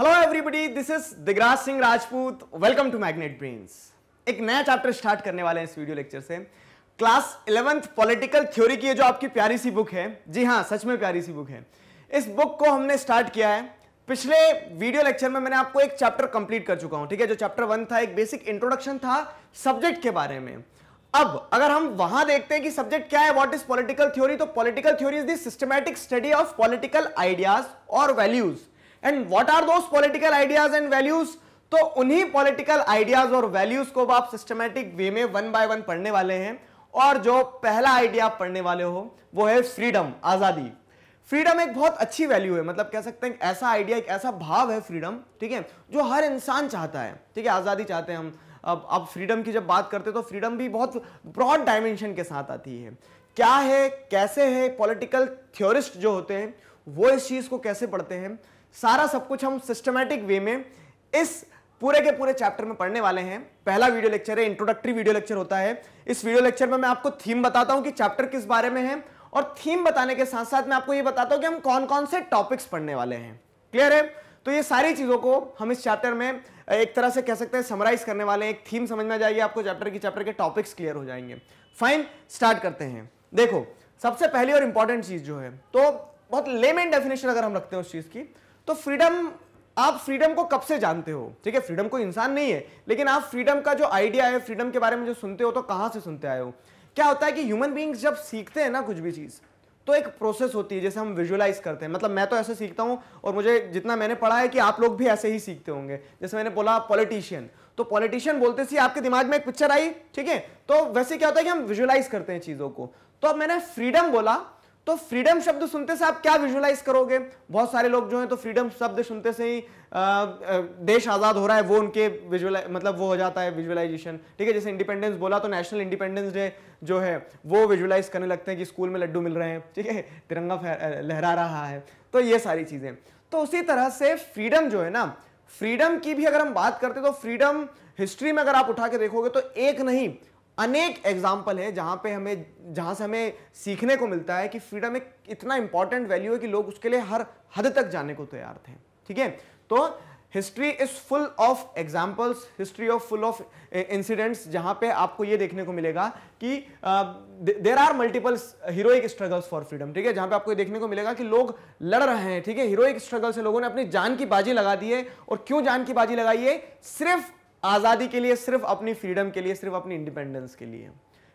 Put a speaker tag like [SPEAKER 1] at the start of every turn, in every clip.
[SPEAKER 1] Hello everybody this is Digraj Singh Rajput welcome to magnet brains एक नया chapter start करने वाले हैं इस वीडियो लेक्चर से क्लास इलेवेंथ पॉलिटिकल थ्योरी की ये जो आपकी प्यारी सी बुक है जी हाँ सच में प्यारी सी बुक है इस बुक को हमने स्टार्ट किया है पिछले वीडियो लेक्चर में मैंने आपको एक चैप्टर कंप्लीट कर चुका हूँ ठीक है जो चैप्टर वन था एक बेसिक इंट्रोडक्शन था सब्जेक्ट के बारे में अब अगर हम वहां देखते हैं कि सब्जेक्ट क्या है व्हाट इज पॉलिटिकल थ्योरी तो political theory is the systematic study of political ideas और values and what are those political ideas and values तो उन्हीं पॉलिटिकल आइडियाज और वैल्यूज को आप सिस्टमेटिक वे में वन बाय वन पढ़ने वाले हैं और जो पहला आइडिया आप पढ़ने वाले हो वो है फ्रीडम आजादी फ्रीडम एक बहुत अच्छी वैल्यू है मतलब कह सकते हैं ऐसा आइडिया एक ऐसा भाव है फ्रीडम ठीक है जो हर इंसान चाहता है ठीक है आज़ादी चाहते हैं हम अब अब फ्रीडम की जब बात करते हैं तो फ्रीडम भी बहुत ब्रॉड डायमेंशन के साथ आती है क्या है कैसे है पॉलिटिकल थ्योरिस्ट जो होते हैं वो इस चीज़ को कैसे पढ़ते हैं सारा सब कुछ हम सिस्टमेटिक वे में इस पूरे के पूरे चैप्टर में पढ़ने वाले हैं पहला वीडियो लेक्चर है इंट्रोडक्टरी वीडियो लेक्चर होता है इस वीडियो लेक्चर में मैं आपको थीम बताता हूं कि चैप्टर किस बारे में है और थीम बताने के साथ साथ मैं आपको ये बताता हूं कि हम कौन कौन से टॉपिक्स पढ़ने वाले हैं क्लियर है तो ये सारी चीज़ों को हम इस चैप्टर में एक तरह से कह सकते हैं समराइज करने वाले हैं एक थीम समझ में आ जाएगी आपको चैप्टर की चैप्टर के टॉपिक्स क्लियर हो जाएंगे फाइन स्टार्ट करते हैं देखो सबसे पहली और इंपॉर्टेंट चीज़ जो है तो बहुत लेमेन डेफिनेशन अगर हम रखते हैं उस चीज़ की तो फ्रीडम आप फ्रीडम को कब से जानते हो ठीक है फ्रीडम कोई इंसान नहीं है लेकिन आप फ्रीडम का जो आइडिया है फ्रीडम के बारे में जो सुनते हो तो कहाँ से सुनते आए हो क्या होता है कि ह्यूमन बींग्स जब सीखते हैं ना कुछ भी चीज़ तो एक प्रोसेस होती है जैसे हम विजुअलाइज करते हैं मतलब मैं तो ऐसे सीखता हूं और मुझे जितना मैंने पढ़ा है कि आप लोग भी ऐसे ही सीखते होंगे जैसे मैंने बोला पॉलिटिशियन तो पॉलिटिशियन बोलते सी आपके दिमाग में एक पिक्चर आई ठीक है तो वैसे क्या होता है कि हम विजुअलाइज करते हैं चीज़ों को तो अब मैंने फ्रीडम बोला तो फ्रीडम शब्द सुनते से आप क्या विजुअलाइज करोगे बहुत सारे लोग जो हैं तो फ्रीडम शब्द सुनते से ही आ, देश आज़ाद हो रहा है वो उनके विजुअलाइज मतलब वो हो जाता है विजुअलाइजेशन ठीक है जैसे इंडिपेंडेंस बोला तो नेशनल इंडिपेंडेंस डे जो है वो विजुअलाइज करने लगते हैं कि स्कूल में लड्डू मिल रहे हैं ठीक है तिरंगा लहरा रहा है तो ये सारी चीज़ें तो उसी तरह से फ्रीडम जो है ना फ्रीडम की भी अगर हम बात करते तो फ्रीडम हिस्ट्री में अगर आप उठा के देखोगे तो एक नहीं अनेक एग्जाम्पल है जहाँ पे हमें जहाँ से हमें सीखने को मिलता है कि फ्रीडम एक इतना इंपॉर्टेंट वैल्यू है कि लोग उसके लिए हर हद तक जाने को तैयार थे ठीक है तो history is full of examples history of full of incidents जहां पे आपको ये देखने को मिलेगा कि there are multiple heroic struggles for freedom ठीक है जहां पे आपको ये देखने को मिलेगा कि लोग लड़ रहे हैं ठीक है हीरोइक स्ट्रगल से लोगों ने अपनी जान की बाजी लगा दी है और क्यों जान की बाजी लगाई है सिर्फ आज़ादी के लिए सिर्फ अपनी फ्रीडम के लिए सिर्फ अपनी इंडिपेंडेंस के लिए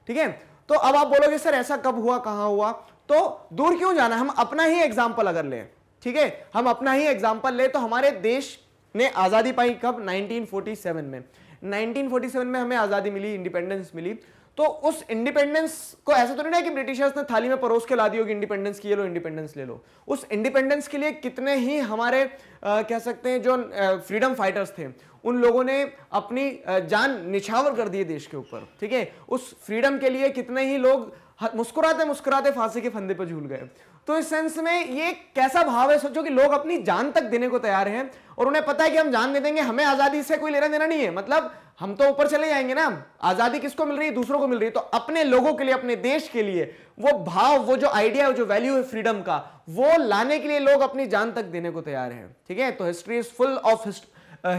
[SPEAKER 1] ठीक है तो अब आप बोलोगे सर ऐसा कब हुआ कहां हुआ तो दूर क्यों जाना हम अपना ही एग्जाम्पल अगर लें ठीक है हम अपना ही एग्जाम्पल लें तो हमारे देश ने आज़ादी पाई कब 1947 में 1947 में हमें आज़ादी मिली इंडिपेंडेंस मिली तो उस इंडिपेंडेंस को ऐसा तो नहीं है कि ब्रिटिशर्स ने थाली में परोस के ला दी होगी इंडिपेंडेंस की ये लो इंडिपेंडेंस ले लो उस इंडिपेंडेंस के लिए कितने ही हमारे आ, कह सकते हैं जो फ्रीडम फाइटर्स थे उन लोगों ने अपनी जान निछावर कर दी देश के ऊपर ठीक है उस फ्रीडम के लिए कितने ही लोग मुस्कुराते मुस्कुराते फांसी के फंदे पर झूल गए तो इस सेंस में ये कैसा भाव है सोचो कि लोग अपनी जान तक देने को तैयार हैं और उन्हें पता है कि हम जान दे देंगे हमें आज़ादी से कोई लेना देना नहीं है मतलब हम तो ऊपर चले जाएंगे ना आज़ादी किसको मिल रही है दूसरों को मिल रही है तो अपने लोगों के लिए अपने देश के लिए वो भाव वो जो आइडिया है जो वैल्यू है फ्रीडम का वो लाने के लिए लोग अपनी जान तक देने को तैयार हैं ठीक है तो history is full of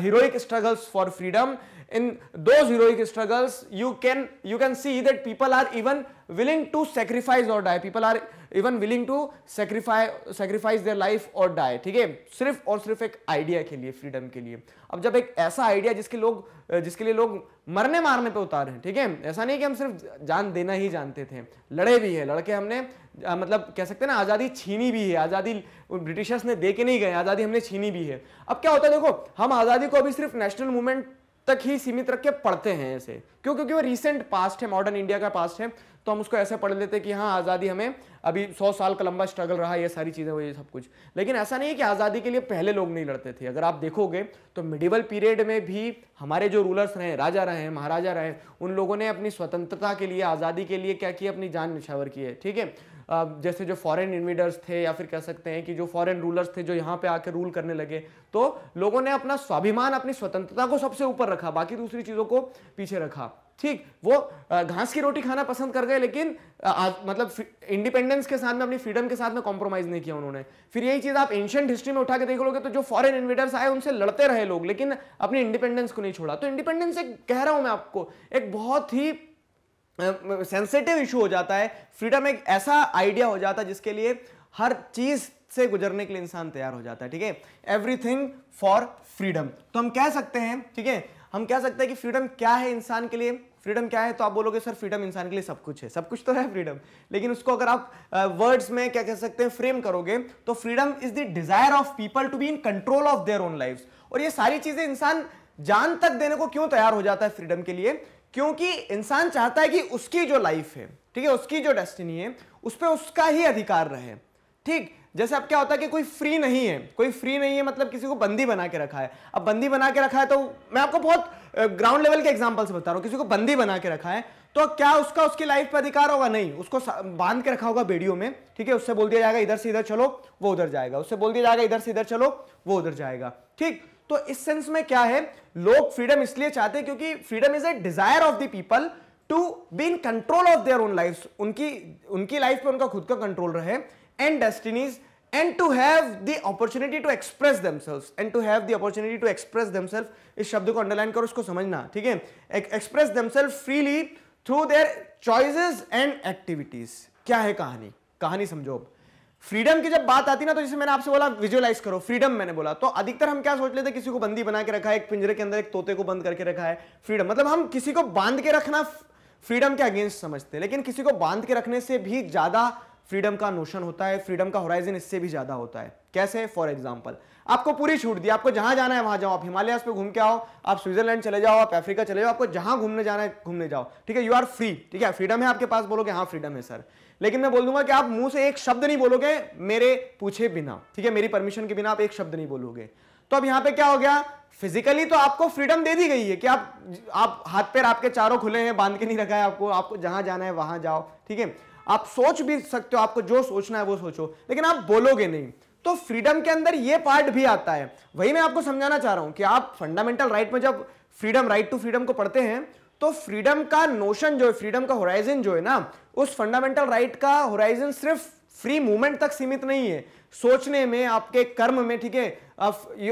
[SPEAKER 1] heroic struggle for freedom इन दो heroic struggles you can you can see that people are even willing to sacrifice और die people are even willing to sacrifice sacrifice their life और die ठीक है सिर्फ और सिर्फ एक आइडिया के लिए फ्रीडम के लिए अब जब एक ऐसा आइडिया जिसके लोग जिसके लिए लोग मरने मारने पे उतार हैं ठीक है ऐसा नहीं कि हम सिर्फ जान देना ही जानते थे लड़े भी है लड़के हमने आ, मतलब कह सकते हैं ना आज़ादी छीनी भी है आज़ादी ब्रिटिशर्स ने दे के नहीं गए आज़ादी हमने छीनी भी है अब क्या होता है देखो हम आज़ादी को अभी सिर्फ नेशनल मूवमेंट तक ही सीमित रख के पढ़ते हैं ऐसे क्यों क्योंकि वो रिसेंट पास्ट है मॉडर्न इंडिया का पास्ट है तो हम उसको ऐसे पढ़ लेते हैं कि हाँ आज़ादी हमें अभी सौ साल का लंबा स्ट्रगल रहा ये सारी चीज़ें हुई सब कुछ लेकिन ऐसा नहीं है कि आज़ादी के लिए पहले लोग नहीं लड़ते थे अगर आप देखोगे तो मिडिवल पीरियड में भी हमारे जो रूलर्स रहे राजा रहे महाराजा रहे उन लोगों ने अपनी स्वतंत्रता के लिए आज़ादी के लिए क्या किया अपनी जान निछावर की है ठीक है जैसे जो फॉरेन इन्वेडर्स थे या फिर कह सकते हैं कि जो फॉरेन रूलर्स थे जो यहाँ पे आके रूल करने लगे तो लोगों ने अपना स्वाभिमान अपनी स्वतंत्रता को सबसे ऊपर रखा बाकी दूसरी चीज़ों को पीछे रखा ठीक वो घास की रोटी खाना पसंद कर गए लेकिन आ, मतलब इंडिपेंडेंस के साथ में अपनी फ्रीडम के साथ में कॉम्प्रोमाइज नहीं किया उन्होंने फिर यही चीज आप एंशियंट हिस्ट्री में उठा के देख लोगे तो जो फॉरेन इन्वेडर्स आए उनसे लड़ते रहे लोग लेकिन अपने इंडिपेंडेंस को नहीं छोड़ा तो इंडिपेंडेंस एक कह रहा हूं मैं आपको एक बहुत ही सेंसिटिव इशू हो जाता है फ्रीडम एक ऐसा आइडिया हो जाता है जिसके लिए हर चीज से गुजरने के लिए इंसान तैयार हो जाता है ठीक है एवरीथिंग फॉर फ्रीडम तो हम कह सकते हैं ठीक है हम कह सकते हैं कि फ्रीडम क्या है इंसान के लिए फ्रीडम क्या है तो आप बोलोगे सर फ्रीडम इंसान के लिए सब कुछ है सब कुछ तो है फ्रीडम लेकिन उसको अगर आप वर्ड्स में क्या कह सकते हैं फ्रेम करोगे तो freedom is the desire of people to be in control of their own life और ये सारी चीजें इंसान जान तक देने को क्यों तैयार हो जाता है फ्रीडम के लिए क्योंकि इंसान चाहता है कि उसकी जो लाइफ है ठीक है उसकी जो डेस्टिनी है उस पर उसका ही अधिकार रहे ठीक जैसे अब क्या होता है कि कोई फ्री नहीं है कोई फ्री नहीं है मतलब किसी को बंदी बना के रखा है अब बंदी बना के रखा है तो मैं आपको बहुत ग्राउंड लेवल के एग्जाम्पल से बता रहा हूँ किसी को बंदी बना के रखा है तो क्या उसका उसकी लाइफ पर अधिकार होगा नहीं उसको बांध के रखा होगा बेड़ियों में ठीक है उससे बोल दिया जाएगा इधर से इधर चलो वो उधर जाएगा उससे बोल दिया जाएगा इधर से इधर चलो वो उधर जाएगा ठीक तो इस सेंस में क्या है लोग फ्रीडम इसलिए चाहते हैं क्योंकि freedom is a desire of the people to be in control of their own life उनकी उनकी लाइफ पे उनका खुद का कंट्रोल रहे and destinies and to have the opportunity to express themselves and to have the opportunity to express themselves इस शब्द को underline करो उसको समझना ठीक है express themselves freely through their choices and activities क्या है कहानी कहानी समझो फ्रीडम की जब बात आती ना तो जैसे मैंने आपसे बोला विजुअलाइज करो फ्रीडम मैंने बोला तो अधिकतर हम क्या सोच लेते हैं किसी को बंदी बना के रखा है एक पिंजरे के अंदर एक तोते को बंद करके रखा है फ्रीडम मतलब हम किसी को बांध के रखना फ्रीडम के अगेंस्ट समझते हैं लेकिन किसी को बांध के रखने से भी ज्यादा फ्रीडम का नोशन होता है फ्रीडम का होराइजन इससे भी ज्यादा होता है कैसे फॉर एग्जाम्पल आपको पूरी छूट दी आपको जहां जाना है वहां जाओ आप हिमालय पे घूम के आओ आप स्विट्जरलैंड चले जाओ आप अफ्रीका चले जाओ आपको जहां घूमने जाना है घूमने जाओ ठीक है यू आर फ्री ठीक है फ्रीडम है आपके पास बोलोगे हाँ फ्रीडम है सर लेकिन मैं बोल दूंगा कि आप मुंह से एक शब्द नहीं बोलोगे मेरे पूछे बिना ठीक है मेरी परमिशन के बिना आप एक शब्द नहीं बोलोगे तो अब यहाँ पे क्या हो गया फिजिकली तो आपको फ्रीडम दे दी गई है कि आप आप हाथ पैर आपके चारों खुले हैं बांध के नहीं रखा है आपको आपको जहां जाना है वहां जाओ ठीक है आप सोच भी सकते हो आपको जो सोचना है वो सोचो लेकिन आप बोलोगे नहीं तो फ्रीडम के अंदर ये पार्ट भी आता है वही मैं आपको समझाना चाह रहा हूं कि आप फंडामेंटल राइट में जब फ्रीडम राइट टू फ्रीडम को पढ़ते हैं तो फ्रीडम का नोशन जो है फ्रीडम का होराइजन जो है ना उस फंडामेंटल राइट का होराइजन सिर्फ फ्री मूवमेंट तक सीमित नहीं है सोचने में आपके कर्म में ठीक है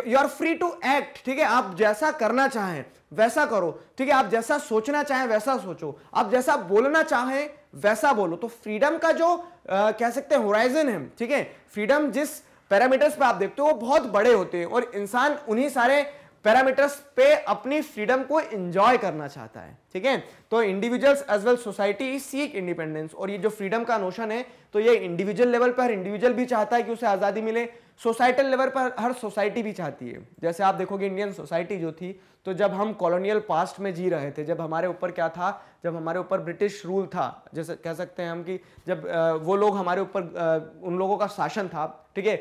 [SPEAKER 1] you are free to act ठीक है आप जैसा करना चाहें वैसा करो ठीक है आप जैसा सोचना चाहें वैसा सोचो आप जैसा बोलना चाहें वैसा बोलो तो फ्रीडम का जो आ, कह सकते हैं होराइजन है ठीक है फ्रीडम जिस पैरामीटर्स पे आप देखते हो वो बहुत बड़े होते हैं और इंसान उन्हीं सारे पैरामीटर्स पे अपनी फ्रीडम को एंजॉय करना चाहता है ठीक है तो individuals as well society seek independence और ये जो फ्रीडम का नोशन है तो ये इंडिविजुअल लेवल पर इंडिविजुअल भी चाहता है कि उसे आज़ादी मिले सोसाइटल लेवल पर हर सोसाइटी भी चाहती है जैसे आप देखोगे इंडियन सोसाइटी जो थी तो जब हम कॉलोनियल पास्ट में जी रहे थे जब हमारे ऊपर क्या था जब हमारे ऊपर ब्रिटिश रूल था जैसे कह सकते हैं हम कि जब वो लोग हमारे ऊपर उन लोगों का शासन था ठीक है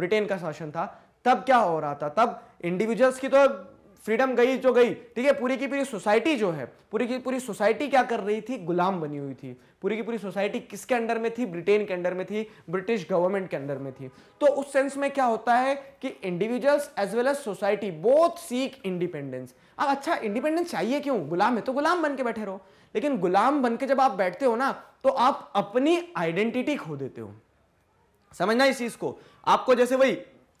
[SPEAKER 1] ब्रिटेन का शासन था तब क्या हो रहा था तब इंडिविजुअल्स की तो फ्रीडम गई जो गई ठीक है पूरी की पूरी सोसाइटी जो है पूरी की पूरी सोसाइटी क्या कर रही थी गुलाम बनी हुई थी पूरी की पूरी सोसाइटी किसके अंडर में थी ब्रिटेन के अंडर में थी ब्रिटिश गवर्नमेंट के अंडर में थी तो उस सेंस में क्या होता है कि individuals as well as society both seek independence अब अच्छा इंडिपेंडेंस चाहिए क्यों गुलाम है तो गुलाम बन के बैठे रहो लेकिन गुलाम बन के जब आप बैठते हो ना तो आप अपनी आइडेंटिटी खो देते हो समझना इस चीज को आपको जैसे वही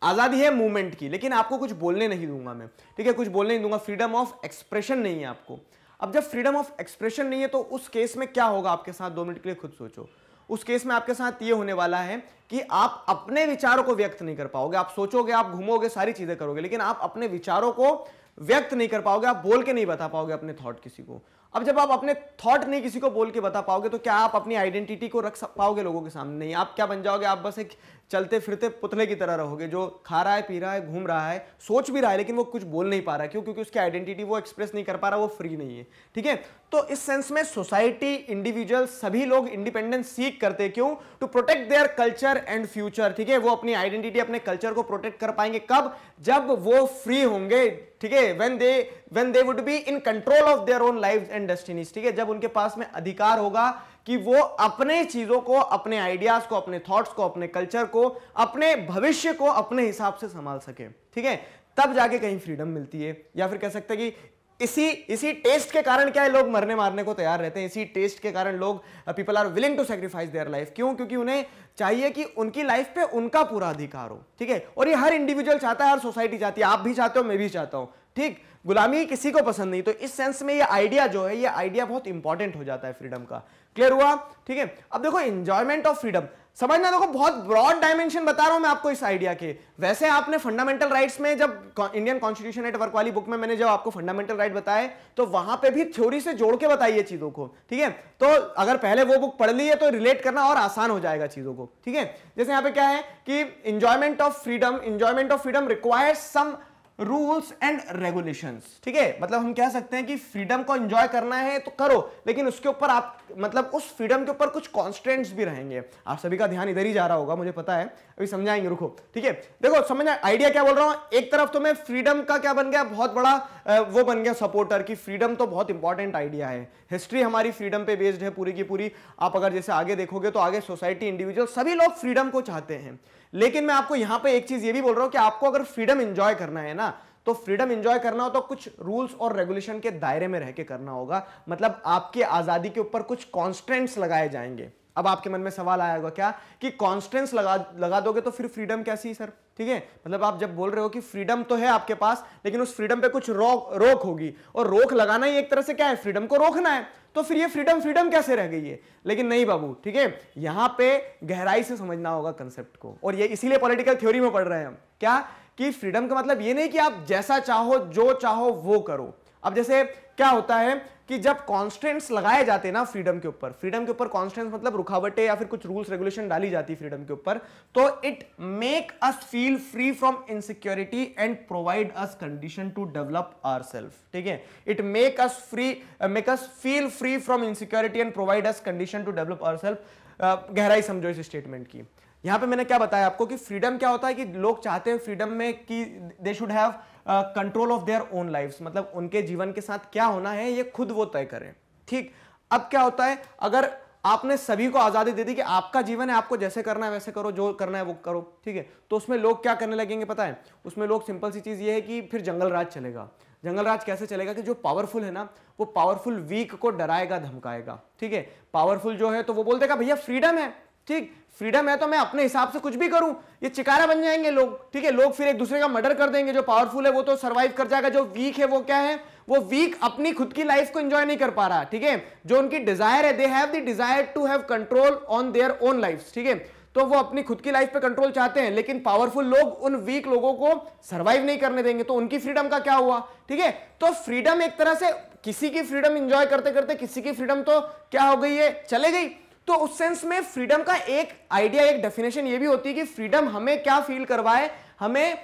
[SPEAKER 1] आज़ादी है मूवमेंट की लेकिन आपको कुछ बोलने नहीं दूंगा मैं ठीक है कुछ बोलने नहीं दूंगा फ्रीडम ऑफ एक्सप्रेशन नहीं है आपको अब जब फ्रीडम ऑफ एक्सप्रेशन नहीं है तो उस केस में क्या होगा आपके साथ दो मिनट के लिए खुद सोचो उस केस में आपके साथ ये होने वाला है कि आप अपने विचारों को व्यक्त नहीं कर पाओगे आप सोचोगे आप घूमोगे सारी चीज़ें करोगे लेकिन आप अपने विचारों को व्यक्त नहीं कर पाओगे आप बोल के नहीं बता पाओगे अपने थॉट किसी को अब जब आप अपने थॉट नहीं किसी को बोल के बता पाओगे तो क्या आप अपनी आइडेंटिटी को रख पाओगे लोगों के सामने नहीं आप क्या बन जाओगे आप बस एक चलते फिरते पुतले की तरह रहोगे जो खा रहा है पी रहा है घूम रहा है सोच भी रहा है लेकिन वो कुछ बोल नहीं पा रहा क्यों क्योंकि उसकी आइडेंटिटी वो एक्सप्रेस नहीं कर पा रहा वो फ्री नहीं है ठीक है तो इस सेंस में सोसाइटी इंडिविजुअल सभी लोग इंडिपेंडेंस सीख करते क्यों to protect their culture and future ठीक है वो अपनी आइडेंटिटी अपने कल्चर को प्रोटेक्ट कर पाएंगे कब जब वो फ्री होंगे ठीक है when they when they would be in control of their own life and destinies ठीक है जब उनके पास में अधिकार होगा कि वो अपने चीज़ों को अपने आइडियाज़ को अपने थॉट्स को अपने कल्चर को अपने भविष्य को अपने हिसाब से संभाल सके ठीक है तब जाके कहीं फ्रीडम मिलती है या फिर कह सकते हैं कि इसी इसी टेस्ट के कारण क्या है लोग मरने मारने को तैयार रहते हैं इसी टेस्ट के कारण लोग people are willing to sacrifice their life क्यों क्योंकि उन्हें चाहिए कि उनकी लाइफ पे उनका पूरा अधिकार हो ठीक है और ये हर इंडिविजुअल चाहता है हर सोसाइटी चाहती है आप भी चाहते हो मैं भी चाहता हूँ ठीक गुलामी किसी को पसंद नहीं तो इस सेंस में ये आइडिया जो है ये आइडिया बहुत इंपॉर्टेंट हो जाता है फ्रीडम का क्लियर हुआ ठीक है अब देखो इंजॉयमेंट ऑफ फ्रीडम समझना देखो बहुत ब्रॉड डायमेंशन बता रहा हूं मैं आपको इस आइडिया के वैसे आपने फंडामेंटल राइट्स में जब इंडियन कॉन्स्टिट्यूशन एट वर्क वाली बुक में मैंने जब आपको फंडामेंटल राइट बताए तो वहां पे भी थ्योरी से जोड़ के बताइए चीजों को ठीक है तो अगर पहले वो बुक पढ़ ली है तो रिलेट करना और आसान हो जाएगा चीजों को ठीक है जैसे यहाँ पे क्या है कि enjoyment of freedom enjoyment of freedom requires some rules and regulation ठीक है मतलब हम कह सकते हैं कि फ्रीडम को एंजॉय करना है तो करो लेकिन उसके ऊपर आप मतलब उस फ्रीडम के ऊपर कुछ कॉन्स्टेंट्स भी रहेंगे आप सभी का ध्यान इधर ही जा रहा होगा मुझे पता है अभी समझाएंगे रुको ठीक है देखो समझ आइडिया क्या बोल रहा हूं एक तरफ तो मैं फ्रीडम का क्या बन गया बहुत बड़ा वो बन गया सपोर्टर की फ्रीडम तो बहुत इंपॉर्टेंट आइडिया है हिस्ट्री हमारी फ्रीडम पे बेस्ड है पूरी की पूरी आप अगर जैसे आगे देखोगे तो आगे सोसाइटी इंडिविजुअल सभी लोग फ्रीडम को चाहते हैं लेकिन मैं आपको यहां पे एक चीज ये भी बोल रहा हूं कि आपको अगर फ्रीडम एंजॉय करना है ना तो फ्रीडम एंजॉय करना हो तो कुछ रूल्स और रेगुलेशन के दायरे में रह के करना होगा मतलब आपकी आज़ादी के ऊपर कुछ कॉन्स्टेंट्स लगाए जाएंगे अब आपके मन में सवाल आया होगा क्या कि कॉन्स्टेंस लगा लगा दोगे तो फिर फ्रीडम कैसी सर ठीक है मतलब आप जब बोल रहे हो कि फ्रीडम तो है आपके पास लेकिन उस फ्रीडम पे कुछ रोक रोक होगी और रोक लगाना ही एक तरह से क्या है फ्रीडम को रोकना है तो फिर ये फ्रीडम फ्रीडम कैसे रह गई है लेकिन नहीं बाबू ठीक है यहां पर गहराई से समझना होगा कंसेप्ट को और ये इसीलिए पॉलिटिकल थ्योरी में पढ़ रहे हैं हम क्या कि फ्रीडम का मतलब ये नहीं कि आप जैसा चाहो जो चाहो वो करो अब जैसे क्या होता है कि जब कॉन्स्टेंट्स लगाए जाते हैं ना फ्रीडम के ऊपर फ्रीडम के ऊपर कॉन्स्टेंट्स मतलब रुकावटें या फिर कुछ रूल्स रेगुलेशन डाली जाती है फ्रीडम के ऊपर तो it make us feel free from insecurity and provide us condition to develop our self ठीक है it make us free make us feel free from insecurity and provide us condition to develop our self गहराई समझो इस statement की यहां पे मैंने क्या बताया आपको कि फ्रीडम क्या होता है कि लोग चाहते हैं फ्रीडम में कि they should have control of their own life मतलब उनके जीवन के साथ क्या होना है ये खुद वो तय करें ठीक अब क्या होता है अगर आपने सभी को आज़ादी दे दी कि आपका जीवन है आपको जैसे करना है वैसे करो जो करना है वो करो ठीक है तो उसमें लोग क्या करने लगेंगे पता है उसमें लोग सिंपल सी चीज़ ये है कि फिर जंगल राज चलेगा जंगल राज कैसे चलेगा कि जो पावरफुल है ना वो पावरफुल वीक को डराएगा धमकाएगा ठीक है पावरफुल जो है तो वो बोल देगा भैया फ्रीडम है ठीक फ्रीडम है तो मैं अपने हिसाब से कुछ भी करूं ये चिकारा बन जाएंगे लोग ठीक है लोग फिर एक दूसरे का मर्डर कर देंगे जो पावरफुल है वो तो सर्वाइव कर जाएगा जो वीक है वो क्या है वो वीक अपनी खुद की लाइफ को एंजॉय नहीं कर पा रहा ठीक है जो उनकी डिजायर है they have the desire to have control on their own life ठीक है तो वो अपनी खुद की लाइफ पे कंट्रोल चाहते हैं लेकिन पावरफुल लोग उन वीक लोगों को सर्वाइव नहीं करने देंगे तो उनकी फ्रीडम का क्या हुआ ठीक है तो फ्रीडम एक तरह से किसी की फ्रीडम इंजॉय करते करते किसी की फ्रीडम तो क्या हो गई है चले गई तो उस सेंस में फ्रीडम का एक आइडिया एक डेफिनेशन ये भी होती है कि फ्रीडम हमें क्या फील करवाए हमें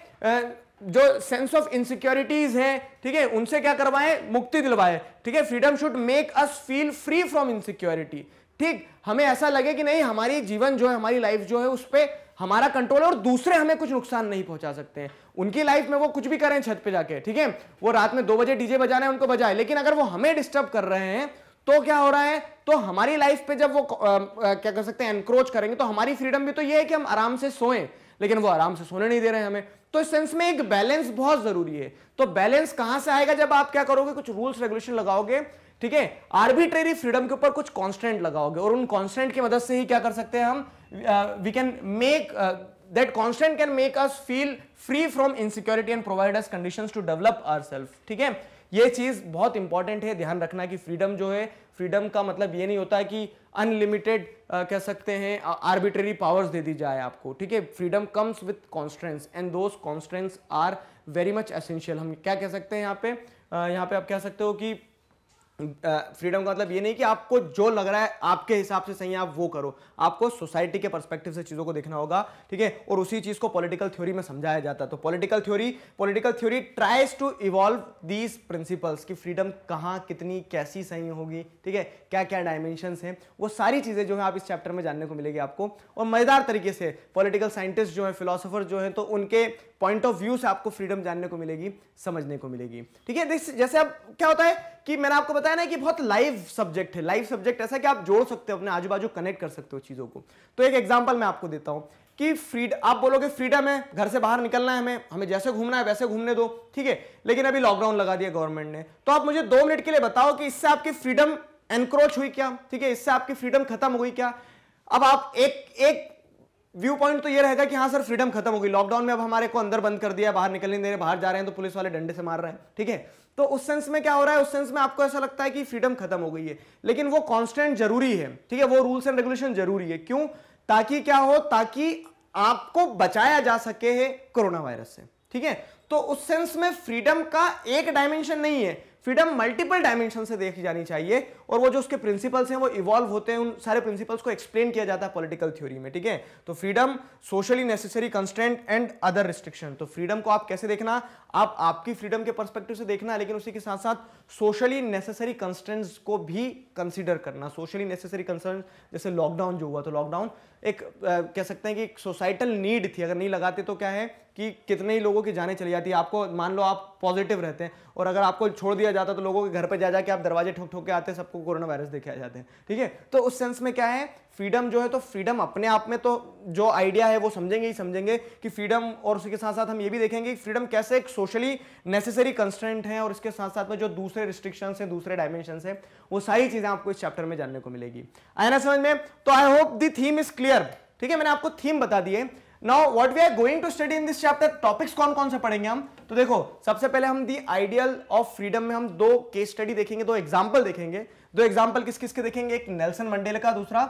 [SPEAKER 1] जो सेंस ऑफ इनसिक्योरिटीज हैं ठीक है उनसे क्या करवाए मुक्ति दिलवाए ठीक है freedom should make us feel free from insecurity ठीक हमें ऐसा लगे कि नहीं हमारी जीवन जो है हमारी लाइफ जो है उस पर हमारा कंट्रोल और दूसरे हमें कुछ नुकसान नहीं पहुंचा सकते हैं उनकी लाइफ में वो कुछ भी करें छत पे जाके ठीक है वो रात में दो बजे डीजे बजाना है उनको बजाए लेकिन अगर वो हमें डिस्टर्ब कर रहे हैं तो क्या हो रहा है तो हमारी लाइफ पे जब वो आ, आ, क्या कर सकते हैं एनक्रोच करेंगे तो हमारी फ्रीडम भी तो ये है कि हम आराम से सोएं लेकिन वो आराम से सोने नहीं दे रहे हमें तो इस सेंस में एक बैलेंस बहुत जरूरी है तो बैलेंस कहां से आएगा जब आप क्या करोगे कुछ रूल्स रेगुलेशन लगाओगे ठीक है आर्बिट्रेरी फ्रीडम के ऊपर कुछ कॉन्स्टेंट लगाओगे और उन कॉन्स्टेंट की मदद से ही क्या कर सकते हैं हम we can make that constant can make us feel free from and provide provide us to develop our self ठीक है ये चीज़ बहुत इंपॉर्टेंट है ध्यान रखना कि फ्रीडम जो है फ्रीडम का मतलब ये नहीं होता कि अनलिमिटेड कह सकते हैं आर्बिट्रेरी पावर्स दे दी जाए आपको ठीक है freedom comes with constraints and those constraints are very much essential हम क्या कह सकते हैं यहाँ पे यहाँ पे आप कह सकते हो कि फ्रीडम का मतलब ये नहीं कि आपको जो लग रहा है आपके हिसाब से सही है आप वो करो आपको सोसाइटी के परस्पेक्टिव से चीज़ों को देखना होगा ठीक है और उसी चीज़ को पॉलिटिकल थ्योरी में समझाया जाता है तो political theory political theory tries to evolve these principles कि फ्रीडम कहाँ कितनी कैसी सही होगी ठीक है क्या क्या डायमेंशन हैं वो सारी चीज़ें जो है आप इस चैप्टर में जानने को मिलेगी आपको और मज़ेदार तरीके से पॉलिटिकल साइंटिस्ट जो है फिलोसोफर जो है तो उनके पॉइंट ऑफ व्यू से आपको फ्रीडम जानने को मिलेगी समझने को मिलेगी ठीक है जैसे अब क्या होता है कि मैंने आपको बताया ना कि बहुत लाइव सब्जेक्ट है लाइव सब्जेक्ट ऐसा कि आप जोड़ सकते हो अपने आजू बाजू कनेक्ट कर सकते हो चीज़ों को तो एक एग्जाम्पल मैं आपको देता हूं कि फ्रीड आप बोलोगे फ्रीडम है घर से बाहर निकलना है हमें हमें जैसे घूमना है वैसे घूमने दो ठीक है लेकिन अभी लॉकडाउन लगा दिया गवर्नमेंट ने तो आप मुझे दो मिनट के लिए बताओ कि इससे आपकी फ्रीडम एनक्रोच हुई क्या ठीक है इससे आपकी फ्रीडम खत्म हुई क्या अब आप एक एक व्यू पॉइंट तो ये रहेगा कि हाँ सर फ्रीडम खत्म हो गई लॉकडाउन में अब हमारे को अंदर बंद कर दिया बाहर निकलने दे रहे बाहर जा रहे हैं तो पुलिस वाले डंडे से मार रहे हैं ठीक है तो उस सेंस में क्या हो रहा है उस सेंस में आपको ऐसा लगता है कि फ्रीडम खत्म हो गई है लेकिन वो कॉन्स्टेंट जरूरी है ठीक है वो रूल्स एंड रेगुलेशन जरूरी है क्यों ताकि क्या हो ताकि आपको बचाया जा सके है कोरोना वायरस से ठीक है तो उस सेंस में फ्रीडम का एक डायमेंशन नहीं है फ्रीडम मल्टीपल डायमेंशन से देखी जानी चाहिए और वो जो उसके प्रिंसिपल्स हैं वो इवॉल्व होते हैं उन सारे प्रिंसिपल्स को एक्सप्लेन किया जाता है पॉलिटिकल थ्योरी में ठीक है तो freedom socially necessary constraint and other restriction तो फ्रीडम को आप कैसे देखना आप आपकी फ्रीडम के परस्पेक्टिव से देखना लेकिन उसी के साथ साथ सोशली नेसेसरी कंस्टेंट को भी कंसिडर करना सोशली नेसेसरी कंसर्न जैसे लॉकडाउन जो हुआ तो लॉकडाउन एक आ, कह सकते हैं कि एक सोसाइटल नीड थी अगर नहीं लगाते तो क्या है कि कितने ही लोगों की जाने चली जाती है आपको मान लो आप पॉजिटिव रहते हैं और अगर आपको छोड़ दिया जाता तो लोगों के घर पर जा जाके आप दरवाजे ठोक ठोक के आते सबको कोरोना वायरस देखे जाते हैं ठीक है तो उस सेंस में क्या है फ्रीडम जो है तो फ्रीडम अपने आप में तो जो आइडिया है वो समझेंगे ही समझेंगे कि फ्रीडम और उसके साथ साथ हम ये भी देखेंगे फ्रीडम कैसे एक सोशली नेसेसरी कंस्टेंट है और इसके साथ साथ में जो दूसरे रिस्ट्रिक्शन है दूसरे डायमेंशन है वो सारी चीज़ें आपको इस चैप्टर में जानने को मिलेगी आया ना समझ में तो I hope the theme is clear ठीक है मैंने आपको थीम बता दी now what we are going to study in this chapter topics कौन कौन से पढ़ेंगे हम तो देखो सबसे पहले हम दी आइडियल ऑफ फ्रीडम में हम दो केस स्टडी देखेंगे दो एग्जाम्पल देखेंगे दो एग्जाम्पल किस किसके देखेंगे एक नेल्सन मंडेला का दूसरा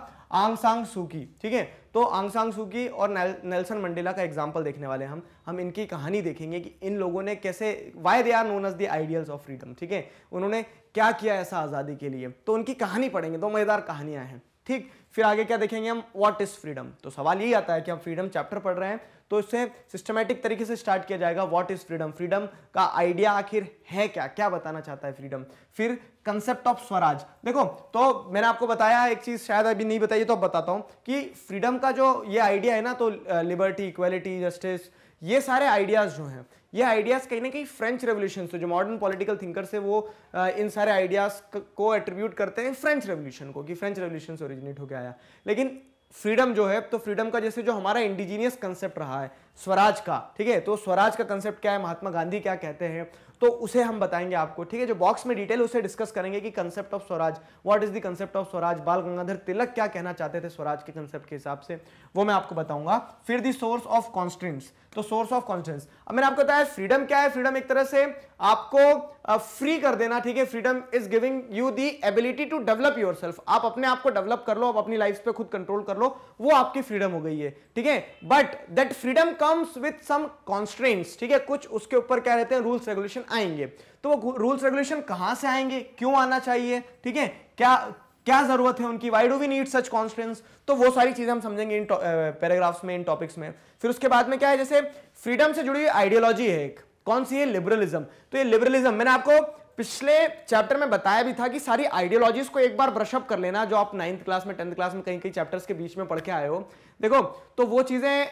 [SPEAKER 1] आंग सांग सूकी ठीक है तो आंग सांग सूकी और नेल्सन मंडेला का एग्जाम्पल देखने वाले हम हम इनकी कहानी देखेंगे कि इन लोगों ने कैसे why they are known as the ideals of freedom ठीक है उन्होंने क्या किया ऐसा आज़ादी के लिए तो उनकी कहानी पढ़ेंगे दो मज़ेदार कहानियां हैं ठीक फिर आगे क्या देखेंगे हम वॉट इज़ फ्रीडम तो सवाल यही आता है कि हम फ्रीडम चैप्टर पढ़ रहे हैं तो इसे सिस्टमेटिक तरीके से स्टार्ट किया जाएगा व्हाट इज फ्रीडम फ्रीडम का आइडिया आखिर है क्या क्या बताना चाहता है फ्रीडम फिर कंसेप्ट ऑफ स्वराज देखो तो मैंने आपको बताया एक चीज शायद अभी नहीं बताइए तो बताता हूं कि फ्रीडम का जो ये आइडिया है ना तो लिबर्टी इक्वेलिटी जस्टिस ये सारे आइडियाज़ जो हैं ये आइडियाज़ कहीं ना कहीं फ्रेंच रेवोल्यूशन से जो मॉडर्न पॉलिटिकल थिंकर से वो इन सारे आइडियाज़ को एट्रीब्यूट करते हैं फ्रेंच रेवोल्यूशन को कि फ्रेंच रेवोल्यूशन से ओरिजिनेट होकर आया लेकिन फ्रीडम जो है तो फ्रीडम का जैसे जो हमारा इंडिजीनियस कंसेप्ट रहा है स्वराज का ठीक है तो स्वराज का कंसेप्ट क्या है महात्मा गांधी क्या कहते हैं तो उसे हम बताएंगे आपको ठीक है जो बॉक्स में डिटेल उसे डिस्कस करेंगे कि concept of Swaraj what is the concept of Swaraj Bal Gangadhar तिलक क्या कहना चाहते थे स्वराज के कंसेप्ट के हिसाब से वो मैं आपको बताऊंगा फिर दी सोर्स ऑफ कॉन्स्टेंट्स तो सोर्स ऑफ कॉन्फिडेंस अब मैंने आपको बताया फ्रीडम क्या है फ्रीडम एक तरह से आपको फ्री कर देना ठीक है freedom is giving you the ability to develop your self आप अपने आप को डेवलप कर लो आप अपनी लाइफ पे खुद कंट्रोल कर लो वो आपकी फ्रीडम हो गई है ठीक है but that freedom comes with some constraints ठीक है कुछ उसके ऊपर क्या रहते हैं रूल्स रेगुलेशन आएंगे तो वो रूल्स रेगुलेशन कहां से आएंगे क्यों आना चाहिए ठीक है क्या क्या जरूरत है उनकी why do we need such constraints तो वो सारी चीजें हम समझेंगे इन पैराग्राफ्स में इन टॉपिक्स में फिर उसके बाद में क्या है जैसे फ्रीडम से जुड़ी आइडियोलॉजी है एक कौन सी है लिबरलिज्म तो ये लिबरलिज्म मैंने आपको पिछले चैप्टर में बताया भी था कि सारी आइडियोलॉजीज को एक बार ब्रशअप कर लेना जो आप नाइन्थ क्लास में टेंथ क्लास में कहीं कहीं चैप्टर्स के बीच में पढ़ के आए हो देखो तो वो चीजें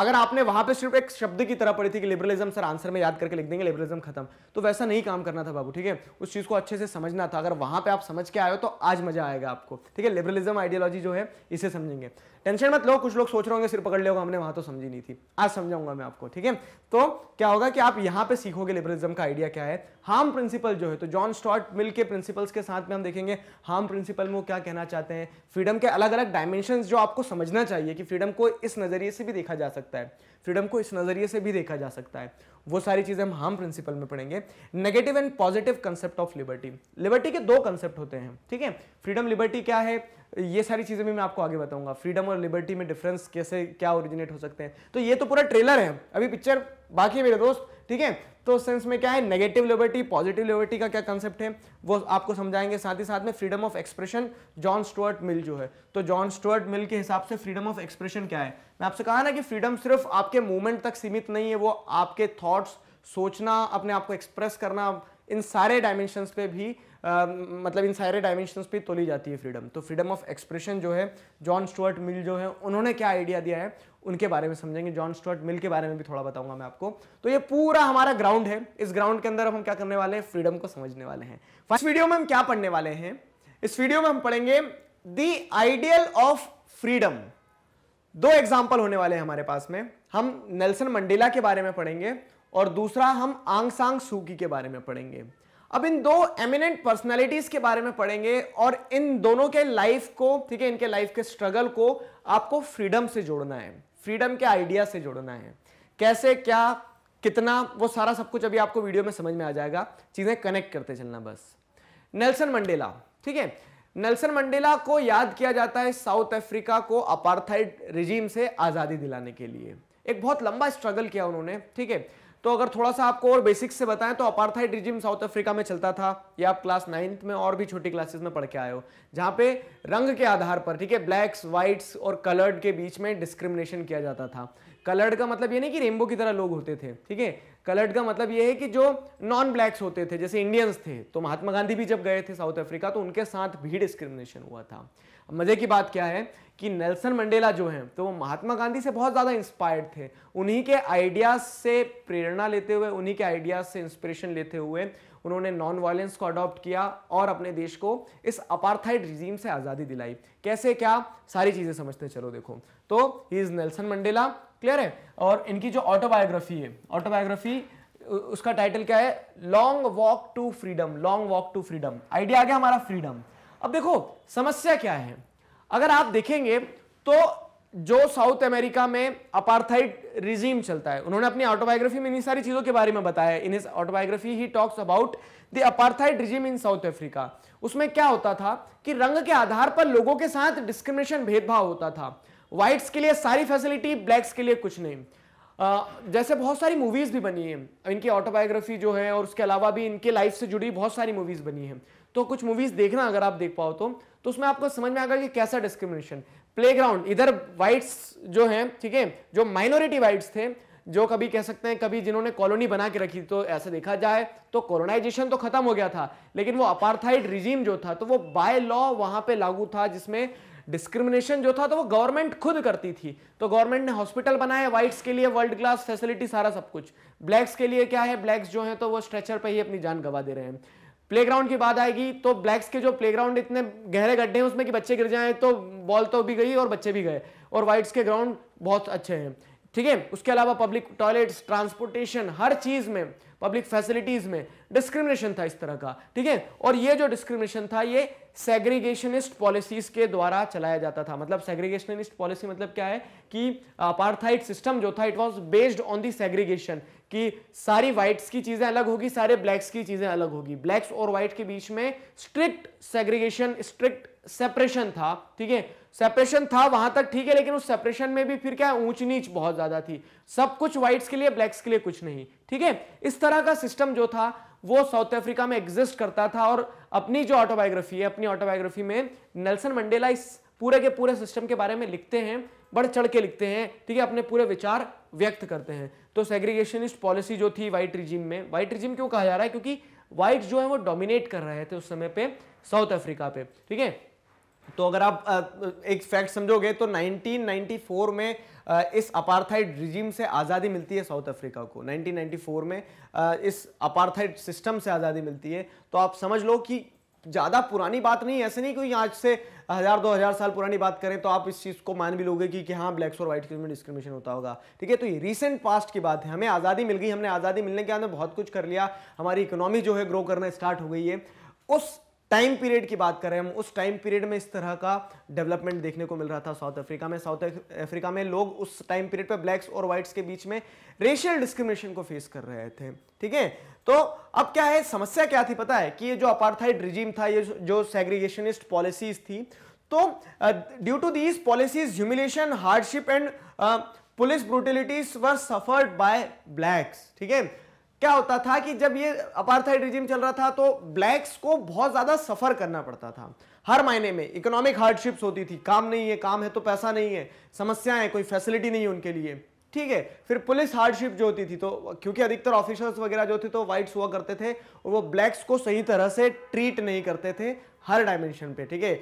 [SPEAKER 1] अगर आपने वहां पे सिर्फ एक शब्द की तरह पढ़ी थी कि लिबरलिज्म सर आंसर में याद करके लिख देंगे लिबरलिज्म खत्म तो वैसा नहीं काम करना था बाबू ठीक है उस चीज को अच्छे से समझना था अगर वहां पे आप समझ के आए हो तो आज मजा आएगा आपको ठीक है लिबरलिज्म आइडियोलॉजी जो है इसे समझेंगे टेंशन मत लो कुछ लोग सोच रहे होंगे सिर पकड़ लेगा हमने वहां तो समझी नहीं थी आज समझाऊंगा मैं आपको ठीक है तो क्या होगा कि आप यहाँ पे सीखोगे लिबरलिज्म का आइडिया क्या है हार्म प्रिंसिपल जो है तो जॉन स्टॉट मिल के प्रिंसिपल्स के साथ में हम देखेंगे हार्म प्रिंसिपल में वो क्या कहना चाहते हैं फ्रीडम के अलग अलग डायमेंशन जो आपको समझना चाहिए कि फ्रीडम को इस नज़रिए से भी देखा जा सकता है फ्रीडम को इस नज़रिए से भी देखा जा सकता है वो सारी चीज़ें हम हार्म प्रिंसिपल में पढ़ेंगे negative and positive concept of liberty liberty के दो कंसेप्ट होते हैं ठीक है फ्रीडम लिबर्टी क्या है ये सारी चीज़ें भी मैं आपको आगे बताऊंगा फ्रीडम और लिबर्टी में डिफरेंस कैसे क्या ओरिजिनेट हो सकते हैं तो ये तो पूरा ट्रेलर है अभी पिक्चर बाकी है मेरे दोस्त ठीक है तो सेंस में क्या है नेगेटिव लिबर्टी पॉजिटिव लिबर्टी का क्या कंसेप्ट है वो आपको समझाएंगे साथ ही साथ में freedom of expression John Stuart Mill जो है तो जॉन स्टुअर्ट मिल के हिसाब से फ्रीडम ऑफ एक्सप्रेशन क्या है मैं आपसे कहा ना कि फ्रीडम सिर्फ आपके मूवमेंट तक सीमित नहीं है वो आपके थॉट्स सोचना अपने आप को एक्सप्रेस करना इन सारे डायमेंशन पे भी मतलब इन सारे डायमेंशंस पे तोली जाती है फ्रीडम तो फ्रीडम ऑफ एक्सप्रेशन जो है जॉन स्टुअर्ट मिल जो है उन्होंने क्या आइडिया दिया है उनके बारे में समझेंगे जॉन स्टुअर्ट मिल के बारे में भी थोड़ा बताऊंगा मैं आपको तो ये पूरा हमारा ग्राउंड है इस ग्राउंड के अंदर हम क्या करने वाले हैं फ्रीडम को समझने वाले हैं फर्स्ट वीडियो में हम क्या पढ़ने वाले हैं इस वीडियो में हम पढ़ेंगे दी आइडियल ऑफ फ्रीडम दो एग्जाम्पल होने वाले हैं हमारे पास में हम नेल्सन मंडेला के बारे में पढ़ेंगे और दूसरा हम आंग सांग सूकी के बारे में पढ़ेंगे अब इन दो एमिनेंट पर्सनालिटीज के बारे में पढ़ेंगे और इन दोनों के लाइफ को ठीक है इनके लाइफ के स्ट्रगल को आपको फ्रीडम से जोड़ना है फ्रीडम के आइडिया से जोड़ना है कैसे क्या कितना वो सारा सब कुछ अभी आपको वीडियो में समझ में आ जाएगा चीज़ें कनेक्ट करते चलना बस नेल्सन मंडेला ठीक है नेल्सन मंडेला को याद किया जाता है साउथ अफ्रीका को अपार्थाइड रिजीम से आज़ादी दिलाने के लिए एक बहुत लंबा स्ट्रगल किया उन्होंने ठीक है तो अगर थोड़ा सा आपको और बेसिक्स से बताएं तो अपार्थाइड रिजिम साउथ अफ्रीका में चलता था या आप क्लास नाइन्थ में और भी छोटी क्लासेस में पढ़ के आए हो जहाँ पे रंग के आधार पर ठीक है ब्लैक्स वाइट्स और कलर्ड के बीच में डिस्क्रिमिनेशन किया जाता था कलर्ड का मतलब ये नहीं कि रेनबो की तरह लोग होते थे ठीक है कलर्ड का मतलब ये है कि जो नॉन ब्लैक्स होते थे जैसे इंडियंस थे तो महात्मा गांधी भी जब गए थे साउथ अफ्रीका तो उनके साथ भी डिस्क्रिमिनेशन हुआ था मज़े की बात क्या है कि नेल्सन मंडेला जो हैं तो वो महात्मा गांधी से बहुत ज़्यादा इंस्पायर्ड थे उन्हीं के आइडियाज़ से प्रेरणा लेते हुए उन्हीं के आइडियाज़ से इंस्पिरेशन लेते हुए उन्होंने नॉन वायलेंस को अडॉप्ट किया और अपने देश को इस अपार्थाइड रिजीम से आज़ादी दिलाई कैसे क्या सारी चीज़ें समझते चलो देखो तो he is Nelson Mandela clear है और इनकी जो ऑटोबायोग्राफी है ऑटोबायोग्राफी उसका टाइटल क्या है long walk to freedom long walk to freedom idea आ गया हमारा फ्रीडम अब देखो समस्या क्या है अगर आप देखेंगे तो जो साउथ अमेरिका में अपार्थाइट रिजीम चलता है उन्होंने अपनी ऑटोबायोग्राफी में इन्हीं सारी चीज़ों के बारे में बताया in autobiography he talks about the apartheid regime in South Africa उसमें क्या होता था कि रंग के आधार पर लोगों के साथ डिस्क्रिमिनेशन भेदभाव होता था व्हाइट्स के लिए सारी फैसिलिटी ब्लैक्स के लिए कुछ नहीं जैसे बहुत सारी मूवीज भी बनी है इनकी ऑटोबायोग्राफी जो है और उसके अलावा भी इनके लाइफ से जुड़ी बहुत सारी मूवीज बनी है तो कुछ मूवीज देखना अगर आप देख पाओ तो तो उसमें आपको समझ में आएगा कि कैसा डिस्क्रिमिनेशन प्लेग्राउंड इधर वाइट्स जो हैं ठीक है थीके? जो माइनॉरिटी वाइट्स थे जो कभी कह सकते हैं कभी जिन्होंने कॉलोनी बना के रखी तो ऐसे देखा जाए तो कोरोनाइजेशन तो खत्म हो गया था लेकिन वो अपार्थाइड रिजीम जो था तो वो बाय लॉ वहां पे लागू था जिसमें डिस्क्रिमिनेशन जो था तो वो गवर्नमेंट खुद करती थी तो गवर्नमेंट ने हॉस्पिटल बनाए वाइट्स के लिए वर्ल्ड क्लास फैसिलिटी सारा सब कुछ ब्लैक्स के लिए क्या है ब्लैक्स जो है तो वो स्ट्रेचर पर ही अपनी जान गवा दे रहे हैं प्लेग्राउंड की बात आएगी तो ब्लैक्स के जो प्लेग्राउंड इतने गहरे गड्ढे हैं उसमें कि बच्चे गिर जाएं तो बॉल तो भी गई और बच्चे भी गए और वाइट्स के ग्राउंड बहुत अच्छे हैं ठीक है उसके अलावा पब्लिक टॉयलेट्स ट्रांसपोर्टेशन हर चीज़ में पब्लिक फैसिलिटीज में डिस्क्रिमिनेशन था इस तरह का ठीक है और ये जो डिस्क्रिमिनेशन था ये सेग्रीगेशनिस्ट पॉलिसीज के द्वारा चलाया जाता था मतलब सेग्रीगेशनिस्ट पॉलिसी मतलब क्या है कि अपार्थाइट सिस्टम जो था it was based on the segregation कि सारी व्हाइट्स की चीजें अलग होगी सारे ब्लैक्स की चीजें अलग होगी ब्लैक्स और व्हाइट के बीच में स्ट्रिक्ट सेग्रीगेशन स्ट्रिक्ट सेपरेशन था ठीक है सेपरेशन था वहां तक ठीक है लेकिन उस सेपरेशन में भी फिर क्या है ऊंच नीच बहुत ज्यादा थी सब कुछ व्हाइट्स के लिए ब्लैक्स के लिए कुछ नहीं ठीक है इस तरह का सिस्टम जो था वो साउथ अफ्रीका में एग्जिस्ट करता था और अपनी जो ऑटोबायोग्राफी है अपनी ऑटोबायोग्राफी में नेल्सन मंडेला इस पूरे के पूरे सिस्टम के बारे में लिखते हैं बढ़ चढ़ के लिखते हैं ठीक है अपने पूरे विचार व्यक्त करते हैं तो सेग्रीगेशनिस्ट पॉलिसी जो थी व्हाइट रिजिम में व्हाइट रिजिम क्यों कहा जा रहा है क्योंकि व्हाइट जो है वो डोमिनेट कर रहे थे उस समय पे साउथ अफ्रीका पे ठीक है तो अगर आप एक फैक्ट समझोगे तो 1994 में इस अपार्थाइड रिजीम से आज़ादी मिलती है साउथ अफ्रीका को 1994 में इस अपार्थाइड सिस्टम से आज़ादी मिलती है तो आप समझ लो कि ज़्यादा पुरानी बात नहीं ऐसे नहीं कोई आज से हज़ार दो हज़ार साल पुरानी बात करें तो आप इस चीज़ को मान भी लोगे कि, कि हाँ ब्लैक्स और वाइट में डिस्क्रिमिनेशन होता होगा ठीक है तो ये रिसेंट पास्ट की बात है हमें आज़ादी मिल गई हमने आज़ादी मिलने के बाद बहुत कुछ कर लिया हमारी इकोनॉमी जो है ग्रो करना स्टार्ट हो गई है उस टाइम पीरियड की बात करें हम उस टाइम पीरियड में इस तरह का डेवलपमेंट देखने को मिल रहा था साउथ अफ्रीका में साउथ अफ्रीका में लोग उस टाइम पीरियड पर ब्लैक्स और व्हाइट्स के बीच में रेशियल डिस्क्रिमिनेशन को फेस कर रहे थे ठीक है तो अब क्या है समस्या क्या थी पता है कि ये जो अपार्थाइड रिजीम था ये जो सेग्रीगेशनिस्ट पॉलिसीज थी तो due to these policies humiliation hardship and police brutalities were suffered by blacks ठीक है क्या होता था कि जब ये अपार्थाइड रिजिम चल रहा था तो ब्लैक्स को बहुत ज़्यादा सफ़र करना पड़ता था हर मायने में इकोनॉमिक हार्डशिप्स होती थी काम नहीं है काम है तो पैसा नहीं है समस्याएं कोई फैसिलिटी नहीं है उनके लिए ठीक है फिर पुलिस हार्डशिप जो होती थी तो क्योंकि अधिकतर ऑफिसर्स वगैरह जो थे तो वाइट्स हुआ करते थे और वो ब्लैक्स को सही तरह से ट्रीट नहीं करते थे हर डायमेंशन पे ठीक है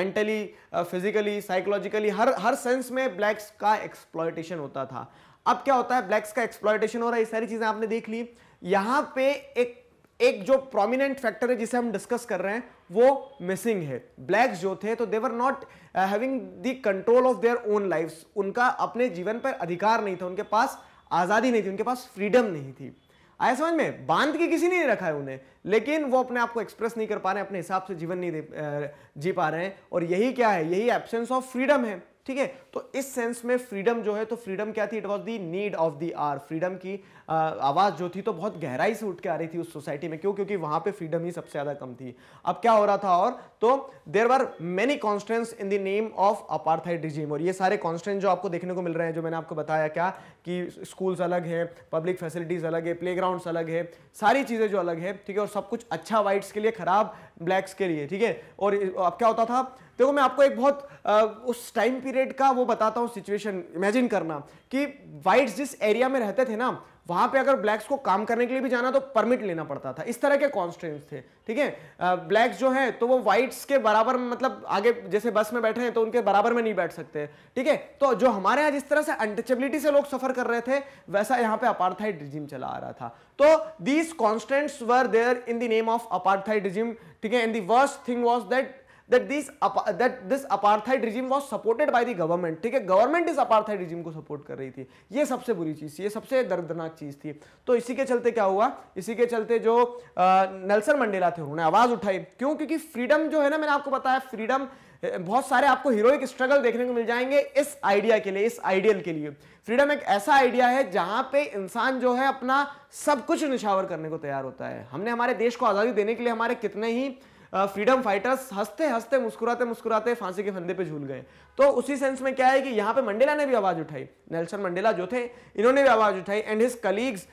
[SPEAKER 1] मेंटली फिजिकली साइकोलॉजिकली हर हर सेंस में ब्लैक्स का एक्सप्लॉयटेशन होता था अब क्या होता है ब्लैक्स का एक्सप्लॉयटेशन हो रहा है ये सारी चीज़ें आपने देख ली यहां पे एक एक जो प्रोमिनेंट फैक्टर है जिसे हम डिस्कस कर रहे हैं वो मिसिंग है ब्लैक्स जो थे तो they were not having the control of their own life उनका अपने जीवन पर अधिकार नहीं था उनके पास आज़ादी नहीं थी उनके पास फ्रीडम नहीं थी आया समझ में बांध के किसी ने नहीं रखा है उन्हें लेकिन वो अपने आप को एक्सप्रेस नहीं कर पा रहे अपने हिसाब से जीवन नहीं दे uh, जी पा रहे हैं और यही क्या है यही एब्सेंस ऑफ फ्रीडम है ठीक है तो इस सेंस में फ्रीडम जो है तो फ्रीडम क्या थी it was the need of the our freedom की आवाज़ जो थी तो बहुत गहराई से उठ के आ रही थी उस सोसाइटी में क्यों क्योंकि वहां पे फ्रीडम ही सबसे ज़्यादा कम थी अब क्या हो रहा था और तो there are many constraints in the name of apartheid regime और ये सारे कॉन्स्टेंट जो आपको देखने को मिल रहे हैं जो मैंने आपको बताया क्या कि स्कूल्स अलग है पब्लिक फैसिलिटीज़ अलग है प्ले अलग है सारी चीज़ें जो अलग है ठीक है और सब कुछ अच्छा वाइट्स के लिए ख़राब ब्लैक्स के लिए ठीक है और अब क्या होता था देखो मैं आपको एक बहुत आ, उस टाइम पीरियड का वो बताता हूँ सिचुएशन इमेजिन करना कि वाइट्स जिस एरिया में रहते थे ना वहां पे अगर ब्लैक्स को काम करने के लिए भी जाना तो परमिट लेना पड़ता था इस तरह के कॉन्स्टेंट थे ठीक है ब्लैक्स जो है तो वो वाइट्स के बराबर मतलब आगे जैसे बस में बैठे हैं तो उनके बराबर में नहीं बैठ सकते ठीक है तो जो हमारे यहाँ जिस तरह से अनटचेबिलिटी से लोग सफर कर रहे थे वैसा यहाँ पे अपार्थाइड रिजिम चला आ रहा था तो these constraints were there in the name of apartheid regime ठीक है and the worst worst thing was that that this that this apartheid regime was supported by the government ठीक है गवर्नमेंट इस अपार्थाइड रिजिम को सपोर्ट कर रही थी ये सबसे बुरी चीज़ थी ये सबसे दर्दनाक चीज़ थी तो इसी के चलते क्या हुआ इसी के चलते जो नेल्सन मंडेला थे उन्होंने आवाज़ उठाई क्यों क्योंकि फ्रीडम जो है ना मैंने आपको बताया फ्रीडम बहुत सारे आपको हीरोइक स्ट्रगल देखने को मिल जाएंगे इस आइडिया के लिए इस आइडियल के लिए फ्रीडम एक ऐसा आइडिया है जहां पे इंसान जो है अपना सब कुछ निशावर करने को तैयार होता है हमने हमारे देश को आज़ादी देने के लिए हमारे कितने ही फ्रीडम फाइटर्स हंसते हंसते मुस्कुराते मुस्कुराते फांसी के फंदे पे झूल गए तो उसी सेंस में क्या है कि यहाँ पे मंडेला ने भी आवाज़ उठाई नेल्सन मंडेला जो थे इन्होंने भी आवाज़ उठाई and his colleagues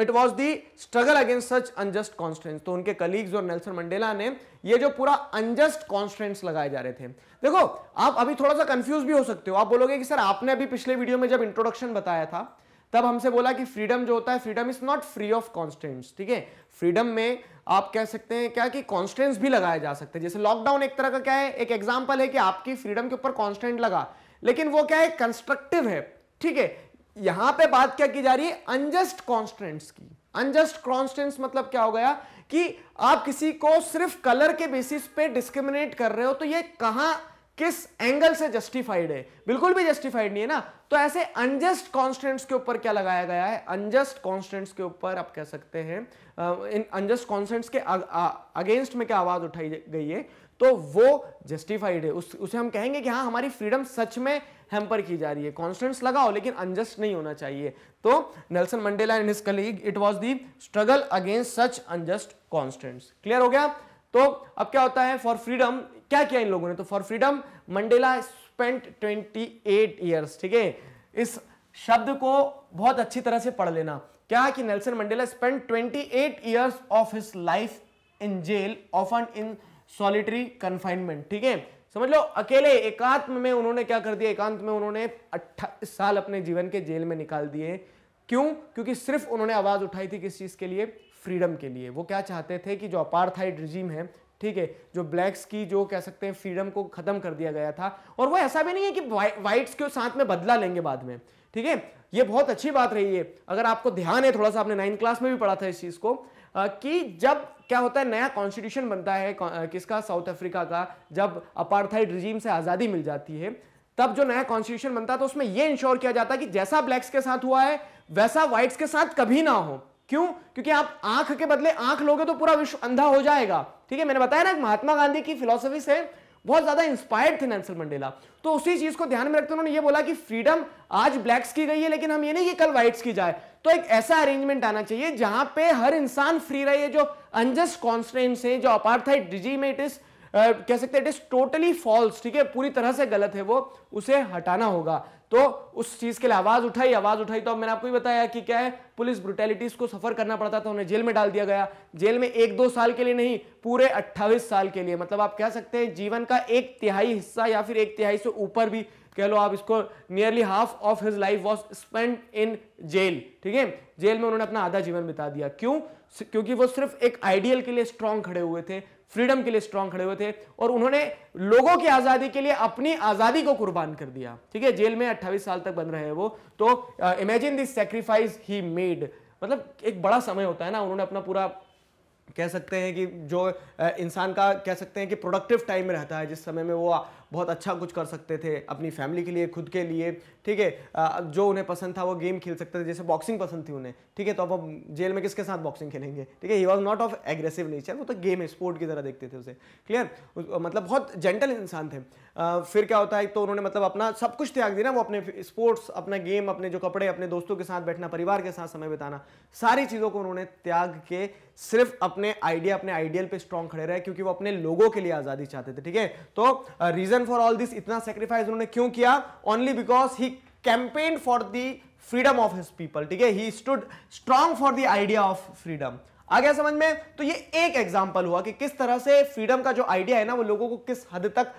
[SPEAKER 1] it was the struggle against such unjust constraint तो उनके कलीग्स और नेल्सन मंडेला ने ये जो पूरा अनजस्ट कॉन्स्टेंट्स लगाए जा रहे थे देखो आप अभी थोड़ा सा कंफ्यूज भी हो सकते हो आप बोलोगे कि सर आपने अभी पिछले वीडियो में जब इंट्रोडक्शन बताया था तब हमसे बोला कि फ्रीडम जो होता है freedom is not free of constraints ठीक है फ्रीडम में आप कह सकते हैं क्या कि कॉन्स्टेंट्स भी लगाए जा सकते हैं जैसे लॉकडाउन एक तरह का क्या है एक एग्जाम्पल है कि आपकी फ्रीडम के ऊपर कॉन्स्टेंट लगा लेकिन वो क्या है कंस्ट्रक्टिव है ठीक है यहां पे बात क्या की जा रही है अनजस्ट कॉन्स्टेंट्स की अनजस्ट कॉन्स्टेंट्स मतलब क्या हो गया कि आप किसी को सिर्फ कलर के बेसिस पे डिस्क्रिमिनेट कर रहे हो तो ये कहां किस एंगल से जस्टिफाइड है बिल्कुल भी जस्टिफाइड नहीं है ना तो ऐसे अनजस्ट कॉन्स्टेंट्स के ऊपर क्या लगाया गया है अनजस्ट कॉन्स्टेंट्स के ऊपर आप कह सकते हैं इन अनजस्ट कॉन्स्टेंट्स के अगेंस्ट में क्या आवाज उठाई गई है तो वो जस्टिफाइड है उस उसे हम कहेंगे कि हाँ हमारी फ्रीडम सच में हैम्पर की जा रही है कॉन्स्टेंट्स लगाओ लेकिन अनजस्ट नहीं होना चाहिए तो Nelson Mandela and his colleague it was the struggle against such unjust constraints clear हो गया तो अब क्या होता है फॉर फ्रीडम क्या किया इन लोगों ने तो for freedom Mandela spent 28 years ठीक है इस शब्द को बहुत अच्छी तरह से पढ़ लेना क्या कि Nelson Mandela spend 28 years of his life in jail often in solitary confinement ठीक है समझ लो अकेले एकांत में उन्होंने क्या कर दिया एकांत में उन्होंने अट्ठाईस साल अपने जीवन के जेल में निकाल दिए क्यों क्योंकि सिर्फ उन्होंने आवाज उठाई थी किस चीज के लिए फ्रीडम के लिए वो क्या चाहते थे कि जो अपार्थाइड रिजीम है ठीक है जो ब्लैक्स की जो कह सकते हैं फ्रीडम को खत्म कर दिया गया था और वो ऐसा भी नहीं है कि वाइट्स के साथ में बदला लेंगे बाद में ठीक है ये बहुत अच्छी बात रही है अगर आपको ध्यान है थोड़ा सा आपने नाइन्थ क्लास में भी पढ़ा था इस चीज को कि जब क्या होता है नया कॉन्स्टिट्यूशन बनता है किसका साउथ अफ्रीका का जब अपार्थाइड रिजीम से आज़ादी मिल जाती है तब जो नया कॉन्स्टिट्यूशन बनता है तो उसमें यह इंश्योर किया जाता है कि जैसा ब्लैक्स के साथ हुआ है वैसा व्हाइट्स के साथ कभी ना हो क्यों क्योंकि आप आंख के बदले आंख लोगे तो पूरा विश्व अंधा हो जाएगा ठीक है मैंने बताया ना महात्मा गांधी की फिलोसफी से बहुत ज्यादा इंस्पायर्ड थे नेल्सन मंडेला तो उसी चीज को ध्यान में रखते उन्होंने ये बोला कि फ्रीडम आज ब्लैक्स की गई है लेकिन हम ये नहीं कि कल व्हाइट्स की जाए तो एक ऐसा अरेंजमेंट आना चाहिए जहां पे हर इंसान फ्री रहे जो अनजस्ट कॉन्स्टेंट है जो अपार्थाइड में इट इज कह सकते हैं इट इज टोटली फॉल्स ठीक है पूरी तरह से गलत है वो उसे हटाना होगा तो उस चीज के लिए आवाज उठाई आवाज उठाई तो अब मैंने आपको भी बताया कि क्या है पुलिस ब्रुटेलिटीज को सफर करना पड़ता था उन्हें जेल में डाल दिया गया जेल में एक दो साल के लिए नहीं पूरे 28 साल के लिए मतलब आप कह सकते हैं जीवन का एक तिहाई हिस्सा या फिर एक तिहाई से ऊपर भी कह लो आप इसको nearly half of his life was spend in jail ठीक है जेल में उन्होंने अपना आधा जीवन बिता दिया क्यों क्योंकि वो सिर्फ एक आइडियल के लिए स्ट्रांग खड़े हुए थे फ्रीडम के लिए स्ट्रांग खड़े हुए थे और उन्होंने लोगों की आज़ादी के लिए अपनी आज़ादी को कुर्बान कर दिया ठीक है जेल में 28 साल तक बन रहे वो तो imagine this sacrifice he made मतलब एक बड़ा समय होता है ना उन्होंने अपना पूरा कह सकते हैं कि जो इंसान का कह सकते हैं कि प्रोडक्टिव टाइम रहता है जिस समय में वो बहुत अच्छा कुछ कर सकते थे अपनी फैमिली के लिए खुद के लिए ठीक है जो उन्हें पसंद था वो गेम खेल सकते थे जैसे बॉक्सिंग पसंद थी उन्हें ठीक है तो अब जेल में किसके साथ बॉक्सिंग खेलेंगे ठीक है he was not of aggressive nature वो तो गेम है स्पोर्ट की तरह देखते थे उसे क्लियर मतलब बहुत जेंटल इंसान थे आ, फिर क्या होता है तो उन्होंने मतलब अपना सब कुछ त्याग दिया ना वो अपने स्पोर्ट्स अपना गेम अपने जो कपड़े अपने दोस्तों के साथ बैठना परिवार के साथ समय बिताना सारी चीज़ों को उन्होंने त्याग के सिर्फ अपने आइडिया अपने आइडियल पे स्ट्रांग खड़े रहे क्योंकि वो अपने लोगों के लिए आज़ादी चाहते थे ठीक है तो रीज़न फॉर ऑल दिस इतना सेक्रीफाइस उन्होंने क्यों किया only because he campaign for the freedom of his people ठीक है he stood strong for the idea of freedom आ गया समझ में तो ये एक एग्जाम्पल हुआ कि किस तरह से फ्रीडम का जो आइडिया है ना वो लोगों को किस हद तक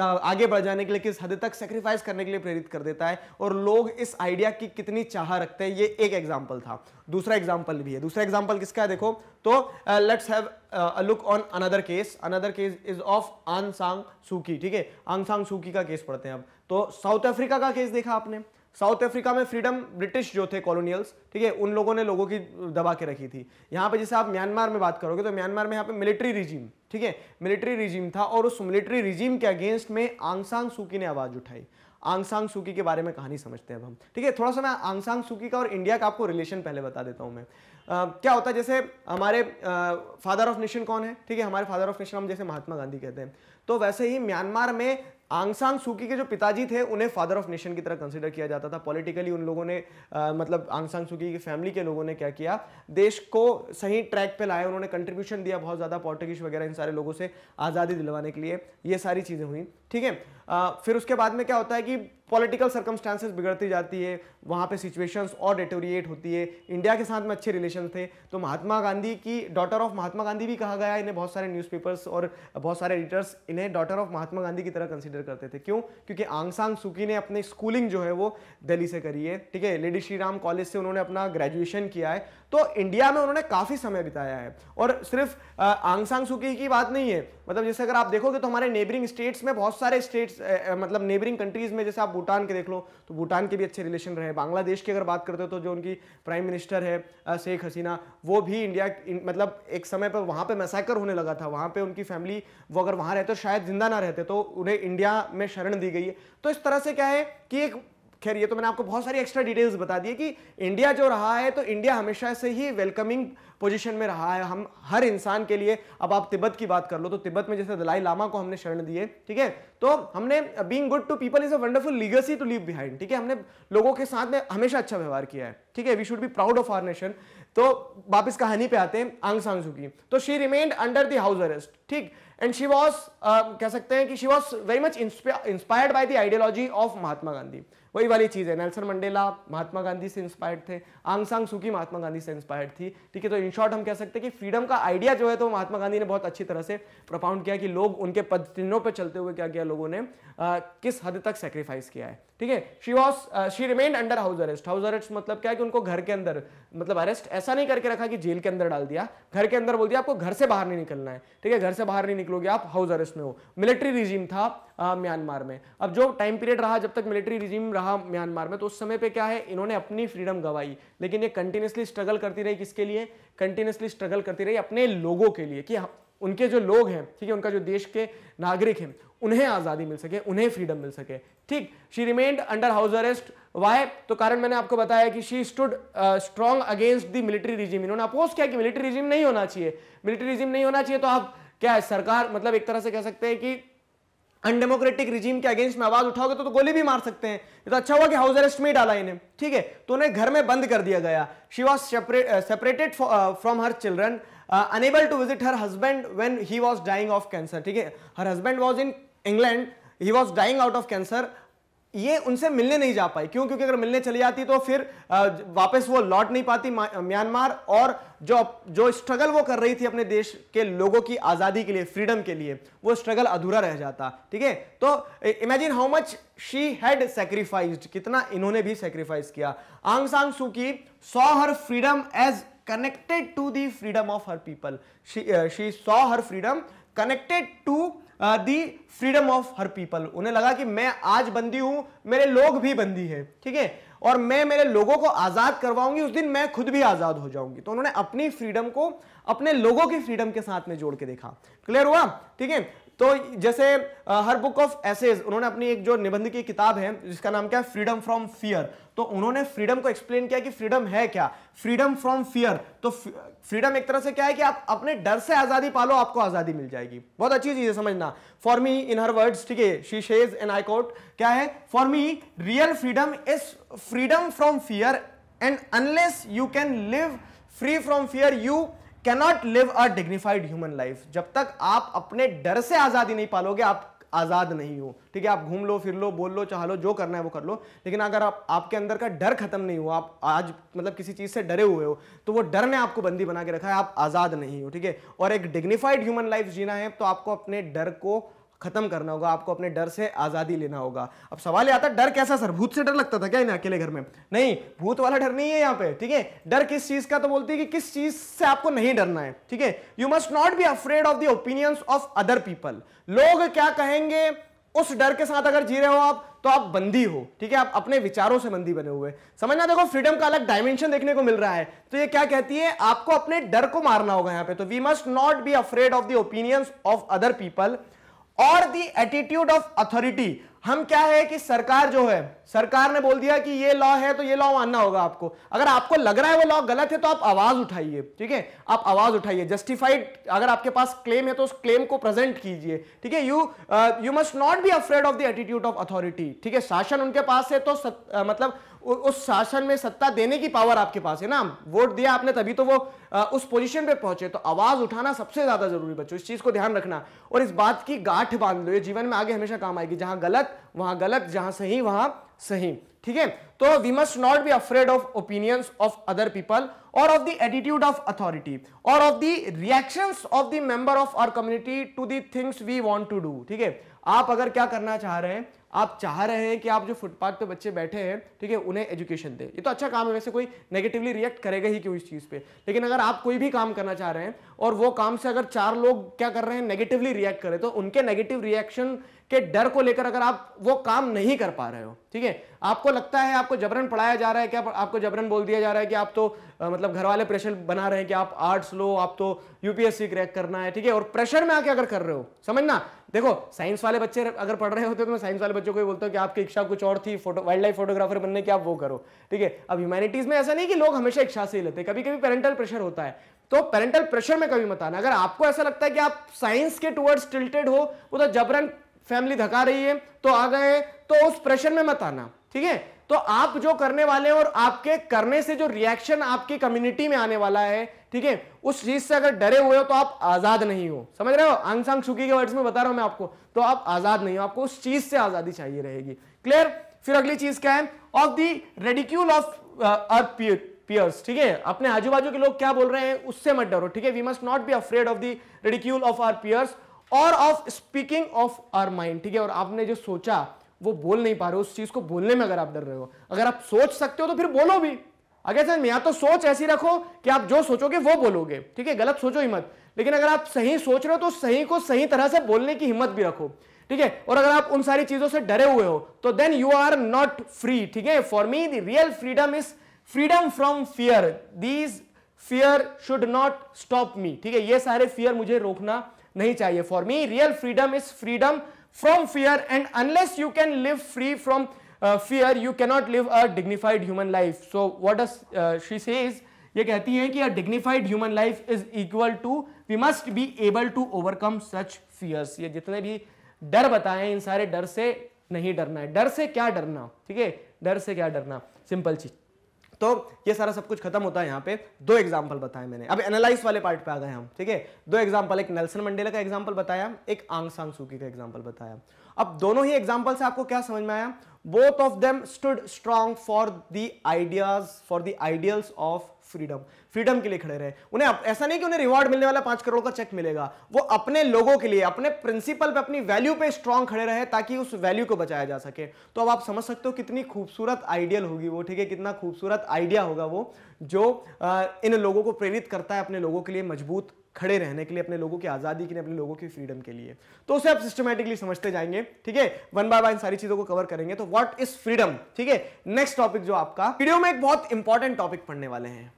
[SPEAKER 1] आगे बढ़ जाने के लिए किस हद तक सेक्रीफाइस करने के लिए प्रेरित कर देता है और लोग इस आइडिया की कितनी चाह रखते हैं ये एक एग्जाम्पल था दूसरा एग्जाम्पल भी है दूसरा एग्जाम्पल किसका है देखो तो let's have a look on another case another case is of Aung San सूकी ठीक है आंग सांग सूकी का केस पढ़ते हैं अब तो साउथ अफ्रीका का केस देखा आपने साउथ अफ्रीका में फ्रीडम ब्रिटिश जो थे कॉलोनियल्स ठीक है उन लोगों ने लोगों की दबा के रखी थी यहाँ पे जैसे आप म्यांमार में बात करोगे तो म्यांमार में यहाँ पे मिलिट्री रिजीम ठीक है मिलिट्री रिजीम था और उस मिलिट्री रिजीम के अगेंस्ट में आंगसांग सुकी ने आवाज़ उठाई आंगसांग सुकी के बारे में कहानी समझते हैं अब हम ठीक है थोड़ा सा मैं आंगसांग सुकी का और इंडिया का आपको रिलेशन पहले बता देता हूँ मैं आ, क्या होता है जैसे हमारे फादर ऑफ नेशन कौन है ठीक है हमारे फादर ऑफ नेशन हम जैसे महात्मा गांधी कहते हैं तो वैसे ही म्यांमार में आंगसान सूकी के जो पिताजी थे उन्हें फादर ऑफ नेशन की तरह कंसिडर किया जाता था पॉलिटिकली उन लोगों ने आ, मतलब आंगसान सूकी की फैमिली के लोगों ने क्या किया देश को सही ट्रैक पे लाया उन्होंने कंट्रीब्यूशन दिया बहुत ज़्यादा पोर्टुगीज वगैरह इन सारे लोगों से आज़ादी दिलवाने के लिए ये सारी चीज़ें हुई ठीक है फिर उसके बाद में क्या होता है कि पॉलिटिकल सर्कमस्टांसिस बिगड़ती जाती है वहाँ पे सिचुएशंस और डेटोरिएट होती है इंडिया के साथ में अच्छे रिलेशन थे तो महात्मा गांधी की डॉटर ऑफ महात्मा गांधी भी कहा गया इन्हें बहुत सारे न्यूज़पेपर्स और बहुत सारे एडिटर्स इन्हें डॉटर ऑफ महात्मा गांधी की तरह कंसिडर करते थे क्यों क्योंकि आंगसांग सुकी ने अपनी स्कूलिंग जो है वो दिल्ली से करी है ठीक है लेडी श्री राम कॉलेज से उन्होंने अपना ग्रेजुएशन किया है तो इंडिया में उन्होंने काफ़ी समय बिताया है और सिर्फ आंगसांग सुकी की बात नहीं है मतलब जैसे अगर आप देखोगे तो हमारे नेबरिंग स्टेट्स में बहुत सारे स्टेट्स मतलब नेबरिंग कंट्रीज़ में जैसे आप भूटान के देख लो तो भूटान के भी अच्छे रिलेशन रहे बांग्लादेश की अगर बात करते हो तो जो उनकी प्राइम मिनिस्टर है शेख हसीना वो भी इंडिया मतलब एक समय पर वहाँ पर मैसाकर होने लगा था वहाँ पर उनकी फैमिली वो अगर वहाँ रहते तो शायद जिंदा ना रहते तो उन्हें इंडिया में शरण दी गई है तो इस तरह से क्या है कि एक खैर ये तो मैंने आपको बहुत सारी एक्स्ट्रा डिटेल्स बता दी कि इंडिया जो रहा है तो इंडिया हमेशा से ही वेलकमिंग पोजीशन में रहा है हम हर इंसान के लिए अब आप तिब्बत की बात कर लो तो तिब्बत में जैसे दलाई लामा को हमने शरण दिए ठीक है तो हमने being good to people is a wonderful legacy to leave behind ठीक है हमने लोगों के साथ में हमेशा अच्छा व्यवहार किया है ठीक है we should be proud of our nation तो वापस कहानी पे आते हैं आंग सांग की तो she remained under the house arrest ठीक एंड शी वॉज कह सकते हैं कि she was very much inspired by the ideology of Mahatma Gandhi वही वाली चीज़ है नेल्सन मंडेला महात्मा गांधी से इंस्पायर्ड थे आंग सांग महात्मा गांधी से इंस्पायर्ड थी ठीक है तो इन शॉर्ट हम कह सकते हैं कि फ्रीडम का आइडिया जो है तो महात्मा गांधी ने बहुत अच्छी तरह से प्रपाउंड किया कि लोग उनके पद चिन्हों पर चलते हुए क्या किया लोगों ने आ, किस हद तक सेक्रीफाइस किया है ठीक है she was she remain under house arrest house arrest मतलब क्या है कि उनको घर के अंदर मतलब अरेस्ट ऐसा नहीं करके रखा कि जेल के अंदर डाल दिया घर के अंदर बोल दिया आपको घर से बाहर नहीं निकलना है ठीक है घर से बाहर नहीं निकलोगे आप हाउस अरेस्ट में हो मिलिट्री रिजीम था म्यांमार में अब जो टाइम पीरियड रहा जब तक मिलिट्री रिजीम रहा म्यांमार में तो उस समय पे क्या है इन्होंने अपनी फ्रीडम गवाई लेकिन ये कंटिन्यूसली स्ट्रगल करती रही किसके लिए कंटिन्यूसली स्ट्रगल करती रही अपने लोगों के लिए कि हाँ, उनके जो लोग हैं ठीक है उनका जो देश के नागरिक हैं उन्हें आज़ादी मिल सके उन्हें फ्रीडम मिल सके ठीक she remained under house arrest why तो कारण मैंने आपको बताया कि she stood strong against the military regime इन्होंने अपोज किया कि मिलिट्री रिजीम नहीं होना चाहिए मिलिट्री रिजीम नहीं होना चाहिए तो आप क्या है सरकार मतलब एक तरह से कह सकते हैं कि अनडेमोक्रेटिक रिजीम के अगेंस्ट में आवाज उठाओगे तो, तो गोली भी मार सकते हैं ये तो अच्छा हुआ कि हाउस अरेस्ट में ही डाला इन्हें ठीक है तो उन्हें घर में बंद कर दिया गया she was separated from her children unable to visit her husband when he was dying of cancer ठीक है her husband was in England he was dying out of cancer ये उनसे मिलने नहीं जा पाई क्यों क्योंकि अगर मिलने चली जाती तो फिर वापस वो लौट नहीं पाती म्यांमार और जो जो स्ट्रगल वो कर रही थी अपने देश के लोगों की आज़ादी के लिए फ्रीडम के लिए वो स्ट्रगल अधूरा रह जाता ठीक है तो imagine how much she had sacrificed कितना इन्होंने भी सेक्रीफाइस किया Aung San Suu Kyi saw her freedom as connected to the freedom of her people she saw her freedom connected to the freedom of her people उन्हें लगा कि मैं आज बंदी हूं मेरे लोग भी बंदी है ठीक है और मैं मेरे लोगों को आज़ाद करवाऊंगी उस दिन मैं खुद भी आज़ाद हो जाऊंगी तो उन्होंने अपनी फ्रीडम को अपने लोगों की फ्रीडम के साथ में जोड़ के देखा क्लियर हुआ ठीक है तो जैसे हर बुक ऑफ एसेज उन्होंने अपनी एक जो निबंध की किताब है जिसका नाम क्या है फ्रीडम फ्रॉम फियर तो उन्होंने फ्रीडम को एक्सप्लेन किया कि फ्रीडम है क्या फ्रीडम फ्रॉम फियर तो फ्रीडम एक तरह से क्या है कि आप अपने डर से आजादी पालो आपको आजादी मिल जाएगी बहुत अच्छी चीज है समझना for me in her words ठीक है she says and I quote क्या है for me real freedom is freedom from fear and unless you can live free from fear you cannot live a dignified human life जब तक आप अपने डर से आजादी नहीं पालोगे आप आज़ाद नहीं हो ठीक है आप घूम लो फिर लो बोल लो चाह लो जो करना है वो कर लो लेकिन अगर आप आपके अंदर का डर खत्म नहीं हुआ आप आज मतलब किसी चीज़ से डरे हुए हो तो वो डर ने आपको बंदी बना के रखा है आप आज़ाद नहीं हो ठीक है और एक डिग्निफाइड ह्यूमन लाइफ जीना है तो आपको अपने डर को खत्म करना होगा आपको अपने डर से आज़ादी लेना होगा अब सवाल यह आता है डर कैसा सर भूत से डर लगता था क्या इन्हें अकेले घर में नहीं भूत वाला डर नहीं है यहाँ पे ठीक है डर किस चीज़ का तो बोलती है कि किस चीज़ से आपको नहीं डरना है ठीक है you must not be afraid of the opinions of other people लोग क्या कहेंगे उस डर के साथ अगर जी रहे हो आप तो आप बंदी हो ठीक है आप अपने विचारों से बंदी बने हुए समझना देखो फ्रीडम का अलग डायमेंशन देखने को मिल रहा है तो ये क्या कहती है आपको अपने डर को मारना होगा यहां पे तो we must not be afraid of the opinions of other people और दी एटीट्यूड ऑफ अथॉरिटी हम क्या है कि सरकार जो है सरकार ने बोल दिया कि ये लॉ है तो ये लॉ मानना होगा आपको अगर आपको लग रहा है वो लॉ गलत है तो आप आवाज उठाइए ठीक है आप आवाज उठाइए जस्टिफाइड अगर आपके पास क्लेम है तो उस क्लेम को प्रेजेंट कीजिए ठीक है you you must not be afraid of the attitude of authority ठीक है शासन उनके पास है तो सत, uh, मतलब उस शासन में सत्ता देने की पावर आपके पास है ना वोट दिया आपने तभी तो वो आ, उस पोजीशन पे पहुंचे तो आवाज उठाना सबसे ज्यादा जरूरी बच्चों इस चीज को ध्यान रखना और इस बात की गांठ बांध लो ये जीवन में आगे हमेशा काम आएगी जहां गलत वहां गलत जहां सही वहां सही ठीक है तो we must not be afraid of opinions of other people और of the attitude of authority और of the reaction of the member of our community to the things we want to do ठीक है आप अगर क्या करना चाह रहे हैं आप चाह रहे हैं कि आप जो फुटपाथ पे बच्चे बैठे हैं ठीक है उन्हें एजुकेशन दें ये तो अच्छा काम है वैसे कोई नेगेटिवली रिएक्ट करेगा ही क्यों इस चीज़ पे लेकिन अगर आप कोई भी काम करना चाह रहे हैं और वो काम से अगर चार लोग क्या कर रहे हैं नेगेटिवली रिएक्ट करें तो उनके नेगेटिव रिएक्शन के डर को लेकर अगर आप वो काम नहीं कर पा रहे हो ठीक है आपको लगता है आपको जबरन पढ़ाया जा रहा है क्या आपको जबरन बोल दिया जा रहा है कि आप तो आ, मतलब घर वाले प्रेशर बना रहे हैं कि आप आर्ट्स लो आप तो यूपीएससी क्रैक करना है ठीक है और प्रेशर में आके अगर कर रहे हो समझना देखो साइंस वाले बच्चे अगर पढ़ रहे होते तो मैं साइंस वाले बच्चों को बोलता हूँ कि आपकी इच्छा कुछ और थी फोटो वाइल्ड लाइफ फोटोग्राफर बनने की आप वो करो ठीक है अब ह्यूमैनिटीज में ऐसा नहीं कि लोग हमेशा इच्छा से ही लेते कभी कभी पेरेंटल प्रेशर होता है तो पेरेंटल प्रेशर में कभी मत आना अगर आपको ऐसा लगता है कि आप साइंस के टूवर्ड्स टिल्टेड हो वो तो जबरन फैमिली धका रही है तो आ गए तो उस प्रेशर में मत आना ठीक है तो आप जो करने वाले हैं और आपके करने से जो रिएक्शन आपकी कम्युनिटी में आने वाला है ठीक है उस चीज से अगर डरे हुए हो तो आप आजाद नहीं हो समझ रहे हो आंगसांग सुखी के वर्ड्स में बता रहा हूं मैं आपको तो आप आजाद नहीं हो आपको उस चीज से आजादी चाहिए रहेगी क्लियर फिर अगली चीज क्या है of the ridicule of our peers ठीक है अपने आजू बाजू के लोग क्या बोल रहे हैं उससे मत डरो ठीक है we must not be afraid of the ridicule of our peers और of speaking of our mind ठीक है और आपने जो सोचा वो बोल नहीं पा रहे हो उस चीज को बोलने में अगर आप डर रहे हो अगर आप सोच सकते हो तो फिर बोलो भी अगर सर या तो सोच ऐसी रखो कि आप जो सोचोगे वो बोलोगे ठीक है गलत सोचो ही मत लेकिन अगर आप सही सोच रहे हो तो सही को सही तरह से बोलने की हिम्मत भी रखो ठीक है और अगर आप उन सारी चीजों से डरे हुए हो तो then you are not free ठीक है for me the real freedom is freedom from fear these fear should not stop me ठीक है ये सारे फियर मुझे रोकना नहीं चाहिए for me real freedom is freedom from fear and unless you can live free from uh, fear you cannot live a dignified human life so what does uh, she says ये कहती हैं कि a dignified human life is equal to we must be able to overcome such fears ये जितने भी डर बताए इन सारे डर से नहीं डरना है डर से क्या डरना ठीक है डर से क्या डरना सिंपल चीज तो ये सारा सब कुछ खत्म होता है यहाँ पे दो एग्जाम्पल बताए मैंने अब एनालाइज वाले पार्ट पे आ गए हम ठीक है दो एग्जाम्पल एक नेल्सन मंडेला का एग्जाम्पल बताया एक आंग सांग सूकी का एग्जाम्पल बताया अब दोनों ही एग्जाम्पल से आपको क्या समझ में आया both of them stood strong for the ideas for the ideals of freedom freedom के लिए खड़े रहे उन्हें ऐसा नहीं कि उन्हें रिवॉर्ड मिलने वाला पांच करोड़ का चेक मिलेगा वो अपने लोगों के लिए अपने प्रिंसिपल पे अपनी वैल्यू पे स्ट्रांग खड़े रहे ताकि उस वैल्यू को बचाया जा सके तो अब आप समझ सकते हो कितनी खूबसूरत आइडियल होगी वो ठीक है कितना खूबसूरत आइडिया होगा वो जो इन लोगों को प्रेरित करता है अपने लोगों के लिए मजबूत खड़े रहने के लिए अपने लोगों की आज़ादी के लिए अपने लोगों की फ्रीडम के लिए तो उसे आप सिस्टमेटिकली समझते जाएंगे ठीक है वन बाय वन सारी चीज़ों को कवर करेंगे तो व्हाट इज फ्रीडम ठीक है नेक्स्ट टॉपिक जो आपका वीडियो में एक बहुत इंपॉर्टेंट टॉपिक पढ़ने वाले हैं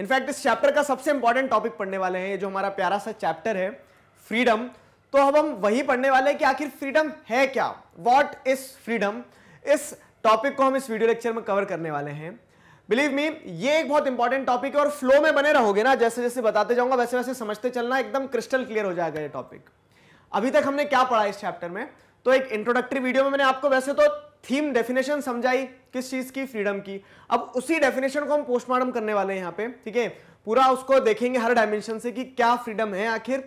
[SPEAKER 1] इनफैक्ट इस चैप्टर का सबसे इंपॉर्टेंट टॉपिक पढ़ने वाले हैं ये जो हमारा प्यारा सा चैप्टर है फ्रीडम तो अब हम वही पढ़ने वाले हैं कि आखिर फ्रीडम है क्या वॉट इज फ्रीडम इस टॉपिक को हम इस वीडियो लेक्चर में कवर करने वाले हैं बिलीव मी ये एक बहुत इंपॉर्टेंट टॉपिक है और फ्लो में बने रहोगे ना जैसे जैसे बताते जाऊंगा वैसे वैसे समझते चलना एकदम क्रिस्टल क्लियर हो जाएगा ये टॉपिक अभी तक हमने क्या पढ़ा इस चैप्टर में तो एक इंट्रोडक्टरी वीडियो में मैंने आपको वैसे तो थीम डेफिनेशन समझाई किस चीज की फ्रीडम की अब उसी डेफिनेशन को हम पोस्टमार्टम करने वाले हैं यहाँ पे ठीक है पूरा उसको देखेंगे हर डायमेंशन से कि क्या फ्रीडम है आखिर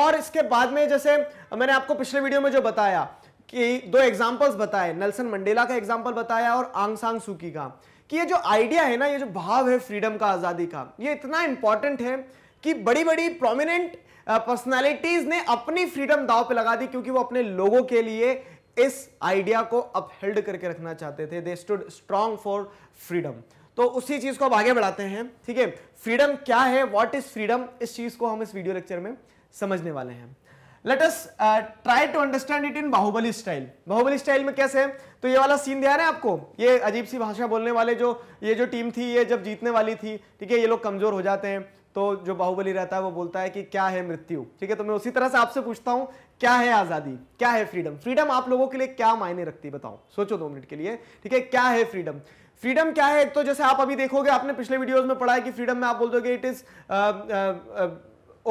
[SPEAKER 1] और इसके बाद में जैसे मैंने आपको पिछले वीडियो में जो बताया कि दो एग्जाम्पल्स बताए नेल्सन मंडेला का एग्जाम्पल बताया और आंगसांग सुकी का कि ये जो आइडिया है ना ये जो भाव है फ्रीडम का आज़ादी का ये इतना इंपॉर्टेंट है कि बड़ी बड़ी प्रोमिनेंट पर्सनालिटीज ने अपनी फ्रीडम दाव पे लगा दी क्योंकि वो अपने लोगों के लिए इस आइडिया को अपहेल्ड करके रखना चाहते थे they stood strong for freedom तो उसी चीज को अब आगे बढ़ाते हैं ठीक है फ्रीडम क्या है व्हाट इज फ्रीडम इस चीज को हम इस वीडियो लेक्चर में समझने वाले हैं let us try to understand it in Baahubali style Baahubali style में कैसे है तो ये वाला सीन दिया है आपको ये अजीब सी भाषा बोलने वाले जो ये जो टीम थी ये जब जीतने वाली थी ठीक है ये लोग कमजोर हो जाते हैं तो जो बाहुबली रहता है वो बोलता है कि क्या है मृत्यु ठीक है तो मैं उसी तरह से आपसे पूछता हूं क्या है आजादी क्या है फ्रीडम फ्रीडम आप लोगों के लिए क्या मायने रखती है बताओ सोचो दो मिनट के लिए ठीक है क्या है फ्रीडम फ्रीडम क्या है एक तो जैसे आप अभी देखोगे आपने पिछले वीडियोस में पढ़ा है कि फ्रीडम में आप बोल दोगे it is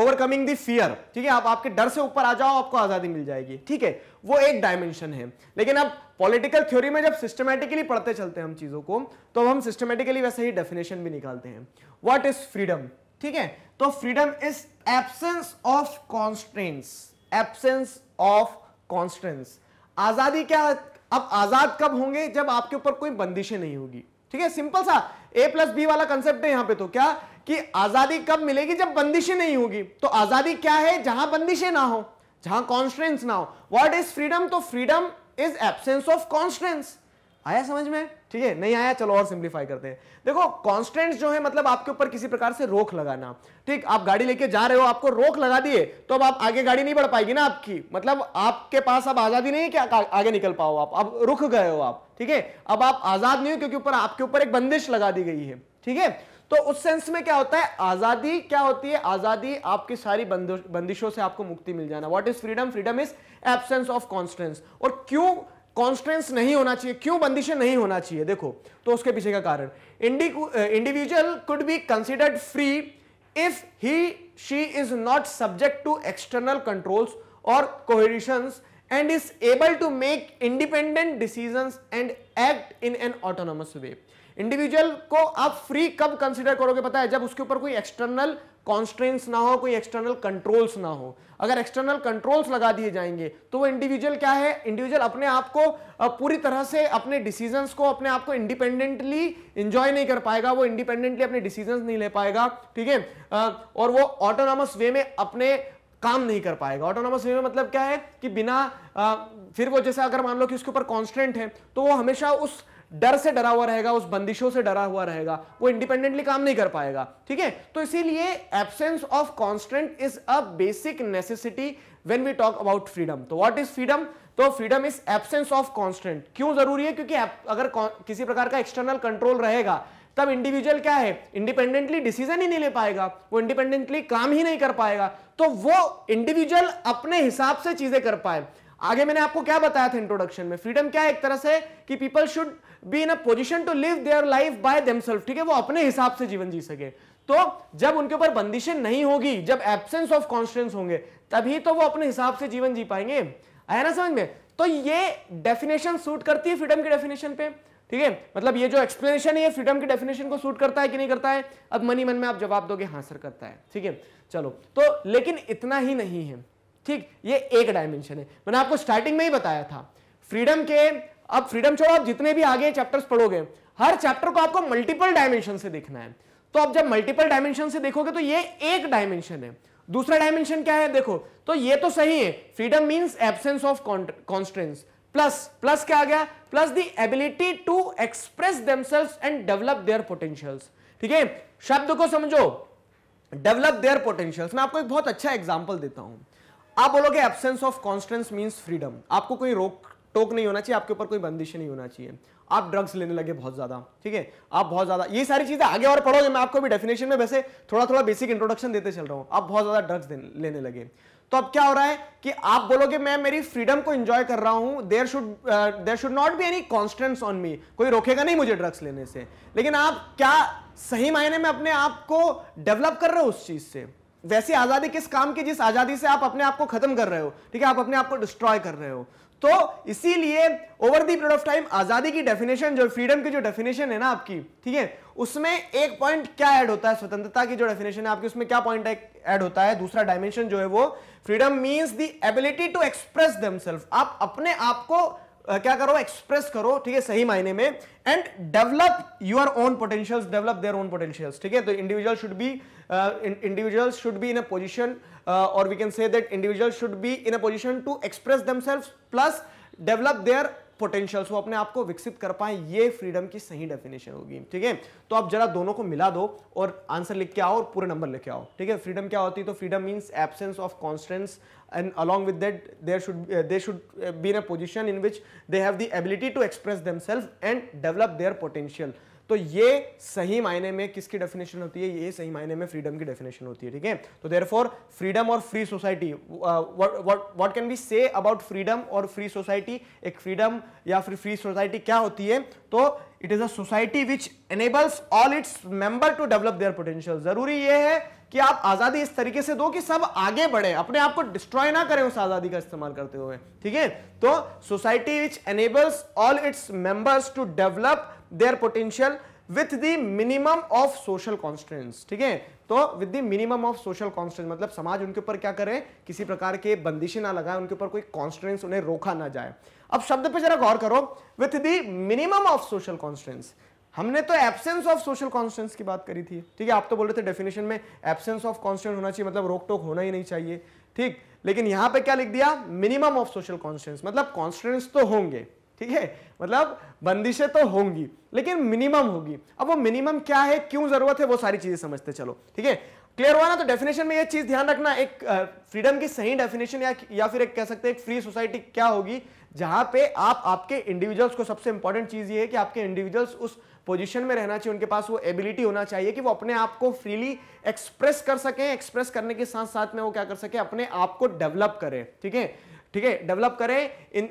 [SPEAKER 1] overcoming the fear ठीक है आप आपके डर से ऊपर आ जाओ आपको आजादी मिल जाएगी ठीक है वो एक डायमेंशन है लेकिन अब पॉलिटिकल थ्योरी में जब सिस्टमेटिकली पढ़ते चलते हैं हम चीजों को तो हम सिस्टमेटिकली वैसे ही डेफिनेशन भी निकालते हैं व्हाट इज फ्रीडम ठीक है तो freedom is absence of constraints absence of constraints आजादी क्या अब आजाद कब होंगे जब आपके ऊपर कोई बंदिशें नहीं होगी ठीक है सिंपल सा ए प्लस बी वाला कंसेप्ट है यहां पे तो क्या कि आजादी कब मिलेगी जब बंदिशें नहीं होगी तो आजादी क्या है जहां बंदिशें ना हो जहां कॉन्स्टेंस ना हो वॉट इज फ्रीडम तो freedom is absence of constraints आया समझ में ठीक है नहीं आया चलो और सिंप्लीफाई करते हैं देखो कॉन्स्टेंट जो है मतलब आपके ऊपर किसी प्रकार से रोक लगाना ठीक आप गाड़ी लेके जा रहे हो आपको रोक लगा दिए तो अब आप आगे गाड़ी नहीं बढ़ पाएगी ना आपकी मतलब आपके पास अब आजादी नहीं है कि आगे निकल पाओ आप अब रुक गए हो आप ठीक है अब आप आजाद नहीं हो क्योंकि ऊपर आपके ऊपर एक बंदिश लगा दी गई है ठीक है तो उस सेंस में क्या होता है आजादी क्या होती है आजादी आपकी सारी बंदिशों से आपको मुक्ति मिल जाना what is freedom freedom is absence of constraints और क्यों कॉन्स्टेंस नहीं होना चाहिए क्यों बंदिशें नहीं होना चाहिए देखो तो उसके पीछे का कारण individual could be considered free if he she is not subject to external controls और coercions and is able to make independent decision and act in an autonomous way individual को आप फ्री कब कंसिडर करोगे पता है जब उसके ऊपर कोई एक्सटर्नल कॉन्स्ट्रेंस ना हो कोई एक्सटर्नल कंट्रोल्स ना हो अगर एक्सटर्नल कंट्रोल्स लगा दिए जाएंगे तो वो इंडिविजुअल क्या है इंडिविजुअल अपने आप को पूरी तरह से अपने डिसीजंस को अपने आप को इंडिपेंडेंटली इंजॉय नहीं कर पाएगा वो इंडिपेंडेंटली अपने डिसीजंस नहीं ले पाएगा ठीक है और वो ऑटोनॉमस वे में अपने काम नहीं कर पाएगा ऑटोनॉमस वे में मतलब क्या है कि बिना आ, फिर वो जैसे अगर मान लो कि उसके ऊपर कॉन्स्टेंट है तो वो हमेशा उस डर से डरा हुआ रहेगा उस बंदिशों से डरा हुआ रहेगा वो इंडिपेंडेंटली काम नहीं कर पाएगा ठीक है तो इसीलिए absence of constraint is a basic necessity when we talk about freedom तो वॉट इज फ्रीडम तो freedom is absence of constraint क्यों जरूरी है क्योंकि अगर किसी प्रकार का एक्सटर्नल कंट्रोल रहेगा तब इंडिविजुअल क्या है इंडिपेंडेंटली डिसीजन ही नहीं ले पाएगा वो इंडिपेंडेंटली काम ही नहीं कर पाएगा तो वो इंडिविजुअल अपने हिसाब से चीजें कर पाए आगे मैंने आपको क्या बताया था इंट्रोडक्शन में फ्रीडम क्या है एक तरह से कि people should be in a position to live their life by themselves ठीक है वो अपने हिसाब से जीवन जी सके तो जब उनके ऊपर बंदिशें नहीं होगी जब एब्सेंस ऑफ कॉन्स्टेंस होंगे तभी तो वो अपने हिसाब से जीवन जी पाएंगे आया ना समझ में तो ये डेफिनेशन सूट करती है फ्रीडम की डेफिनेशन पे ठीक है मतलब ये जो एक्सप्लेनेशन है ये फ्रीडम की डेफिनेशन को सूट करता है कि नहीं करता है अब मनी मन में आप जवाब दोगे हाँ सर करता है ठीक है चलो तो लेकिन इतना ही नहीं है ठीक ये एक डायमेंशन है मैंने आपको स्टार्टिंग में ही बताया था फ्रीडम के अब फ्रीडम छोड़ो आप जितने भी आगे चैप्टर्स पढ़ोगे हर चैप्टर को आपको मल्टीपल डायमेंशन से देखना है तो आप जब मल्टीपल डायमेंशन से देखोगे तो ये एक डायमेंशन है दूसरा डायमेंशन क्या है देखो तो ये तो सही है freedom means absence of constraints plus plus क्या आ गया plus the ability to express themselves and develop their potentials ठीक है शब्द को समझो डेवलप देयर पोटेंशियल्स मैं आपको एक बहुत अच्छा एग्जाम्पल देता हूं आप बोलोगे absence of constraints means freedom आपको कोई रोक टोक नहीं होना चाहिए आपके ऊपर कोई बंदिश नहीं होना चाहिए आप ड्रग्स लेने लगे बहुत ज्यादा ठीक है आप बहुत ज्यादा ये सारी चीजें आगे और पढ़ोगे मैं आपको भी डेफिनेशन में वैसे थोड़ा थोड़ा बेसिक इंट्रोडक्शन देते चल रहा हूं आप बहुत ज्यादा ड्रग्स लेने लगे तो अब क्या हो रहा है कि आप बोलोगे मैं मेरी फ्रीडम को एंजॉय कर रहा हूं there should there should not be any constraints on me कोई रोकेगा नहीं मुझे ड्रग्स लेने से लेकिन आप क्या सही मायने में अपने आप को डेवलप कर रहे हो उस चीज से वैसी आजादी किस काम की जिस आजादी से आप अपने आप को खत्म कर रहे हो ठीक है आप अपने आप को डिस्ट्रॉय कर रहे हो तो इसीलिए over the period of time आजादी की डेफिनेशन जो फ्रीडम की जो डेफिनेशन है ना आपकी ठीक है उसमें एक पॉइंट क्या ऐड होता है स्वतंत्रता की जो डेफिनेशन है आपकी उसमें क्या पॉइंट ऐड होता है दूसरा डायमेंशन जो है वो freedom means the ability to express themselves आप अपने आप को क्या करो एक्सप्रेस करो ठीक है सही मायने में and develop your own potentials develop their own potentials ठीक है तो individual should be individual should be in a position और we can say that individual should be in a position to express position plus uh, develop themselves potentials वो अपने आप को विकसित कर पाए ये फ्रीडम की सही डेफिनेशन होगी ठीक है तो आप जरा दोनों को मिला दो और आंसर लिख के आओ और पूरे नंबर लिख के आओ ठीक है फ्रीडम क्या होती है तो freedom means absence of constraints and along with that there should they should be in a position in which they have the ability ability to express them and develop their potential तो ये सही मायने में किसकी डेफिनेशन होती है ये सही मायने में फ्रीडम की डेफिनेशन होती है ठीक है तो देर फ्रीडम और free society what can be say about freedom और फ्री सोसाइटी एक फ्रीडम या फिर फ्री सोसाइटी क्या होती है तो it is a society which enables all its member to develop their potential जरूरी यह है कि आप आजादी इस तरीके से दो कि सब आगे बढ़े अपने आप को डिस्ट्रॉय ना करें उस आजादी का इस्तेमाल करते हुए ठीक है तो society which enables all its members to develop their potential with the minimum of social constraints ठीक है तो with the minimum of social constraint मतलब समाज उनके ऊपर क्या करे किसी प्रकार के बंदिशी ना लगाए उनके ऊपर कोई कॉन्स्टेंस उन्हें रोका ना जाए अब शब्द पे जरा गौर करो with the minimum of social constraints हमने तो एब्सेंस ऑफ सोशल कॉन्स्टेंस की बात करी थी ठीक है आप तो बोल रहे थे डेफिनेशन में एब्सेंस ऑफ कॉन्स्टेंट होना चाहिए मतलब रोक टोक होना ही नहीं चाहिए ठीक लेकिन यहां पे क्या लिख दिया मिनिमम ऑफ सोशल कॉन्स्टेंस मतलब कॉन्स्टेंस तो होंगे ठीक है मतलब बंदिशें तो होंगी लेकिन मिनिमम होगी अब वो मिनिमम क्या है क्यों जरूरत है वो सारी चीजें समझते चलो ठीक है क्लियर हुआ ना तो डेफिनेशन में ये चीज ध्यान रखना एक फ्रीडम की सही डेफिनेशन या या फिर एक कह सकते हैं फ्री सोसाइटी क्या होगी जहां पे आप आपके इंडिविजुअल्स को सबसे इंपॉर्टेंट चीज ये है कि आपके इंडिविजुअल्स उस पोजीशन में रहना चाहिए उनके पास वो एबिलिटी होना चाहिए कि वो अपने आप को फ्रीली एक्सप्रेस कर सकें एक्सप्रेस करने के साथ साथ में वो क्या कर सके अपने आप को डेवलप करें ठीक है ठीक है डेवलप करें in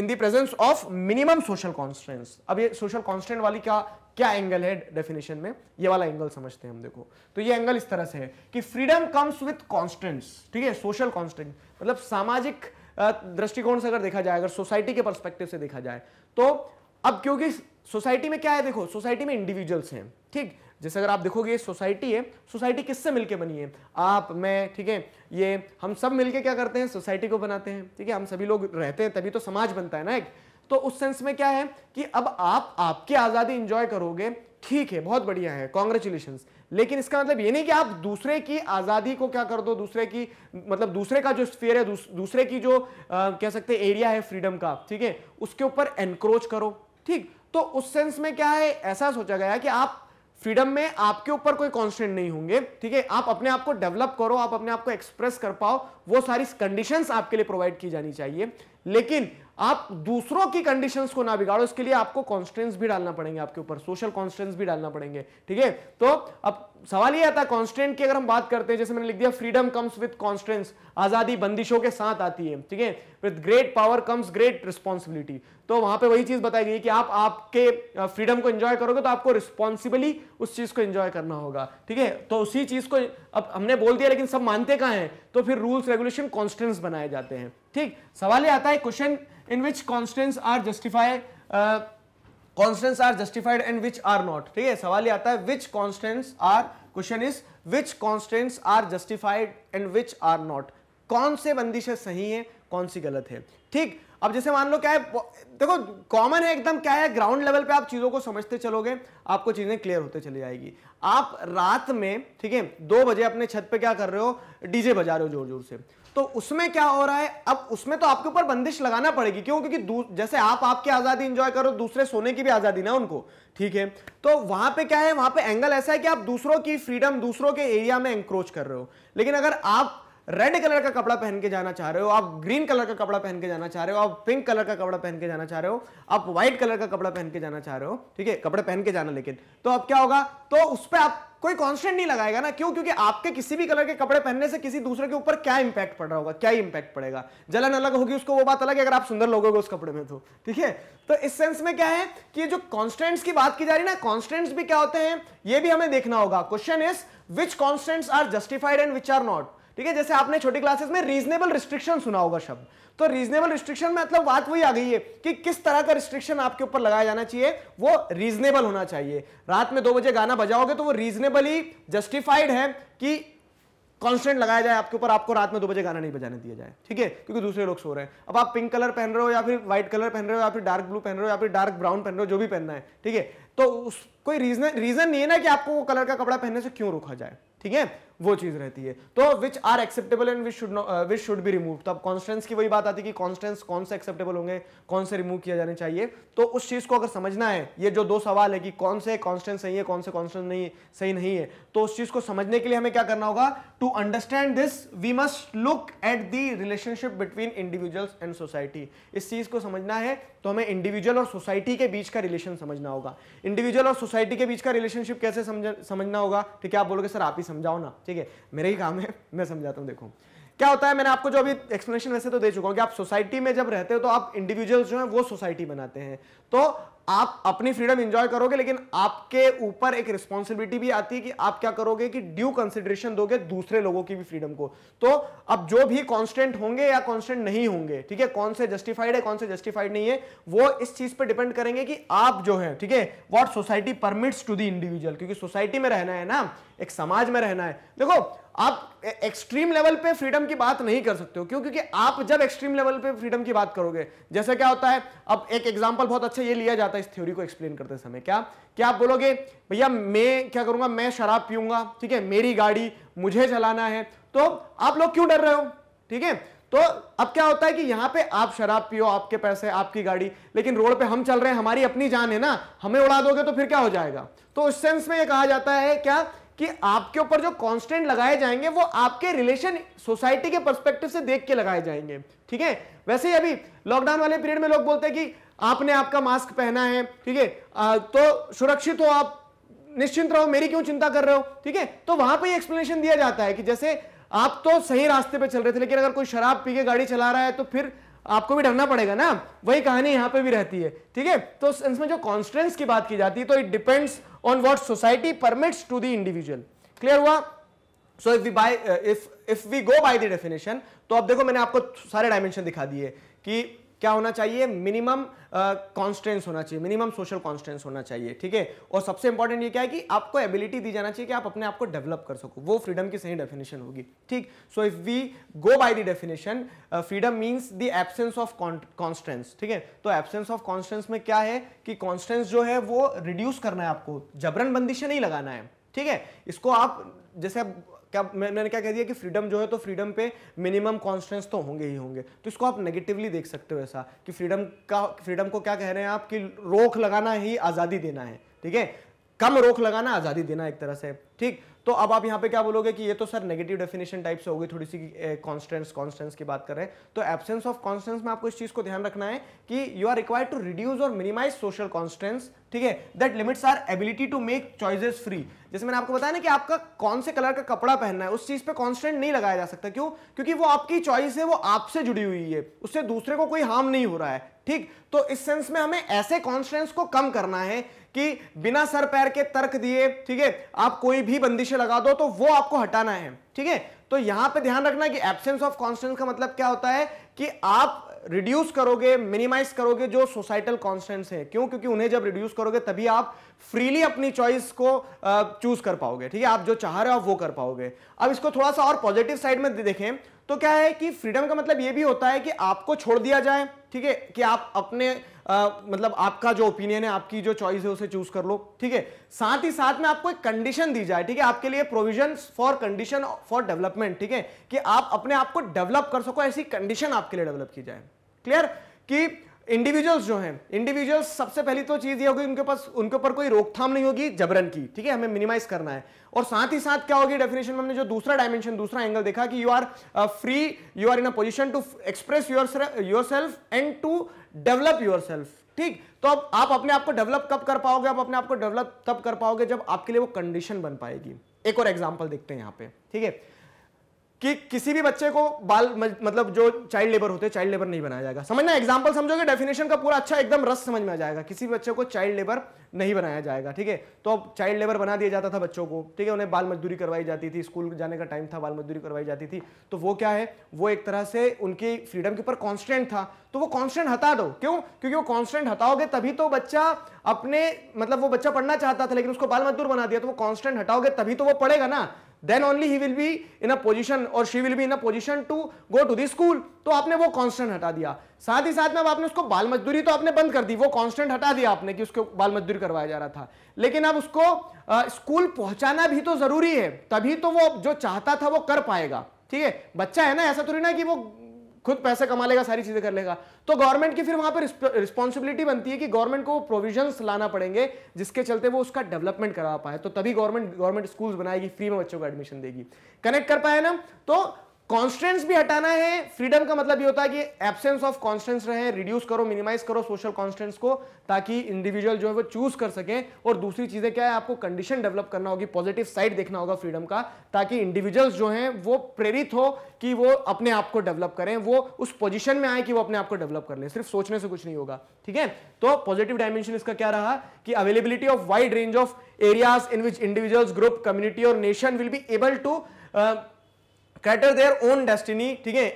[SPEAKER 1] in the presence of minimum social constraint अब ये सोशल कॉन्स्टेंट वाली क्या क्या एंगल है डेफिनेशन में ये वाला एंगल समझते हैं हम देखो तो ये एंगल इस तरह से है कि फ्रीडम कम्स विथ कॉन्स्टेंट्स ठीक है सोशल कॉन्स्टेंट मतलब सामाजिक uh, दृष्टिकोण से अगर देखा जाए अगर सोसाइटी के परस्पेक्टिव से देखा जाए तो अब क्योंकि सोसाइटी में क्या है देखो सोसाइटी में इंडिविजुअल्स हैं ठीक जैसे अगर आप देखोगे सोसाइटी है सोसाइटी किससे मिलके बनी है आप मैं ठीक है ये हम सब मिलके क्या करते हैं सोसाइटी को बनाते हैं ठीक है हम सभी लोग रहते हैं तभी तो समाज बनता है ना एक तो उस सेंस में क्या है कि अब आप आपकी आज़ादी इंजॉय करोगे ठीक है बहुत बढ़िया है कॉन्ग्रेचुलेशन लेकिन इसका मतलब ये नहीं कि आप दूसरे की आज़ादी को क्या कर दो दूसरे की मतलब दूसरे का जो स्फेयर है दूस, दूसरे की जो आ, कह सकते हैं एरिया है फ्रीडम का ठीक है उसके ऊपर एनक्रोच करो ठीक तो उस सेंस में क्या है ऐसा सोचा गया कि आप फ्रीडम में आपके ऊपर कोई कॉन्स्टेंट नहीं होंगे ठीक है आप अपने आप को डेवलप करो आप अपने आप को एक्सप्रेस कर पाओ वो सारी कंडीशंस आपके लिए प्रोवाइड की जानी चाहिए लेकिन आप दूसरों की कंडीशंस को ना बिगाड़ो इसके लिए आपको कॉन्स्टेंट्स भी डालना पड़ेंगे आपके ऊपर सोशल कॉन्स्टेंट्स भी डालना पड़ेंगे ठीक है तो अब सवाल ये आता है कॉन्स्टेंट की अगर हम बात करते हैं जैसे मैंने लिख दिया फ्रीडम कम्स विद कॉन्स्टेंट्स आजादी बंदिशों के साथ आती है ठीक है with great power comes great responsibility तो वहां पर वही चीज बताई गई कि आप आपके फ्रीडम को एंजॉय करोगे तो आपको रिस्पॉन्सिबली उस चीज को एंजॉय करना होगा ठीक है तो उसी चीज को अब हमने बोल दिया लेकिन सब मानते कहा है तो फिर रूल्स रेगुलेशन कॉन्स्टेंट्स बनाए जाते हैं ठीक सवाल ये आता है question in which constraints are justify constraints are justified and which are not ठीक है सवाल ये आता है which constraints are question is which constraints are justified and which are not कौन से बंदिशें सही है कौन सी गलत है ठीक अब जैसे मान लो क्या है देखो कॉमन है एकदम क्या है ग्राउंड लेवल पे आप चीज़ों को समझते चलोगे आपको चीज़ें क्लियर होते चली जाएगी आप रात में ठीक है दो बजे अपने छत पे क्या कर रहे हो डीजे बजा रहे हो जोर जोर से तो उसमें क्या हो रहा है अब उसमें तो आपके ऊपर बंदिश लगाना पड़ेगी क्यों क्योंकि जैसे आप आपकी आजादी एंजॉय करो दूसरे सोने की भी आजादी ना उनको ठीक है तो वहां पे क्या है वहां पे एंगल ऐसा है कि आप दूसरों की फ्रीडम दूसरों के एरिया में एंक्रोच कर रहे हो लेकिन अगर आप रेड कलर का कपड़ा पहन के जाना चाह रहे हो आप ग्रीन कलर का कपड़ा पहन के जाना चाह रहे हो आप पिंक कलर का कपड़ा पहन के जाना चाह रहे हो आप व्हाइट कलर का कपड़ा पहन के जाना चाह रहे हो ठीक है कपड़े पहन के जाना लेकिन तो अब क्या होगा तो उस पर आप कोई कांस्टेंट नहीं लगाएगा ना क्यों क्योंकि आपके किसी भी कलर के कपड़े पहनने से किसी दूसरे के ऊपर क्या इंपैक्ट पड़ रहा होगा क्या इंपैक्ट पड़ेगा जलन अलग होगी उसको वो बात अलग है अगर आप सुंदर लोगोगे उस कपड़े में तो ठीक है तो इस सेंस में क्या है कि जो कॉन्स्टेंट्स की बात की जा रही है ना कॉन्स्टेंट्स भी क्या होते हैं ये भी हमें देखना होगा question is which constraints are justified and which are not ठीक है जैसे आपने छोटी क्लासेस में रीजनेबल रिस्ट्रिक्शन सुना होगा शब्द तो रीजनेबल रिस्ट्रिक्शन में मतलब बात वही आ गई है कि किस तरह का रिस्ट्रिक्शन आपके ऊपर लगाया जाना चाहिए वो रीजनेबल होना चाहिए रात में दो बजे गाना बजाओगे तो वो रीजनेबली जस्टिफाइड है कि कॉन्स्टेंट लगाया जाए आपके ऊपर आपको रात में दो बजे गाना नहीं बजाने दिया जाए ठीक है क्योंकि दूसरे लोग सो रहे हैं अब आप पिंक कलर पहन रहे हो या फिर व्हाइट कलर पहन रहे हो या फिर डार्क ब्लू पहन रहे हो या फिर डार्क ब्राउन पहन रहे हो जो भी पहनना है ठीक है तो उस कोई रीजन रीजन नहीं है ना कि आपको वो कलर का कपड़ा पहनने से क्यों रोका जाए ठीक है वो चीज़ रहती है तो which are acceptable and which should which should be remove तो अब कॉन्स्टेंस की वही बात आती है कि कॉन्स्टेंस कौन से एक्सेप्टेबल होंगे कौन से रिमूव किया जाने चाहिए तो उस चीज़ को अगर समझना है ये जो दो सवाल है कि कौन से कॉन्स्टेंस सही है कौन से कॉन्स्टेंस नहीं सही नहीं है तो उस चीज़ को समझने के लिए हमें क्या करना होगा to understand this we must look at the relationship between individuals and society इस चीज़ को समझना है तो हमें इंडिविजुअल और सोसाइटी के बीच का रिलेशन समझना होगा इंडिविजुअल और सोसाइटी के बीच का रिलेशनशिप कैसे समझ समझना होगा ठीक है आप बोलोगे सर आप ही समझाओ ना ठीक है मेरा ही काम है मैं समझाता हूँ देखो क्या होता है मैंने आपको जो अभी एक्सप्लेनेशन वैसे तो दे चुका हूँ कि आप सोसाइटी में जब रहते हो तो आप इंडिविजुअल्स जो हैं वो सोसाइटी बनाते हैं तो आप अपनी फ्रीडम एंजॉय करोगे लेकिन आपके ऊपर एक रिस्पॉन्सिबिलिटी भी आती है कि आप क्या करोगे कि ड्यू कंसिडरेशन दोगे दूसरे लोगों की भी फ्रीडम को तो अब जो भी कांस्टेंट होंगे या कांस्टेंट नहीं होंगे ठीक है कौन से जस्टिफाइड है कौन से जस्टिफाइड नहीं है वो इस चीज पर डिपेंड करेंगे कि आप जो है ठीक है what society permits to the individual क्योंकि सोसाइटी में रहना है ना एक समाज में रहना है देखो आप एक्सट्रीम लेवल पे फ्रीडम की बात नहीं कर सकते हो क्यों क्योंकि आप जब एक्सट्रीम लेवल पे फ्रीडम की बात करोगे जैसे क्या होता है अब एक एग्जांपल बहुत अच्छा ये लिया जाता है इस थ्योरी को एक्सप्लेन करते समय क्या क्या आप बोलोगे भैया मैं क्या करूंगा मैं शराब पीऊंगा ठीक है मेरी गाड़ी मुझे चलाना है तो आप लोग क्यों डर रहे हो ठीक है तो अब क्या होता है कि यहां पे आप शराब पियो आपके पैसे आपकी गाड़ी लेकिन रोड पे हम चल रहे हैं हमारी अपनी जान है ना हमें उड़ा दोगे तो फिर क्या हो जाएगा तो उस सेंस में ये कहा जाता है क्या कि आपके ऊपर जो कांस्टेंट लगाए जाएंगे वो आपके रिलेशन सोसाइटी के परस्पेक्टिव से देख के लगाए जाएंगे ठीक है वैसे ही अभी लॉकडाउन वाले पीरियड में लोग बोलते हैं कि आपने आपका मास्क पहना है ठीक है तो सुरक्षित हो आप निश्चिंत रहो मेरी क्यों चिंता कर रहे हो ठीक है तो वहां पर एक्सप्लेनेशन दिया जाता है कि जैसे आप तो सही रास्ते पे चल रहे थे लेकिन अगर कोई शराब पी के गाड़ी चला रहा है तो फिर आपको भी ढंगना पड़ेगा ना वही कहानी यहाँ पे भी रहती है ठीक है तो सेंस में जो कॉन्स्टेंस की बात की जाती है तो it depends on what society permits to the individual clear हुआ so if we by if if we go by the definition तो अब देखो मैंने आपको सारे डायमेंशन दिखा दिए कि क्या होना चाहिए मिनिमम कॉन्स्टेंस होना चाहिए मिनिमम सोशल कॉन्स्टेंस होना चाहिए ठीक है और सबसे इंपॉर्टेंट ये क्या है कि आपको एबिलिटी दी जाना चाहिए कि आप अपने आप को डेवलप कर सको वो फ्रीडम की सही डेफिनेशन होगी ठीक so if we go by the definition freedom means the absence of constraints ठीक है तो एब्सेंस ऑफ कॉन्स्टेंस में क्या है कि कॉन्स्टेंस जो है वो रिड्यूस करना है आपको जबरन बंदिशें नहीं लगाना है ठीक है इसको आप जैसे क्या मैंने क्या कह दिया कि फ्रीडम जो है तो फ्रीडम पे मिनिमम कॉन्स्टेंस तो होंगे ही होंगे तो इसको आप नेगेटिवली देख सकते हो ऐसा कि फ्रीडम का फ्रीडम को क्या कह रहे हैं आप कि रोक लगाना ही आज़ादी देना है ठीक है कम रोक लगाना आज़ादी देना एक तरह से ठीक तो अब आप यहाँ पे क्या बोलोगे कि ये तो सर नेगेटिव डेफिनेशन टाइप से होगी थोड़ी सी कॉन्स्टेंस कॉन्स्टेंस की बात कर रहे हैं तो एब्सेंस ऑफ कॉन्स्टेंस में आपको इस चीज़ को ध्यान रखना है कि you are required to reduce और मिनिमाइज सोशल कॉन्स्टेंस ठीक है that limits our ability to make choices free जैसे मैंने आपको बताया ना कि आपका कौन से कलर का कपड़ा पहनना है उस चीज पे कॉन्स्टेंट नहीं लगाया जा सकता क्यों क्योंकि वो आपकी चॉइस है वो आपसे जुड़ी हुई है उससे दूसरे को कोई हार्म नहीं हो रहा है ठीक तो इस सेंस में हमें ऐसे कॉन्स्टेंट्स को कम करना है कि बिना सर पैर के तर्क दिए ठीक है आप कोई भी बंदिशें लगा दो तो वो आपको हटाना है ठीक है तो यहां पे ध्यान रखना कि एब्सेंस ऑफ कॉन्स्टेंट का मतलब क्या होता है कि आप रिड्यूस करोगे मिनिमाइज करोगे जो सोसाइटल कॉन्स्टेंट्स हैं क्यों क्योंकि उन्हें जब रिड्यूस करोगे तभी आप फ्रीली अपनी चॉइस को चूज कर पाओगे ठीक है आप जो चाह रहे हो वो कर पाओगे अब इसको थोड़ा सा और पॉजिटिव साइड में देखें तो क्या है कि फ्रीडम का मतलब ये भी होता है कि आपको छोड़ दिया जाए ठीक है कि आप अपने आ, मतलब आपका जो ओपिनियन है आपकी जो चॉइस है उसे चूज कर लो ठीक है साथ ही साथ में आपको एक कंडीशन दी जाए ठीक है आपके लिए provision for condition for development ठीक है कि आप अपने आप को डेवलप कर सको ऐसी कंडीशन आपके लिए डेवलप की जाए क्लियर कि इंडिविजुअल्स जो हैं इंडिविजुअल्स सबसे पहली तो चीज ये होगी उनके पास उनके ऊपर कोई रोकथाम नहीं होगी जबरन की ठीक है हमें मिनिमाइज करना है और साथ ही साथ क्या होगी डेफिनेशन में हमने जो दूसरा डायमेंशन दूसरा एंगल देखा कि you are free you are in a position to express your yourself and to develop your yourself ठीक तो अब आप अपने आप को डेवलप कब कर पाओगे आप अपने आप को डेवलप तब कर पाओगे जब आपके लिए वो कंडीशन बन पाएगी एक और एग्जाम्पल देखते हैं यहाँ पे ठीक है कि किसी भी बच्चे को बाल मतलब जो चाइल्ड लेबर होते हैं चाइल्ड लेबर नहीं बनाया जाएगा समझना एग्जाम्पल समझोगे डेफिनेशन का पूरा अच्छा एकदम रस समझ में आ जाएगा किसी भी बच्चे को चाइल्ड लेबर नहीं बनाया जाएगा ठीक है तो अब चाइल्ड लेबर बना दिया जाता था बच्चों को ठीक है उन्हें बाल मजदूरी करवाई जाती थी स्कूल जाने का टाइम था बाल मजदूरी करवाई जाती थी तो वो क्या है वो एक तरह से उनकी फ्रीडम के ऊपर कॉन्स्टेंट था तो वो कॉन्स्टेंट हटा दो क्यों क्योंकि वो कॉन्स्टेंट हटाओगे तभी तो बच्चा अपने मतलब वो बच्चा पढ़ना चाहता था लेकिन उसको बाल मजदूर बना दिया तो वो कॉन्स्टेंट हटाओगे तभी तो वो पढ़ेगा ना then only he will be in a position और she will be in a position to go to the school तो आपने वो कांस्टेंट हटा दिया साथ ही साथ में अब आपने उसको बाल मजदूरी तो आपने बंद कर दी वो कॉन्स्टेंट हटा दिया आपने कि उसको बाल मजदूरी करवाया जा रहा था लेकिन अब उसको स्कूल पहुंचाना भी तो जरूरी है तभी तो वो जो चाहता था वो कर पाएगा ठीक है बच्चा है ना ऐसा थोड़ी ना कि वो खुद पैसे कमा लेगा सारी चीजें कर लेगा तो गवर्नमेंट की फिर वहां पर रिस्पॉन्सिबिलिटी बनती है कि गवर्नमेंट को प्रोविजंस लाना पड़ेंगे जिसके चलते वो उसका डेवलपमेंट करा पाए तो तभी गवर्नमेंट गवर्नमेंट स्कूल बनाएगी फ्री में बच्चों को एडमिशन देगी कनेक्ट कर पाए ना तो कॉन्स्टेंट्स भी हटाना है फ्रीडम का मतलब ये होता है कि एब्सेंस ऑफ कॉन्स्टेंट्स रहे रिड्यूस करो मिनिमाइज करो सोशल कॉन्स्टेंट्स को ताकि इंडिविजुअल जो है वो चूज कर सके और दूसरी चीजें क्या है आपको कंडीशन डेवलप करना होगी पॉजिटिव साइड देखना होगा फ्रीडम का ताकि इंडिविजुअल्स जो हैं वो प्रेरित हो कि वो अपने आप को डेवलप करें वो उस पोजिशन में आए कि वो अपने आप को डेवलप कर ले सिर्फ सोचने से कुछ नहीं होगा ठीक है तो पॉजिटिव डायमेंशन इसका क्या रहा कि availability of wide range of areas in which individuals group community और nation will be able to cater their own destiny ठीक है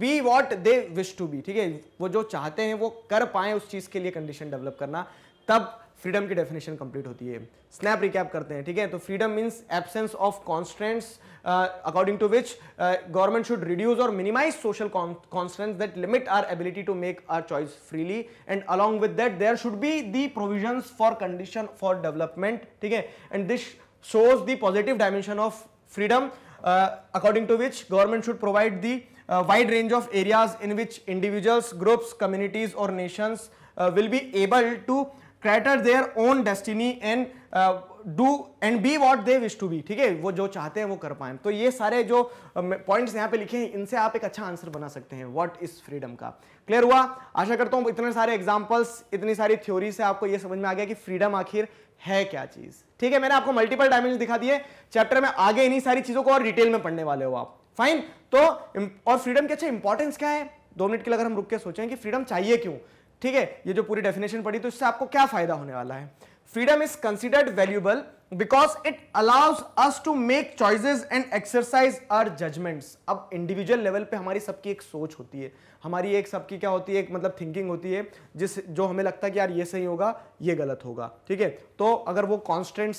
[SPEAKER 1] be what they wish to be ठीक है वो जो चाहते हैं वो कर पाए उस चीज़ के लिए कंडीशन डेवलप करना तब फ्रीडम की डेफिनेशन कंप्लीट होती है स्नैप रिकैप करते हैं ठीक है तो freedom means absence of constraints according to which government should reduce और minimise social constraints that limit our ability to make our choice freely and along with that there should be the provisions for condition for development ठीक है and this shows the positive dimension of freedom Uh, according to which government should provide the uh, wide range of areas in which individuals, groups, communities or nations uh, will be able to crater their own destiny and do and be what they wish to be ठीक है वो जो चाहते हैं वो कर पाए तो ये सारे जो पॉइंट uh, पर पे लिखे हैं इनसे आप एक अच्छा आंसर बना सकते हैं वॉट इज फ्रीडम का क्लियर हुआ आशा करता हूं इतने सारे एग्जाम्पल्स इतनी सारी थ्योरी से आपको ये समझ में आ गया कि फ्रीडम आखिर है क्या चीज ठीक है मैंने आपको मल्टीपल डायमेंशन दिखा दिए चैप्टर में आगे इन्हीं सारी चीजों को और डिटेल में पढ़ने वाले हो आप फाइन तो और फ्रीडम के अच्छा इंपॉर्टेंस क्या है दो मिनट के लिए अगर हम रुक के सोचें कि फ्रीडम चाहिए क्यों ठीक है ये जो पूरी डेफिनेशन पड़ी तो इससे आपको क्या फायदा होने वाला है freedom is considered valuable because it allows us to make choices and exercise our judgments अब individual level पे हमारी सबकी एक सोच होती है हमारी एक सबकी क्या होती है एक मतलब थिंकिंग होती है जिस जो हमें लगता है कि यार ये सही होगा ये गलत होगा ठीक है तो अगर वो कॉन्स्टेंट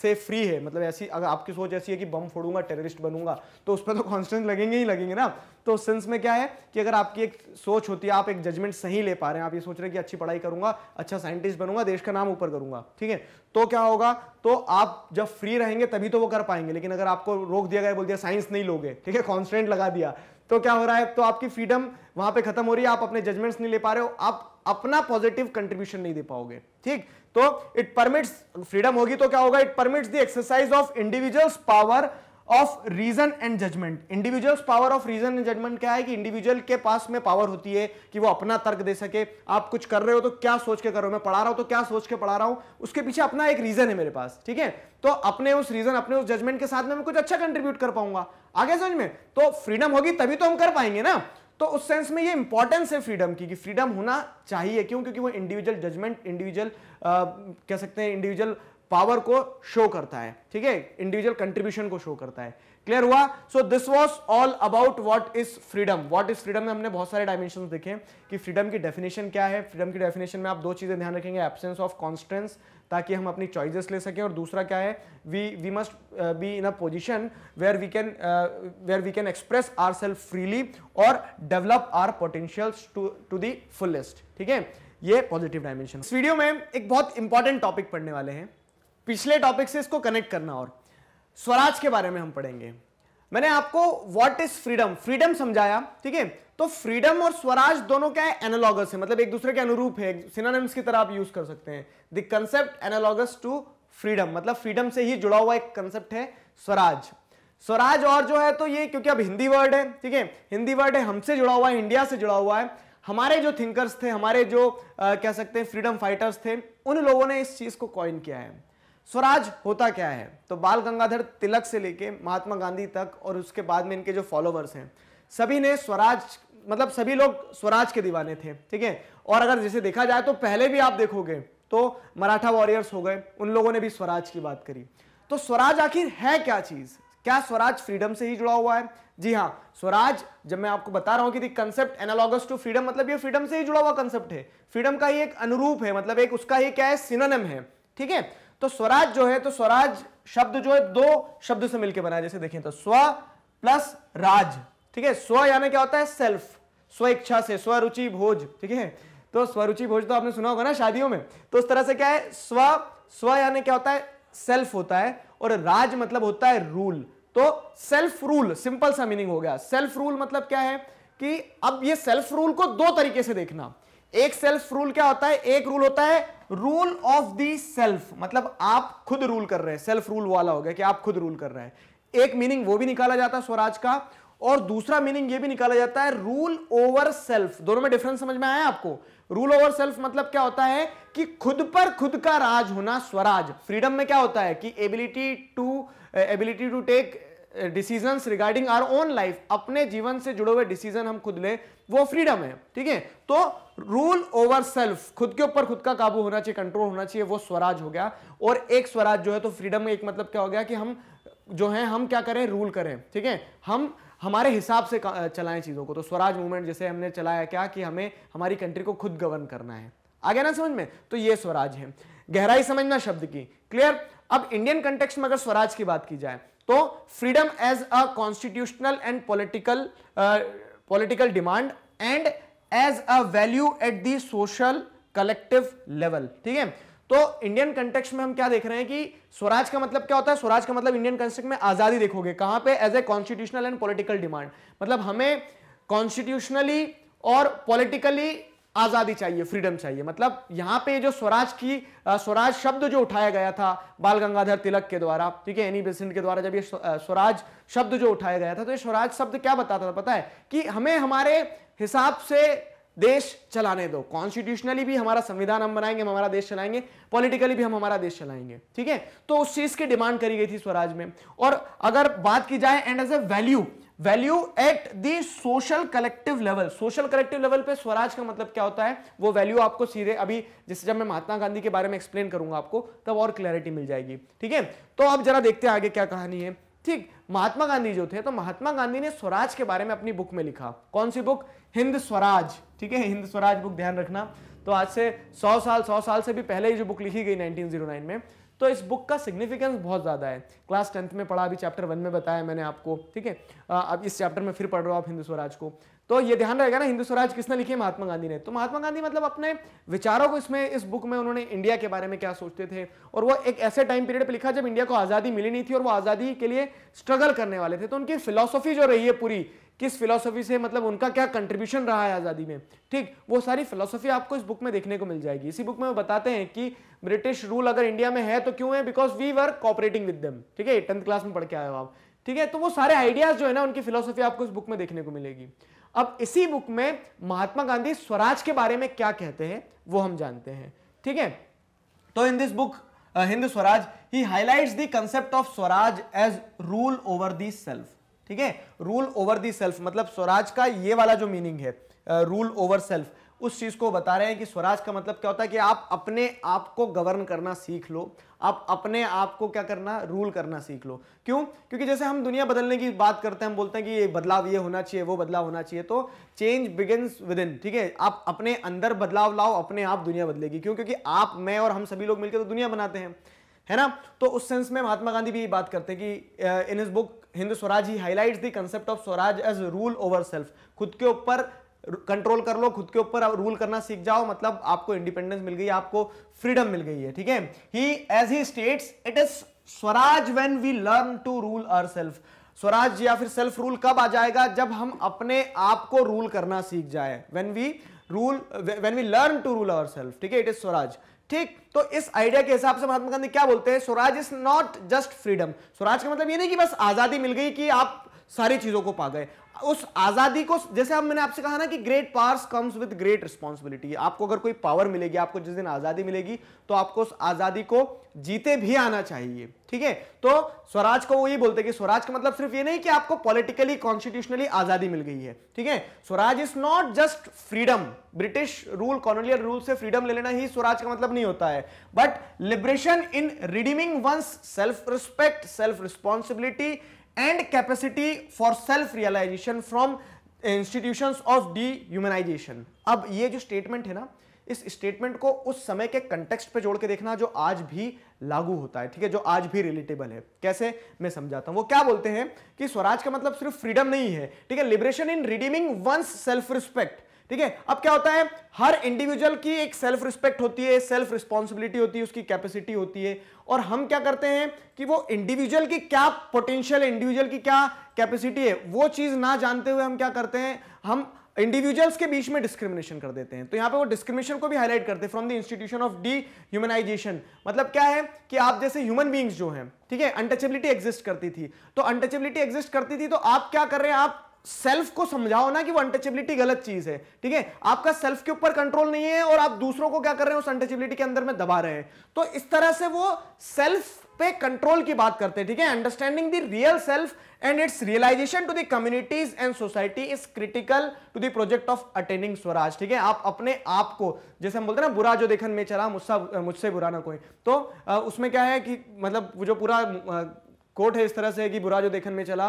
[SPEAKER 1] से फ्री है मतलब ऐसी अगर आपकी सोच ऐसी है कि बम फोड़ूंगा टेररिस्ट बनूंगा तो पर तो कॉन्स्टेंट लगेंगे ही लगेंगे ना तो उस सेंस में क्या है कि अगर आपकी एक सोच होती है आप एक जजमेंट सही ले पा रहे हैं आप ये सोच रहे हैं कि अच्छी पढ़ाई करूंगा अच्छा साइंटिस्ट बनूंगा देश का नाम ऊपर करूंगा ठीक है तो क्या होगा तो आप जब फ्री रहेंगे तभी तो वो कर पाएंगे लेकिन अगर आपको रोक दिया गया बोल दिया साइंस नहीं लोगे ठीक है कॉन्स्टेंट लगा दिया तो क्या हो रहा है तो आपकी फ्रीडम वहां पर खत्म हो रही है आप अपने जजमेंट्स नहीं ले पा रहे हो आप अपना पॉजिटिव कंट्रीब्यूशन नहीं दे पाओगे ठीक तो इट परमिट्स फ्रीडम होगी तो क्या होगा it permits the exercise of individuals power of reason and judgement individuals power of reason and judgement क्या है कि इंडिविजुअल के पास में पावर होती है कि वो अपना तर्क दे सके आप कुछ कर रहे हो तो क्या सोच के करो मैं पढ़ा रहा हूं तो क्या सोच के पढ़ा रहा हूं उसके पीछे अपना एक रीजन है मेरे पास ठीक है तो अपने उस रीजन अपने उस जजमेंट के साथ में मैं कुछ अच्छा कंट्रीब्यूट कर पाऊंगा आगे समझ में तो फ्रीडम होगी तभी तो हम कर पाएंगे ना तो उस सेंस में ये इंपॉर्टेंस है फ्रीडम की कि फ्रीडम होना चाहिए क्यों क्योंकि वो इंडिविजुअल जजमेंट इंडिविजुअल कह सकते हैं इंडिविजुअल पावर को शो करता है ठीक है इंडिविजुअल कंट्रीब्यूशन को शो करता है क्लियर हुआ so this was all about what is freedom what is freedom में हमने बहुत सारे डायमेंशन देखे कि फ्रीडम की डेफिनेशन क्या है फ्रीडम की डेफिनेशन में आप दो चीजें ध्यान रखेंगे एबसेंस ऑफ कॉन्स्टेंस ताकि हम अपनी चॉइसेस ले सकें और दूसरा क्या है we we must be in a position where we can where we can express ourself freely और develop our potentials to to the fullest ठीक है ये पॉजिटिव डायमेंशन इस वीडियो में एक बहुत इंपॉर्टेंट टॉपिक पढ़ने वाले हैं पिछले टॉपिक से इसको कनेक्ट करना और स्वराज के बारे में हम पढ़ेंगे मैंने आपको व्हाट इज फ्रीडम फ्रीडम समझाया ठीक है तो फ्रीडम और स्वराज दोनों क्या है एनालॉगस है मतलब एक दूसरे के अनुरूप है सिनानिम्स की तरह आप यूज कर सकते हैं the concept analogous to freedom मतलब फ्रीडम से ही जुड़ा हुआ एक कंसेप्ट है स्वराज स्वराज और जो है तो ये क्योंकि अब हिंदी वर्ड है ठीक है हिंदी वर्ड है हमसे जुड़ा हुआ है इंडिया से जुड़ा हुआ है हमारे जो थिंकर्स थे हमारे जो आ, कह सकते हैं फ्रीडम फाइटर्स थे उन लोगों ने इस चीज़ को कॉइन किया है स्वराज होता क्या है तो बाल गंगाधर तिलक से लेके महात्मा गांधी तक और उसके बाद में इनके जो फॉलोवर्स हैं सभी ने स्वराज मतलब सभी लोग स्वराज के दीवाने थे ठीक है और अगर जैसे देखा जाए तो पहले भी आप देखोगे तो मराठा वॉरियर्स हो गए उन लोगों ने भी स्वराज की बात करी तो स्वराज आखिर है क्या चीज़ क्या स्वराज फ्रीडम से ही जुड़ा हुआ है जी हाँ स्वराज जब मैं आपको बता रहा हूं कि the concept analogous to freedom मतलब ये फ्रीडम से ही जुड़ा हुआ कंसेप्ट है फ्रीडम का ही एक अनुरूप है मतलब एक उसका ही क्या है सिनोनिम है ठीक है तो स्वराज जो है तो स्वराज शब्द जो है दो शब्द से मिलकर बना जैसे देखें तो स्व प्लस राज ठीक है स्व यानी क्या होता है सेल्फ स्व इच्छा से स्वरुचि भोज ठीक है तो स्वरुचि भोज तो आपने सुना होगा ना शादियों में तो उस तरह से क्या है स्व स्व यानी क्या होता है सेल्फ होता है और राज मतलब होता है रूल तो सेल्फ रूल सिंपल सा मीनिंग हो गया सेल्फ रूल मतलब क्या है कि अब ये सेल्फ रूल को दो तरीके से देखना एक सेल्फ रूल क्या होता है एक रूल होता है रूल ऑफ दी सेल्फ मतलब आप खुद रूल कर रहे हैं सेल्फ रूल वाला हो गया कि आप खुद रूल कर रहे हैं एक मीनिंग वो भी निकाला जाता है स्वराज का और दूसरा मीनिंग ये भी निकाला जाता है रूल ओवर सेल्फ दोनों में डिफरेंस समझ में आया आपको रूल ओवर सेल्फ मतलब क्या होता है कि खुद पर खुद का राज होना स्वराज फ्रीडम में क्या होता है कि ability to ability to take decision regarding our own life अपने जीवन से जुड़े हुए डिसीजन हम खुद लें वो फ्रीडम है ठीक है तो रूल ओवर सेल्फ खुद के ऊपर खुद का काबू होना चाहिए कंट्रोल होना चाहिए वो स्वराज हो गया और एक स्वराज जो है तो फ्रीडम में एक मतलब क्या हो गया कि हम जो है हम क्या करें रूल करें ठीक है हम हमारे हिसाब से चलाएं चीज़ों को तो स्वराज मूवमेंट जैसे हमने चलाया क्या कि हमें हमारी कंट्री को खुद गवर्न करना है आ गया ना समझ में तो ये स्वराज है गहराई समझना शब्द की क्लियर अब इंडियन कंटेक्स में अगर स्वराज की बात की जाए तो freedom as a constitutional and political political demand and as a value at the social collective level ठीक है तो इंडियन कंटेक्स में हम क्या देख रहे हैं कि स्वराज का मतलब क्या होता है स्वराज का मतलब इंडियन कंस्ट्रक्ट में आजादी देखोगे कहां पे as a constitutional and political demand मतलब हमें कॉन्स्टिट्यूशनली और पॉलिटिकली आजादी चाहिए फ्रीडम चाहिए मतलब यहां पे जो स्वराज की स्वराज शब्द जो उठाया गया था बाल गंगाधर तिलक के द्वारा ठीक है एनी बेसेंट e के द्वारा जब ये स्वराज शब्द जो उठाया गया था तो ये स्वराज शब्द क्या बताता था पता है कि हमें हमारे हिसाब से देश चलाने दो कॉन्स्टिट्यूशनली भी हमारा संविधान हम बनाएंगे हम हमारा देश चलाएंगे पॉलिटिकली भी हम हमारा देश चलाएंगे ठीक है तो उस चीज की डिमांड करी गई थी स्वराज में और अगर बात की जाए and as a value value at the social collective level social collective level पे स्वराज का मतलब क्या होता है वो वैल्यू आपको सीधे अभी जैसे जब मैं महात्मा गांधी के बारे में एक्सप्लेन करूंगा आपको तब और क्लैरिटी मिल जाएगी ठीक है तो आप जरा देखते हैं आगे क्या कहानी है ठीक महात्मा गांधी जो थे तो महात्मा गांधी ने स्वराज के बारे में अपनी बुक में लिखा कौन सी बुक हिंद स्वराज ठीक है हिंद स्वराज बुक ध्यान रखना तो आज से 100 साल 100 साल से भी पहले ही जो बुक लिखी गई 1909 में तो इस बुक का सिग्निफिकेंस बहुत ज़्यादा है क्लास टेंथ में पढ़ा अभी चैप्टर वन में बताया मैंने आपको ठीक है अब इस चैप्टर में फिर पढ़ रहा हूँ आप हिंदू स्वराज को तो ये ध्यान रहेगा ना हिंदू स्वराज किसने लिखी है महात्मा गांधी ने तो महात्मा गांधी मतलब अपने विचारों को इसमें इस बुक में उन्होंने इंडिया के बारे में क्या सोचते थे और वो एक ऐसे टाइम पीरियड पे लिखा जब इंडिया को आज़ादी मिली नहीं थी और वो आज़ादी के लिए स्ट्रगल करने वाले थे तो उनकी फिलोसफी जो रही है पूरी किस फिलोसफी से मतलब उनका क्या कंट्रीब्यूशन रहा है आज़ादी में ठीक वो सारी फिलोसफी आपको इस बुक में देखने को मिल जाएगी इसी बुक में वो बताते हैं कि ब्रिटिश रूल अगर इंडिया में है तो क्यों है because we were cooperating with them ठीक है टेंथ क्लास में पढ़ के आए हो आप ठीक है तो वो सारे आइडियाज जो है ना उनकी फिलोसफी आपको इस बुक में देखने को मिलेगी अब इसी बुक में महात्मा गांधी स्वराज के बारे में क्या कहते हैं वो हम जानते हैं ठीक है तो in this book Hind Swaraj he highlights the concept of Swaraj as rule over the self ठीक है रूल ओवर दी सेल्फ मतलब स्वराज का ये वाला जो मीनिंग है रूल ओवर सेल्फ उस चीज़ को बता रहे हैं कि स्वराज का मतलब क्या होता है कि आप अपने आप को गवर्न करना सीख लो आप अपने आप को क्या करना रूल करना सीख लो क्यों क्योंकि जैसे हम दुनिया बदलने की बात करते हैं हम बोलते हैं कि ये बदलाव ये होना चाहिए वो बदलाव होना चाहिए तो चेंज बिगिनस विद इन ठीक है आप अपने अंदर बदलाव लाओ अपने आप दुनिया बदलेगी क्यों क्योंकि आप मैं और हम सभी लोग मिलकर तो दुनिया बनाते हैं है ना तो उस सेंस में महात्मा गांधी भी ये बात करते हैं कि इन इस book Hindu Swaraj he highlights the concept of Swaraj as rule over self खुद के ऊपर कंट्रोल कर लो खुद के ऊपर रूल करना सीख जाओ मतलब आपको इंडिपेंडेंस मिल गई आपको फ्रीडम मिल गई है ठीक है he as he states it is Swaraj when we learn to rule ourself Swaraj या फिर सेल्फ रूल कब आ जाएगा जब हम अपने आप को रूल करना सीख जाए when we rule when we learn to rule our self ठीक है इट इज स्वराज ठीक तो इस आइडिया के हिसाब से महात्मा गांधी क्या बोलते हैं Swaraj is not just freedom Swaraj का मतलब ये नहीं कि बस आजादी मिल गई कि आप सारी चीजों को पा गए उस आजादी को जैसे हम मैंने आपसे कहा ना कि great powers comes with great responsibility आपको अगर कोई पावर मिलेगी आपको जिस दिन आजादी मिलेगी तो आपको उस आजादी को जीते भी आना चाहिए ठीक है तो स्वराज को वो ये बोलते हैं कि स्वराज का मतलब सिर्फ ये नहीं कि आपको पॉलिटिकली कॉन्स्टिट्यूशनली आजादी मिल गई है ठीक है Swaraj is not just freedom British rule colonial rule से फ्रीडम ले लेना ही स्वराज का मतलब नहीं होता है but liberation in redeeming one's self respect self responsibility capacity for self realisation from institution of de dehumanization अब ये जो स्टेटमेंट है ना इस स्टेटमेंट को उस समय के कंटेक्स्ट पे जोड़ के देखना जो आज भी लागू होता है ठीक है जो आज भी रिलेटेबल है कैसे मैं समझाता हूं वो क्या बोलते हैं कि स्वराज का मतलब सिर्फ फ्रीडम नहीं है ठीक है liberation in redeeming one's self respect ठीक है अब क्या होता है हर इंडिविजुअल की एक सेल्फ रिस्पेक्ट होती है सेल्फ रिस्पॉन्सिबिलिटी होती है उसकी कैपेसिटी होती है और हम क्या करते हैं कि वो इंडिविजुअल की क्या पोटेंशियल इंडिविजुअल की क्या कैपेसिटी है वो चीज ना जानते हुए हम क्या करते हैं हम इंडिविजुअल्स के बीच में डिस्क्रिमिनेशन कर देते हैं तो यहां पे वो डिस्क्रिमिनेशन को भी हाईलाइट करते हैं from the institution of dehumanisation मतलब क्या है कि आप जैसे ह्यूमन बींग्स जो हैं ठीक है अनटचेबिलिटी एग्जिस्ट करती थी तो अनटचेबिलिटी एग्जिस्ट करती थी तो आप क्या कर रहे हैं आप सेल्फ को समझाओ ना कि वो अनटचेबिलिटी गलत चीज है ठीक है आपका सेल्फ के ऊपर कंट्रोल नहीं है और आप दूसरों को क्या कर रहे हो उस अनटचेबिलिटी के अंदर में दबा रहे हैं तो इस तरह से वो सेल्फ पे कंट्रोल की बात करते हैं ठीक है understanding the real self and its realisation to the communities and society is critical to the project of attaining Swaraj ठीक है आप अपने आप को जैसे हम बोलते हैं ना बुरा जो देखन में चला मुझसे मुझसे बुरा ना कोई तो आ, उसमें क्या है कि मतलब जो पूरा कोट है इस तरह से कि बुरा जो देखन में चला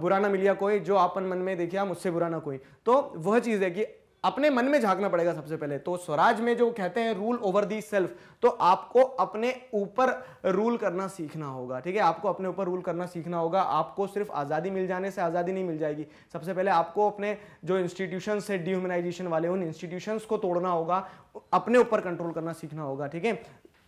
[SPEAKER 1] बुरा ना मिलिया कोई जो अपन मन में देखिया मुझसे बुरा ना कोई तो वह चीज़ है कि अपने मन में झांकना पड़ेगा सबसे पहले तो स्वराज में जो कहते हैं रूल ओवर दी सेल्फ तो आपको अपने ऊपर रूल करना सीखना होगा ठीक है आपको अपने ऊपर रूल करना सीखना होगा आपको सिर्फ आज़ादी मिल जाने से आज़ादी नहीं मिल जाएगी सबसे पहले आपको अपने जो इंस्टीट्यूशन है डिह्यूमनाइजेशन वाले उन इंस्टीट्यूशन को तोड़ना होगा अपने ऊपर कंट्रोल करना सीखना होगा ठीक है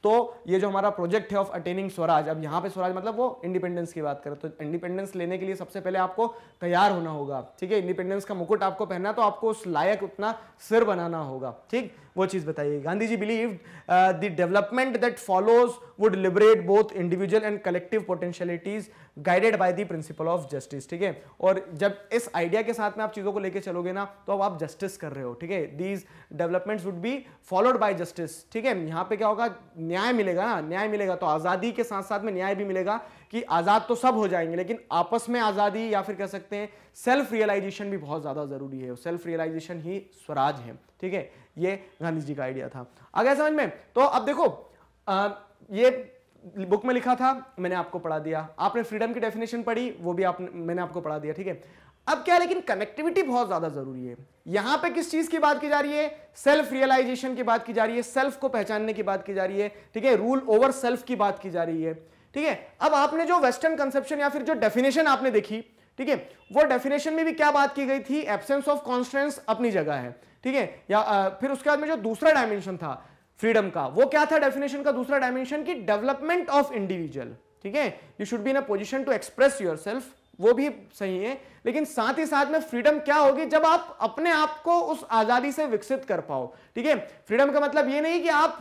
[SPEAKER 1] तो ये जो हमारा प्रोजेक्ट है ऑफ अटेनिंग स्वराज अब यहाँ पे स्वराज मतलब वो इंडिपेंडेंस की बात करें तो इंडिपेंडेंस लेने के लिए सबसे पहले आपको तैयार होना होगा ठीक है इंडिपेंडेंस का मुकुट आपको पहनना तो आपको उस लायक उतना सिर बनाना होगा ठीक वो चीज़ बताइए Gandhi ji believe the development that follows would liberate both individual and collective potentialities guided by the principle of justice ठीक है और जब इस आइडिया के साथ में आप चीज़ों को लेकर चलोगे ना तो अब आप जस्टिस कर रहे हो ठीक है these developments would be followed by justice ठीक है यहां पे क्या होगा न्याय मिलेगा ना न्याय मिलेगा तो आज़ादी के साथ साथ में न्याय भी मिलेगा कि आज़ाद तो सब हो जाएंगे लेकिन आपस में आज़ादी या फिर कह सकते हैं सेल्फ रियलाइजेशन भी बहुत ज़्यादा ज़रूरी है सेल्फ रियलाइजेशन ही स्वराज है ठीक है ये गांधी जी का आइडिया था आगे समझ में तो अब देखो आ, ये बुक में लिखा था मैंने आपको पढ़ा दिया आपने फ्रीडम की डेफिनेशन पढ़ी वो भी आपने मैंने आपको पढ़ा दिया ठीक है अब क्या लेकिन कनेक्टिविटी बहुत ज्यादा जरूरी है यहां पे किस चीज की बात की जा रही है सेल्फ रियलाइजेशन की बात की जा रही है सेल्फ को पहचानने की बात की जा रही है ठीक है रूल ओवर सेल्फ की बात की जा रही है ठीक है अब आपने जो वेस्टर्न कंसेप्शन या फिर जो डेफिनेशन आपने देखी ठीक है वो डेफिनेशन में भी क्या बात की गई थी एबसेंस ऑफ कॉन्स्टेंस अपनी जगह है ठीक है या आ, फिर उसके बाद में जो दूसरा डायमेंशन था फ्रीडम का वो क्या था डेफिनेशन का दूसरा डायमेंशन की डेवलपमेंट ऑफ इंडिविजुअल ठीक है you should be in a position to express yourself वो भी सही है लेकिन साथ ही साथ में फ्रीडम क्या होगी जब आप अपने आप को उस आजादी से विकसित कर पाओ ठीक है फ्रीडम का मतलब ये नहीं कि आप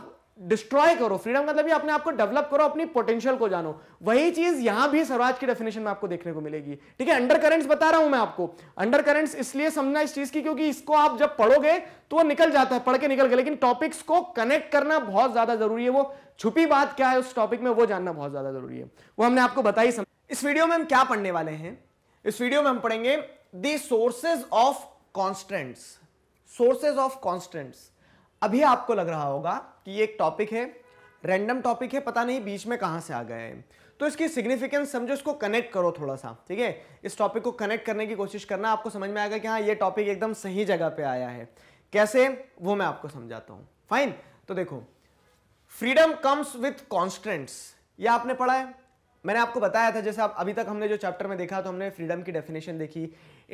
[SPEAKER 1] डिस्ट्रॉय करो फ्रीडम मतलब अपने आप को डेवलप करो अपनी पोटेंशियल को जानो वही चीज यहां भी स्वराज की डेफिनेशन में आपको देखने को मिलेगी ठीक है अंडर करेंट्स बता रहा हूं मैं आपको अंडर करेंट्स इसलिए समझना इस चीज की क्योंकि इसको आप जब पढ़ोगे तो वो निकल जाता है पढ़ के निकल गए लेकिन टॉपिक्स को कनेक्ट करना बहुत ज्यादा जरूरी है वो छुपी बात क्या है उस टॉपिक में वो जानना बहुत ज्यादा जरूरी है वो हमने आपको बताई समझ इस वीडियो में हम क्या पढ़ने वाले हैं इस वीडियो में हम पढ़ेंगे sources of constraints sources of constraints अभी आपको लग रहा होगा कि ये एक टॉपिक है रैंडम टॉपिक है पता नहीं बीच में कहाँ से आ गए है तो इसकी सिग्निफिकेंस समझो इसको कनेक्ट करो थोड़ा सा ठीक है इस टॉपिक को कनेक्ट करने की कोशिश करना आपको समझ में आएगा कि हाँ ये टॉपिक एकदम सही जगह पे आया है कैसे वो मैं आपको समझाता हूँ फाइन तो देखो फ्रीडम कम्स विथ कॉन्स्टेंट्स ये आपने पढ़ा है मैंने आपको बताया था जैसे आप अभी तक हमने जो चैप्टर में देखा तो हमने फ्रीडम की डेफिनेशन देखी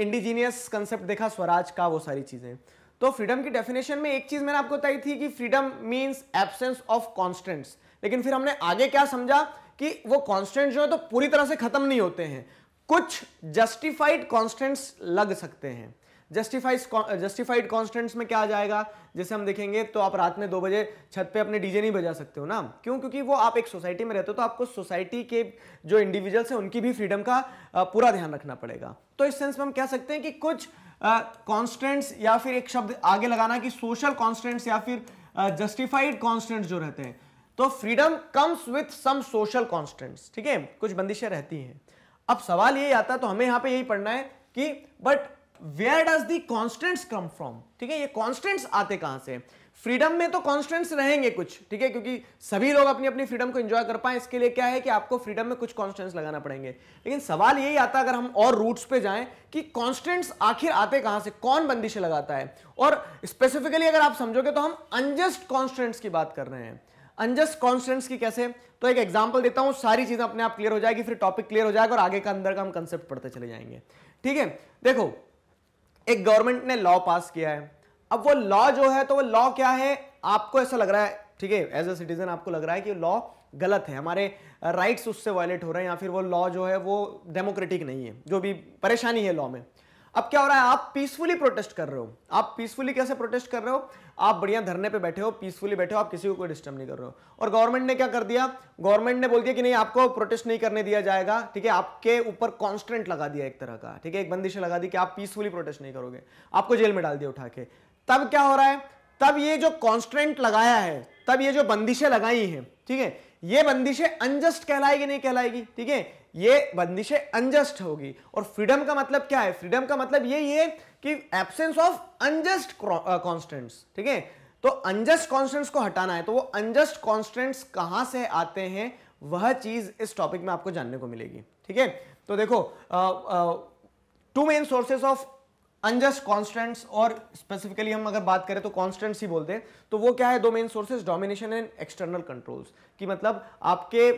[SPEAKER 1] इंडिजीनियस कंसेप्ट देखा स्वराज का वो सारी चीज़ें तो फ्रीडम की डेफिनेशन में एक चीज मैंने आपको बताई थी कि freedom means absence of constraints लेकिन फिर हमने आगे क्या समझा कि वो कॉन्स्टेंट जो है तो पूरी तरह से खत्म नहीं होते हैं कुछ जस्टिफाइड कॉन्स्टेंट्स लग सकते हैं जस्टिफाइड जस्टिफाइड कॉन्स्टेंट्स में क्या आ जाएगा जैसे हम देखेंगे तो आप रात में दो बजे छत पे अपने डीजे नहीं बजा सकते हो ना क्यों क्योंकि वो आप एक सोसाइटी में रहते हो तो आपको सोसाइटी के जो इंडिविजुअल्स हैं उनकी भी फ्रीडम का पूरा ध्यान रखना पड़ेगा तो इस सेंस में हम कह सकते हैं कि कुछ कॉन्स्टेंट्स या फिर एक शब्द आगे लगाना कि सोशल कॉन्स्टेंट्स या फिर जस्टिफाइड uh, कॉन्स्टेंट्स जो रहते हैं तो freedom comes with some social constraints ठीक है कुछ बंदिशें रहती हैं अब सवाल यही आता तो हमें यहाँ पे यही पढ़ना है कि but where does the constraints come from ठीक है ये कॉन्स्टेंट्स आते कहां से फ्रीडम में तो कॉन्स्टेंट्स रहेंगे कुछ ठीक है क्योंकि सभी लोग अपनी अपनी फ्रीडम को एंजॉय कर पाए इसके लिए क्या है कि आपको फ्रीडम में कुछ कॉन्स्टेंट्स लगाना पड़ेंगे लेकिन सवाल यही आता अगर हम और रूट्स पे जाएं कि कॉन्स्टेंट्स आखिर आते कहां से कौन बंदिश लगाता है और स्पेसिफिकली अगर आप समझोगे तो हम अनजस्ट कॉन्स्टेंट्स की बात कर रहे हैं अनजस्ट कॉन्स्टेंट्स की कैसे तो एक एग्जाम्पल देता हूँ सारी चीज़ें अपने आप क्लियर हो जाएगी फिर टॉपिक क्लियर हो जाएगा और आगे का अंदर का हम कंसेप्ट पढ़ते चले जाएंगे ठीक है देखो एक गवर्नमेंट ने लॉ पास किया है अब वो लॉ जो है तो वो लॉ क्या है आपको ऐसा लग रहा है ठीक है एज अ सिटीजन आपको लग रहा है कि लॉ गलत है हमारे राइट्स uh, उससे वायलेट हो रहे हैं या फिर वो लॉ जो है वो डेमोक्रेटिक नहीं है जो भी परेशानी है लॉ में अब क्या हो रहा है आप पीसफुली प्रोटेस्ट कर रहे हो आप पीसफुली कैसे प्रोटेस्ट कर रहे हो आप बढ़िया धरने पे बैठे हो पीसफुली बैठे हो आप किसी को कोई डिस्टर्ब नहीं कर रहे हो और गवर्नमेंट ने क्या कर दिया गवर्नमेंट ने बोल दिया कि नहीं आपको प्रोटेस्ट नहीं करने दिया जाएगा ठीक है आपके ऊपर कॉन्स्टेंट लगा दिया एक तरह का ठीक है एक बंदिश लगा दी कि आप पीसफुली प्रोटेस्ट नहीं करोगे आपको जेल में डाल दिया उठा के तब क्या हो रहा है तब ये जो कॉन्स्टेंट लगाया है तब ये जो बंदिशें लगाई हैं ठीक है थीके? ये बंदिशें अनजस्ट कहलाएगी नहीं कहलाएगी ठीक है ये बंदिशें अनजस्ट होगी और फ्रीडम का मतलब क्या है फ्रीडम का मतलब ये ये कि एब्सेंस ऑफ अनजस्ट कॉन्स्टेंट्स ठीक है तो अनजस्ट कॉन्स्टेंट्स को हटाना है तो वो अनजस्ट कॉन्स्टेंट्स कहां से आते हैं वह चीज इस टॉपिक में आपको जानने को मिलेगी ठीक है तो देखो two main sources of unjust constraints और स्पेसिफिकली हम अगर बात करें तो कॉन्स्टेंट्स ही बोलते हैं तो वो क्या है दो main sources domination and external controls कि मतलब आपके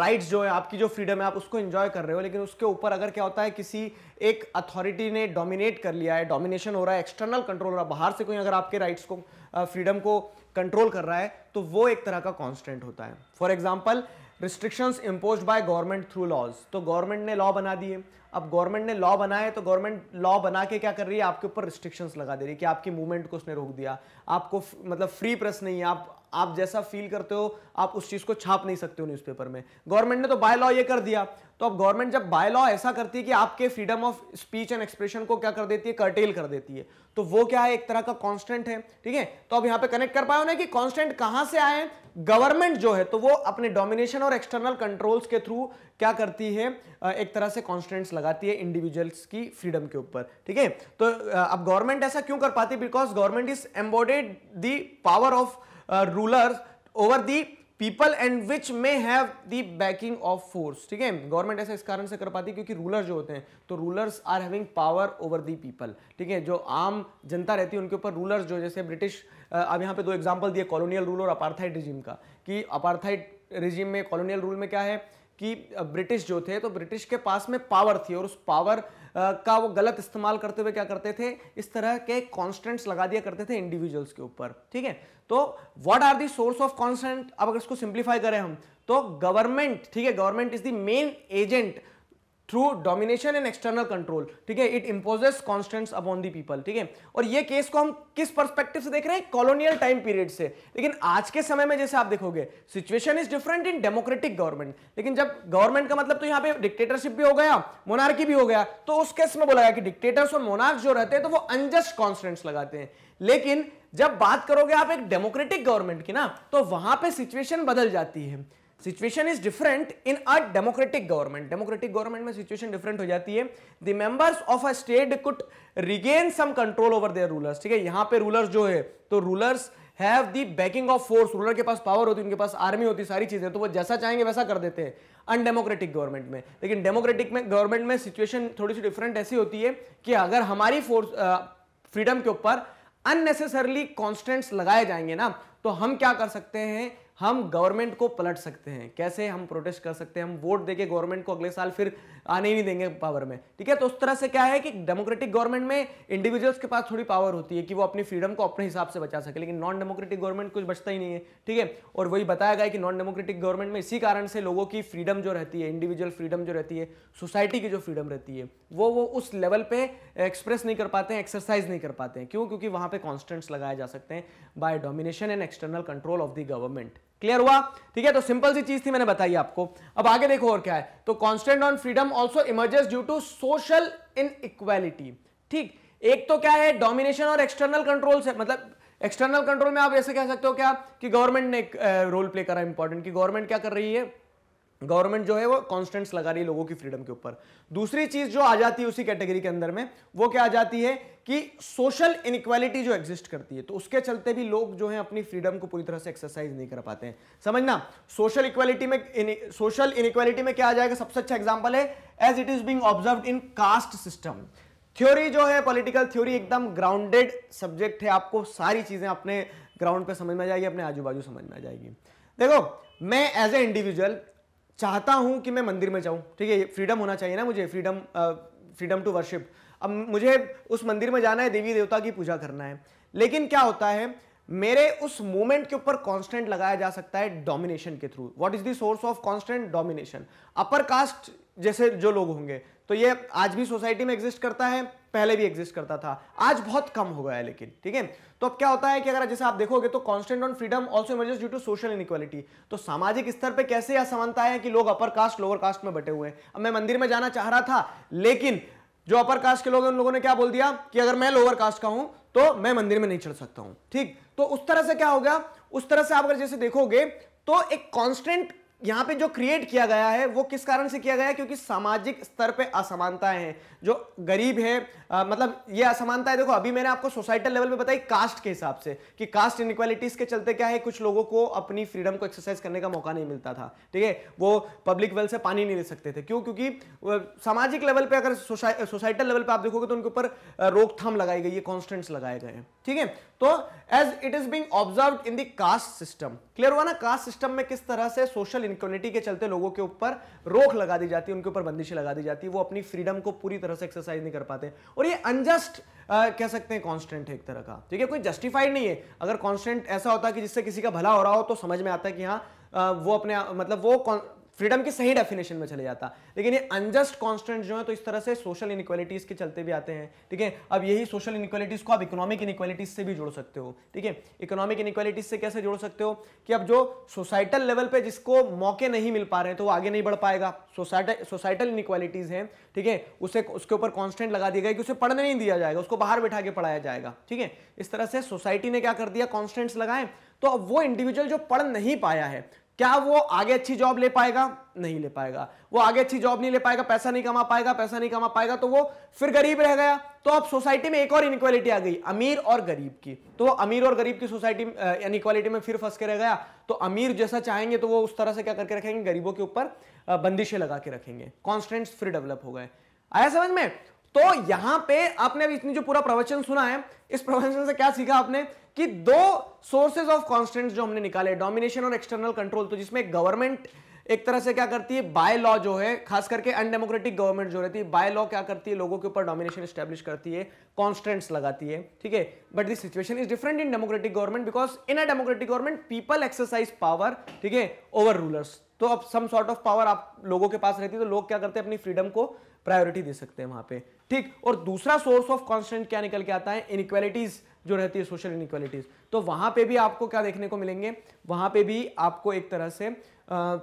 [SPEAKER 1] राइट्स uh, जो है आपकी जो फ्रीडम है आप उसको इंजॉय कर रहे हो लेकिन उसके ऊपर अगर क्या होता है किसी एक अथॉरिटी ने डोमिनेट कर लिया है डोमिनेशन हो रहा है एक्सटर्नल कंट्रोल हो रहा है बाहर से कोई अगर आपके राइट्स को फ्रीडम uh, को कंट्रोल कर रहा है तो वो एक तरह का कॉन्स्टेंट होता है for example restrictions impose by government through laws तो गवर्नमेंट ने लॉ बना दिए अब गवर्नमेंट ने लॉ बनाए तो गवर्नमेंट लॉ बना के क्या कर रही है आपके ऊपर रिस्ट्रिक्शंस लगा दे रही है कि आपकी मूवमेंट को उसने रोक दिया आपको मतलब फ्री प्रेस नहीं है आप आप जैसा फील करते हो आप उस चीज़ को छाप नहीं सकते हो न्यूज़पेपर में गवर्नमेंट ने तो बाय लॉ ये कर दिया तो अब गवर्नमेंट जब बाय लॉ ऐसा करती है कि आपके freedom of speech and expression को क्या कर देती है कर्टेल कर देती है तो वो क्या है एक तरह का कॉन्स्टेंट है ठीक है तो अब यहां पर कनेक्ट कर पाए ना कि कॉन्स्टेंट कहां से आए गवर्नमेंट जो है तो वो अपने डोमिनेशन और एक्सटर्नल कंट्रोल्स के थ्रू क्या करती है एक तरह से कॉन्स्टेंट्स लगाती है इंडिविजुअल्स की फ्रीडम के ऊपर ठीक है तो अब गवर्नमेंट ऐसा क्यों कर पाती because government is embodied the power of rulers over the people and which may have the backing of force ठीक है गवर्नमेंट ऐसा इस कारण से कर पाती है क्योंकि रूलर जो होते हैं तो rulers are having power over the people ठीक है जो आम जनता रहती है उनके ऊपर रूलर्स जो जैसे ब्रिटिश uh, अब यहाँ पे दो एग्जाम्पल दिए कॉलोनियल रूल और अपार्थाइड रिजिम का कि अपार्थाइड रिजिम में कॉलोनियल रूल में क्या है कि ब्रिटिश uh, जो थे तो ब्रिटिश के पास में पावर थी और उस पावर का वो गलत इस्तेमाल करते हुए क्या करते थे इस तरह के कॉन्स्टेंट्स लगा दिया करते थे इंडिविजुअल्स के ऊपर ठीक है तो what are the source of constraint अब अगर इसको सिंप्लीफाई करें हम तो गवर्नमेंट ठीक है government is the main agent through domination and external control ठीक है it imposes constraints upon the people ठीक है और ये केस को हम किस परस्पेक्टिव से देख रहे हैं कॉलोनियल टाइम पीरियड से लेकिन आज के समय में जैसे आप देखोगे situation is different in democratic government लेकिन जब गवर्नमेंट का मतलब तो यहाँ पे डिक्टेटरशिप भी हो गया मोनार्की भी हो गया तो उस केस में बोला गया कि डिक्टेटर्स और मोनार्क जो रहते हैं तो वो अनजस्ट कॉन्स्टेंट्स लगाते हैं लेकिन जब बात करोगे आप एक डेमोक्रेटिक गवर्नमेंट की ना तो वहां पर सिचुएशन बदल जाती है situation is different in a democratic government democratic government में सिचुएशन डिफरेंट हो जाती है the members of a state could regain some control over their rulers ठीक है यहां पे रूलर्स जो है तो rulers have the backing of force ruler के पास पावर होती है उनके पास आर्मी होती है सारी चीजें तो वो जैसा चाहेंगे वैसा कर देते हैं अनडेमोक्रेटिक गवर्नमेंट में लेकिन डेमोक्रेटिक में गवर्नमेंट में सिचुएशन थोड़ी सी डिफरेंट ऐसी होती है कि अगर हमारी फोर्स फ्रीडम के ऊपर अननेसेसरली कॉन्स्टेंट्स लगाए जाएंगे ना तो हम क्या कर सकते हैं हम गवर्नमेंट को पलट सकते हैं कैसे हम प्रोटेस्ट कर सकते हैं हम वोट देके गवर्नमेंट को अगले साल फिर आने ही नहीं देंगे पावर में ठीक है तो उस तरह से क्या है कि डेमोक्रेटिक गवर्नमेंट में इंडिविजुअल्स के पास थोड़ी पावर होती है कि वो अपनी फ्रीडम को अपने हिसाब से बचा सके लेकिन नॉन डेमोक्रेटिक गवर्नमेंट कुछ बचता ही नहीं है ठीक है और वही बताया गया कि नॉन डेमोक्रेटिक गवर्नमेंट में इसी कारण से लोगों की फ्रीडम जो रहती है इंडिविजुअल फ्रीडम जो रहती है सोसाइटी की जो फ्रीडम रहती है वो वो उस लेवल पर एक्सप्रेस नहीं कर पाते हैं एक्सरसाइज नहीं कर पाते हैं क्यों क्योंकि वहाँ पर कॉन्स्टेंट्स लगाए जा सकते हैं by domination and external control of the government clear हुआ ठीक है तो सिंपल सी चीज थी मैंने बताई आपको अब आगे देखो और क्या है तो constraint on freedom also emerges due to social equality ठीक एक तो क्या है डोमिनेशन और एक्सटर्नल कंट्रोल से मतलब एक्सटर्नल कंट्रोल में आप ऐसे कह सकते हो क्या कि गवर्नमेंट ने रोल प्ले करा इंपॉर्टेंट कि गवर्नमेंट क्या कर रही है गवर्नमेंट जो है वो कॉन्स्टेंट्स लगा रही है लोगों की फ्रीडम के ऊपर दूसरी चीज जो आ जाती है उसी कैटेगरी के अंदर में वो क्या आ जाती है कि सोशल इनक्वालिटी जो एग्जिस्ट करती है तो उसके चलते भी लोग जो है अपनी फ्रीडम को पूरी तरह से एक्सरसाइज नहीं कर पाते हैं समझना सोशल इक्वालिटी में सोशल इनक्वालिटी में क्या आ जाएगा सबसे अच्छा एग्जाम्पल है as it is being observe in caste system theory जो है पॉलिटिकल थ्योरी एकदम ग्राउंडेड सब्जेक्ट है आपको सारी चीजें अपने ग्राउंड पे समझ में आ जाएगी अपने आजू बाजू समझ में आ जाएगी देखो मैं एज ए इंडिविजुअल चाहता हूँ कि मैं मंदिर में जाऊँ ठीक है फ्रीडम होना चाहिए ना मुझे फ्रीडम फ्रीडम टू वर्शिप अब मुझे उस मंदिर में जाना है देवी देवता की पूजा करना है लेकिन क्या होता है मेरे उस मूवमेंट के ऊपर कांस्टेंट लगाया जा सकता है डोमिनेशन के through what is the source of constraint domination upper caste जैसे जो लोग होंगे तो ये आज भी सोसाइटी में एग्जिस्ट करता है पहले भी एग्जिस्ट करता था आज बहुत कम हो गया है लेकिन ठीक है तो अब क्या होता है कि अगर जैसे आप देखोगे तो constraint on freedom also emerges due to social inequality तो सामाजिक स्तर पे कैसे समानता है कि लोग अपर कास्ट लोअर कास्ट में बटे हुए हैं अब मैं मंदिर में जाना चाह रहा था लेकिन जो अपर कास्ट के लोग हैं उन लोगों ने क्या बोल दिया कि अगर मैं लोअर कास्ट का हूं तो मैं मंदिर में नहीं चढ़ सकता हूं ठीक तो उस तरह से क्या होगा उस तरह से आप अगर जैसे देखोगे तो एक कांस्टेंट यहां पे जो क्रिएट किया गया है वो किस कारण से किया गया है क्योंकि सामाजिक स्तर पे असमानताएं हैं जो गरीब है आ, मतलब ये असमानताएं देखो अभी मैंने आपको सोसाइटल लेवल पे बताई कास्ट के हिसाब से कि कास्ट इनक्वालिटीज के चलते क्या है कुछ लोगों को अपनी फ्रीडम को एक्सरसाइज करने का मौका नहीं मिलता था ठीक है वो पब्लिक वेल से पानी नहीं ले सकते थे क्यों क्योंकि सामाजिक लेवल पर अगर सोसाइटल लेवल पर आप देखोगे तो उनके ऊपर रोकथाम लगाई गई है कॉन्स्टेंट्स लगाए गए हैं ठीक है तो as it is being observe in the caste system clear हुआ ना कास्ट सिस्टम में किस तरह से सोशल इनक्वनिटी के चलते लोगों के ऊपर रोक लगा दी जाती है उनके ऊपर बंदिशें लगा दी जाती है वो अपनी फ्रीडम को पूरी तरह से एक्सरसाइज नहीं कर पाते और ये अनजस्ट कह सकते हैं कॉन्स्टेंट है एक तरह का ठीक है कोई जस्टिफाइड नहीं है अगर कॉन्स्टेंट ऐसा होता कि जिससे किसी का भला हो रहा हो तो समझ में आता है कि हाँ वो अपने मतलब वो फ्रीडम की सही डेफिनेशन में चले जाता लेकिन ये अनजस्ट कॉन्स्टेंट जो है तो इस तरह से सोशल इनक्वालिटीज़ के चलते भी आते हैं ठीक है अब यही सोशल इनक्वालिटीज़ को आप इकोनॉमिक इनक्वालिटीज़ से भी जोड़ सकते हो ठीक है इकोनॉमिक इनक्वालिटीज़ से कैसे जोड़ सकते हो कि अब जो सोसाइटल लेवल पर जिसको मौके नहीं मिल पा रहे हैं तो वो आगे नहीं बढ़ पाएगा सोसाइटल सोसाइटल इनक्वालिटीज़ है ठीक है उसे उसके ऊपर कॉन्स्टेंट लगा दिया गया कि उसे पढ़ने नहीं दिया जाएगा उसको बाहर बैठा के पढ़ाया जाएगा ठीक है इस तरह से सोसाइटी ने क्या कर दिया कॉन्स्टेंट्स लगाए तो अब वो इंडिविजुअल जो पढ़ नहीं पाया है क्या वो आगे अच्छी जॉब ले पाएगा नहीं ले पाएगा वो आगे अच्छी जॉब नहीं ले पाएगा पैसा नहीं कमा पाएगा पैसा नहीं कमा पाएगा तो वो फिर गरीब रह गया तो अब सोसाइटी में एक और इनक्वालिटी आ गई अमीर और गरीब की तो वो अमीर और गरीब की सोसाइटी इनक्वालिटी में फिर फंस के रह गया तो अमीर जैसा चाहेंगे तो वो उस तरह से क्या करके रखेंगे गरीबों के ऊपर बंदिशें लगा के रखेंगे कॉन्स्टेंट फिर डेवलप हो गए आया समझ में तो यहां पे आपने अभी इतनी जो पूरा प्रवचन सुना है इस प्रवचन से क्या सीखा आपने कि दो सोर्सेज ऑफ कॉन्स्टेंट जो हमने निकाले डोमिनेशन और एक्सटर्नल कंट्रोल तो जिसमें गवर्नमेंट एक तरह से क्या करती है बाय लॉ जो है खास करके अनडेमोक्रेटिक गवर्नमेंट जो रहती है बाय लॉ क्या करती है लोगों के ऊपर डोमिनेशन स्टैब्लिश करती है कॉन्स्टेंट्स लगाती है ठीक है but this situation is different in democratic government because in a democratic government people exercise power ठीक है ओवर रूलर्स तो अब सम सॉर्ट ऑफ पावर आप लोगों के पास रहती है तो लोग क्या करते हैं अपनी फ्रीडम को प्रायोरिटी दे सकते हैं वहां पे ठीक और दूसरा सोर्स ऑफ कॉन्स्टेंट क्या निकल के आता है इनक्वालिटीज जो रहती है सोशल इनक्वालिटीज तो वहां पे भी आपको क्या देखने को मिलेंगे वहां पे भी आपको एक तरह से आ,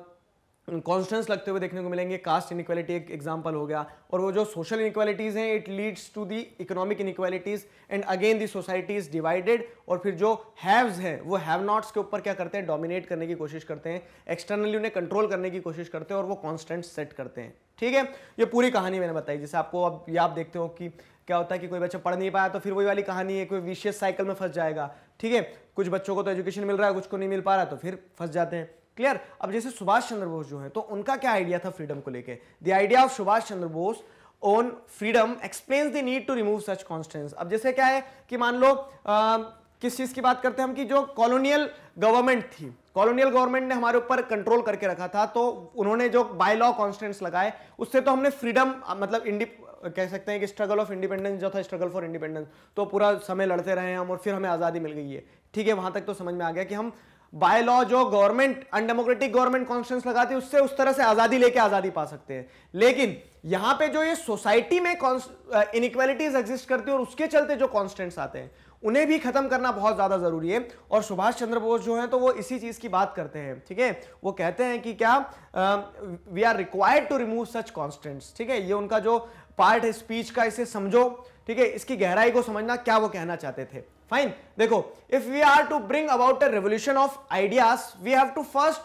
[SPEAKER 1] कॉन्स्टेंस लगते हुए देखने को मिलेंगे कास्ट इनक्वालिटी एक एग्जाम्पल हो गया और वो जो सोशल इनक्वालिटीज़ हैं it leads to the economic inequalities and again the society is divided और फिर जो हैव्स हैं वो हैव नॉट्स के ऊपर क्या करते हैं डोमिनेट करने की कोशिश करते हैं एक्सटर्नली उन्हें कंट्रोल करने की कोशिश करते हैं और वो कॉन्स्टेंट सेट करते हैं ठीक है ये पूरी कहानी मैंने बताई जैसे आपको अब ये आप देखते हो कि क्या होता है कि कोई बच्चा पढ़ नहीं पाया तो फिर वही वाली कहानी है कोई विशेष साइकिल में फंस जाएगा ठीक है कुछ बच्चों को तो एजुकेशन मिल रहा है कुछ को नहीं मिल पा रहा तो फिर फंस जाते हैं क्लियर अब जैसे सुभाष चंद्र बोस जो है तो उनका क्या आइडिया था फ्रीडम को लेकर the idea of Subhash Chandra Bose on freedom explain the need to remove such constraints अब जैसे क्या है कि मान लो आ, किस चीज की बात करते हैं हम कि जो कॉलोनियल गवर्नमेंट थी कॉलोनियल गवर्नमेंट ने हमारे ऊपर कंट्रोल करके रखा था तो उन्होंने जो बाय लॉ कॉन्स्टेंट्स लगाए उससे तो हमने फ्रीडम मतलब इंडी कह सकते हैं कि स्ट्रगल ऑफ इंडिपेंडेंस जो था स्ट्रगल फॉर इंडिपेंडेंस तो पूरा समय लड़ते रहे हम और फिर हमें आज़ादी मिल गई है ठीक है वहां तक तो समझ में आ गया कि हम बाय लॉ जो गवर्नमेंट अनडेमोक्रेटिक गवर्नमेंट कॉन्स्टेंस लगाती है उससे उस तरह से आजादी लेके आजादी पा सकते हैं लेकिन यहां पे जो ये सोसाइटी में इनक्वालिटीज एग्जिस्ट uh, करती है और उसके चलते जो कॉन्स्टेंट्स आते हैं उन्हें भी खत्म करना बहुत ज्यादा जरूरी है और सुभाष चंद्र बोस जो है तो वो इसी चीज की बात करते हैं ठीक है वो कहते हैं कि क्या we are required to remove such constraints ठीक है ये उनका जो पार्ट है स्पीच का इसे समझो ठीक है इसकी गहराई को समझना क्या वो कहना चाहते थे फाइन देखो if we are to bring about a revolution of ideas we have to first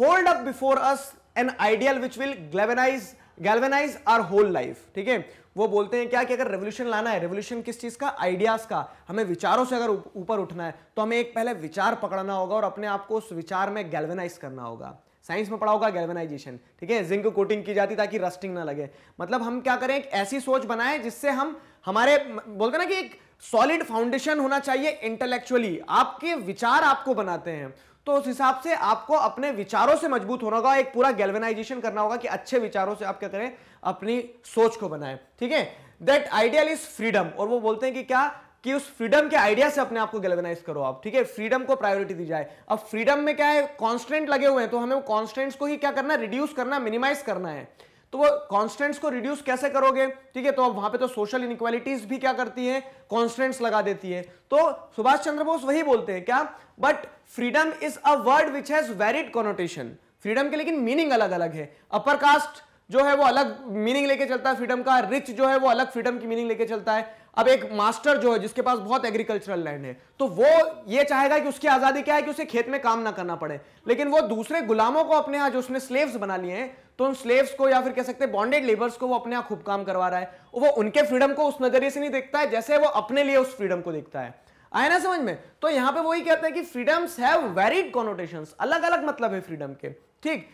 [SPEAKER 1] hold up before us an ideal which will galvanise galvanise our whole life ठीक है वो बोलते हैं क्या कि अगर रेवोल्यूशन लाना है रेवोल्यूशन किस चीज का आइडियाज का हमें विचारों से अगर ऊपर उठना है तो हमें एक पहले विचार पकड़ना होगा और अपने आप को उस विचार में गैल्वेनाइज करना होगा साइंस में पढ़ा होगा गैल्वेनाइजेशन ठीक है जिंक कोटिंग की जाती ताकि रस्टिंग ना लगे मतलब हम क्या करें एक ऐसी सोच बनाए जिससे हम हमारे बोलते ना कि एक सॉलिड फाउंडेशन होना चाहिए इंटेलेक्चुअली आपके विचार आपको बनाते हैं तो उस हिसाब से आपको अपने विचारों से मजबूत होना होगा एक पूरा गैल्वेनाइजेशन करना होगा कि अच्छे विचारों से आप क्या करें अपनी सोच को बनाए ठीक है दैट आइडियल इज फ्रीडम और वो बोलते हैं कि क्या कि उस फ्रीडम के आइडिया से अपने आप को गैल्वेनाइज करो आप ठीक है फ्रीडम को प्रायोरिटी दी जाए अब फ्रीडम में क्या है कॉन्स्टेंट लगे हुए हैं तो हमें कॉन्स्टेंट्स को ही क्या करना रिड्यूस करना मिनिमाइज करना है तो वो कॉन्स्टेंट्स को रिड्यूस कैसे करोगे ठीक है तो अब वहां पे तो सोशल इनक्वालिटीज भी क्या करती है कॉन्स्टेंट्स लगा देती है तो सुभाष चंद्र बोस वही बोलते हैं क्या but freedom is a word which has varied connotation freedom के लेकिन मीनिंग अलग अलग है अपर कास्ट जो है वो अलग मीनिंग लेके चलता है फ्रीडम का रिच जो है वो अलग फ्रीडम की मीनिंग लेके चलता है अब एक मास्टर जो है जिसके पास बहुत एग्रीकल्चरल लैंड है तो वो ये चाहेगा कि उसकी आजादी क्या है कि उसे खेत में काम ना करना पड़े लेकिन वो दूसरे गुलामों को अपने यहां जो उसने स्लेव्स बना लिए हैं तो उन स्लेव्स को या फिर कह सकते हैं बॉन्डेड लेबर्स को वो अपने यहाँ खूब काम करवा रहा है वो उनके फ्रीडम को उस नजरिए से नहीं देखता है जैसे वो अपने लिए उस फ्रीडम को देखता है आया ना समझ में तो यहां पे वही कहते हैं कि फ्रीडम्स हैव वेरिड कॉनोटेशंस अलग अलग मतलब है फ्रीडम के ठीक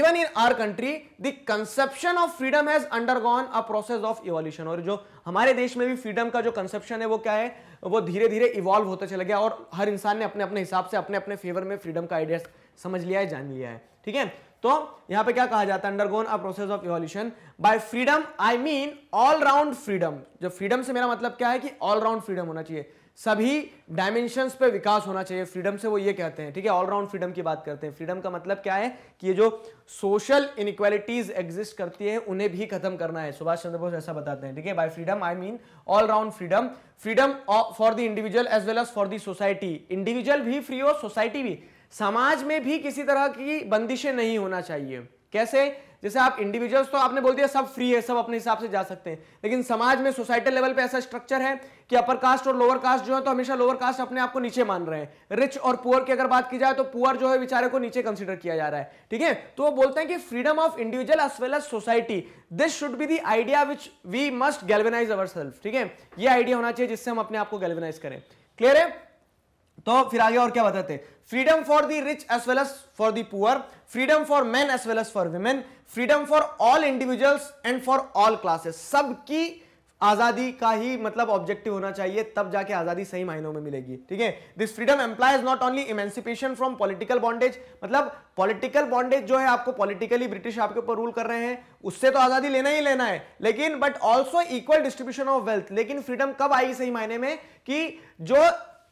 [SPEAKER 1] even in our country the conception of freedom has undergone a process of evolution और जो हमारे देश में भी फ्रीडम का जो कंसेप्शन है वो क्या है वो धीरे धीरे इवॉल्व होता चला गया और हर इंसान ने अपने अपने हिसाब से अपने अपने फेवर में फ्रीडम का आइडिया समझ लिया है जान लिया है ठीक है तो यहां पे क्या कहा जाता है undergone a process of evolution by freedom I mean all round freedom जो फ्रीडम से मेरा मतलब क्या है कि ऑल राउंड फ्रीडम होना चाहिए सभी डायमेंशन पे विकास होना चाहिए फ्रीडम से वो ये कहते हैं ठीक है ऑलराउंड फ्रीडम की बात करते हैं फ्रीडम का मतलब क्या है कि ये जो सोशल इनक्वालिटीज एग्जिस्ट करती है उन्हें भी खत्म करना है सुभाष चंद्र बोस ऐसा बताते हैं ठीक है by freedom I mean all round freedom freedom for the individual as well as for the society individual भी फ्री हो सोसाइटी भी समाज में भी किसी तरह की बंदिशें नहीं होना चाहिए कैसे जैसे आप इंडिविजुअल्स तो आपने बोल दिया सब फ्री है सब अपने हिसाब से जा सकते हैं लेकिन समाज में सोसाइटी लेवल पे ऐसा स्ट्रक्चर है कि अपर कास्ट और लोअर कास्ट जो है तो हमेशा लोअर कास्ट अपने आप को नीचे मान रहे हैं रिच और पुअर की अगर बात की जाए तो पुअर जो है बेचारे को नीचे कंसिडर किया जा रहा है ठीक है तो वो बोलते हैं कि freedom of individual as well as society this should be the idea which we must galvanise our self ठीक है ये आइडिया होना चाहिए जिससे हम अपने आप को करें क्लियर है तो फिर आगे और क्या बताते freedom for the rich as well as for the poor freedom for man as well as for women freedom for all individuals and for all classes सबकी आजादी का ही मतलब ऑब्जेक्टिव होना चाहिए तब जाके आजादी सही मायनों में मिलेगी ठीक है this freedom implies not only emancipation from political bondage मतलब पॉलिटिकल बॉन्डेज जो है आपको पॉलिटिकली ब्रिटिश आपके ऊपर रूल कर रहे हैं उससे तो आजादी लेना ही लेना है लेकिन but also equal distribution of wealth लेकिन फ्रीडम कब आएगी सही मायने में कि जो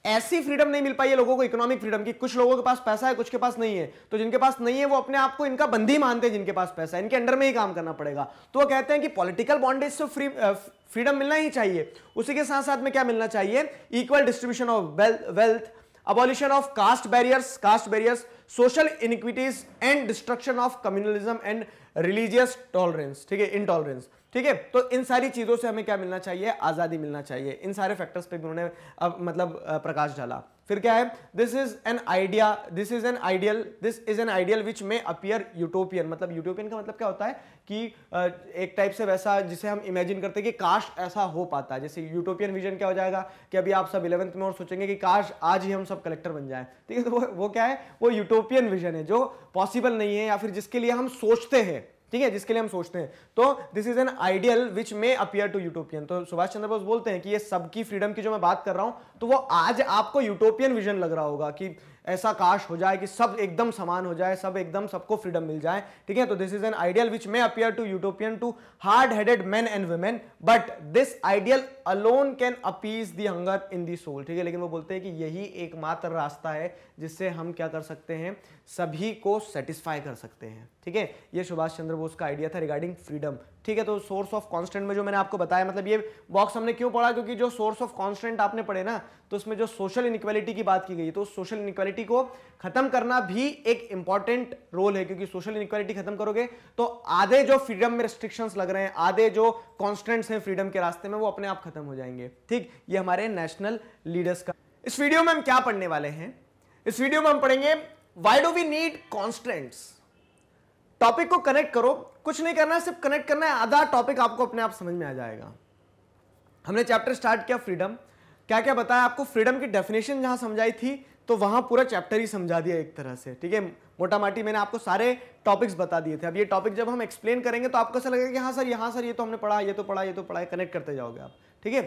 [SPEAKER 1] ऐसी फ्रीडम नहीं मिल पाई है लोगों को इकोनॉमिक फ्रीडम की कुछ लोगों के पास पैसा है कुछ के पास नहीं है तो जिनके पास नहीं है वो अपने आप को इनका बंदी मानते हैं जिनके पास पैसा है इनके अंडर में ही काम करना पड़ेगा तो वो कहते हैं कि पॉलिटिकल बॉन्डेज से फ्री फ्रीडम मिलना ही चाहिए उसी के साथ साथ में क्या मिलना चाहिए equal distribution of wealth abolition of caste barriers caste barriers social inequities and destruction of communalism and religious tolerance ठीक है इनटॉलरेंस ठीक है तो इन सारी चीज़ों से हमें क्या मिलना चाहिए आज़ादी मिलना चाहिए इन सारे फैक्टर्स पे उन्होंने मतलब प्रकाश डाला फिर क्या है this is an idea this is an ideal this is an ideal which may appear utopian मतलब यूटोपियन का मतलब क्या होता है कि एक टाइप से वैसा जिसे हम इमेजिन करते हैं कि काश ऐसा हो पाता है जैसे यूटोपियन विजन क्या हो जाएगा कि अभी आप सब इलेवंथ में और सोचेंगे कि काश आज ही हम सब कलेक्टर बन जाए ठीक है तो वो, वो क्या है वो यूटोपियन विजन है जो पॉसिबल नहीं है या फिर जिसके लिए हम सोचते हैं ठीक है जिसके लिए हम सोचते हैं तो this is an ideal which may appear to utopian तो सुभाष चंद्र बोस बोलते हैं कि ये सबकी फ्रीडम की जो मैं बात कर रहा हूं तो वो आज आपको यूटोपियन विजन लग रहा होगा कि ऐसा काश हो जाए कि सब एकदम समान हो जाए सब एकदम सबको फ्रीडम मिल जाए ठीक है तो this is an ideal which may appear to utopian to hard headed man and women but this ideal alone can appease the hunger in the soul ठीक है लेकिन वो बोलते हैं कि यही एकमात्र रास्ता है जिससे हम क्या कर सकते हैं सभी को सेटिस्फाई कर सकते हैं ठीक है ये सुभाष चंद्र बोस का आइडिया था रिगार्डिंग फ्रीडम ठीक है तो सोर्स ऑफ कांस्टेंट में जो मैंने आपको बताया मतलब ये बॉक्स हमने क्यों पढ़ा क्योंकि जो सोर्स ऑफ कांस्टेंट आपने पढ़े ना तो उसमें जो सोशल इनक्वालिटी की बात की गई तो सोशल इनक्वालिटी को खत्म करना भी एक इंपॉर्टेंट रोल है क्योंकि सोशल इनक्वालिटी खत्म करोगे तो आधे जो फ्रीडम में रिस्ट्रिक्शन लग रहे हैं आधे जो कॉन्स्टेंट्स हैं फ्रीडम के रास्ते में वो अपने आप खत्म हो जाएंगे ठीक ये हमारे नेशनल लीडर्स का इस वीडियो में हम क्या पढ़ने वाले हैं इस वीडियो में हम पढ़ेंगे why do we need constraints topic को कनेक्ट करो कुछ नहीं करना है सिर्फ कनेक्ट करना है आधा टॉपिक आपको अपने आप समझ में आ जाएगा हमने चैप्टर स्टार्ट किया फ्रीडम क्या क्या बताया आपको फ्रीडम की डेफिनेशन जहां समझाई थी तो वहां पूरा चैप्टर ही समझा दिया एक तरह से ठीक है मोटा माटी मैंने आपको सारे टॉपिक्स बता दिए थे अब ये टॉपिक जब हम एक्सप्लेन करेंगे तो आपको ऐसा लगेगा कि हाँ सर यहाँ सर ये तो हमने पढ़ा ये तो पढ़ा ये तो पढ़ा कनेक्ट करते जाओगे आप ठीक है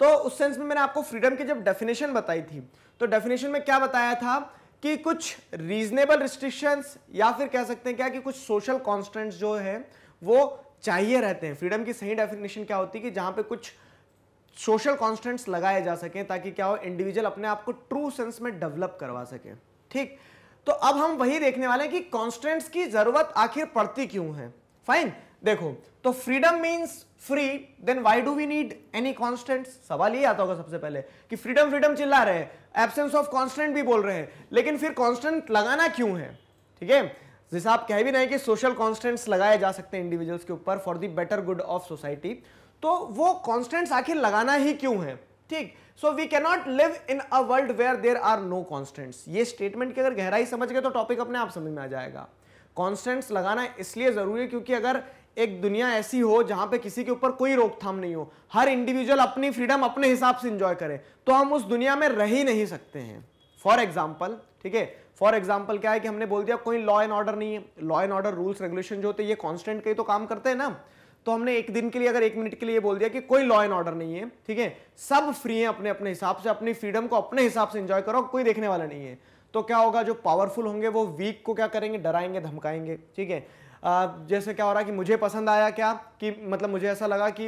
[SPEAKER 1] तो उस सेंस में मैंने आपको फ्रीडम की जब डेफिनेशन बताई थी तो डेफिनेशन में क्या बताया था कि कुछ रीजनेबल रिस्ट्रिक्शंस या फिर कह सकते हैं क्या कि कुछ सोशल कॉन्स्टेंट्स जो है वो चाहिए रहते हैं फ्रीडम की सही डेफिनेशन क्या होती है कि जहां पे कुछ सोशल कॉन्स्टेंट्स लगाए जा सके ताकि क्या हो इंडिविजुअल अपने आप को ट्रू सेंस में डेवलप करवा सके ठीक तो अब हम वही देखने वाले हैं कि कॉन्स्टेंट्स की जरूरत आखिर पड़ती क्यों है फाइन देखो तो freedom means free then why do we need any constraint सवाल ये आता होगा सबसे पहले कि फ्रीडम फ्रीडम चिल्ला रहे एबसेंस ऑफ कॉन्स्टेंट भी बोल रहे हैं लेकिन फिर कॉन्स्टेंट लगाना क्यों है ठीक है जैसे आप कह भी रहे हैं कि सोशल कॉन्स्टेंट्स लगाए जा सकते हैं इंडिविजुअल्स के ऊपर for the better good of society तो वो कॉन्स्टेंट्स आखिर लगाना ही क्यों है ठीक so we cannot live in a world where there are no constraints ये स्टेटमेंट की अगर गहराई समझ गए तो टॉपिक अपने आप समझ में आ जाएगा कॉन्स्टेंट्स लगाना इसलिए जरूरी है क्योंकि अगर एक दुनिया ऐसी हो जहां पे किसी के ऊपर कोई रोकथाम नहीं हो हर इंडिविजुअल अपनी फ्रीडम अपने हिसाब से इंजॉय करे तो हम उस दुनिया में रह ही नहीं सकते हैं फॉर एग्जाम्पल ठीक है फॉर एग्जाम्पल क्या है कि हमने बोल दिया कोई लॉ एंड ऑर्डर नहीं है law and order rules regulation जो होते हैं ये कॉन्स्टेंट कहीं तो काम करते हैं ना तो हमने एक दिन के लिए अगर एक मिनट के लिए बोल दिया कि कोई लॉ एंड ऑर्डर नहीं है ठीक है सब फ्री है अपने अपने हिसाब से अपनी फ्रीडम को अपने हिसाब से इंजॉय करो कोई देखने वाला नहीं है तो क्या होगा जो पावरफुल होंगे वो वीक को क्या करेंगे डराएंगे धमकाएंगे ठीक है जैसे क्या हो रहा है कि मुझे पसंद आया क्या कि मतलब मुझे ऐसा लगा कि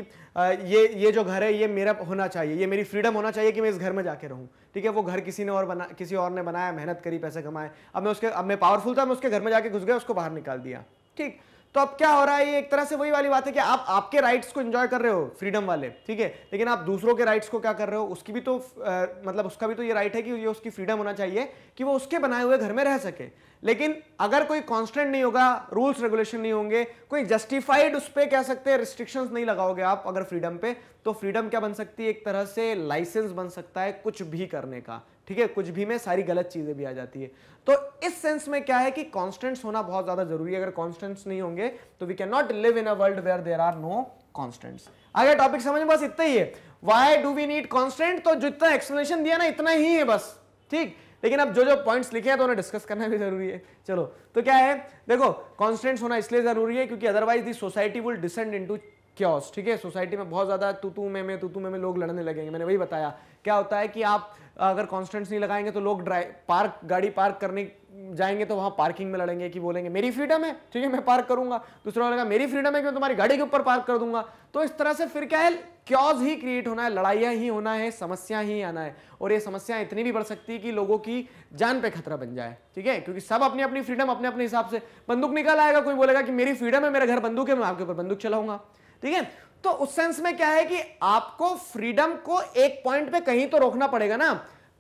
[SPEAKER 1] ये ये जो घर है ये मेरा होना चाहिए ये मेरी फ्रीडम होना चाहिए कि मैं इस घर में जाके रहूँ ठीक है वो घर किसी ने और बना किसी और ने बनाया मेहनत करी पैसे कमाए अब मैं उसके अब मैं पावरफुल था मैं उसके घर में जाके घुस गया उसको बाहर निकाल दिया ठीक तो अब क्या हो रहा है ये एक तरह से वही वाली बात है कि आप आपके राइट्स को एंजॉय कर रहे हो फ्रीडम वाले ठीक है लेकिन आप दूसरों के राइट्स को क्या कर रहे हो उसकी भी तो आ, मतलब उसका भी तो ये राइट है कि ये उसकी फ्रीडम होना चाहिए कि वो उसके बनाए हुए घर में रह सके लेकिन अगर कोई कॉन्स्टेंट नहीं होगा रूल्स रेगुलेशन नहीं होंगे कोई जस्टिफाइड उस पर कह सकते हैं रिस्ट्रिक्शन नहीं लगाओगे आप अगर फ्रीडम पे तो फ्रीडम क्या बन सकती है एक तरह से लाइसेंस बन सकता है कुछ भी करने का ठीक है कुछ भी में सारी गलत चीज़ें भी आ जाती है तो इस सेंस में क्या है कि कॉन्स्टेंट्स होना बहुत ज़्यादा जरूरी है अगर कॉन्स्टेंट्स नहीं होंगे तो we can not live in a world where there are no constraints आगे टॉपिक समझ में बस इतना ही है why do we need constraint तो जितना एक्सप्लेनेशन दिया ना इतना ही है बस ठीक लेकिन अब जो जो पॉइंट्स लिखे हैं तो उन्हें डिस्कस करना भी जरूरी है चलो तो क्या है देखो कॉन्स्टेंट्स होना इसलिए जरूरी है क्योंकि otherwise the society will descend into chaos ठीक है सोसाइटी में बहुत ज़्यादा तू तू में में तू तू में में लोग लड़ने लगेंगे मैंने वही बताया क्या होता है कि आप अगर कॉन्स्टेंट्स नहीं लगाएंगे तो लोग ड्राइव पार्क गाड़ी पार्क करने जाएंगे तो वहां पार्किंग में लड़ेंगे कि बोलेंगे मेरी फ्रीडम है ठीक है मैं पार्क करूंगा दूसरा बोलेगा मेरी फ्रीडम है कि मैं तुम्हारी गाड़ी के ऊपर पार्क कर दूंगा तो इस तरह से फिर क्या है क्योज ही क्रिएट होना है लड़ाइया ही होना है समस्या ही आना है और ये समस्या इतनी भी बढ़ सकती है कि लोगों की जान पे खतरा बन जाए ठीक है क्योंकि सब अपनी अपनी फ्रीडम अपने अपने हिसाब से बंदूक निकाल आएगा कोई बोलेगा कि मेरी फ्रीडम है मेरा घर बंदूक है मैं आपके ऊपर बंदूक चलाऊंगा ठीक है तो उस सेंस में क्या है कि आपको फ्रीडम को एक पॉइंट पे कहीं तो रोकना पड़ेगा ना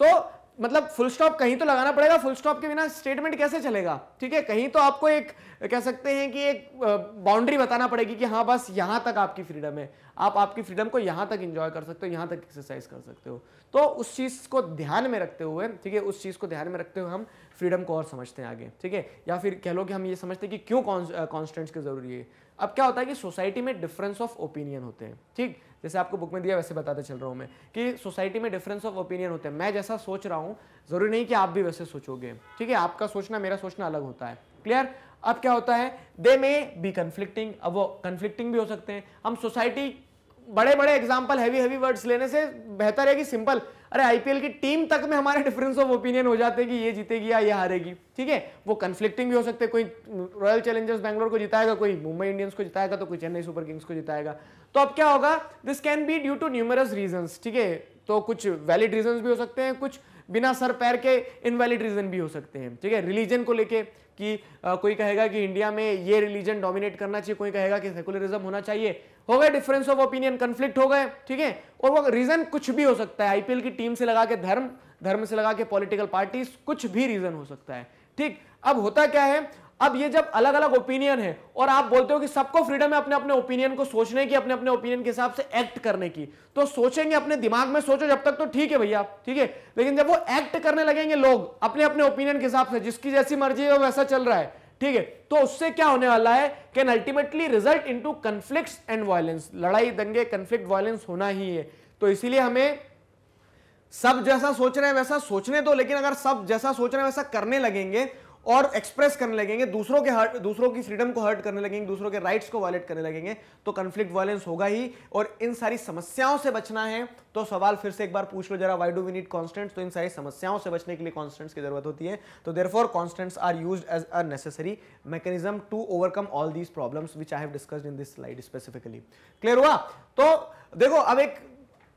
[SPEAKER 1] तो मतलब फुल स्टॉप कहीं तो लगाना पड़ेगा फुल स्टॉप के बिना स्टेटमेंट कैसे चलेगा ठीक है कहीं तो आपको एक कह सकते हैं कि एक बाउंड्री बताना पड़ेगी कि हाँ बस यहां तक आपकी फ्रीडम है आप आपकी फ्रीडम को यहां तक इंजॉय कर सकते हो यहां तक एक्सरसाइज कर सकते हो तो उस चीज़ को ध्यान में रखते हुए ठीक है उस चीज़ को ध्यान में रखते हुए हम फ्रीडम को और समझते हैं आगे ठीक है या फिर कह लो कि हम ये समझते हैं कि क्यों कॉन्स्टेंट्स की जरूरी है अब क्या होता है कि सोसाइटी में डिफरेंस ऑफ ओपिनियन होते हैं ठीक जैसे आपको बुक में दिया वैसे बताते चल रहा हूँ मैं कि सोसाइटी में डिफरेंस ऑफ ओपिनियन होते हैं मैं जैसा सोच रहा हूँ ज़रूरी नहीं कि आप भी वैसे सोचोगे ठीक है आपका सोचना मेरा सोचना अलग होता है क्लियर अब क्या होता है दे मे बी कन्फ्लिक्टिंग अब वो कन्फ्लिक्टिंग भी हो सकते हैं हम सोसाइटी बड़े बड़े एग्जाम्पल हैवी हैवी वर्ड्स लेने से बेहतर है कि सिंपल अरे आईपीएल की टीम तक में हमारे डिफरेंस ऑफ ओपिनियन हो जाते हैं कि ये जीतेगी या ये हारेगी ठीक है वो कन्फ्लिक्टिंग भी हो सकते हैं कोई रॉयल चैलेंजर्स बैंगलोर को जिताएगा कोई मुंबई इंडियंस को जिताएगा तो कोई चेन्नई सुपर किंग्स को जिताएगा तो अब क्या होगा this can be due to numerous reason ठीक है तो कुछ वैलिड रीजन भी हो सकते हैं कुछ बिना सर पैर के इनवैलिड रीज़न भी हो सकते हैं ठीक है रिलीजन को लेके कि आ, कोई कहेगा कि इंडिया में ये रिलीजन डोमिनेट करना चाहिए कोई कहेगा कि सेकुलरिज्म होना चाहिए हो गए डिफरेंस ऑफ ओपिनियन कन्फ्लिक्ट हो गए ठीक है और वो रीज़न कुछ भी हो सकता है आईपीएल की टीम से लगा के धर्म धर्म से लगा के पॉलिटिकल पार्टीज कुछ भी रीज़न हो सकता है ठीक अब होता क्या है अब ये जब अलग अलग ओपिनियन है और आप बोलते हो कि सबको फ्रीडम है अपने अपने ओपिनियन को सोचने की अपने अपने ओपिनियन के हिसाब से एक्ट करने की तो सोचेंगे अपने दिमाग में सोचो जब तक तो ठीक है भैया ठीक है लेकिन जब वो एक्ट करने लगेंगे लोग अपने अपने ओपिनियन के हिसाब से जिसकी जैसी मर्जी है वैसा चल रहा है ठीक है तो उससे क्या होने वाला है can ultimately result to conflicts and violence लड़ाई दंगे कन्फ्लिक्ट वायलेंस होना ही है तो इसीलिए हमें सब जैसा सोच रहे हैं वैसा सोचने दो लेकिन अगर सब जैसा सोच रहे हैं वैसा करने लगेंगे और एक्सप्रेस करने लगेंगे दूसरों के हर्ट दूसरों की फ्रीडम को हर्ट करने लगेंगे दूसरों के राइट्स को वायलेट करने लगेंगे तो कन्फ्लिक्ट वायलेंस होगा ही और इन सारी समस्याओं से बचना है तो सवाल फिर से एक बार पूछ लो जरा why do we need constraints तो इन सारी समस्याओं से बचने के लिए कॉन्स्टेंट्स की जरूरत होती है तो therefore constraints are use as a necessary mechanism to overcome all these problems which I have discussed in this slide specifically clear हुआ तो देखो अब एक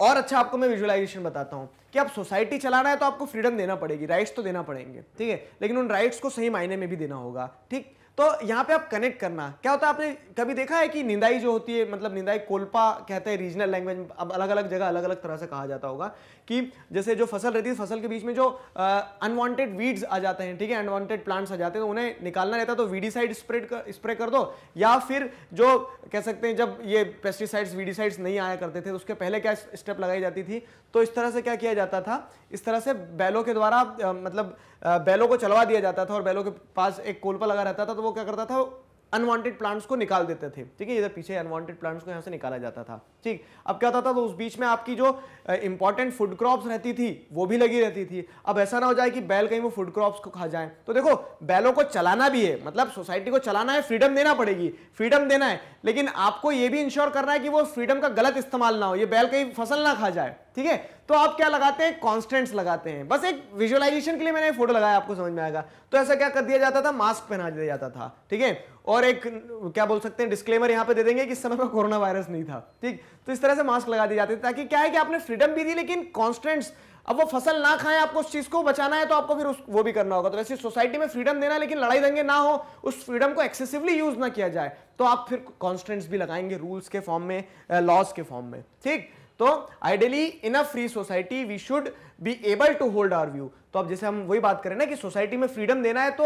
[SPEAKER 1] और अच्छा आपको मैं विजुअलाइजेशन बताता हूँ कि आप सोसाइटी चलाना है तो आपको फ्रीडम देना पड़ेगी राइट्स तो देना पड़ेंगे ठीक है लेकिन उन राइट्स को सही मायने में भी देना होगा ठीक तो यहाँ पे आप कनेक्ट करना क्या होता है आपने कभी देखा है कि निंदाई जो होती है मतलब निंदाई कोल्पा कहते हैं रीजनल लैंग्वेज में अब अलग अलग जगह अलग अलग तरह से कहा जाता होगा कि जैसे जो फसल रहती है फसल के बीच में जो अनवांटेड वीड्स आ जाते हैं ठीक है अनवांटेड प्लांट्स आ जाते हैं तो उन्हें निकालना रहता है तो वीडीसाइड स्प्रेड कर स्प्रे कर दो या फिर जो कह सकते हैं जब ये पेस्टिसाइड्स वीडीसाइड्स नहीं आया करते थे तो उसके पहले क्या स्टेप लगाई जाती थी तो इस तरह से क्या किया जाता था इस तरह से बैलों के द्वारा मतलब बैलों को चलवा दिया जाता था और बैलों के पास एक कोलपा लगा रहता था तो वो क्या करता था अनवांटेड प्लांट्स को निकाल देते थे ठीक है इधर पीछे अनवांटेड प्लांट्स को यहाँ से निकाला जाता था ठीक अब क्या होता था तो उस बीच में आपकी जो इंपॉर्टेंट फूड क्रॉप्स रहती थी वो भी लगी रहती थी अब ऐसा ना हो जाए कि बैल कहीं वो फूड क्रॉप्स को खा जाए तो देखो बैलों को चलाना भी है मतलब सोसाइटी को चलाना है फ्रीडम देना पड़ेगी फ्रीडम देना है लेकिन आपको ये भी इंश्योर करना है कि वो फ्रीडम का गलत इस्तेमाल ना हो ये बैल कहीं फसल ना खा जाए ठीक है तो आप क्या लगाते हैं कॉन्स्टेंट्स लगाते हैं बस एक विजुअलाइजेशन के लिए मैंने फोटो लगाया आपको समझ में आएगा तो ऐसा क्या कर दिया जाता था मास्क पहना दिया जाता था ठीक है और एक क्या बोल सकते हैं डिस्क्लेमर यहाँ पे दे देंगे कि इस समय पर कोरोना वायरस नहीं था ठीक तो इस तरह से मास्क लगा दिया जाते थे ताकि क्या है कि आपने फ्रीडम भी दी लेकिन कॉन्स्टेंट्स अब वो फसल ना खाएं आपको उस चीज को बचाना है तो आपको फिर उस वो भी करना होगा तो वैसे सोसाइटी में फ्रीडम देना है लेकिन लड़ाई दंगे ना हो उस फ्रीडम को एक्सेसिवली यूज ना किया जाए तो आप फिर कॉन्स्टेंट्स भी लगाएंगे रूल्स के फॉर्म में लॉज uh, के फॉर्म में ठीक तो ideally in a free society we should be able to hold our view तो अब जैसे हम वही बात करें ना कि सोसाइटी में फ्रीडम देना है तो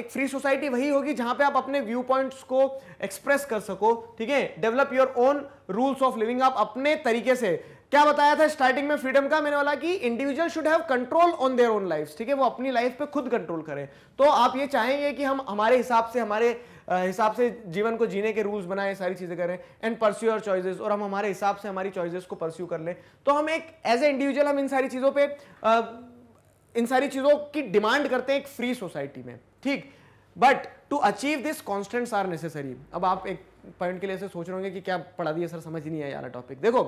[SPEAKER 1] एक फ्री सोसाइटी वही होगी जहां पे आप अपने व्यू पॉइंट्स को एक्सप्रेस कर सको ठीक है develop your own rules of living आप अपने तरीके से क्या बताया था स्टार्टिंग में फ्रीडम का मैंने बोला कि individual should have control on their own life ठीक है वो अपनी लाइफ पे खुद कंट्रोल करें तो आप ये चाहेंगे कि हम हमारे हिसाब से हमारे हिसाब से जीवन को जीने के रूल्स बनाए सारी चीज़ें करें एंड परस्यू योर चॉइसेस और हम हमारे हिसाब से हमारी चॉइसेस को परस्यू कर लें तो हम एक एज ए इंडिविजुअल हम इन सारी चीज़ों पर इन सारी चीज़ों की डिमांड करते हैं एक फ्री सोसाइटी में ठीक but to achieve this constraints are necessary अब आप एक पॉइंट के लिए ऐसे सोच रहे होंगे कि क्या पढ़ा दिया सर समझ नहीं आया यार टॉपिक देखो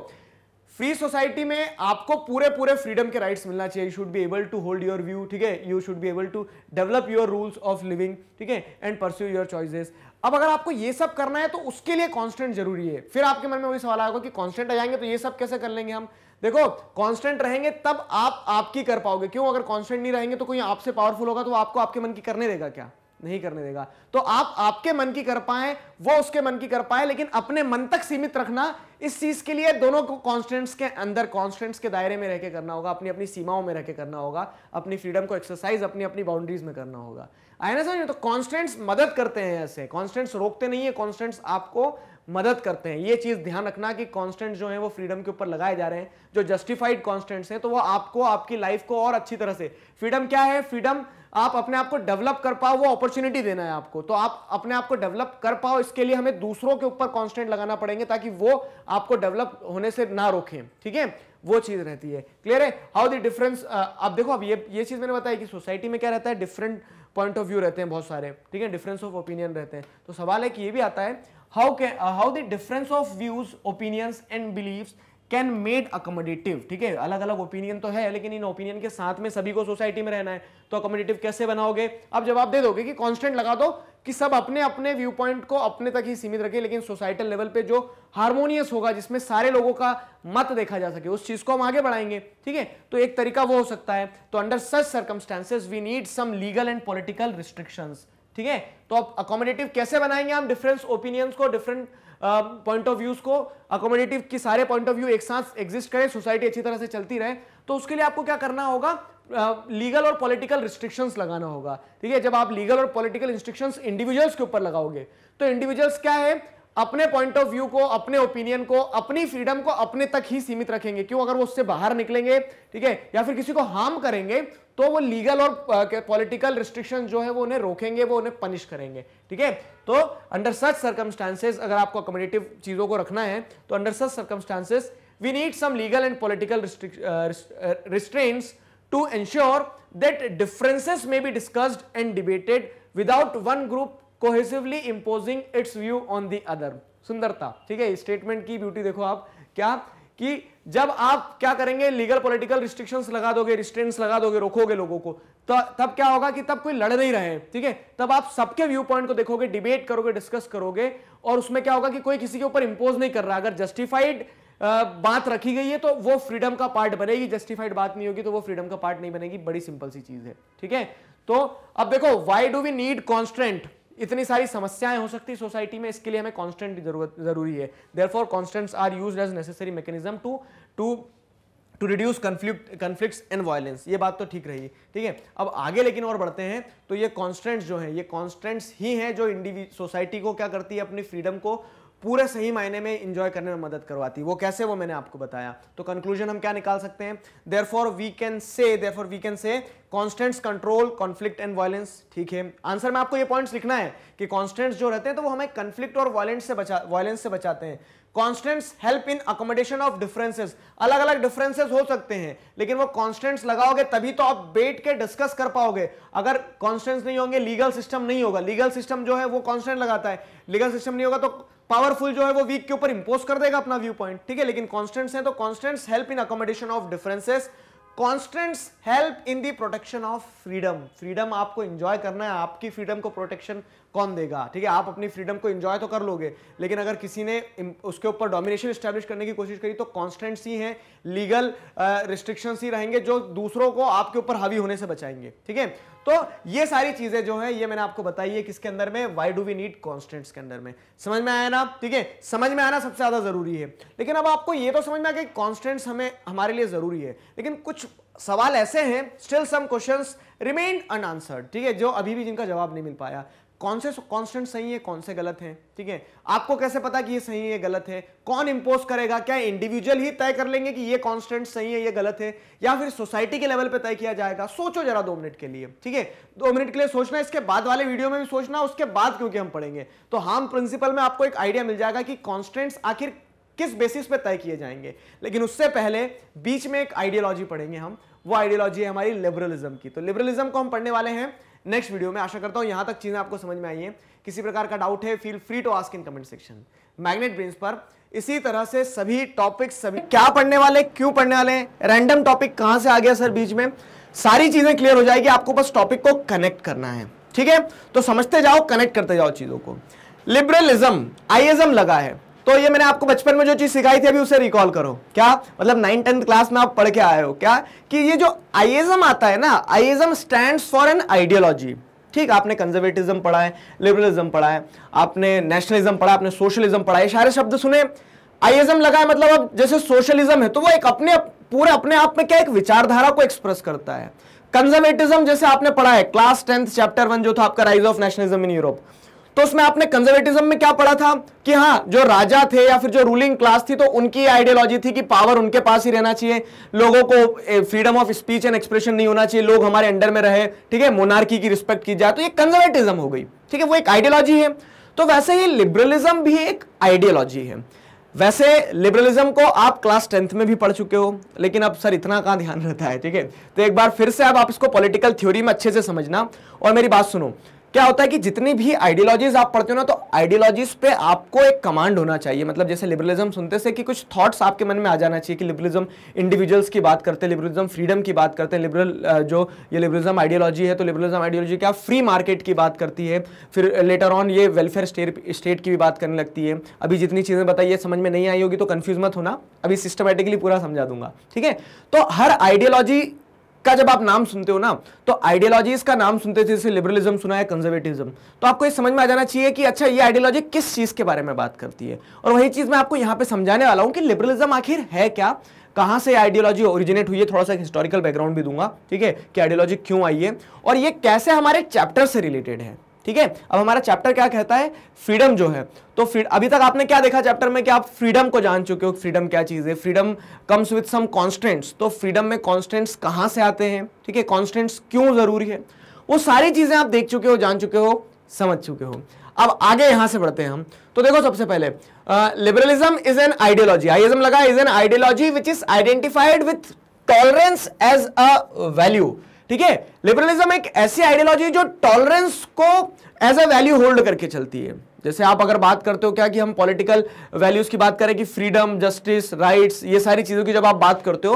[SPEAKER 1] फ्री सोसाइटी में आपको पूरे पूरे फ्रीडम के राइट्स मिलना चाहिए you should be able to hold your view ठीक है you should be able to develop your rules of living ठीक है एंड परस्यू योर चॉइसेस अब अगर आपको ये सब करना है तो उसके लिए कांस्टेंट जरूरी है फिर आपके मन में वही सवाल आएगा कि कांस्टेंट आ जाएंगे तो ये सब कैसे कर लेंगे हम देखो कांस्टेंट रहेंगे तब आप आपकी कर पाओगे क्यों अगर कांस्टेंट नहीं रहेंगे तो कोई आपसे पावरफुल होगा तो आपको आपके मन की करने देगा क्या नहीं करने देगा तो आप आपके मन की कर पाए वो उसके मन की कर पाए लेकिन अपने मन तक सीमित रखना इस चीज के लिए दोनों को कॉन्स्टेंट्स के अंदर कॉन्स्टेंट्स के दायरे में रहकर करना होगा अपनी अपनी सीमाओं में रहकर करना होगा अपनी फ्रीडम को एक्सरसाइज अपनी अपनी बाउंड्रीज में करना होगा आया ना समझ तो कॉन्स्टेंट्स मदद करते हैं ऐसे कॉन्स्टेंट्स रोकते नहीं है कॉन्स्टेंट्स आपको मदद करते हैं ये चीज़ ध्यान रखना कि कांस्टेंट्स जो है वो फ्रीडम के ऊपर लगाए जा रहे हैं जो जस्टिफाइड कॉन्स्टेंट्स हैं तो वो आपको आपकी लाइफ को और अच्छी तरह से फ्रीडम क्या है फ्रीडम आप अपने आप को डेवलप कर पाओ वो अपॉर्चुनिटी देना है आपको तो आप अपने आप को डेवलप कर पाओ इसके लिए हमें दूसरों के ऊपर कॉन्स्टेंट लगाना पड़ेंगे ताकि वो आपको डेवलप होने से ना रोकें ठीक है वो चीज रहती है क्लियर है हाउ द डिफरेंस आप देखो अब ये ये चीज मैंने बताया कि सोसाइटी में क्या रहता है डिफरेंट पॉइंट ऑफ व्यू रहते हैं बहुत सारे ठीक है डिफरेंस ऑफ ओपिनियन रहते हैं तो सवाल है कि ये भी आता है how how the difference of views opinions and believes can made accommodative ठीक है अलग अलग ओपिनियन तो है लेकिन इन ओपिनियन के साथ में सभी को सोसाइटी में रहना है तो अकोमोडेटिव कैसे बनाओगे अब जवाब दे दोगे कि कॉन्स्टेंट लगा दो कि सब अपने अपने व्यू पॉइंट को अपने तक ही सीमित रखें लेकिन सोसाइटल लेवल पे जो हारमोनियस होगा जिसमें सारे लोगों का मत देखा जा सके उस चीज को हम आगे बढ़ाएंगे ठीक है तो एक तरीका वो हो सकता है तो under such circumstances we need some legal and political restrictions ठीक है तो अब अकोमोडेटिव कैसे बनाएंगे हम डिफरेंस ओपिनियंस को डिफरेंट पॉइंट ऑफ व्यूज को अकोमोडेटिव के सारे पॉइंट ऑफ व्यू एक साथ एग्जिस्ट करें सोसाइटी अच्छी तरह से चलती रहे तो उसके लिए आपको क्या करना होगा लीगल और पॉलिटिकल रिस्ट्रिक्शंस लगाना होगा ठीक है जब आप लीगल और पॉलिटिकल इंस्ट्रिक्शंस इंडिविजुअल्स के ऊपर लगाओगे तो इंडिविजुअल्स क्या है अपने पॉइंट ऑफ व्यू को अपने ओपिनियन को अपनी फ्रीडम को अपने तक ही सीमित रखेंगे क्यों अगर वो उससे बाहर निकलेंगे ठीक है या फिर किसी को हार्म करेंगे तो वो लीगल और पॉलिटिकल रिस्ट्रिक्शन जो है वो उन्हें रोकेंगे वो उन्हें पनिश करेंगे ठीक है तो अंडर सच सर्कमस्टांसेस अगर आपको अकोमोडेटिव चीजों को रखना है तो under such circumstances we need some legal and political restraints to ensure that differences may be discussed and debated without one group cohesively imposing its view on the other सुंदरता ठीक है स्टेटमेंट की beauty देखो आप क्या कि जब आप क्या करेंगे लीगल पॉलिटिकल रिस्ट्रिक्शंस लगा दोगे रिस्ट्रेंट्स लगा दोगे रोकोगे लोगों को तो तब क्या होगा कि तब कोई लड़ नहीं रहे ठीक है तब आप सबके व्यू पॉइंट को देखोगे डिबेट करोगे डिस्कस करोगे और उसमें क्या होगा कि कोई किसी के ऊपर इंपोज नहीं कर रहा अगर जस्टिफाइड बात रखी गई है तो वो फ्रीडम का पार्ट बनेगी जस्टिफाइड बात नहीं होगी तो वो फ्रीडम का पार्ट नहीं बनेगी बड़ी सिंपल सी चीज है ठीक है तो अब देखो why do we need constraint इतनी सारी समस्याएं हो सकती है सोसाइटी में इसके लिए हमें कॉन्स्टेंट की जरूरत जरूरी है therefore constraints are use as necessary mechanism to to to reduce conflict conflicts and violence ये बात तो ठीक रही ठीक है अब आगे लेकिन और बढ़ते हैं तो ये कॉन्स्टेंट्स जो हैं ये कॉन्स्टेंट्स ही हैं जो इंडिवि सोसाइटी को क्या करती है अपनी फ्रीडम को पूरे सही मायने में इंजॉय करने में मदद करवाती वो कैसे वो मैंने आपको बताया तो कंक्लूजन हम क्या निकाल सकते हैं therefore we can say therefore we can say constraints control conflict and violence ठीक है आंसर में आपको ये पॉइंट्स लिखना है कि कॉन्स्टेंट्स जो रहते हैं तो वो हमें कन्फ्लिक्ट और वायलेंस से बचा वायलेंस से बचाते हैं constraints help in accommodation of differences अलग अलग डिफरेंसेज हो सकते हैं लेकिन वो कॉन्स्टेंट्स लगाओगे तभी तो आप बैठ के डिस्कस कर पाओगे अगर कॉन्स्टेंट्स नहीं होंगे लीगल सिस्टम नहीं होगा लीगल सिस्टम जो है वो कॉन्स्टेंट लगाता है लीगल सिस्टम नहीं होगा तो पावरफुल जो है वो वीक के ऊपर इंपोज कर देगा अपना व्यू पॉइंट ठीक है लेकिन कॉन्स्टेंट्स हैं तो constraints help in accommodation of differences constraints help in the protection of freedom freedom आपको इंजॉय करना है आपकी फ्रीडम को प्रोटेक्शन कौन देगा ठीक है आप अपनी फ्रीडम को इंजॉय तो कर लोगे लेकिन अगर किसी ने उसके ऊपर डोमिनेशन स्टैब्लिश करने की कोशिश करी तो कॉन्स्टेंट्स ही हैं लीगल रिस्ट्रिक्शन ही रहेंगे जो दूसरों को आपके ऊपर हावी होने से बचाएंगे ठीक है तो ये सारी चीजें जो है ये मैंने आपको बताई है किसके अंदर में why do we need constraints के अंदर में समझ में आया ना ठीक है समझ में आना सबसे ज्यादा जरूरी है लेकिन अब आपको ये तो समझ में आ गया कॉन्स्टेंट्स हमें हमारे लिए जरूरी है लेकिन कुछ सवाल ऐसे हैं still some questions remain unanswered ठीक है जो अभी भी जिनका जवाब नहीं मिल पाया कौन से कांस्टेंट सही है कौन से गलत हैं ठीक है आपको कैसे पता कि ये सही है गलत है कौन इंपोज करेगा क्या इंडिविजुअल ही तय कर लेंगे कि ये कांस्टेंट सही है ये गलत है या फिर सोसाइटी के लेवल पे तय किया जाएगा सोचो जरा दो मिनट के लिए ठीक है दो मिनट के लिए सोचना इसके बाद वाले वीडियो में भी सोचना उसके बाद क्योंकि हम पढ़ेंगे तो हार्म प्रिंसिपल में आपको एक आइडिया मिल जाएगा कि कॉन्स्टेंट्स आखिर किस बेसिस पे तय किए जाएंगे लेकिन उससे पहले बीच में एक आइडियोलॉजी पढ़ेंगे हम वो आइडियोलॉजी है हमारी लिबरलिज्म की तो लिबरलिज्म को हम पढ़ने वाले हैं नेक्स्ट वीडियो में आशा करता हूं यहां तक चीज़ें आपको समझ में आई हैं किसी प्रकार का डाउट है feel free to ask in comment section Magnet Brain पर इसी तरह से सभी टॉपिक सभी क्या पढ़ने वाले क्यों पढ़ने वाले रैंडम टॉपिक कहां से आ गया सर बीच में सारी चीज़ें क्लियर हो जाएगी आपको बस टॉपिक को कनेक्ट करना है ठीक है तो समझते जाओ कनेक्ट करते जाओ चीज़ों को लिबरलिज्म आईएजम लगा है तो ये मैंने आपको बचपन में जो चीज़ सिखाई थी अभी उसे रिकॉल करो क्या मतलब नाइन टेंथ क्लास में आप पढ़ के आए हो क्या कि ये जो आईएजम आता है ना ism stand for an ideology ठीक आपने कंजर्वेटिज्म पढ़ा है लिबरलिज्म पढ़ा है आपने नेशनलिज्म पढ़ा आपने सोशलिज्म पढ़ा है सारे शब्द सुने आईएजम लगा है मतलब अब जैसे सोशलिज्म है तो वो एक अपने पूरे अपने आप में क्या एक विचारधारा को एक्सप्रेस करता है कंजर्वेटिज्म जैसे आपने पढ़ा है क्लास टेंथ चैप्टर वन जो था आपका rise of nationalism in Europe तो उसमें आपने कंजर्वेटिज्म में क्या पढ़ा था कि हाँ जो राजा थे या फिर जो रूलिंग क्लास थी तो उनकी आइडियोलॉजी थी कि पावर उनके पास ही रहना चाहिए लोगों को freedom of speech and expression नहीं होना चाहिए लोग हमारे अंडर में रहे ठीक है मोनार्की की रिस्पेक्ट की जाए तो ये कंजर्वेटिज्म हो गई ठीक है वो एक आइडियोलॉजी है तो वैसे ही लिबरलिज्म भी एक आइडियोलॉजी है वैसे लिबरलिज्म को आप क्लास टेंथ में भी पढ़ चुके हो लेकिन अब सर इतना कहाँ ध्यान रहता है ठीक है तो एक बार फिर से अब आप इसको पॉलिटिकल थ्योरी में अच्छे से समझना और मेरी बात सुनो क्या होता है कि जितनी भी आइडियोलॉजीज आप पढ़ते हो ना तो आइडियोलॉजीज पे आपको एक कमांड होना चाहिए मतलब जैसे लिबरलिज्म सुनते से कि कुछ थॉट्स आपके मन में आ जाना चाहिए कि लिबरलिज्म इंडिविजुअल्स की बात करते हैं लिबरलिज्म फ्रीडम की बात करते हैं लिबरल जो ये लिबरलिज्म आइडियोलॉजी है तो लिबरलिज्म आइडियोलॉजी क्या फ्री मार्केट की बात करती है फिर लेटर ऑन ये वेलफेयर स्टेट की भी बात करने लगती है अभी जितनी चीज़ें बताइए समझ में नहीं आई होगी तो कन्फ्यूज मत होना अभी सिस्टमेटिकली पूरा समझा दूंगा ठीक है तो हर आइडियोलॉजी का जब आप नाम सुनते हो ना तो आइडियोलॉजीज का नाम सुनते जैसे लिबरलिज्म सुना है कंजर्वेटिज्म तो आपको ये समझ में आ जाना चाहिए कि अच्छा ये आइडियोलॉजी किस चीज़ के बारे में बात करती है और वही चीज़ मैं आपको यहाँ पे समझाने वाला हूँ कि लिबरलिज्म आखिर है क्या कहां से आइडियोलॉजी ओरिजिनेट हुई है थोड़ा सा हिस्टोरिकल बैकग्राउंड भी दूंगा ठीक है कि आइडियोलॉजी क्यों आई है और ये कैसे हमारे चैप्टर से रिलेटेड है ठीक है अब हमारा चैप्टर क्या कहता है फ्रीडम जो है तो अभी तक आपने क्या देखा चैप्टर में कि आप फ्रीडम को जान चुके हो फ्रीडम क्या चीज़ है freedom comes with some constraints तो फ्रीडम में कॉन्स्टेंट्स कहां से आते हैं ठीक है कॉन्स्टेंट्स क्यों ज़रूरी है वो सारी चीज़ें आप देख चुके हो जान चुके हो समझ चुके हो अब आगे यहां से बढ़ते हैं हम तो देखो सबसे पहले liberalism is an ideology ism लगा is an ideology which is identified with tolerance as a value ठीक है लिबरलिज्म एक ऐसी आइडियोलॉजी जो टॉलरेंस को एज अ वैल्यू होल्ड करके चलती है जैसे आप अगर बात करते हो क्या कि हम पॉलिटिकल वैल्यूज की बात करें कि फ्रीडम जस्टिस राइट्स ये सारी चीजों की जब आप बात करते हो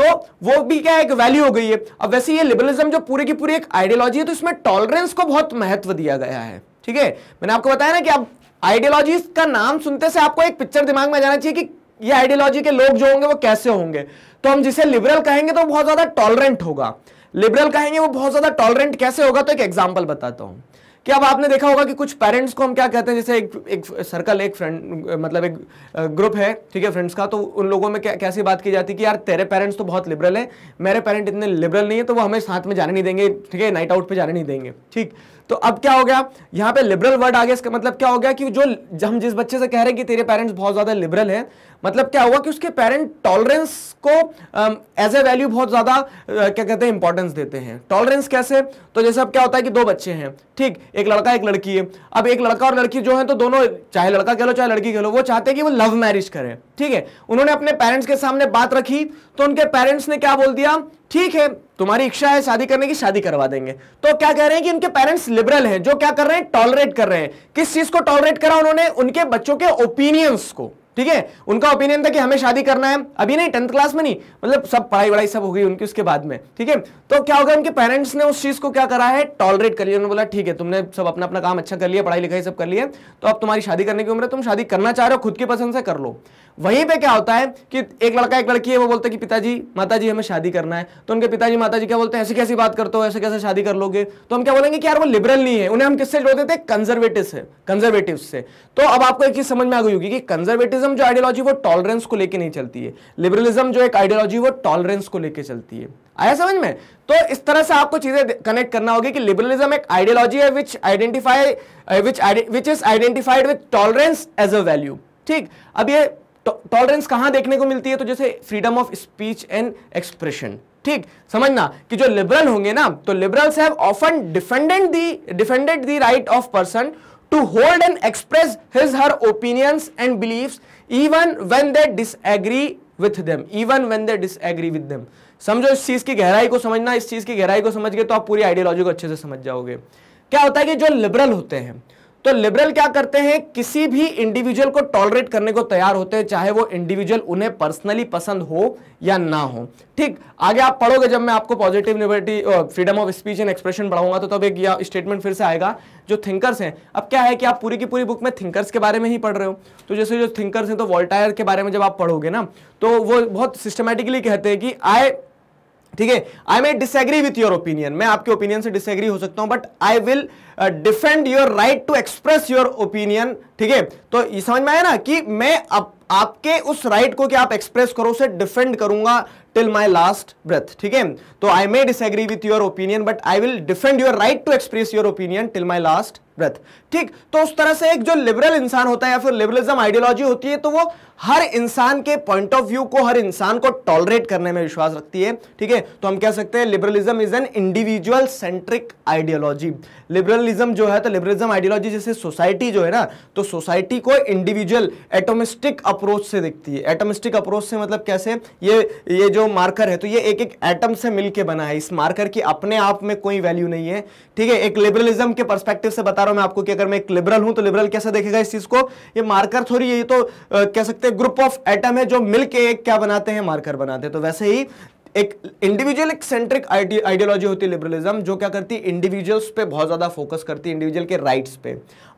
[SPEAKER 1] तो वो भी क्या एक वैल्यू हो गई है अब वैसे ये लिबरलिज्म जो पूरे की पूरी एक आइडियोलॉजी है तो इसमें टॉलरेंस को बहुत महत्व दिया गया है ठीक है मैंने आपको बताया ना कि आप आइडियोलॉजी का नाम सुनते से आपको एक पिक्चर दिमाग में जाना चाहिए कि ये आइडियोलॉजी के लोग जो होंगे वो कैसे होंगे तो हम जिसे लिबरल कहेंगे तो बहुत ज्यादा टॉलरेंट होगा लिबरल कहेंगे वो बहुत ज्यादा टॉलरेंट कैसे होगा तो एक एग्जाम्पल बताता हूँ कि अब आपने देखा होगा कि कुछ पेरेंट्स को हम क्या कहते हैं जैसे एक एक सर्कल एक फ्रेंड मतलब एक ग्रुप है ठीक है फ्रेंड्स का तो उन लोगों में क्या कैसी बात की जाती है कि यार तेरे पेरेंट्स तो बहुत लिबरल है मेरे पेरेंट इतने लिबरल नहीं है तो वो हमें साथ में जाने नहीं देंगे ठीक है नाइट आउट पर जाने नहीं देंगे ठीक तो अब क्या हो गया यहाँ पे लिबरल वर्ड आ गया इसका मतलब क्या हो गया कि जो हम जिस बच्चे से कह रहे हैं कि तेरे पेरेंट्स बहुत ज़्यादा लिबरल हैं मतलब क्या हुआ कि उसके पेरेंट टॉलरेंस को एज ए वैल्यू बहुत ज़्यादा uh, क्या कहते हैं इंपॉर्टेंस देते हैं टॉलरेंस कैसे तो जैसे अब क्या होता है कि दो बच्चे हैं ठीक एक लड़का एक लड़की है अब एक लड़का और लड़की जो है तो दोनों चाहे लड़का कह लो चाहे लड़की कह लो वो चाहते हैं कि वो लव मैरिज करें ठीक है उन्होंने अपने पेरेंट्स के सामने बात रखी तो उनके पेरेंट्स ने क्या बोल दिया ठीक है तुम्हारी इच्छा है शादी करने की शादी करवा देंगे तो क्या कह रहे हैं कि इनके पेरेंट्स लिबरल हैं जो क्या कर रहे हैं टॉलरेट कर रहे हैं किस चीज को टॉलरेट करा उन्होंने उनके बच्चों के ओपिनियंस को ठीक है उनका ओपिनियन था कि हमें शादी करना है अभी नहीं टेंथ क्लास में नहीं मतलब सब पढ़ाई वढ़ाई सब हो गई उनकी उसके बाद में ठीक है तो क्या होगा उनके पेरेंट्स ने उस चीज को क्या करा है टॉलरेट कर लिया उन्होंने बोला ठीक है तुमने सब अपना अपना काम अच्छा कर लिया पढ़ाई लिखाई सब कर लिया तो अब तुम्हारी शादी करने की उम्र है तुम शादी करना चाह रहे हो खुद की पसंद से कर लो वहीं पे क्या होता है कि एक लड़का एक लड़की है वो बोलते हैं कि पिताजी माताजी हमें शादी करना है तो उनके पिताजी माताजी क्या बोलते हैं ऐसी कैसी बात करते हो ऐसे कैसे शादी कर लोगे तो हम क्या बोलेंगे कि यार वो लिबरल नहीं है उन्हें हम किससे जोड़ते थे कंजर्वेटिव से कंजर्वेटिव से तो अब आपको एक चीज समझ में आ गई होगी कि कंजर्वेटिव लिबरलिज्म जो आइडियोलॉजी वो टॉलरेंस को लेके नहीं चलती है लिबरलिज्म जो एक आइडियोलॉजी वो टॉलरेंस को लेके चलती है आया समझ में तो इस तरह से आपको चीजें कनेक्ट करना होगी कि लिबरलिज्म एक आइडियोलॉजी है which identify which which is identified with tolerance as a value ठीक अब ये टॉलरेंस कहां देखने को मिलती है तो जैसे freedom of speech and expression ठीक समझना कि जो लिबरल होंगे ना तो liberals have often defended the defended the right of person to hold and express his her opinions and believes even when they disagree with them even when they disagree with them समझो इस चीज की गहराई को समझना इस चीज की गहराई को समझ गए तो आप पूरी आइडियोलॉजी को अच्छे से समझ जाओगे क्या होता है कि जो लिबरल होते हैं तो लिबरल क्या करते हैं किसी भी इंडिविजुअल को टॉलरेट करने को तैयार होते हैं चाहे वो इंडिविजुअल उन्हें पर्सनली पसंद हो या ना हो ठीक आगे आप पढ़ोगे जब मैं आपको positive liberty freedom of speech and expression पढ़ाऊंगा तो तब एक स्टेटमेंट फिर से आएगा जो थिंकर्स हैं अब क्या है कि आप पूरी की पूरी बुक में थिंकर्स के बारे में ही पढ़ रहे हो तो जैसे जो थिंकर्स हैं तो वॉल्टायर के बारे में जब आप पढ़ोगे ना तो वो बहुत सिस्टमेटिकली कहते हैं कि आई ठीक है I may disagree with your opinion मैं आपके ओपिनियन से डिसएग्री हो सकता हूं but I will defend your right to express your opinion ठीक है तो ये समझ में आया ना कि मैं अब आपके उस राइट right को कि आप एक्सप्रेस करो से डिफेंड करूंगा टिल माई लास्ट ब्रेथ ठीक है तो I may disagree with your opinion but I will defend your right to express your opinion till my last breath ठीक तो उस तरह से एक जो लिबरल इंसान होता है या फिर लिबरलिज्म आइडियोलॉजी होती है तो वो हर इंसान के पॉइंट ऑफ व्यू को हर इंसान को टॉलरेट करने में विश्वास रखती है ठीक है तो हम कह सकते हैं liberalism is an individual centric ideology liberalism जो है तो लिबरलिज्म आइडियोलॉजी जैसे सोसाइटी जो है ना तो सोसाइटी को इंडिविजुअल एटोमिस्टिक अप्रोच से देखती है एटोमिस्टिक अप्रोच से मतलब कैसे ये ये जो मार्कर है तो ये एक एक एटम से मिलकर बना है इस मार्कर की अपने आप में कोई वैल्यू नहीं है ठीक है एक लिबरलिज्म के परस्पेक्टिव से बता रहा हूं आपको कि अगर मैं एक लिबरल हूं तो लिबरल कैसे देखेगा इस चीज को ये मार्कर थोड़ी ये तो कह सकते हैं ग्रुप ऑफ एटम है जो मिलके एक क्या बनाते हैं मार्कर बनाते हैं तो वैसे ही एक इंडिविजुअल एक सेंट्रिक आइडियोलॉजी होती है लिबरलिज्म जो क्या करती है इंडिविजुअल्स पे बहुत ज़्यादा फोकस करती है इंडिविजुअल के राइट्स पे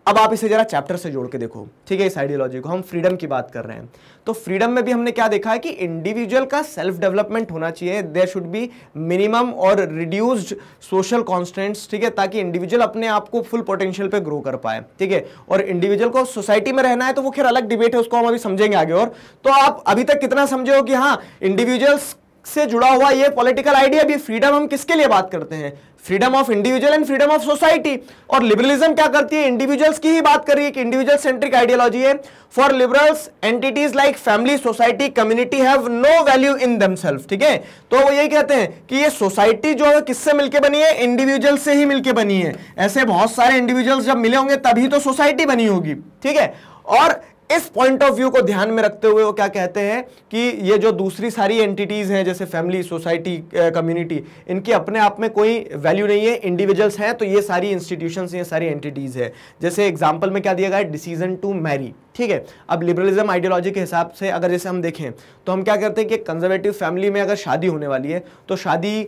[SPEAKER 1] अब आप इसे जरा चैप्टर से जोड़ के देखो ठीक है इस आइडियोलॉजी को हम फ्रीडम की बात कर रहे हैं तो फ्रीडम में भी हमने क्या देखा है कि इंडिविजुअल का सेल्फ डेवलपमेंट होना चाहिए देर शुड बी मिनिमम और रिड्यूस्ड सोशल कॉन्स्टेंट्स ठीक है ताकि इंडिविजुअल अपने आप को फुल पोटेंशियल पे ग्रो कर पाए ठीक है और इंडिविजुअल को सोसाइटी में रहना है तो वो खैर अलग डिबेट है उसको हम अभी समझेंगे आगे और तो आप अभी तक कितना समझे हो कि हाँ इंडिविजुअल्स से जुड़ा हुआ ये पॉलिटिकल आइडिया भी फ्रीडम हम किसके लिए बात करते हैं freedom of individual and freedom of society और लिबरलिज्म क्या करती है इंडिविजुअल्स की ही बात कर रही है कि इंडिविजुअल सेंट्रिक आइडियोलॉजी है for liberals entities like family society community have no value in themselves ठीक है तो वो यही कहते हैं कि ये सोसाइटी जो है किससे मिलकर बनी है इंडिविजुअल से ही मिलकर बनी है ऐसे बहुत सारे इंडिविजुअल्स जब मिले होंगे तभी तो सोसाइटी बनी होगी ठीक है और इस पॉइंट ऑफ व्यू को ध्यान में रखते हुए वो क्या कहते हैं कि ये जो दूसरी सारी एंटिटीज़ हैं जैसे फैमिली सोसाइटी कम्युनिटी इनकी अपने आप में कोई वैल्यू नहीं है इंडिविजुअल्स हैं तो ये सारी इंस्टीट्यूशन ये सारी एंटिटीज़ है जैसे एग्जाम्पल में क्या दिया गया है डिसीजन टू मैरी ठीक है अब लिबरलिज्म आइडियोलॉजी के हिसाब से अगर जैसे हम देखें तो हम क्या करते हैं कि कंजर्वेटिव फैमिली में अगर शादी होने वाली है तो शादी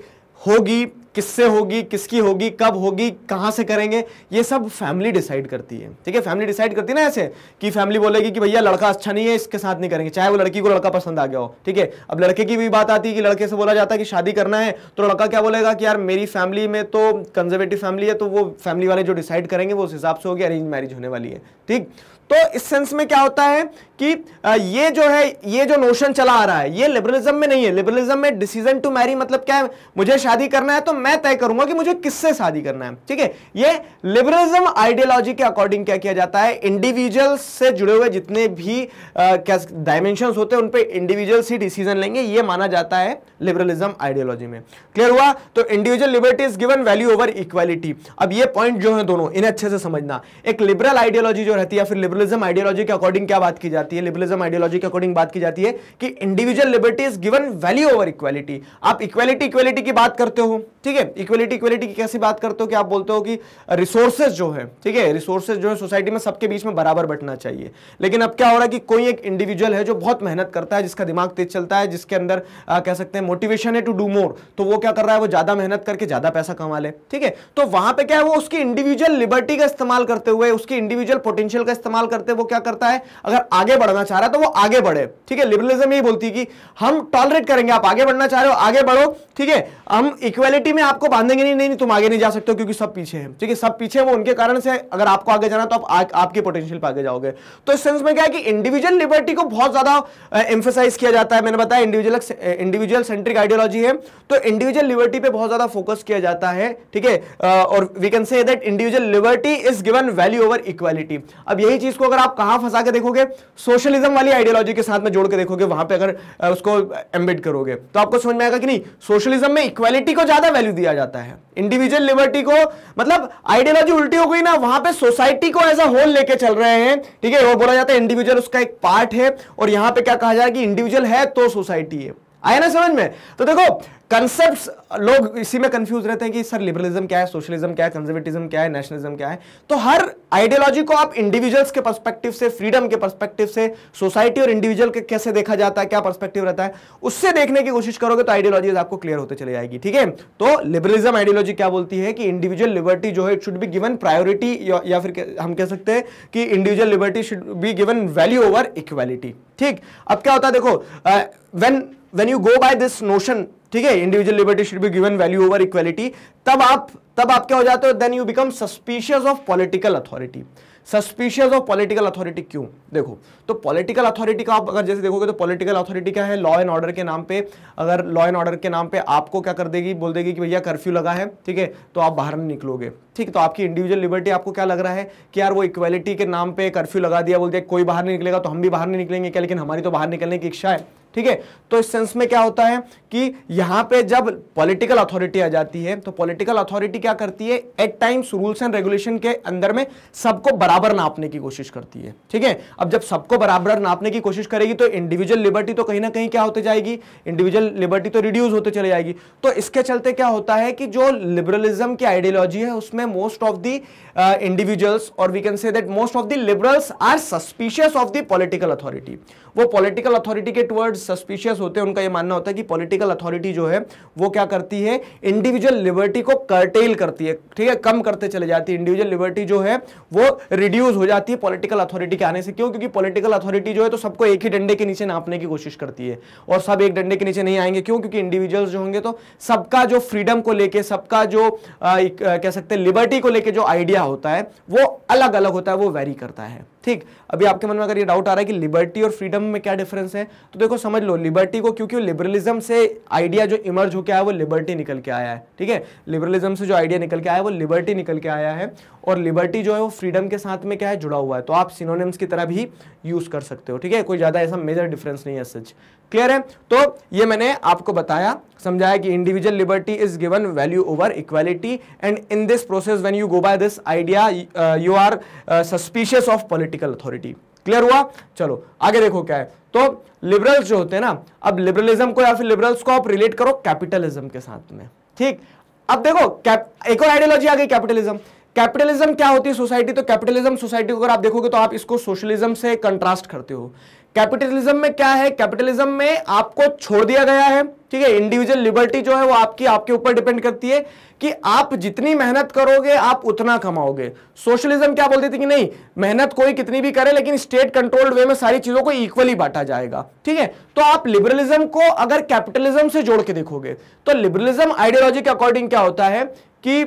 [SPEAKER 1] होगी किससे होगी किसकी होगी कब होगी कहाँ से करेंगे ये सब फैमिली डिसाइड करती है ठीक है फैमिली डिसाइड करती है ना ऐसे कि फैमिली बोलेगी कि भैया लड़का अच्छा नहीं है इसके साथ नहीं करेंगे चाहे वो लड़की को लड़का पसंद आ गया हो ठीक है अब लड़के की भी बात आती है कि लड़के से बोला जाता है कि शादी करना है तो लड़का क्या बोलेगा कि यार मेरी फैमिली में तो कंजर्वेटिव फैमिली है तो वो फैमिली वाले जो डिसाइड करेंगे वो उस हिसाब से होगी अरेंज मैरिज होने वाली है ठीक तो इस सेंस में क्या होता है कि ये जो है ये जो नोशन चला आ रहा है ये लिबरलिज्म में नहीं है लिबरलिज्म में डिसीजन टू मैरी मतलब क्या है मुझे शादी करना है तो मैं तय करूंगा कि मुझे किससे शादी करना है ठीक है ये लिबरलिज्म आइडियोलॉजी के अकॉर्डिंग क्या किया जाता है इंडिविजुअल से जुड़े हुए जितने भी डायमेंशन होते हैं उन पर इंडिविजुअल ही डिसीजन लेंगे ये माना जाता है लिबरलिज्म आइडियोलॉजी में क्लियर हुआ तो individual liberty is given value over equality अब ये पॉइंट जो है दोनों इन्हें अच्छे से समझना एक लिबरल आइडियोलॉजी जो रहती है फिर लिबरल लिबरलिज्म आइडियोलॉजी के अकॉर्डिंग क्या बात की जाती है लिबरलिज्म आइडियोलॉजी के अकॉर्डिंग बात की जाती है कि individual liberty is given value over equality आप इक्वालिटी इक्वालिटी की बात करते हो ठीक है इक्वालिटी इक्वालिटी की कैसी बात करते हो कि आप बोलते हो कि रिसोर्सेज जो है ठीक है रिसोर्सेज जो है सोसाइटी में सबके बीच में बराबर बटना चाहिए लेकिन अब क्या हो रहा है कि कोई एक इंडिविजुअल है जो बहुत मेहनत करता है जिसका दिमाग तेज चलता है जिसके अंदर आ, कह सकते हैं मोटिवेशन है टू डू मोर तो वो क्या कर रहा है वो ज्यादा मेहनत करके ज्यादा पैसा कमा ले ठीक है तो वहां पर क्या है वो उसकी इंडिविजुअल लिबर्टी का इस्तेमाल करते हुए उसकी इंडिविजुअल पोटेंशियल का इस्तेमाल इस्तेमाल करते वो क्या करता है अगर आगे बढ़ना चाह रहा है तो वो आगे बढ़े ठीक है लिबरलिज्म यही बोलती है कि हम टॉलरेट करेंगे आप आगे बढ़ना चाह रहे हो आगे बढ़ो ठीक है हम इक्वेलिटी में आपको बांधेंगे नहीं नहीं तुम आगे नहीं जा सकते क्योंकि सब पीछे हैं ठीक है सब पीछे वो उनके कारण से अगर आपको आगे जाना तो आप आपके पोटेंशियल पर आगे जाओगे तो इस सेंस में क्या है कि इंडिविजुअल लिबर्टी को बहुत ज्यादा एम्फोसाइज किया जाता है मैंने बताया इंडिविजुअल इंडिविजुअल सेंट्रिक आइडियोलॉजी है तो इंडिविजुअल लिबर्टी पर बहुत ज्यादा फोकस किया जाता है ठीक है और we can say that individual liberty is given value over equality अब यही चीज चीज को अगर आप कहां फंसा के देखोगे सोशलिज्म वाली आइडियोलॉजी के साथ में जोड़ के देखोगे वहां पे अगर उसको एम्बिट करोगे तो आपको समझ में आएगा कि नहीं सोशलिज्म में इक्वालिटी को ज्यादा वैल्यू दिया जाता है इंडिविजुअल लिबर्टी को मतलब आइडियोलॉजी उल्टी हो गई ना वहां पर सोसाइटी को एज अ होल लेके चल रहे हैं ठीक है वो बोला जाता है इंडिविजुअल उसका एक पार्ट है और यहां पर क्या कहा जाए कि इंडिविजुअल है तो सोसाइटी है आया ना समझ में तो देखो कंसेप्ट लोग इसी में कंफ्यूज रहते हैं कि सर लिबरलिज्म क्या है सोशलिज्म क्या है कंजर्वेटिज्म क्या है नेशनलिज्म क्या है तो हर आइडियोलॉजी को आप इंडिविजुअल्स के पर्सपेक्टिव से फ्रीडम के पर्सपेक्टिव से सोसाइटी और इंडिविजुअल के कैसे देखा जाता है क्या पर्सपेक्टिव रहता है उससे देखने की कोशिश करोगे तो आइडियोलॉजीज आपको क्लियर होते चले जाएगी ठीक है तो लिबरलिज्म आइडियोलॉजी क्या बोलती है कि इंडिविजुअल लिबर्टी जो है it should be given priority या फिर हम कह सकते हैं कि individual liberty should be given value over equality ठीक अब क्या होता है देखो when when you go by this notion ठीक है individual liberty should be given value over equality तब आप तब आप क्या हो जाते हो then you become suspicious of political authority suspicious of political authority क्यों देखो तो पॉलिटिकल अथॉरिटी का आप अगर जैसे देखोगे तो पॉलिटिकल अथॉरिटी क्या है लॉ एंड ऑर्डर के नाम पे अगर लॉ एंड ऑर्डर के नाम पे आपको क्या कर देगी बोल देगी कि भैया कर्फ्यू लगा है ठीक है तो आप बाहर नहीं निकलोगे ठीक है तो आपकी इंडिविजुअल लिबर्टी आपको क्या लग रहा है कि यार वो इक्वालिटी के नाम पे कर्फ्यू लगा दिया बोल दिया कोई बाहर नहीं निकलेगा तो हम भी बाहर नहीं निकलेंगे क्या लेकिन हमारी तो बाहर निकलने की इच्छा है ठीक है तो इस सेंस में क्या होता है कि यहां पे जब पॉलिटिकल अथॉरिटी आ जाती है तो पॉलिटिकल अथॉरिटी क्या करती है at times rules and regulation के अंदर में सबको बराबर नापने की कोशिश करती है ठीक है अब जब सबको बराबर नापने की कोशिश करेगी तो इंडिविजुअल लिबर्टी तो कहीं ना कहीं क्या होते जाएगी इंडिविजुअल लिबर्टी तो रिड्यूस होते चले जाएगी तो इसके चलते क्या होता है कि जो लिबरलिज्म की आइडियोलॉजी है उसमें मोस्ट ऑफ दी इंडिविजुअल्स और we can say that most of the liberals are suspicious of the political authority वो पॉलिटिकल अथॉरिटी के टुवर्ड्स सस्पिशियस होते हैं उनका ये मानना होता है कि पॉलिटिकल अथॉरिटी जो है वो क्या करती है इंडिविजुअल लिबर्टी को करटेल करती है ठीक है कम करते चले जाती है इंडिविजुअल लिबर्टी जो है वो रिड्यूज हो जाती है पॉलिटिकल अथॉरिटी के आने से क्यों क्योंकि पॉलिटिकल अथॉरिटी जो है तो सबको एक ही डंडे के नीचे नापने की कोशिश करती है और सब एक डंडे के नीचे नहीं आएंगे क्यों क्योंकि इंडिविजुअल जो होंगे तो सबका जो फ्रीडम को लेकर सबका जो uh, uh, कह सकते हैं लिबर्टी को लेकर जो आइडिया क्या होता है वो अलग अलग होता है वो वेरी करता है ठीक अभी आपके मन में अगर ये डाउट आ रहा है कि लिबर्टी और फ्रीडम में क्या डिफरेंस है तो देखो समझ लो लिबर्टी को क्योंकि लिबरलिज्म से आइडिया जो इमर्ज होकर आया वो लिबर्टी निकल के आया है ठीक है लिबरलिज्म से जो आइडिया निकल के आया है वो लिबर्टी निकल के आया है और लिबर्टी जो है वो फ्रीडम के साथ में क्या है जुड़ा हुआ है तो आप सिनोनिम्स की तरह भी यूज कर सकते हो ठीक है कोई ज़्यादा ऐसा मेजर डिफरेंस नहीं है सच क्लियर है तो ये मैंने आपको बताया समझाया कि individual liberty is given value over equality and in this process when you go by this idea you are suspicious of political authority clear हुआ चलो आगे देखो क्या है तो लिबरल्स जो होते हैं ना अब लिबरलिज्म को या फिर लिबरल्स को आप रिलेट करो कैपिटलिज्म के साथ में ठीक अब देखो एक और आइडियोलॉजी आ गई कैपिटलिज्म कैपिटलिज्म क्या होती है सोसाइटी तो कैपिटलिज्म सोसाइटी को अगर आप देखोगे तो आप इसको सोशलिज्म से कंट्रास्ट करते हो कैपिटलिज्म में क्या है कैपिटलिज्म में आपको छोड़ दिया गया है ठीक है इंडिविजुअल लिबर्टी जो है वो आपकी आपके ऊपर डिपेंड करती है कि आप जितनी मेहनत करोगे आप उतना कमाओगे सोशलिज्म क्या बोलते थे कि नहीं मेहनत कोई कितनी भी करे लेकिन स्टेट कंट्रोल्ड वे में सारी चीजों को इक्वली बांटा जाएगा ठीक है तो आप लिबरलिज्म को अगर कैपिटलिज्म से जोड़ के देखोगे तो लिबरलिज्म आइडियोलॉजी के अकॉर्डिंग क्या होता है कि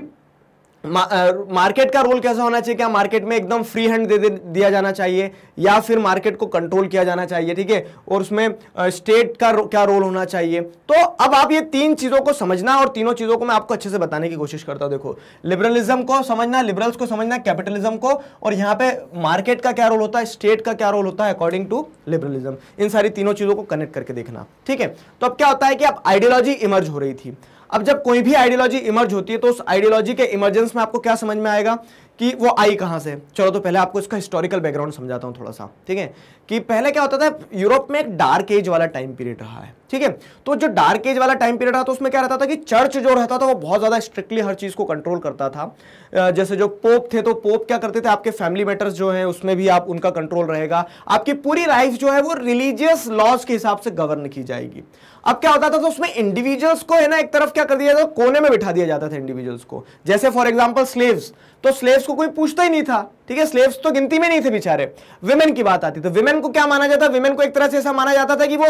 [SPEAKER 1] मार्केट का रोल कैसा होना चाहिए क्या मार्केट में एकदम फ्री हैंड दे, दे दिया जाना चाहिए या फिर मार्केट को कंट्रोल किया जाना चाहिए ठीक है और उसमें स्टेट का क्या रोल होना चाहिए तो अब आप ये तीन चीज़ों को समझना और तीनों चीज़ों को मैं आपको अच्छे से बताने की कोशिश करता हूँ देखो लिबरलिज्म को समझना लिबरल्स को समझना कैपिटलिज्म को और यहाँ पे मार्केट का क्या रोल होता है स्टेट का क्या रोल होता है अकॉर्डिंग टू लिबरलिज्म इन सारी तीनों चीज़ों को कनेक्ट करके देखना ठीक है तो अब क्या होता है कि अब आइडियोलॉजी इमर्ज हो रही थी अब जब कोई भी आइडियोलॉजी इमर्ज होती है तो उस आइडियोलॉजी के इमर्जेंस में आपको क्या समझ में आएगा कि वो आई कहाँ से चलो तो पहले आपको इसका हिस्टोरिकल बैकग्राउंड समझाता हूँ थोड़ा सा ठीक है कि पहले क्या होता था यूरोप में एक डार्क एज वाला टाइम पीरियड रहा है ठीक है तो जो डार्क एज वाला टाइम पीरियड रहा था तो उसमें क्या रहता था कि चर्च जो रहता था वो बहुत ज़्यादा स्ट्रिक्टली हर चीज़ को कंट्रोल करता था जैसे जो पोप थे तो पोप क्या करते थे आपके फैमिली मैटर्स जो है उसमें भी आप उनका कंट्रोल रहेगा आपकी पूरी लाइफ जो है वो रिलीजियस लॉज के हिसाब से गवर्न की जाएगी अब क्या होता था तो उसमें इंडिविजुअल्स को है ना एक तरफ क्या कर दिया जाता कोने में बिठा दिया जाता था इंडिविजुअल्स को जैसे फॉर एग्जाम्पल स्लेव्स तो स्लेव्स को कोई पूछता ही नहीं था ठीक है स्लेव्स तो गिनती में नहीं थे बेचारे विमेन की बात आती तो विमेन को क्या माना जाता विमेन को एक तरह से ऐसा माना जाता था कि वो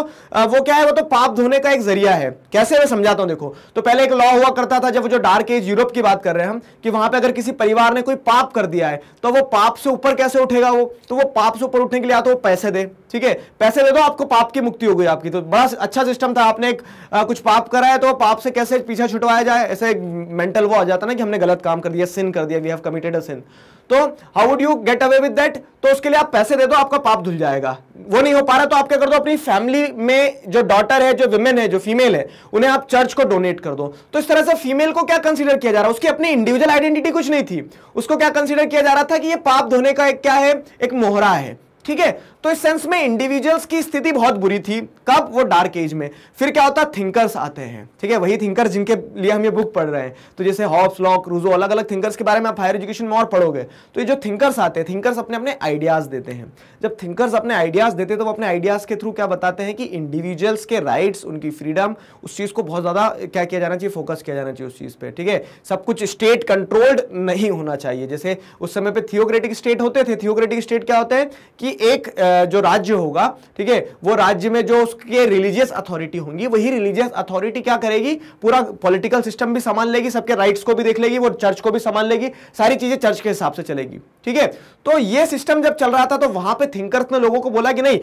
[SPEAKER 1] वो क्या है वो तो पाप धोने का एक जरिया है कैसे मैं समझाता हूं देखो तो पहले एक लॉ हुआ करता था जब जो डार्क एज यूरोप की बात कर रहे हैं हम कि वहां पर अगर किसी परिवार ने कोई पाप कर दिया है तो वो पाप से ऊपर कैसे उठेगा वो तो वो पाप से ऊपर उठने के लिए आता तो वो पैसे दे ठीक है पैसे दे दो तो आपको पाप की मुक्ति हो गई आपकी तो बड़ा अच्छा सिस्टम था आपने एक कुछ पाप करा है तो पाप से कैसे पीछा छुटवाया जाए ऐसे मेंटल वो आ जाता ना कि हमने गलत काम कर दिया सिन कर दिया we have committed a sin तो how would you get away with that तो उसके लिए आप पैसे दे दो आपका पाप धुल जाएगा वो नहीं हो पा रहा तो आप क्या कर दो अपनी फैमिली में जो डॉटर है जो विमेन है जो फीमेल है उन्हें आप चर्च को डोनेट कर दो तो इस तरह से फीमेल को क्या कंसिडर किया जा रहा है उसकी अपनी इंडिविजुअल आइडेंटिटी कुछ नहीं थी उसको क्या कंसिडर किया जा रहा था कि ये पाप धोने का एक क्या है एक मोहरा है ठीक है तो इस सेंस में इंडिविजुअल्स की स्थिति बहुत बुरी थी कब वो डार्क एज में फिर क्या होता थिंकर्स आते हैं ठीक है वही थिंकर्स जिनके लिए हम ये बुक पढ़ रहे हैं तो जैसे हॉब्स लॉक रूजो अलग अलग थिंकर्स के बारे में आप हायर एजुकेशन में और पढ़ोगे तो ये जो थिंकर्स आते हैं थिंकर्स अपने अपने आइडियाज़ देते हैं जब थिंकर्स अपने आइडियाज़ देते हैं तो वो अपने आइडियाज़ के थ्रू क्या बताते हैं कि इंडिविजुअल्स के राइट्स उनकी फ्रीडम उस चीज़ को बहुत ज़्यादा क्या किया जाना चाहिए फोकस किया जाना चाहिए उस चीज़ पर ठीक है सब कुछ स्टेट कंट्रोल्ड नहीं होना चाहिए जैसे उस समय पर थियोक्रेटिक स्टेट होते थे थियोक्रेटिक स्टेट क्या होते हैं कि एक आ, जो राज्य होगा ठीक है वो राज्य में जो उसके रिलीजियस अथॉरिटी होंगी वही रिलीजियस अथॉरिटी क्या करेगी पूरा पॉलिटिकल सिस्टम भी संभाल लेगी सबके राइट्स को भी देख लेगी वो चर्च को भी संभाल लेगी सारी चीजें चर्च के हिसाब से चलेगी ठीक है तो ये सिस्टम जब चल रहा था तो वहां पर थिंकर्स ने लोगों को बोला कि नहीं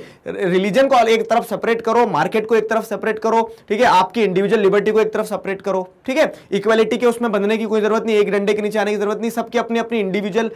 [SPEAKER 1] रिलीजन को एक तरफ सेपरेट करो मार्केट को एक तरफ सेपरेट करो ठीक है आपकी इंडिविजुअल लिबर्टी को एक तरफ सेपरेट करो ठीक है इक्वालिटी के उसमें बंधने की कोई जरूरत नहीं एक डंडे के नीचे आने की जरूरत नहीं सबके अपने अपने इंडिविजुअल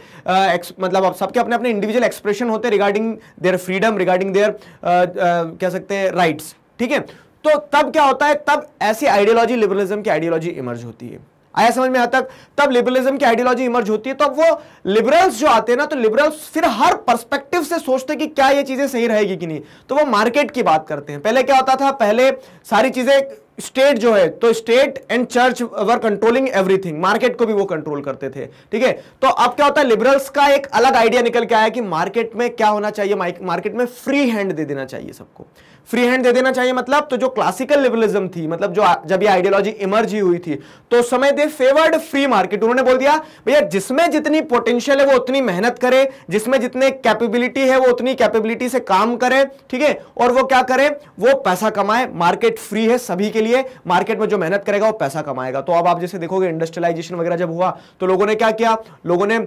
[SPEAKER 1] मतलब सबके अपने अपने इंडिविजुअल एक्सप्रेशन होते regarding their freedom regarding their कह सकते हैं राइट्स ठीक है तो तब क्या होता है तब ऐसी आइडियोलॉजी लिबरलिज्म की आइडियोलॉजी इमर्ज होती है आया समझ में आता तब लिबरलिज्म की आइडियोलॉजी इमर्ज होती है तो वो लिबरल्स जो आते हैं ना तो लिबरल्स फिर हर पर्सपेक्टिव से सोचते हैं कि क्या ये चीज़ें सही रहेगी कि नहीं तो वो मार्केट की बात करते हैं पहले क्या होता था पहले सारी चीज़ें स्टेट जो है तो state and church were controlling everything market को भी वो कंट्रोल करते थे ठीक है तो अब क्या होता है लिबरल्स का एक अलग आइडिया निकल के आया कि मार्केट में क्या होना चाहिए मार्केट में फ्री हैंड दे देना चाहिए सबको फ्री हैंड दे देना चाहिए मतलब तो जो क्लासिकल लिबरलिज्म थी मतलब जो जब ये आइडियोलॉजी इमर्ज ही हुई थी तो समय दे फेवर्ड फ्री मार्केट उन्होंने बोल दिया भैया जिसमें जितनी पोटेंशियल है वो उतनी मेहनत करे जिसमें जितने कैपेबिलिटी है वो उतनी कैपेबिलिटी से काम करे ठीक है और वो क्या करे वो पैसा कमाए मार्केट फ्री है सभी के लिए मार्केट में जो मेहनत करेगा वो पैसा कमाएगा तो अब आप जैसे देखोगे इंडस्ट्रियलाइजेशन वगैरह जब हुआ तो लोगों ने क्या किया लोगों ने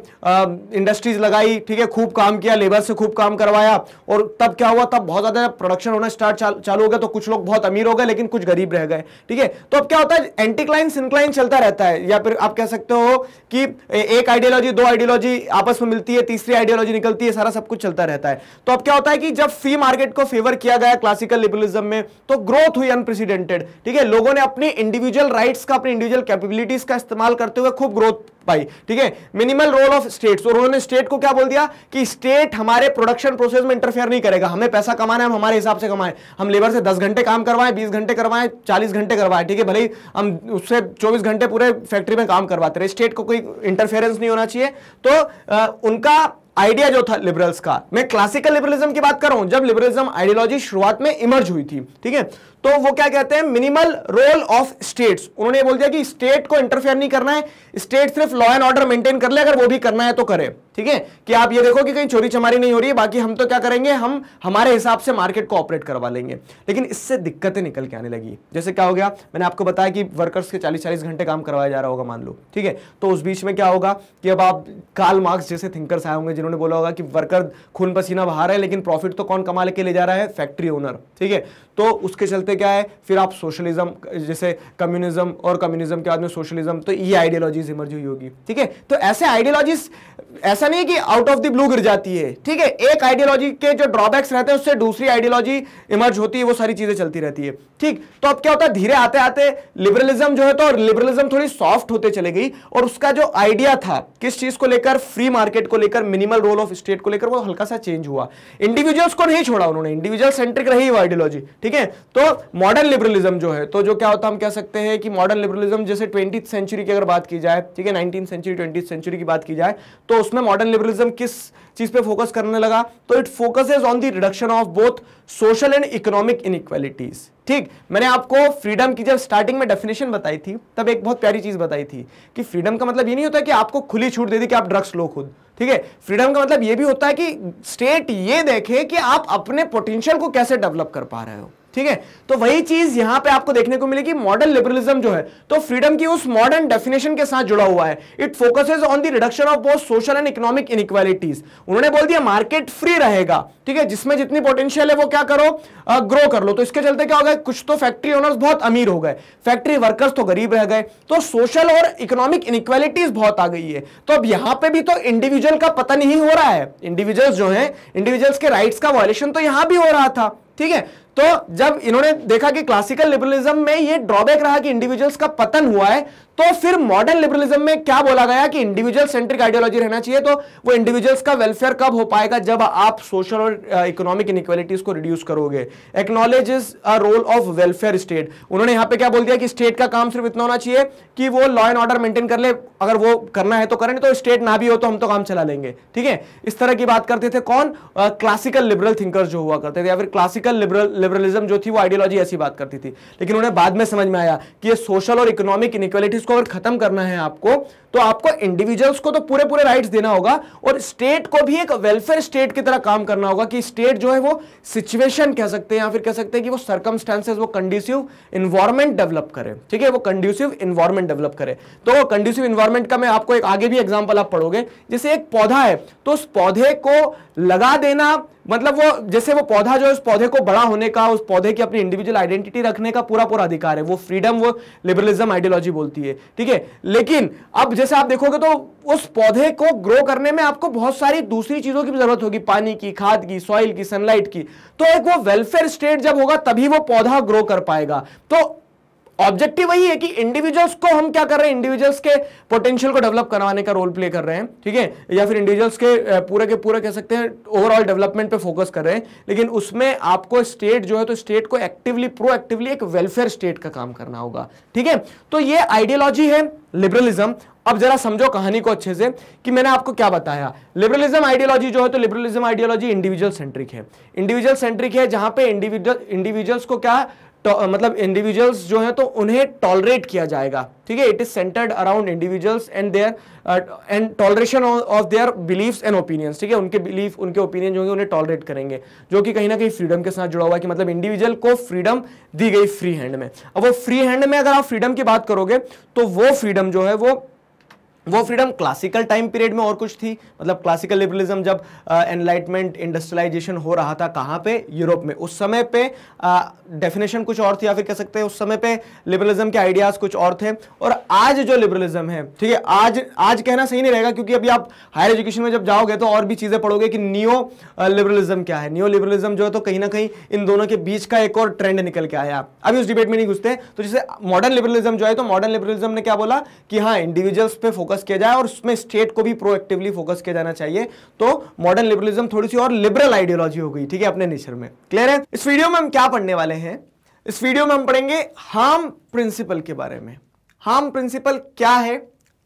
[SPEAKER 1] इंडस्ट्रीज लगाई ठीक है खूब काम किया लेबर से खूब काम करवाया और तब क्या हुआ तब बहुत ज्यादा प्रोडक्शन होना स्टार्ट चार्ट चालू हो गया तो कुछ लोग बहुत अमीर हो गए लेकिन कुछ गरीब रह गए ठीक है तो अब क्या होता है एंटीक्लाइन सिंक्लाइन चलता रहता है या फिर आप कह सकते हो कि एक आइडियोलॉजी दो आइडियोलॉजी आपस में मिलती है तीसरी आइडियोलॉजी निकलती है सारा सब कुछ चलता रहता है तो अब क्या होता है कि जब फ्री मार्केट को फेवर किया गया क्लासिकल लिबरलिज्म में तो ग्रोथ हुई अनप्रेसिडेंटेड ठीक है लोगों ने अपनी इंडिविजुअल राइट्स का अपनी इंडिविजुअल कैपेबिलिटीज का इस्तेमाल करते हुए खूब ग्रोथ पाई ठीक है मिनिमल रोल ऑफ स्टेट और उन्होंने स्टेट को क्या बोल दिया कि स्टेट हमारे प्रोडक्शन प्रोसेस में इंटरफेयर नहीं करेगा हमें पैसा कमाना है हम हमारे हिसाब से कमाएं हम लेबर से 10 घंटे काम करवाएं 20 घंटे करवाएं 40 घंटे करवाएं ठीक है भले ही हम उससे 24 घंटे पूरे फैक्ट्री में काम करवाते रहे स्टेट को कोई इंटरफेरेंस नहीं होना चाहिए तो आ, उनका आइडिया जो था लिबरल्स का मैं क्लासिकल लिबरलिज्म की बात कर रहा हूं जब लिबरलिज्म आइडियोलॉजी शुरुआत में इमर्ज हुई थी ठीक है तो वो क्या कहते हैं मिनिमल रोल ऑफ स्टेट्स उन्होंने बोल दिया कि स्टेट को इंटरफेयर नहीं करना है स्टेट सिर्फ लॉ एंड ऑर्डर मेंटेन कर ले अगर वो भी करना है तो करे ठीक है कि आप ये देखो कि कहीं चोरी चमारी नहीं हो रही है बाकी हम तो क्या करेंगे हम हमारे हिसाब से मार्केट को ऑपरेट करवा लेंगे लेकिन इससे दिक्कतें निकल के आने लगी जैसे क्या हो गया मैंने आपको बताया कि वर्कर्स के चालीस चालीस घंटे काम करवाया जा रहा होगा मान लो ठीक है तो उस बीच में क्या होगा कि अब आप काल मार्क्स जैसे थिंकर्स आए होंगे जिन्होंने बोला होगा कि वर्कर खून पसीना बहा रहे हैं लेकिन प्रॉफिट तो कौन कमा लेके ले जा रहा है फैक्ट्री ओनर ठीक है तो उसके चलते क्या है फिर आप सोशलिज्म जैसे कम्युनिज्म और कम्युनिज्म के बाद में सोशलिज्म तो ये आइडियोलॉजीज इमर्ज हुई होगी ठीक है तो ऐसे आइडियोलॉजीज ऐसा नहीं कि आउट ऑफ द ब्लू गिर जाती है ठीक है एक आइडियोलॉजी के जो ड्रॉबैक्स रहते हैं उससे दूसरी आइडियोलॉजी इमर्ज होती है वो सारी चीजें चलती रहती है ठीक तो अब क्या होता है धीरे आते आते लिबरलिज्म जो है तो लिबरलिज्म थोड़ी सॉफ्ट होते चले गई और उसका जो आइडिया था किस चीज को लेकर फ्री मार्केट को लेकर मिनिमल रोल ऑफ स्टेट को लेकर वो हल्का सा चेंज हुआ इंडिविजुअल्स को नहीं छोड़ा उन्होंने इंडिविजुअल सेंट्रिक रही वो आइडियोलॉजी ठीक ठीक है तो मॉडर्न लिबरलिज्म जो है तो जो क्या होता है हम कह सकते हैं कि मॉडर्न लिबरलिज्म जैसे ट्वेंटी सेंचुरी की अगर बात की जाए ठीक है नाइनटीन सेंचुरी ट्वेंटी सेंचुरी की बात की जाए तो उसमें मॉडर्न लिबरलिज्म किस चीज पे फोकस करने लगा तो it focus on the reduction of both social and economic inequalities ठीक मैंने आपको फ्रीडम की जब स्टार्टिंग में डेफिनेशन बताई थी तब एक बहुत प्यारी चीज बताई थी कि फ्रीडम का मतलब ये नहीं होता कि आपको खुली छूट दे दी कि आप ड्रग्स लो खुद ठीक है फ्रीडम का मतलब ये भी होता है कि स्टेट ये देखे कि आप अपने पोटेंशियल को कैसे डेवलप कर पा रहे हो ठीक है तो वही चीज यहां पे आपको देखने को मिलेगी मॉडर्न लिबरलिज्म जो है तो फ्रीडम की उस मॉडर्न डेफिनेशन के साथ जुड़ा हुआ है it focuses on the reduction of both social and economic inequalities उन्होंने बोल दिया मार्केट फ्री रहेगा ठीक है जिसमें जितनी पोटेंशियल है वो क्या करो ग्रो कर लो तो इसके चलते क्या हो गए कुछ तो फैक्ट्री ओनर्स बहुत अमीर हो गए फैक्ट्री वर्कर्स तो गरीब रह गए तो सोशल और इकोनॉमिक इनक्वालिटीज बहुत आ गई है तो अब यहां पर भी तो इंडिविजुअल का पता नहीं हो रहा है इंडिविजुअल जो है इंडिविजुअल्स के राइट्स का वायलेशन तो यहां भी हो रहा था ठीक है तो जब इन्होंने देखा कि क्लासिकल लिबरलिज्म में ये ड्रॉबैक रहा कि इंडिविजुअल्स का पतन हुआ है तो फिर मॉडर्न लिबरलिज्म में क्या बोला गया कि इंडिविजुअल सेंट्रिक आइडियोलॉजी रहना चाहिए तो वो इंडिविजुअल्स का वेलफेयर कब हो पाएगा जब आप सोशल और इकोनॉमिक इनक्वालिटीज को रिड्यूस करोगे acknowledge is a role of welfare state उन्होंने यहां पर क्या बोल दिया कि स्टेट का काम सिर्फ इतना होना चाहिए कि वो लॉ एंड ऑर्डर मेंटेन कर ले अगर वो करना है तो करें तो स्टेट ना भी हो तो हम तो काम चला लेंगे ठीक है इस तरह की बात करते थे कौन क्लासिकल लिबरल थिंकर जो हुआ करते थे या फिर क्लासिकल लिबरल लिबरलिज्म जो थी वो आइडियोलॉजी ऐसी बात करती थी लेकिन उन्हें बाद में समझ में आया कि ये सोशल और इकोनॉमिक इनिक्वालिटीज को अगर खत्म करना है आपको तो आपको इंडिविजुअल्स को तो पूरे पूरे राइट्स देना होगा और स्टेट को भी एक वेलफेयर स्टेट की तरह काम करना होगा कि स्टेट जो है वो सिचुएशन कह सकते हैं या फिर कह सकते हैं कि वो सर्कमस्टांसेस वो कंड्यूसिव इन्वायरमेंट डेवलप करे ठीक है वो कंड्यूसिव इन्वायरमेंट डेवलप करे तो वो कंड्यूसिव इन्वायरमेंट का मैं आपको एक आगे भी एग्जाम्पल आप पढ़ोगे जैसे एक पौधा है तो उस पौधे को लगा देना मतलब वो जैसे वो पौधा जो है उस पौधे को बड़ा होने का उस पौधे की अपनी इंडिविजुअल आइडेंटिटी रखने का पूरा पूरा अधिकार है वो फ्रीडम वो लिबरलिज्म आइडियोलॉजी बोलती है ठीक है लेकिन अब जैसे आप देखोगे तो उस पौधे को ग्रो करने में आपको बहुत सारी दूसरी चीजों की जरूरत होगी पानी की खाद की सॉइल की सनलाइट की तो एक वो वेलफेयर स्टेट जब होगा तभी वो पौधा ग्रो कर पाएगा तो ऑब्जेक्टिव वही है कि इंडिविजुअल्स को हम क्या कर रहे हैं इंडिविजुअल्स के पोटेंशियल को डेवलप करवाने का रोल प्ले कर रहे हैं ठीक है या फिर इंडिविजुअल्स के पूरे के पूरे कह सकते हैं ओवरऑल डेवलपमेंट पे फोकस कर रहे हैं लेकिन उसमें आपको स्टेट जो है तो स्टेट को एक्टिवली प्रोएक्टिवली एक वेलफेयर स्टेट का काम करना होगा ठीक है तो ये आइडियोलॉजी है लिबरलिज्म अब जरा समझो कहानी को अच्छे से कि मैंने आपको क्या बताया लिबरलिज्म आइडियोलॉजी जो है तो लिबरलिज्म आइडियोलॉजी इंडिविजुअल सेंट्रिक है इंडिविजुअल सेंट्रिक है जहां पे इंडिविजुअल इंडिविजुअल्स को क्या तो, मतलब इंडिविजुअल्स जो हैं तो उन्हें टॉलरेट किया जाएगा ठीक है it is centred around individuals and their and toleration of their beliefs and opinions ठीक है उनके बिलीफ उनके ओपिनियन जो होंगे उन्हें टॉलरेट करेंगे जो कि कहीं ना कहीं फ्रीडम के साथ जुड़ा हुआ है कि मतलब इंडिविजुअल को फ्रीडम दी गई फ्री हैंड में अब वो फ्री हैंड में अगर आप फ्रीडम की बात करोगे तो वो फ्रीडम जो है वो वो फ्रीडम क्लासिकल टाइम पीरियड में और कुछ थी मतलब क्लासिकल लिबरलिज्म जब एनलाइटमेंट इंडस्ट्रियलाइजेशन हो रहा था कहाँ पे यूरोप में उस समय पे डेफिनेशन कुछ और थी या फिर कह सकते हैं उस समय पे लिबरलिज्म के आइडियाज़ कुछ और थे और आज जो लिबरलिज्म है ठीक है आज आज कहना सही नहीं रहेगा क्योंकि अभी आप हायर एजुकेशन में जब जाओगे तो और भी चीज़ें पढ़ोगे कि न्यू लिबरलिज्म क्या है न्यू लिबरलिज्म जो है तो कहीं ना कहीं इन दोनों के बीच का एक और ट्रेंड निकल के आया अभी उस डिबेट में नहीं घुसते तो जैसे मॉडर्न लिबरलिज्म जो है तो मॉडर्न लिबरलिज्म ने क्या बोला कि हाँ इंडिविजुअल्स पे फोकस फोकस किया जाए और उसमें स्टेट को भी प्रोएक्टिवली फोकस किया जाना चाहिए तो मॉडर्न लिबरलिज्म थोड़ी सी और लिबरल आइडियोलॉजी हो गई ठीक है अपने नेचर में क्लियर है इस वीडियो में हम क्या पढ़ने वाले हैं इस वीडियो में हम पढ़ेंगे हार्म प्रिंसिपल के बारे में हार्म प्रिंसिपल क्या है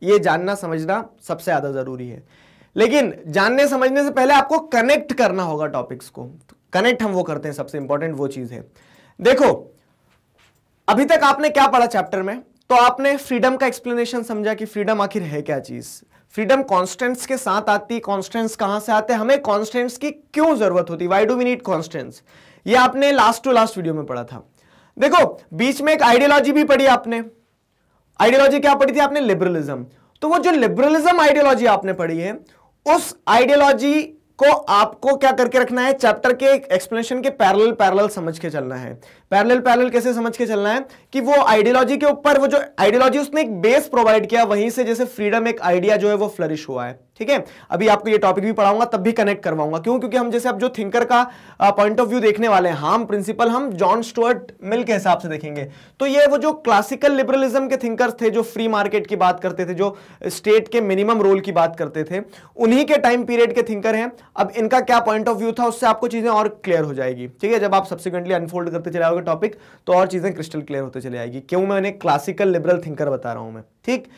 [SPEAKER 1] ये जानना समझना सबसे ज़्यादा ज़रूरी है लेकिन जानने समझने से पहले आपको कनेक्ट करना होगा टॉपिक्स को कनेक्ट हम वो करते हैं सबसे इंपॉर्टेंट वो चीज़ है देखो अभी तक आपने क्या पढ़ा चैप्टर में तो आपने फ्रीडम का एक्सप्लेनेशन समझा कि फ्रीडम आखिर है क्या चीज़ फ्रीडम कॉन्स्टेंट्स के साथ आती कॉन्स्टेंट्स कहां से आते हैं हमें कॉन्स्टेंट्स की क्यों जरूरत होती why do we need constraints ये आपने लास्ट टू लास्ट वीडियो में पढ़ा था देखो बीच में एक आइडियोलॉजी भी पढ़ी आपने आइडियोलॉजी क्या पढ़ी थी आपने लिबरलिज्म तो वो जो लिबरलिज्म आइडियोलॉजी आपने पढ़ी है उस आइडियोलॉजी को आपको क्या करके रखना है चैप्टर के एक्सप्लेनेशन के पैरेलल पैरेलल समझ के चलना है पैरेलल पैरेलल कैसे समझ के चलना है कि वो आइडियोलॉजी के ऊपर वो जो आइडियोलॉजी उसने एक बेस प्रोवाइड किया वहीं से जैसे फ्रीडम एक आइडिया जो है वो फ्लरिश हुआ है ठीक है अभी आपको ये टॉपिक भी पढ़ाऊंगा तब भी कनेक्ट करवाऊंगा क्यों क्योंकि हम जैसे अब जो थिंकर का पॉइंट ऑफ व्यू देखने वाले हैं हम प्रिंसिपल हम जॉन स्टुअर्ट मिल के हिसाब से देखेंगे तो ये वो जो क्लासिकल लिबरलिज्म के थिंकर्स थे जो फ्री मार्केट की बात करते थे जो स्टेट के मिनिमम रोल की बात करते थे उन्हीं के टाइम पीरियड के थिंकर हैं अब इनका क्या पॉइंट ऑफ व्यू था उससे आपको चीजें और क्लियर हो जाएगी ठीक है जब आप सब्सिक्वेंटली अनफोल्ड करते चले का टॉपिक तो और चीज़ें क्रिस्टल क्लियर होते चले जाएगी क्यों मैं उन्हें क्लासिकल लिबरल थिंकर बता रहा हूं मैं ठीक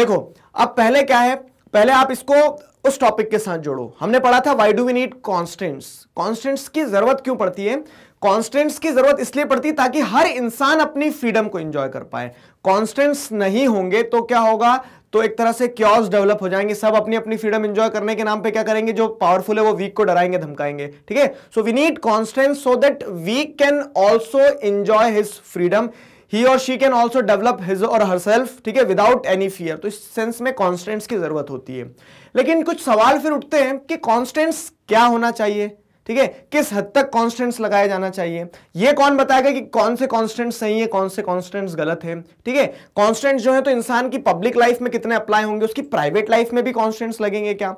[SPEAKER 1] देखो अब पहले क्या है पहले आप इसको उस टॉपिक के साथ जोड़ो हमने पढ़ा था why do we need constraints constants की जरूरत क्यों पड़ती है कॉन्स्टेंट्स की जरूरत इसलिए पड़ती है ताकि हर इंसान अपनी फ्रीडम को एंजॉय कर पाए कॉन्स्टेंट्स नहीं होंगे तो क्या होगा तो एक तरह से क्योर्स डेवलप हो जाएंगे सब अपनी अपनी फ्रीडम एंजॉय करने के नाम पे क्या करेंगे जो पावरफुल है वो वीक को डराएंगे धमकाएंगे ठीक है so we need constraints so that weak can also enjoy his freedom he or she can also develop his और हर सेल्फ ठीक है विदाउट एनी फियर तो इस सेंस में कॉन्स्टेंट्स की जरूरत होती है लेकिन कुछ सवाल फिर उठते हैं कि कॉन्स्टेंट्स क्या होना चाहिए ठीक है किस हद तक कॉन्स्टेंट्स लगाया जाना चाहिए ये कौन बताएगा कि कौन से कॉन्स्टेंट सही है कौन से कॉन्स्टेंट्स गलत है ठीक है कॉन्स्टेंट जो है तो इंसान की पब्लिक लाइफ में कितने अप्लाई होंगे उसकी प्राइवेट लाइफ में भी कॉन्स्टेंट्स लगेंगे क्या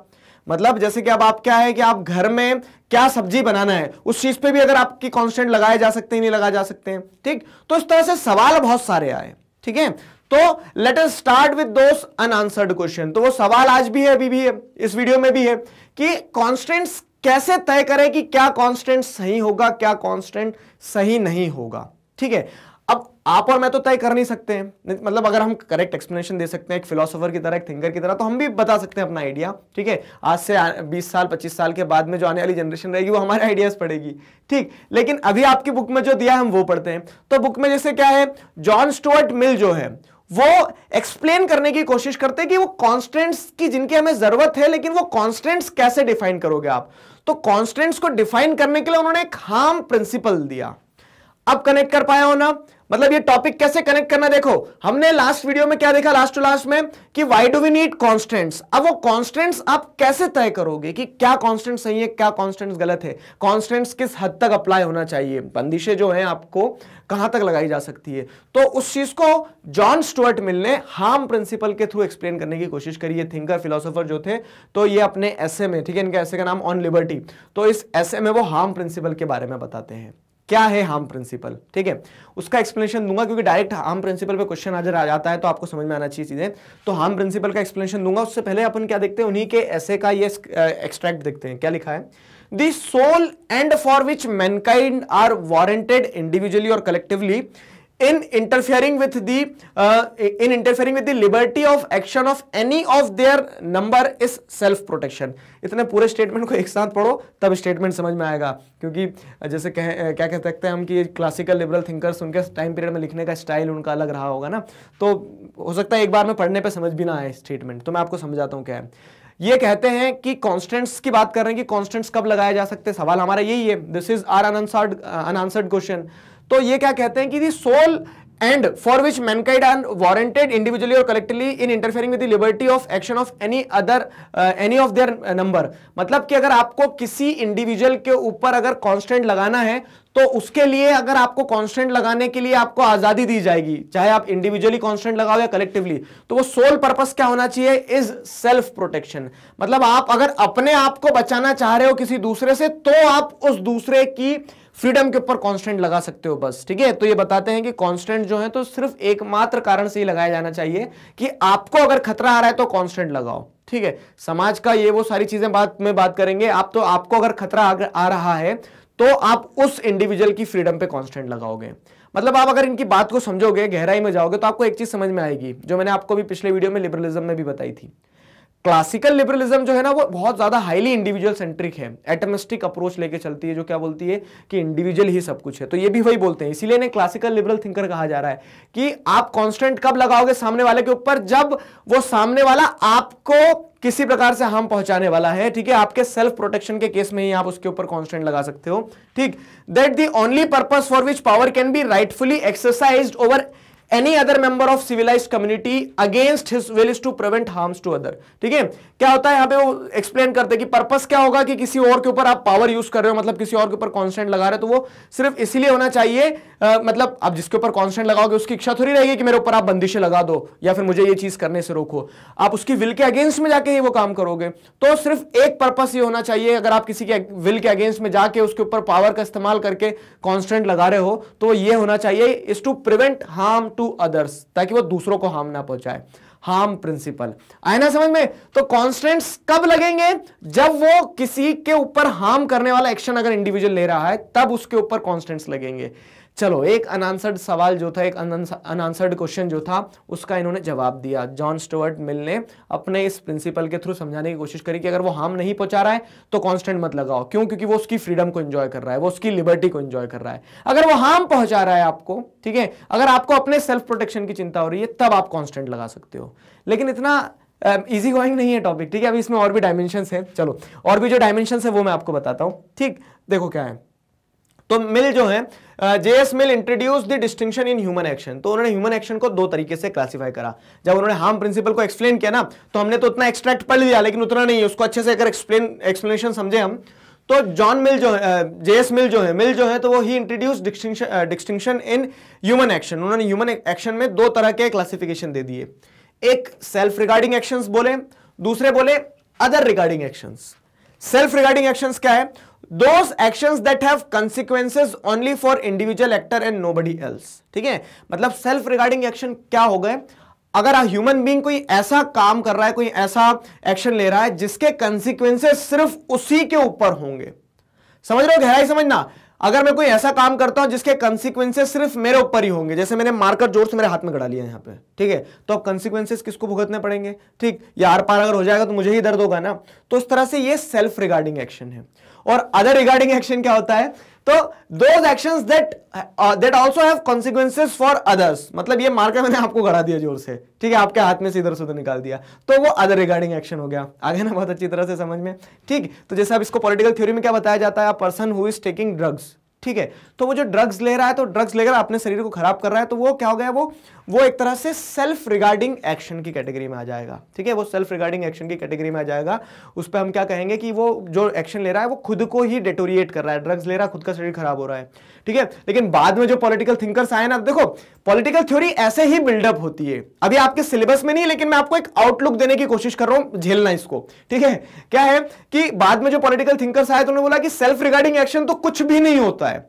[SPEAKER 1] मतलब जैसे कि अब आप क्या है कि आप घर में क्या सब्जी बनाना है उस चीज पे भी अगर आपकी कॉन्स्टेंट लगाए जा सकते हैं नहीं लगाए जा सकते हैं ठीक तो इस तरह से सवाल बहुत सारे आए ठीक है तो let us start with those unanswered question तो वो सवाल आज भी है अभी भी है इस वीडियो में भी है कि कॉन्स्टेंट्स कैसे तय करें कि क्या कांस्टेंट सही होगा क्या कांस्टेंट सही नहीं होगा ठीक है अब आप और मैं तो तय कर नहीं सकते हैं मतलब अगर हम करेक्ट एक्सप्लेनेशन दे सकते हैं एक फिलोसोफर की तरह एक थिंकर की तरह तो हम भी बता सकते हैं अपना आइडिया ठीक है आज से 20 साल 25 साल के बाद में जो आने वाली जनरेशन रहेगी वो हमारे आइडियाज पड़ेगी ठीक लेकिन अभी आपकी बुक में जो दिया है हम वो पढ़ते हैं तो बुक में जैसे क्या है जॉन स्टोर्ट मिल जो है वो एक्सप्लेन करने की कोशिश करते हैं कि वो कॉन्स्टेंट्स की जिनकी हमें जरूरत है लेकिन वो कॉन्स्टेंट्स कैसे डिफाइन करोगे आप तो कॉन्स्टेंट्स को डिफाइन करने के लिए उन्होंने एक हार्म प्रिंसिपल दिया अब कनेक्ट कर पाया हो ना मतलब ये टॉपिक कैसे कनेक्ट करना देखो हमने लास्ट वीडियो में क्या देखा लास्ट टू लास्ट में कि why do we need constraints अब वो कांस्टेंट्स आप कैसे तय करोगे कि क्या कांस्टेंट सही है क्या कांस्टेंट्स गलत है कांस्टेंट्स किस हद तक अप्लाई होना चाहिए बंदिशें जो हैं आपको कहां तक लगाई जा सकती है तो उस चीज को जॉन स्टुअर्ट मिल ने हार्म प्रिंसिपल के थ्रू एक्सप्लेन करने की कोशिश करी है थिंकर फिलोसोफर जो थे तो ये अपने ऐसे में ठीक है इनका ऐसे का नाम ऑन लिबर्टी तो इस ऐसे में वो हार्म प्रिंसिपल के बारे में बताते हैं क्या है हार्म प्रिंसिपल ठीक है उसका एक्सप्लेनेशन दूंगा क्योंकि डायरेक्ट हार्म प्रिंसिपल पे क्वेश्चन नजर आ जाता है तो आपको समझ में आना चाहिए चीजें तो हार्म प्रिंसिपल का एक्सप्लेनेशन दूंगा उससे पहले अपन क्या देखते हैं उन्हीं के ऐसे का ये एक्सट्रैक्ट देखते हैं क्या लिखा है the sole end for which mankind are warranted individually or collectively in interfering with the in interfering with the liberty of action of any of their number is self protection इतने पूरे statement को एक साथ पढ़ो तब statement समझ में आएगा क्योंकि जैसे कह, क्या कह सकते हैं हम कि क्लासिकल लिबरल थिंकर्स उनके टाइम पीरियड में लिखने का स्टाइल उनका अलग रहा होगा ना तो हो सकता है एक बार में पढ़ने पर समझ भी ना आए स्टेटमेंट तो मैं आपको समझाता हूँ क्या है ये कहते हैं कि कांस्टेंट्स की बात कर रहे हैं कि कांस्टेंट्स कब लगाए जा सकते हैं सवाल हमारा यही है this is our unanswered unanswered question तो ये क्या कहते हैं कि the sole end for which mankind are warranted individually or collectively in interfering with liberty of action of any other any of their number मतलब कि अगर आपको किसी इंडिविजुअल के ऊपर अगर कॉन्स्टेंट लगाना है तो उसके लिए अगर आपको कॉन्स्टेंट लगाने के लिए आपको आजादी दी जाएगी चाहे आप इंडिविजुअली कॉन्स्टेंट लगाओ या कलेक्टिवली तो वो सोल पर्पस क्या होना चाहिए इज सेल्फ प्रोटेक्शन मतलब आप अगर अपने आप को बचाना चाह रहे हो किसी दूसरे से तो आप उस दूसरे की फ्रीडम के ऊपर कांस्टेंट लगा सकते हो बस ठीक है तो ये बताते हैं कि कांस्टेंट जो है तो सिर्फ एकमात्र कारण से ही लगाया जाना चाहिए कि आपको अगर खतरा आ रहा है तो कांस्टेंट लगाओ ठीक है समाज का ये वो सारी चीजें बात में बात करेंगे आप तो आपको अगर खतरा आ रहा है तो आप उस इंडिविजुअल की फ्रीडम पे कॉन्स्टेंट लगाओगे मतलब आप अगर इनकी बात को समझोगे गहराई में जाओगे तो आपको एक चीज समझ में आएगी जो मैंने आपको भी पिछले वीडियो में लिबरलिज्म में भी बताई थी क्लासिकल लिबरलिज्म जो है ना वो बहुत ज़्यादा हाईली इंडिविजुअल सेंट्रिक है एटमिस्टिक अप्रोच लेके चलती है जो क्या बोलती है कि इंडिविजुअल ही सब कुछ है तो ये भी वही बोलते हैं इसीलिए इन्हें क्लासिकल लिबरल थिंकर कहा जा रहा है कि आप कॉन्स्टेंट कब लगाओगे सामने वाले के ऊपर जब वो सामने वाला आपको किसी प्रकार से हम पहुंचाने वाला है ठीक है आपके सेल्फ प्रोटेक्शन के केस में ही आप उसके ऊपर कांस्टेंट लगा सकते हो ठीक that the only purpose for which power can be rightfully exercised over any other member of civilised community against his will is to prevent harms to other ठीक है क्या होता है यहाँ पे वो एक्सप्लेन करते हैं कि पर्पस क्या होगा कि किसी और के ऊपर आप पावर यूज कर रहे हो मतलब किसी और के ऊपर कॉन्स्टेंट लगा रहे हो तो वो सिर्फ इसीलिए होना चाहिए आ, मतलब आप जिसके ऊपर कॉन्स्टेंट लगाओगे उसकी इच्छा थोड़ी रहेगी कि मेरे ऊपर आप बंदिशें लगा दो या फिर मुझे ये चीज करने से रोको आप उसकी विल के अगेंस्ट में जाके ही वो काम करोगे तो सिर्फ एक पर्पस ये होना चाहिए अगर आप किसी के विल के अगेंस्ट में जाके उसके ऊपर पावर का इस्तेमाल करके कॉन्स्टेंट लगा रहे हो तो ये होना चाहिए is to prevent harm to others ताकि वो दूसरों को हार्म ना पहुंचाए हार्म प्रिंसिपल आए ना समझ में तो कॉन्स्टेंट्स कब लगेंगे जब वो किसी के ऊपर हार्म करने वाला एक्शन अगर इंडिविजुअल ले रहा है तब उसके ऊपर कॉन्स्टेंट्स लगेंगे चलो एक अनसर्ड सवाल जो था एक अनआंसर्ड क्वेश्चन जो था उसका इन्होंने जवाब दिया जॉन स्टुअर्ट मिल ने अपने इस प्रिंसिपल के थ्रू समझाने की कोशिश करी कि अगर वो हार्म नहीं पहुंचा रहा है तो कांस्टेंट मत लगाओ क्यों क्योंकि वो उसकी फ्रीडम को एंजॉय कर रहा है वो उसकी लिबर्टी को एंजॉय कर रहा है अगर वो हार्म पहुंचा रहा है आपको ठीक है अगर आपको अपने सेल्फ प्रोटेक्शन की चिंता हो रही है तब आप कॉन्स्टेंट लगा सकते हो लेकिन इतना इजी uh, गोइंग नहीं है टॉपिक ठीक है अभी इसमें और भी डायमेंशन है चलो और भी जो डायमेंशन है वो मैं आपको बताता हूँ ठीक देखो क्या है तो मिल जो है JS Mill introduce the distinction in human action तो उन्होंने ह्यूमन एक्शन को दो तरीके से क्लासिफाई करा जब उन्होंने हार्म प्रिंसिपल को एक्सप्लेन किया ना तो हमने तो उतना एक्सट्रैक्ट पढ़ लिया लेकिन उतना नहीं उसको अच्छे से अगर एक्सप्लेन एक्सप्लेनेशन समझे हम तो जॉन मिल जो है जेएस uh, मिल जो है मिल जो है तो वो he introduce distinction in human action उन्होंने ह्यूमन एक्शन में दो तरह के क्लासिफिकेशन दे दिए एक सेल्फ रिगार्डिंग एक्शन बोले दूसरे बोले other regarding action self regarding action क्या है those action that have consequences only for individual actor and nobody else ठीक है मतलब सेल्फ रिगार्डिंग एक्शन क्या हो गए अगर ह्यूमन बींग कोई ऐसा काम कर रहा है कोई ऐसा एक्शन ले रहा है जिसके कंसिक्वेंसेज सिर्फ उसी के ऊपर होंगे समझ रहे हो गहराई समझना अगर मैं कोई ऐसा काम करता हूं जिसके कंसिक्वेंसेज सिर्फ मेरे ऊपर ही होंगे जैसे मैंने मार्कर जोर से मेरे हाथ में गड़ा लिया यहां पे ठीक है तो अब कंसिक्वेंसेज किसको भुगतने पड़ेंगे ठीक यार पार अगर हो जाएगा तो मुझे ही दर्द होगा ना तो इस तरह से ये सेल्फ रिगार्डिंग एक्शन है और अदर रिगार्डिंग एक्शन क्या होता है तो those action that that also have consequences for others मतलब ये मार्कर मैंने आपको गड़ा दिया जोर से ठीक है आपके हाथ में से इधर से उधर निकाल दिया तो वो अदर रिगार्डिंग एक्शन हो गया आगे ना बहुत अच्छी तरह से समझ में ठीक तो जैसे आप इसको पॉलिटिकल थ्योरी में क्या बताया जाता है person who is taking drugs ठीक है तो वो जो ड्रग्स ले रहा है तो ड्रग्स लेकर अपने शरीर को खराब कर रहा है तो वो क्या हो गया वो वो एक तरह से सेल्फ रिगार्डिंग एक्शन की कैटेगरी में आ जाएगा ठीक है वो सेल्फ रिगार्डिंग एक्शन की कैटेगरी में आ जाएगा उस पर हम क्या कहेंगे कि वो जो एक्शन ले रहा है वो खुद को ही डेटोरिएट कर रहा है ड्रग्स ले रहा है खुद का शरीर खराब हो रहा है ठीक है लेकिन बाद में जो पॉलिटिकल थिंकर्स आए ना देखो पॉलिटिकल थ्योरी ऐसे ही बिल्डअप होती है अभी आपके सिलेबस में नहीं लेकिन मैं आपको एक आउटलुक देने की कोशिश कर रहा हूं झेलना इसको ठीक है क्या है कि बाद में जो पॉलिटिकल थिंकर्स आए तो उन्होंने बोला कि सेल्फ रिगार्डिंग एक्शन तो कुछ भी नहीं होता है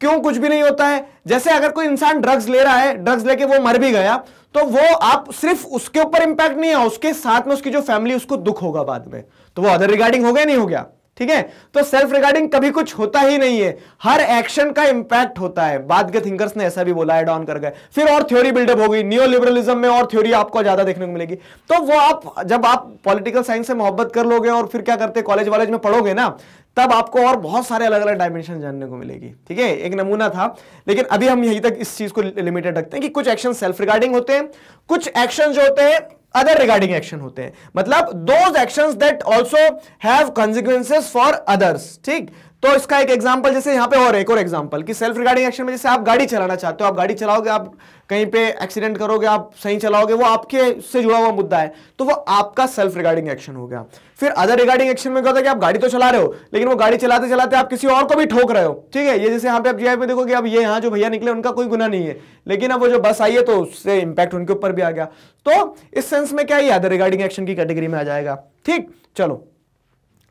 [SPEAKER 1] क्यों कुछ भी नहीं होता है जैसे अगर कोई इंसान ड्रग्स ले रहा है ड्रग्स लेके वो मर भी गया तो वो आप सिर्फ उसके ऊपर इंपैक्ट नहीं है उसके साथ में उसकी जो फैमिली उसको दुख होगा बाद में तो वो अदर रिगार्डिंग हो गया नहीं हो गया ठीक है तो सेल्फ रिगार्डिंग कभी कुछ होता ही नहीं है हर एक्शन का इंपैक्ट होता है बाद के थिंकर्स ने ऐसा भी बोला एड ऑन कर गए फिर और थ्योरी बिल्डअप होगी न्यू लिबरलिज्म में और थ्योरी आपको ज्यादा देखने को मिलेगी तो वो आप जब आप पॉलिटिकल साइंस से मोहब्बत कर लोगे और फिर क्या करते कॉलेज वॉलेज में पढ़ोगे ना तब आपको और बहुत सारे अलग अलग डायमेंशन जानने को मिलेगी ठीक है एक नमूना था लेकिन अभी हम यही तक इस चीज को लिमिटेड रखते हैं कि कुछ एक्शन सेल्फ रिगार्डिंग होते हैं कुछ एक्शन जो होते हैं अदर रिगार्डिंग एक्शन होते हैं मतलब those action that also have consequences for others ठीक तो इसका एक एग्जाम्पल जैसे यहाँ पे और एक और एग्जाम्पल कि सेल्फ रिगार्डिंग एक्शन में जैसे आप गाड़ी चलाना चाहते हो आप गाड़ी चलाओगे आप कहीं पे एक्सीडेंट करोगे आप सही चलाओगे वो आपके से जुड़ा हुआ मुद्दा है तो वो आपका सेल्फ रिगार्डिंग एक्शन हो गया फिर अदर रिगार्डिंग एक्शन में क्या होता है कि आप गाड़ी तो चला रहे हो लेकिन वो गाड़ी चलाते चलाते आप किसी और को भी ठोक रहे हो ठीक है ये जैसे यहाँ पे आप जी में देखो कि अब ये यहाँ जो भैया निकले उनका कोई गुना नहीं है लेकिन अब वो जो बस आई है तो उससे इंपैक्ट उनके ऊपर भी आ गया तो इस सेंस में क्या ये अदर रिगार्डिंग एक्शन की कैटेगरी में आ जाएगा ठीक चलो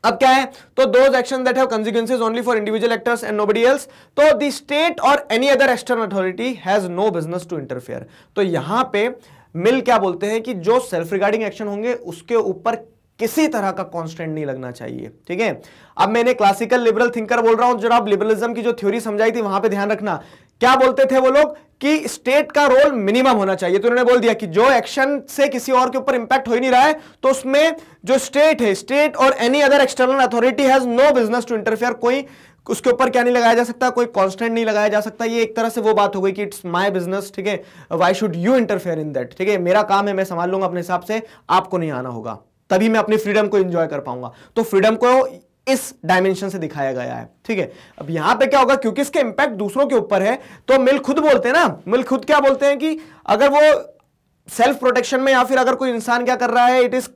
[SPEAKER 1] अब क्या है तो those action that have consequences only for individual actors and nobody else तो the state or any other external authority has no business to interfere तो यहां पे मिल क्या बोलते हैं कि जो सेल्फ रिगार्डिंग एक्शन होंगे उसके ऊपर किसी तरह का कॉन्स्टेंट नहीं लगना चाहिए ठीक है अब मैंने क्लासिकल लिबरल थिंकर बोल रहा हूं जब आप लिबरलिज्म की जो थ्योरी समझाई थी वहां पे ध्यान रखना क्या बोलते थे वो लोग कि स्टेट का रोल मिनिमम होना चाहिए तो उन्होंने बोल दिया कि जो एक्शन से किसी और के ऊपर इंपैक्ट हो ही नहीं रहा है तो उसमें जो स्टेट है state or any other external authority has no business to interfere कोई उसके ऊपर क्या नहीं लगाया जा सकता कोई कांस्टेंट नहीं लगाया जा सकता ये एक तरह से वो बात हो गई कि इट्स माय बिजनेस ठीक है why should you interfere in that ठीक है मेरा काम है मैं संभाल लूंगा अपने हिसाब से आपको नहीं आना होगा तभी मैं अपनी फ्रीडम को एंजॉय कर पाऊंगा तो फ्रीडम को इस डायमेंशन से दिखाया गया है ठीक है अब यहां पे क्या होगा क्योंकि इसके इंपैक्ट दूसरों के ऊपर है तो मिल खुद बोलते हैं ना मिल खुद क्या बोलते हैं कि अगर वो सेल्फ प्रोटेक्शन में या फिर अगर कोई इंसान क्या कर रहा है it is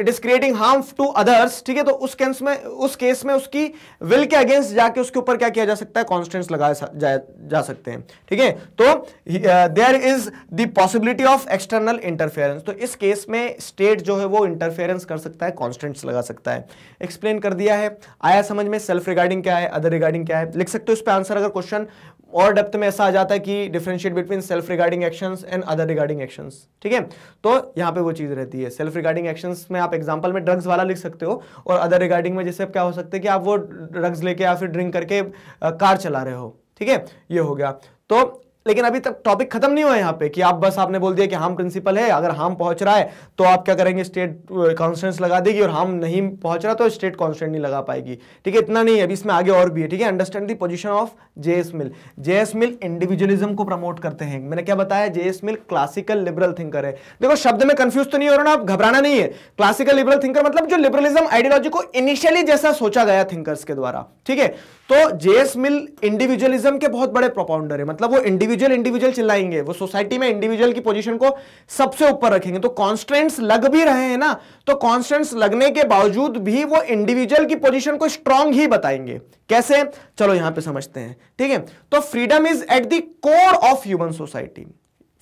[SPEAKER 1] it is creating harm to others ठीक है तो उस केस में उस केस में उसकी विल के अगेंस्ट जाके उसके ऊपर क्या किया जा सकता है कॉन्स्टेंट्स लगाए जा, जा सकते हैं ठीक है तो there is the possibility of external interference तो इस केस में स्टेट जो है वो इंटरफेरेंस कर सकता है कॉन्स्टेंट्स लगा सकता है एक्सप्लेन कर दिया है आया समझ में सेल्फ रिगार्डिंग क्या है अदर रिगार्डिंग क्या है लिख सकते हो इस पर आंसर अगर क्वेश्चन और डेप्थ में ऐसा आ जाता है कि differentiate between self regarding actions and other regarding actions ठीक है तो यहाँ पे वो चीज़ रहती है सेल्फ रिगार्डिंग एक्शंस में आप एग्जांपल में ड्रग्स वाला लिख सकते हो और अदर रिगार्डिंग में जैसे आप क्या हो सकते हैं कि आप वो ड्रग्स लेके या फिर ड्रिंक करके कार चला रहे हो ठीक है ये हो गया तो लेकिन अभी तक टॉपिक खत्म नहीं हुआ यहाँ पे कि आप बस आपने बोल दिया कि हार्म प्रिंसिपल है अगर हार्म पहुंच रहा है तो आप क्या करेंगे स्टेट कॉन्स्टेंस लगा देगी और हार्म नहीं पहुंच रहा तो स्टेट कॉन्स्टेंट नहीं लगा पाएगी ठीक है इतना नहीं है अभी इसमें आगे और भी है ठीक है understand the position of JS Mill JS Mill individualism को प्रमोट करते हैं मैंने क्या बताया JS Mill classical liberal thinker है देखो शब्द में कंफ्यूज तो नहीं हो रहा ना आप घबराना नहीं है क्लासिकल लिबरल थिंकर मतलब जो लिबरलिज्म आइडियोलॉजी को इनिशियली जैसा सोचा गया थिंकर्स के द्वारा ठीक है तो जेएस मिल इंडिविजुअलिज्म के बहुत बड़े प्रोपाउंडर है मतलब वो इंडिविजुअल इंडिविजुअल चिल्लाएंगे वो सोसाइटी में इंडिविजुअल की पोजीशन को सबसे ऊपर रखेंगे तो कॉन्स्टेंट्स लग भी रहे हैं ना तो कॉन्स्टेंट्स लगने के बावजूद भी वो इंडिविजुअल की पोजीशन को स्ट्रांग ही बताएंगे कैसे चलो यहां पर समझते हैं ठीक है तो freedom is at the core of human society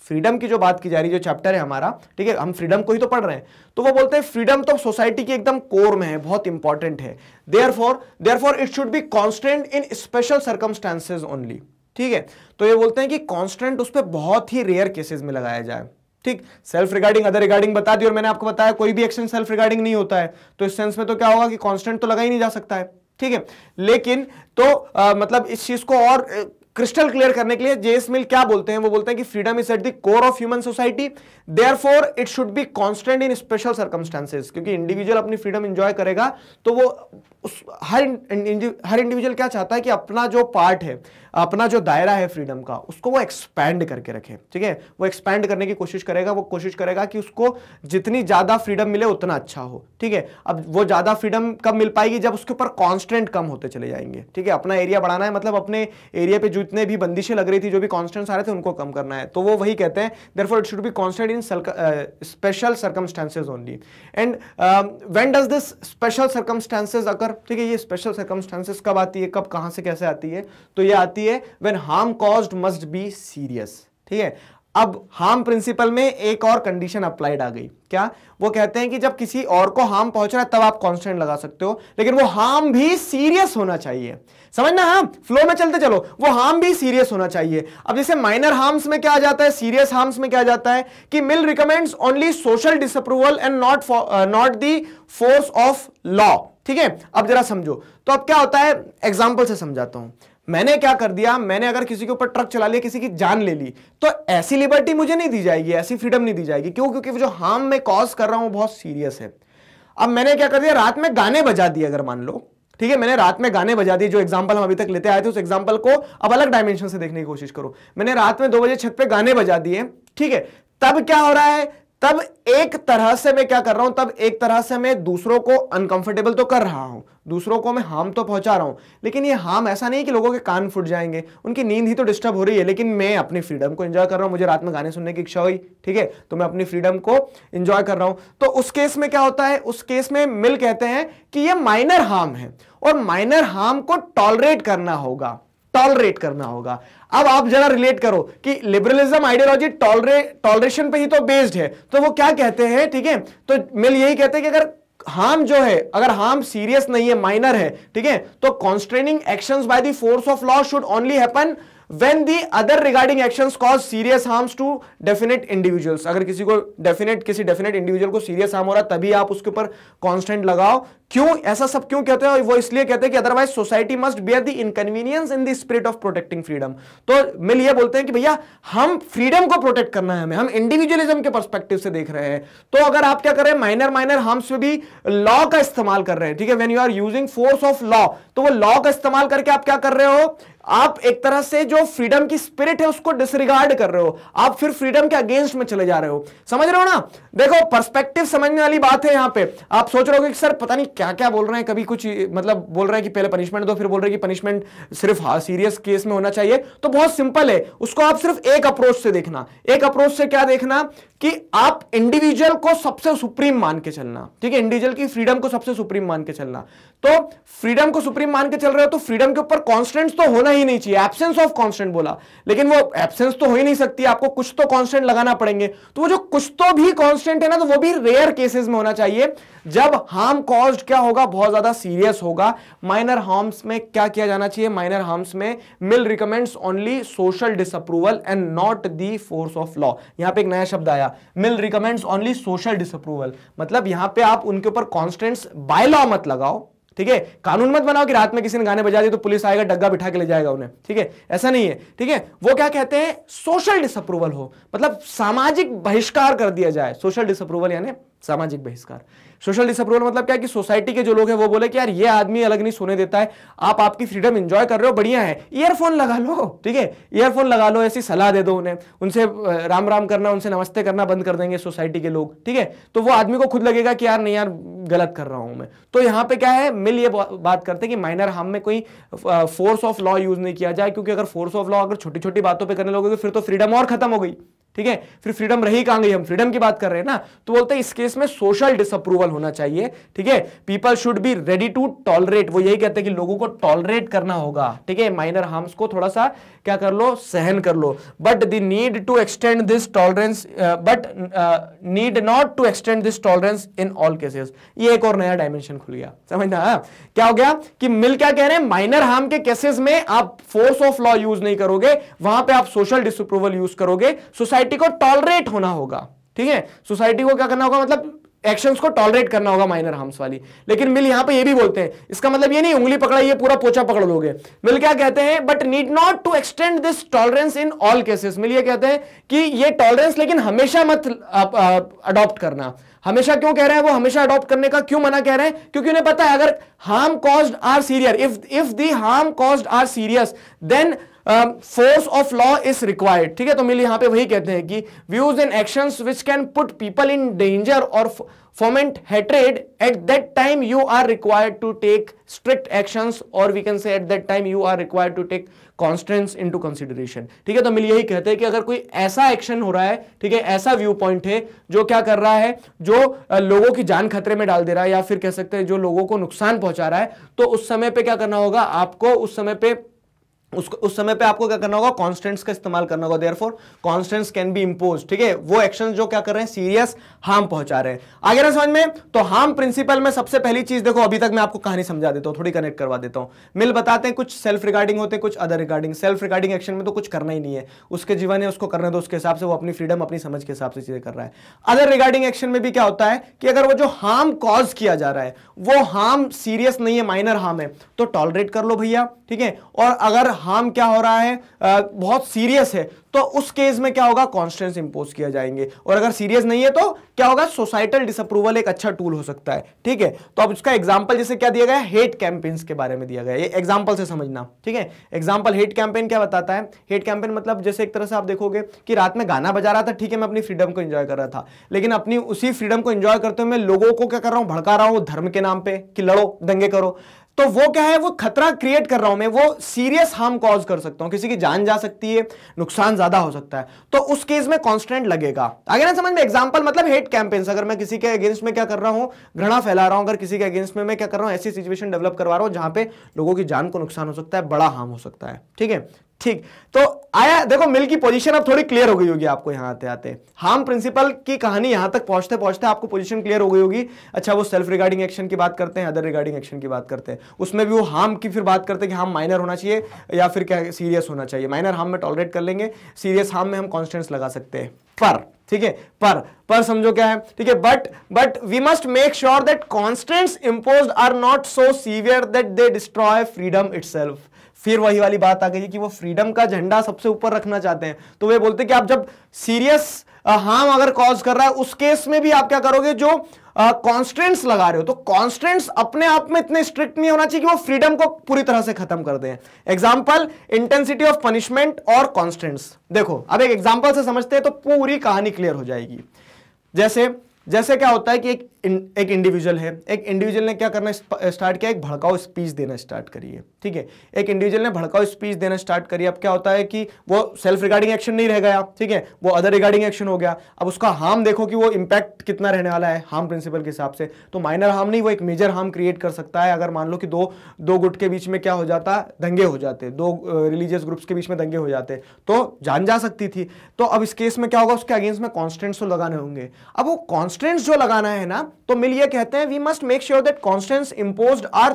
[SPEAKER 1] freedom की जो बात की जा रही है जो चैप्टर है हमारा ठीक है हम फ्रीडम को ही तो पढ़ रहे हैं तो वो बोलते हैं फ्रीडम तो सोसाइटी के एकदम कोर में है बहुत इंपॉर्टेंट है therefore therefore it should be constrained in special circumstances only ठीक है तो ये बोलते हैं कि कॉन्स्टेंट उस पर बहुत ही रेयर केसेज में लगाया जाए ठीक सेल्फ रिगार्डिंग अदर रिगार्डिंग बता दी और मैंने आपको बताया कोई भी एक्शन सेल्फ रिगार्डिंग नहीं होता है तो इस सेंस में तो क्या होगा कि कॉन्स्टेंट तो लगा ही नहीं जा सकता है ठीक है लेकिन तो आ, मतलब इस चीज को और क्रिस्टल क्लियर करने के लिए जेएस मिल क्या बोलते हैं वो बोलते हैं कि freedom is at the core of human society there it should be constrained in special circumstances क्योंकि इंडिविजुअल अपनी फ्रीडम इंजॉय करेगा तो वो उस हर इंडिव, हर इंडिविजुअल क्या चाहता है कि अपना जो पार्ट है अपना जो दायरा है फ्रीडम का उसको वो एक्सपैंड करके रखे ठीक है वो एक्सपैंड करने की कोशिश करेगा वो कोशिश करेगा कि उसको जितनी ज़्यादा फ्रीडम मिले उतना अच्छा हो ठीक है अब वो ज़्यादा फ्रीडम कब मिल पाएगी जब उसके ऊपर कॉन्स्टेंट कम होते चले जाएंगे ठीक है अपना एरिया बढ़ाना है मतलब अपने एरिया पर जितने भी बंदिशें लग रही थी जो भी कॉन्स्टेंट्स आ रहे थे उनको कम करना है तो वो वही कहते हैं therefore it should be constrained in special circumstances only and when does this special circumstances अगर ठीक है ये स्पेशल सर्कमस्टांसिस कब आती है कब कहां से कैसे आती है तो ये आती है when harm cause must be serious ठीक है अब हार्म प्रिंसिपल में एक और कंडीशन अप्लाइड आ गई क्या वो कहते हैं कि जब किसी और को हार्म पहुंच रहा है तब आप कांस्टेंट लगा सकते हो लेकिन वो हार्म भी सीरियस होना चाहिए समझना हम हाँ, फ्लो में चलते चलो वो हार्म भी सीरियस होना चाहिए अब जैसे माइनर हार्म्स में क्या आ जाता है सीरियस हार्म्स में क्या आ जाता है कि Mill recommends only social disapproval and not not the force of law ठीक है अब जरा समझो तो अब क्या होता है एग्जाम्पल से समझाता हूं मैंने क्या कर दिया मैंने अगर किसी के ऊपर ट्रक चला लिया किसी की जान ले ली तो ऐसी लिबर्टी मुझे नहीं दी जाएगी ऐसी फ्रीडम नहीं दी जाएगी क्यों क्योंकि जो हार्म मैं कॉज कर रहा हूं बहुत सीरियस है अब मैंने क्या कर दिया रात में गाने बजा दिए अगर मान लो ठीक है मैंने रात में गाने बजा दिए जो एग्जाम्पल हम अभी तक लेते आए थे उस एग्जाम्पल को अब अलग डायमेंशन से देखने की कोशिश करो मैंने रात में दो बजे छत पे गाने बजा दिए ठीक है तब क्या हो रहा है तब एक तरह से मैं क्या कर रहा हूं तब एक तरह से मैं दूसरों को अनकंफर्टेबल तो कर रहा हूं दूसरों को मैं हार्म तो पहुंचा रहा हूं लेकिन ये हार्म ऐसा नहीं कि लोगों के कान फूट जाएंगे उनकी नींद ही तो डिस्टर्ब हो रही है लेकिन मैं अपनी फ्रीडम को एंजॉय कर रहा हूं मुझे रात में गाने सुनने की इच्छा हुई ठीक है तो मैं अपनी फ्रीडम को इंजॉय कर रहा हूं तो उस केस में क्या होता है उस केस में मिल कहते हैं कि यह माइनर हार्म है और माइनर हार्म को टॉलरेट करना होगा टॉलरेट करना होगा अब आप जरा रिलेट करो कि लिबरलिज्म आइडियोलॉजी टॉलरेट टॉलरेशन पे ही तो बेस्ड है तो वो क्या कहते हैं ठीक है तो मिल यही कहते हैं कि अगर हार्म जो है अगर हार्म सीरियस नहीं है माइनर है ठीक है तो constraining actions by the force of law should only happen when the other regarding action cause serious harms to definite individuals अगर किसी को डेफिनेट किसी डेफिनेट इंडिविजुअल को सीरियस हार्म हो रहा है तभी आप उसके ऊपर कॉन्स्टेंट लगाओ क्यों ऐसा सब क्यों कहते हैं वो इसलिए कहते हैं कि otherwise society must bear the inconvenience in the spirit of protecting freedom तो मिल ये बोलते हैं कि भैया हम फ्रीडम को प्रोटेक्ट करना है हमें हम इंडिविजुअलिज्म के परस्पेक्टिव से देख रहे हैं तो अगर आप क्या कर रहे हैं माइनर माइनर हार्म्स में भी लॉ का इस्तेमाल कर रहे हैं ठीक है when you are using force of law तो वो लॉ का इस्तेमाल करके आप क्या कर रहे हो आप एक तरह से जो फ्रीडम की स्पिरिट है उसको डिसरिगार्ड कर रहे हो आप फिर फ्रीडम के अगेंस्ट में चले जा रहे हो समझ रहे हो ना देखो पर्सपेक्टिव समझने वाली बात है यहां पे आप सोच रहे हो कि सर पता नहीं क्या क्या बोल रहे हैं कभी कुछ मतलब बोल रहे हैं कि पहले पनिशमेंट दो फिर बोल रहे हैं कि पनिशमेंट सिर्फ हाँ सीरियस केस में होना चाहिए तो बहुत सिंपल है उसको आप सिर्फ एक अप्रोच से देखना एक अप्रोच से क्या देखना कि आप इंडिविजुअल को सबसे सुप्रीम मान के चलना ठीक है इंडिविजुअल की फ्रीडम को सबसे सुप्रीम मान के चलना तो फ्रीडम को सुप्रीम मान के चल रहे हो तो फ्रीडम के ऊपर कॉन्स्टेंट तो होना ही नहीं चाहिए एब्सेंस ऑफ कॉन्स्टेंट बोला लेकिन वो एब्सेंस तो हो ही नहीं सकती आपको कुछ तो कॉन्स्टेंट लगाना पड़ेंगे तो वो जो कुछ तो भी कॉन्स्टेंट है ना तो वो भी रेयर केसेस में होना चाहिए जब हार्म कॉज क्या होगा बहुत ज्यादा सीरियस होगा माइनर हार्म्स में क्या किया जाना चाहिए माइनर हार्म्स में Mill recommends only social disapproval and not the force of law यहां पे एक नया शब्द आया Mill recommends only social disapproval मतलब यहां पे आप उनके ऊपर कॉन्स्टेंट्स बाय लॉ मत लगाओ ठीक है कानून मत बनाओ कि रात में किसी ने गाने बजा दिए तो पुलिस आएगा डग्गा बिठा के ले जाएगा उन्हें ठीक है ऐसा नहीं है ठीक है वो क्या कहते हैं सोशल डिसअप्रूवल हो मतलब सामाजिक बहिष्कार कर दिया जाए सोशल डिसअप्रूवल यानी सामाजिक बहिष्कार सोशल डिसअप्रूवल मतलब क्या है कि सोसाइटी के जो लोग हैं वो बोले कि यार ये आदमी अलग नहीं सोने देता है आप आपकी फ्रीडम एंजॉय कर रहे हो बढ़िया है ईयरफोन लगा लो ठीक है ईयरफोन लगा लो ऐसी सलाह दे दो उन्हें उनसे राम राम करना उनसे नमस्ते करना बंद कर देंगे सोसाइटी के लोग ठीक है तो वो आदमी को खुद लगेगा कि यार नहीं यार गलत कर रहा हूं मैं तो यहाँ पे क्या है मिल ये बात करते हैं कि माइनर हार्म में कोई फोर्स ऑफ लॉ यूज नहीं किया जाए क्योंकि अगर फोर्स ऑफ लॉ अगर छोटी छोटी बातों पर करने लोगों फिर तो फ्रीडम और खत्म हो गई ठीक है फिर फ्रीडम रही कहां गई हम फ्रीडम की बात कर रहे हैं ना तो बोलते हैं इस केस में सोशल डिसअप्रूवल होना चाहिए ठीक है people should be ready to tolerate वो यही कहते हैं कि लोगों को टॉलरेट करना होगा ठीक है माइनर हार्म्स को थोड़ा सा क्या कर लो सहन कर लो but the need to extend this tolerance but need not to extend this tolerance in all cases ये एक और नया डायमेंशन खुल गया समझना हा? क्या हो गया कि मिल क्या कह रहे हैं माइनर हार्म के केसेस में आप फोर्स ऑफ लॉ यूज नहीं करोगे वहां पे आप सोशल डिसअप्रूवल यूज करोगे सोसाइटी सोसाइटी को टॉलरेट होना होगा ठीक है सोसाइटी को क्या करना होगा मतलब एक्शंस को टॉलरेट करना होगा माइनर हार्म्स वाली लेकिन मिल यहां पे ये भी बोलते हैं इसका मतलब ये नहीं उंगली पकड़ा ये पूरा पोचा पकड़ लोगे मिल क्या कहते हैं but need not to extend this tolerance in all cases Mill ये कहते हैं कि ये टॉलरेंस लेकिन हमेशा मत अडॉप्ट करना हमेशा क्यों कह रहे हैं वो हमेशा अडॉप्ट करने का क्यों मना कह रहे हैं क्योंकि उन्हें पता है अगर harm caused are serious if if the harm caused are serious then force of law is required ठीक है तो मिल यहां पे वही कहते हैं कि views and action which can put people in danger और hatred at that time you are required to take strict strict और we can say at that time you are required to take constraints into consideration ठीक है तो मिल यही कहते हैं कि अगर कोई ऐसा एक्शन हो रहा है ठीक है ऐसा व्यू पॉइंट है जो क्या कर रहा है जो लोगों की जान खतरे में डाल दे रहा है या फिर कह सकते हैं जो लोगों को नुकसान पहुंचा रहा है तो उस समय पर क्या करना होगा आपको उस समय पर उसको उस समय पे आपको क्या करना होगा कांस्टेंट्स का इस्तेमाल करना होगा therefore constraints can be impose ठीक है वो एक्शन जो क्या कर रहे हैं सीरियस हार्म पहुंचा रहे हैं आगे ना समझ में तो हार्म प्रिंसिपल में सबसे पहली चीज देखो अभी तक मैं आपको कहानी समझा देता हूं थोड़ी कनेक्ट करवा देता हूँ मिल बताते हैं कुछ सेल्फ रिगार्डिंग होते हैं कुछ other regarding self regarding action में तो कुछ करना ही नहीं है उसके जीवन है उसको करना दो तो उसके हिसाब से वो अपनी फ्रीडम अपनी समझ के हिसाब से चीजें कर रहा है अदर रिगार्डिंग एक्शन में भी क्या होता है कि अगर वो जो हार्म कॉज किया जा रहा है वो हार्म सीरियस नहीं है माइनर हार्म है तो टॉलरेट कर लो भैया ठीक है और अगर हार्म क्या हो रहा है बहुत सीरियस है तो उस केस में क्या होगा कॉन्स्टेंस इंपोज किया जाएंगे और अगर सीरियस नहीं है तो क्या होगा सोसाइटल डिसअप्रूवल एक अच्छा टूल हो सकता है ठीक है तो अब उसका एग्जाम्पल जैसे क्या दिया गया हेट कैंपेन्स के बारे में दिया गया ये एग्जाम्पल से समझना ठीक है एग्जाम्पल हेट कैंपेन क्या बताता है हेट कैंपेन मतलब जैसे एक तरह से आप देखोगे कि रात में गाना बजा रहा था ठीक है मैं अपनी फ्रीडम को इंजॉय कर रहा था लेकिन अपनी उसी फ्रीडम को इंजॉय करते हुए मैं लोगों को क्या कर रहा हूँ भड़का रहा हूँ धर्म के नाम पर कि लड़ो दंगे करो तो वो क्या है वो खतरा क्रिएट कर रहा हूं मैं वो सीरियस हार्म कॉज कर सकता हूं किसी की जान जा सकती है नुकसान ज्यादा हो सकता है तो उस केस में कॉन्स्टेंट लगेगा आगे ना समझ में एग्जाम्पल मतलब हेट कैंपेन्स अगर मैं किसी के अगेंस्ट में क्या कर रहा हूं घृणा फैला रहा हूं अगर किसी के अगेंस्ट में मैं क्या कर रहा हूं ऐसी सिचुएशन डेवलप करवा रहा हूं जहां पे लोगों की जान को नुकसान हो सकता है बड़ा हार्म हो सकता है ठीक है ठीक तो आया देखो मिल की पोजीशन अब थोड़ी क्लियर हो गई होगी आपको यहाँ आते आते हार्म प्रिंसिपल की कहानी यहाँ तक पहुंचते पहुंचते आपको पोजीशन क्लियर हो गई होगी अच्छा वो सेल्फ रिगार्डिंग एक्शन की बात करते हैं अदर रिगार्डिंग एक्शन की बात करते हैं उसमें भी वो हार्म की फिर बात करते हैं कि हार्म माइनर होना चाहिए या फिर क्या सीरियस होना चाहिए माइनर हार्म में टॉलरेट कर लेंगे सीरियस हार्म में हम कॉन्स्टेंट्स लगा सकते हैं पर ठीक है पर पर समझो क्या है ठीक है but but we must make sure that constraints impose are not so severe that they destroy freedom itself फिर वही वाली बात आ गई कि वो फ्रीडम का झंडा सबसे ऊपर रखना चाहते हैं तो वे बोलते कि आप जब सीरियस हार्म अगर कॉज कर रहा है उस केस में भी आप क्या करोगे जो कॉन्स्टेंट्स uh, लगा रहे हो तो कॉन्स्टेंट्स अपने आप में इतने स्ट्रिक्ट नहीं होना चाहिए कि वो फ्रीडम को पूरी तरह से खत्म कर दें एग्जाम्पल इंटेंसिटी ऑफ पनिशमेंट और कॉन्स्टेंट्स देखो अब एक एग्जाम्पल से समझते हैं तो पूरी कहानी क्लियर हो जाएगी जैसे जैसे क्या होता है कि एक एक इंडिविजुअल है एक इंडिविजुअल ने क्या करना स्टार्ट uh, किया एक भड़काऊ स्पीच देना स्टार्ट करिए ठीक है एक इंडिविजुअल ने भड़काऊ स्पीच देना स्टार्ट करी अब क्या होता है कि वो सेल्फ रिगार्डिंग एक्शन नहीं रह गया ठीक है वो अदर रिगार्डिंग एक्शन हो गया अब उसका हार्म देखो कि वो इम्पैक्ट कितना रहने वाला है हार्म प्रिंसिपल के हिसाब से तो माइनर हार्म नहीं वो एक मेजर हार्म क्रिएट कर सकता है अगर मान लो कि दो दो गुट के बीच में क्या हो जाता दंगे हो जाते दो रिलीजियस uh, ग्रुप्स के बीच में दंगे हो जाते तो जान जा सकती थी तो अब इस केस में क्या होगा उसके अगेंस्ट में कॉन्स्टेंट्स तो लगाने होंगे अब वो कॉन्स्टेंट्स जो लगाना है ना तो मिल ये कहते हैं we must make sure that constraints impose are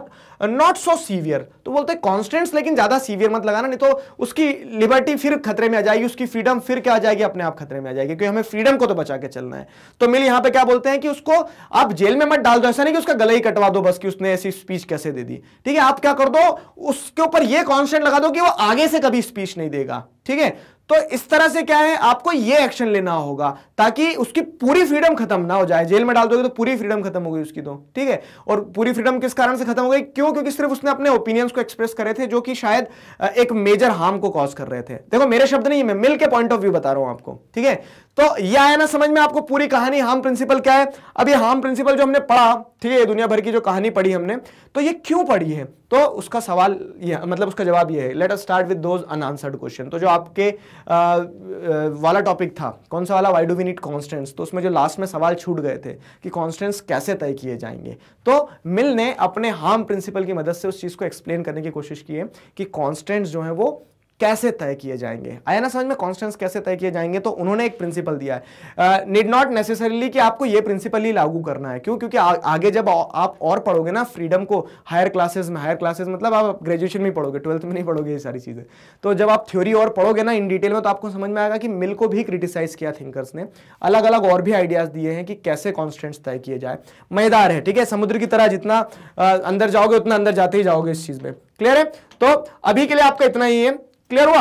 [SPEAKER 1] not so severe तो बोलते हैं कॉन्स्टेंट्स लेकिन ज्यादा सीवियर मत लगाना नहीं तो उसकी लिबर्टी फिर खतरे में आ जाएगी उसकी फ्रीडम फिर क्या आ जाएगी अपने आप खतरे में आ जाएगी क्योंकि हमें फ्रीडम को तो बचा के चलना है तो मिल यहां पर क्या बोलते हैं कि उसको आप जेल में मत डाल दो ऐसा नहीं कि उसका गला ही कटवा दो बस कि उसने ऐसी स्पीच कैसे दे दी ठीक है आप क्या कर दो उसके ऊपर यह कॉन्स्टेंट लगा दो कि वो आगे से कभी स्पीच नहीं देगा ठीक है तो इस तरह से क्या है आपको ये एक्शन लेना होगा ताकि उसकी पूरी फ्रीडम खत्म ना हो जाए जेल में डाल दोगे तो पूरी फ्रीडम खत्म हो गई उसकी तो ठीक है और पूरी फ्रीडम किस कारण से खत्म हो गई क्यों क्योंकि सिर्फ उसने अपने ओपिनियंस को एक्सप्रेस करे थे जो कि शायद एक मेजर हार्म को कॉज कर रहे थे देखो मेरे शब्द नहीं है मैं मिल के पॉइंट ऑफ व्यू बता रहा हूं आपको ठीक है तो ये आया ना समझ में आपको पूरी कहानी हार्म प्रिंसिपल क्या है अब ये हार्म प्रिंसिपल जो हमने पढ़ा ठीक है दुनिया भर की जो कहानी पढ़ी हमने तो ये क्यों पढ़ी है तो उसका सवाल ये मतलब उसका जवाब ये है let us start with those unanswered question तो जो आपके आ, वाला टॉपिक था कौन सा वाला why do we need constraints तो उसमें जो लास्ट में सवाल छूट गए थे कि कॉन्स्टेंट्स कैसे तय किए जाएंगे तो मिल ने अपने हार्म प्रिंसिपल की मदद से उस चीज़ को एक्सप्लेन करने की कोशिश की है कि कॉन्स्टेंट्स जो है वो कैसे तय किए जाएंगे आया ना समझ में कॉन्स्टेंट्स कैसे तय किए जाएंगे तो उन्होंने एक प्रिंसिपल दिया है नीड नॉट नेसेसरीली कि आपको ये प्रिंसिपल ही लागू करना है क्यों क्योंकि आ, आगे जब आ, आप और पढ़ोगे ना फ्रीडम को हायर क्लासेस में हायर क्लासेस मतलब आप ग्रेजुएशन में पढ़ोगे ट्वेल्थ में नहीं पढ़ोगे ये सारी चीज़ें तो जब आप थ्योरी और पढ़ोगे ना इन डिटेल में तो आपको समझ में आएगा कि मिल को भी क्रिटिसाइज किया थिंकर्स ने अलग अलग और भी आइडियाज़ दिए हैं कि कैसे कॉन्स्टेंट्स तय किए जाए मैदार है ठीक है समुद्र की तरह जितना uh, अंदर जाओगे उतना अंदर जाते ही जाओगे इस चीज़ में क्लियर है तो अभी के लिए आपका इतना ही है क्लियर हुआ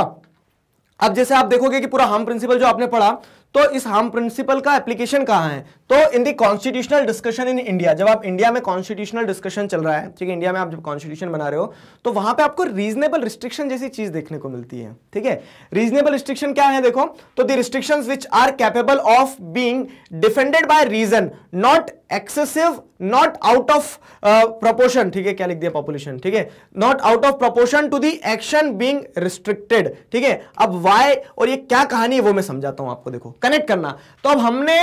[SPEAKER 1] अब जैसे आप देखोगे कि पूरा हार्म प्रिंसिपल जो आपने पढ़ा तो इस हार्म प्रिंसिपल का एप्लीकेशन कहाँ है तो in the constitutional discussion in India जब आप इंडिया में कॉन्स्टिट्यूशनल डिस्कशन चल रहा है ठीक है इंडिया में आप जब कॉन्स्टिट्यूशन बना रहे हो तो वहां पे आपको रीजनेबल रिस्ट्रिक्शन जैसी चीज देखने को मिलती है ठीक है रीजनेबल रिस्ट्रिक्शन क्या है देखो तो the restriction which are capable of being defended by reason not excessive not out of proportion ठीक है क्या लिख दिया पॉपुलेशन ठीक है not out of proportion to the action being restricted ठीक है अब वाई और ये क्या कहानी है वो मैं समझाता हूं आपको देखो कनेक्ट करना तो अब हमने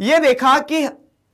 [SPEAKER 1] ये देखा कि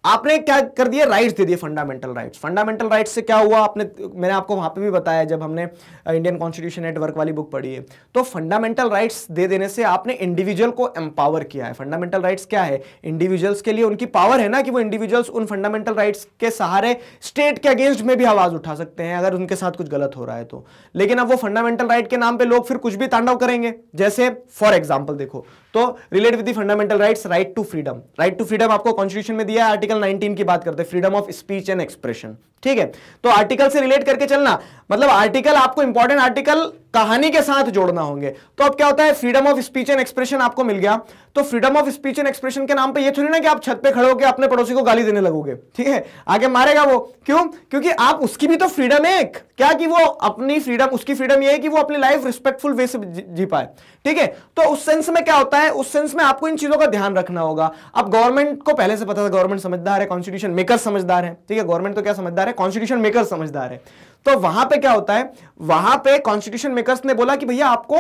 [SPEAKER 1] आपने क्या कर दिया राइट्स दे दिए फंडामेंटल राइट्स फंडामेंटल राइट्स से क्या हुआ आपने मैंने आपको वहां पे भी बताया जब हमने इंडियन कॉन्स्टिट्यूशन नेटवर्क वाली बुक पढ़ी है तो फंडामेंटल राइट्स दे देने से आपने इंडिविजुअल को एम्पावर किया है फंडामेंटल राइट्स क्या है इंडिविजुअल्स के लिए उनकी पावर है ना कि वो इंडिविजुअल्स उन फंडामेंटल राइट्स के सहारे स्टेट के अगेंस्ट में भी आवाज उठा सकते हैं अगर उनके साथ कुछ गलत हो रहा है तो लेकिन अब वो फंडामेंटल राइट के नाम पर लोग फिर कुछ भी तांडव करेंगे जैसे फॉर एग्जाम्पल देखो तो relate with fundamental rights right to freedom right to freedom आपको कॉन्स्टिट्यूशन में दिया है आर्टिकल 19 की बात करते हैं freedom of speech and expression ठीक है तो आर्टिकल से रिलेट करके चलना मतलब आर्टिकल आपको इंपॉर्टेंट आर्टिकल कहानी के साथ जोड़ना होंगे तो अब क्या होता है freedom of speech and expression आपको मिल गया तो freedom of speech and expression के नाम पे ये थोड़ी ना कि आप छत पे खड़े होकर अपने पड़ोसी को गाली देने लगोगे ठीक है आगे मारेगा वो क्यों क्योंकि आप उसकी भी तो फ्रीडम है एक क्या कि वो अपनी फ्रीडम उसकी फ्रीडम ये है कि वो अपनी लाइफ रिस्पेक्टफुल वे से जी पाए ठीक है तो उस सेंस में क्या होता है उस सेंस में आपको इन चीजों का ध्यान रखना होगा अब गवर्नमेंट को पहले से पता था गवर्नमेंट समझदार है कॉन्स्टिट्यूशन मेकर समझदार है ठीक है गवर्नमेंट तो क्या समझदार है कॉन्स्टिट्यूशन मेकर समझदार है तो वहां पे क्या होता है वहां पे कॉन्स्टिट्यूशन मेकर्स ने बोला कि भैया आपको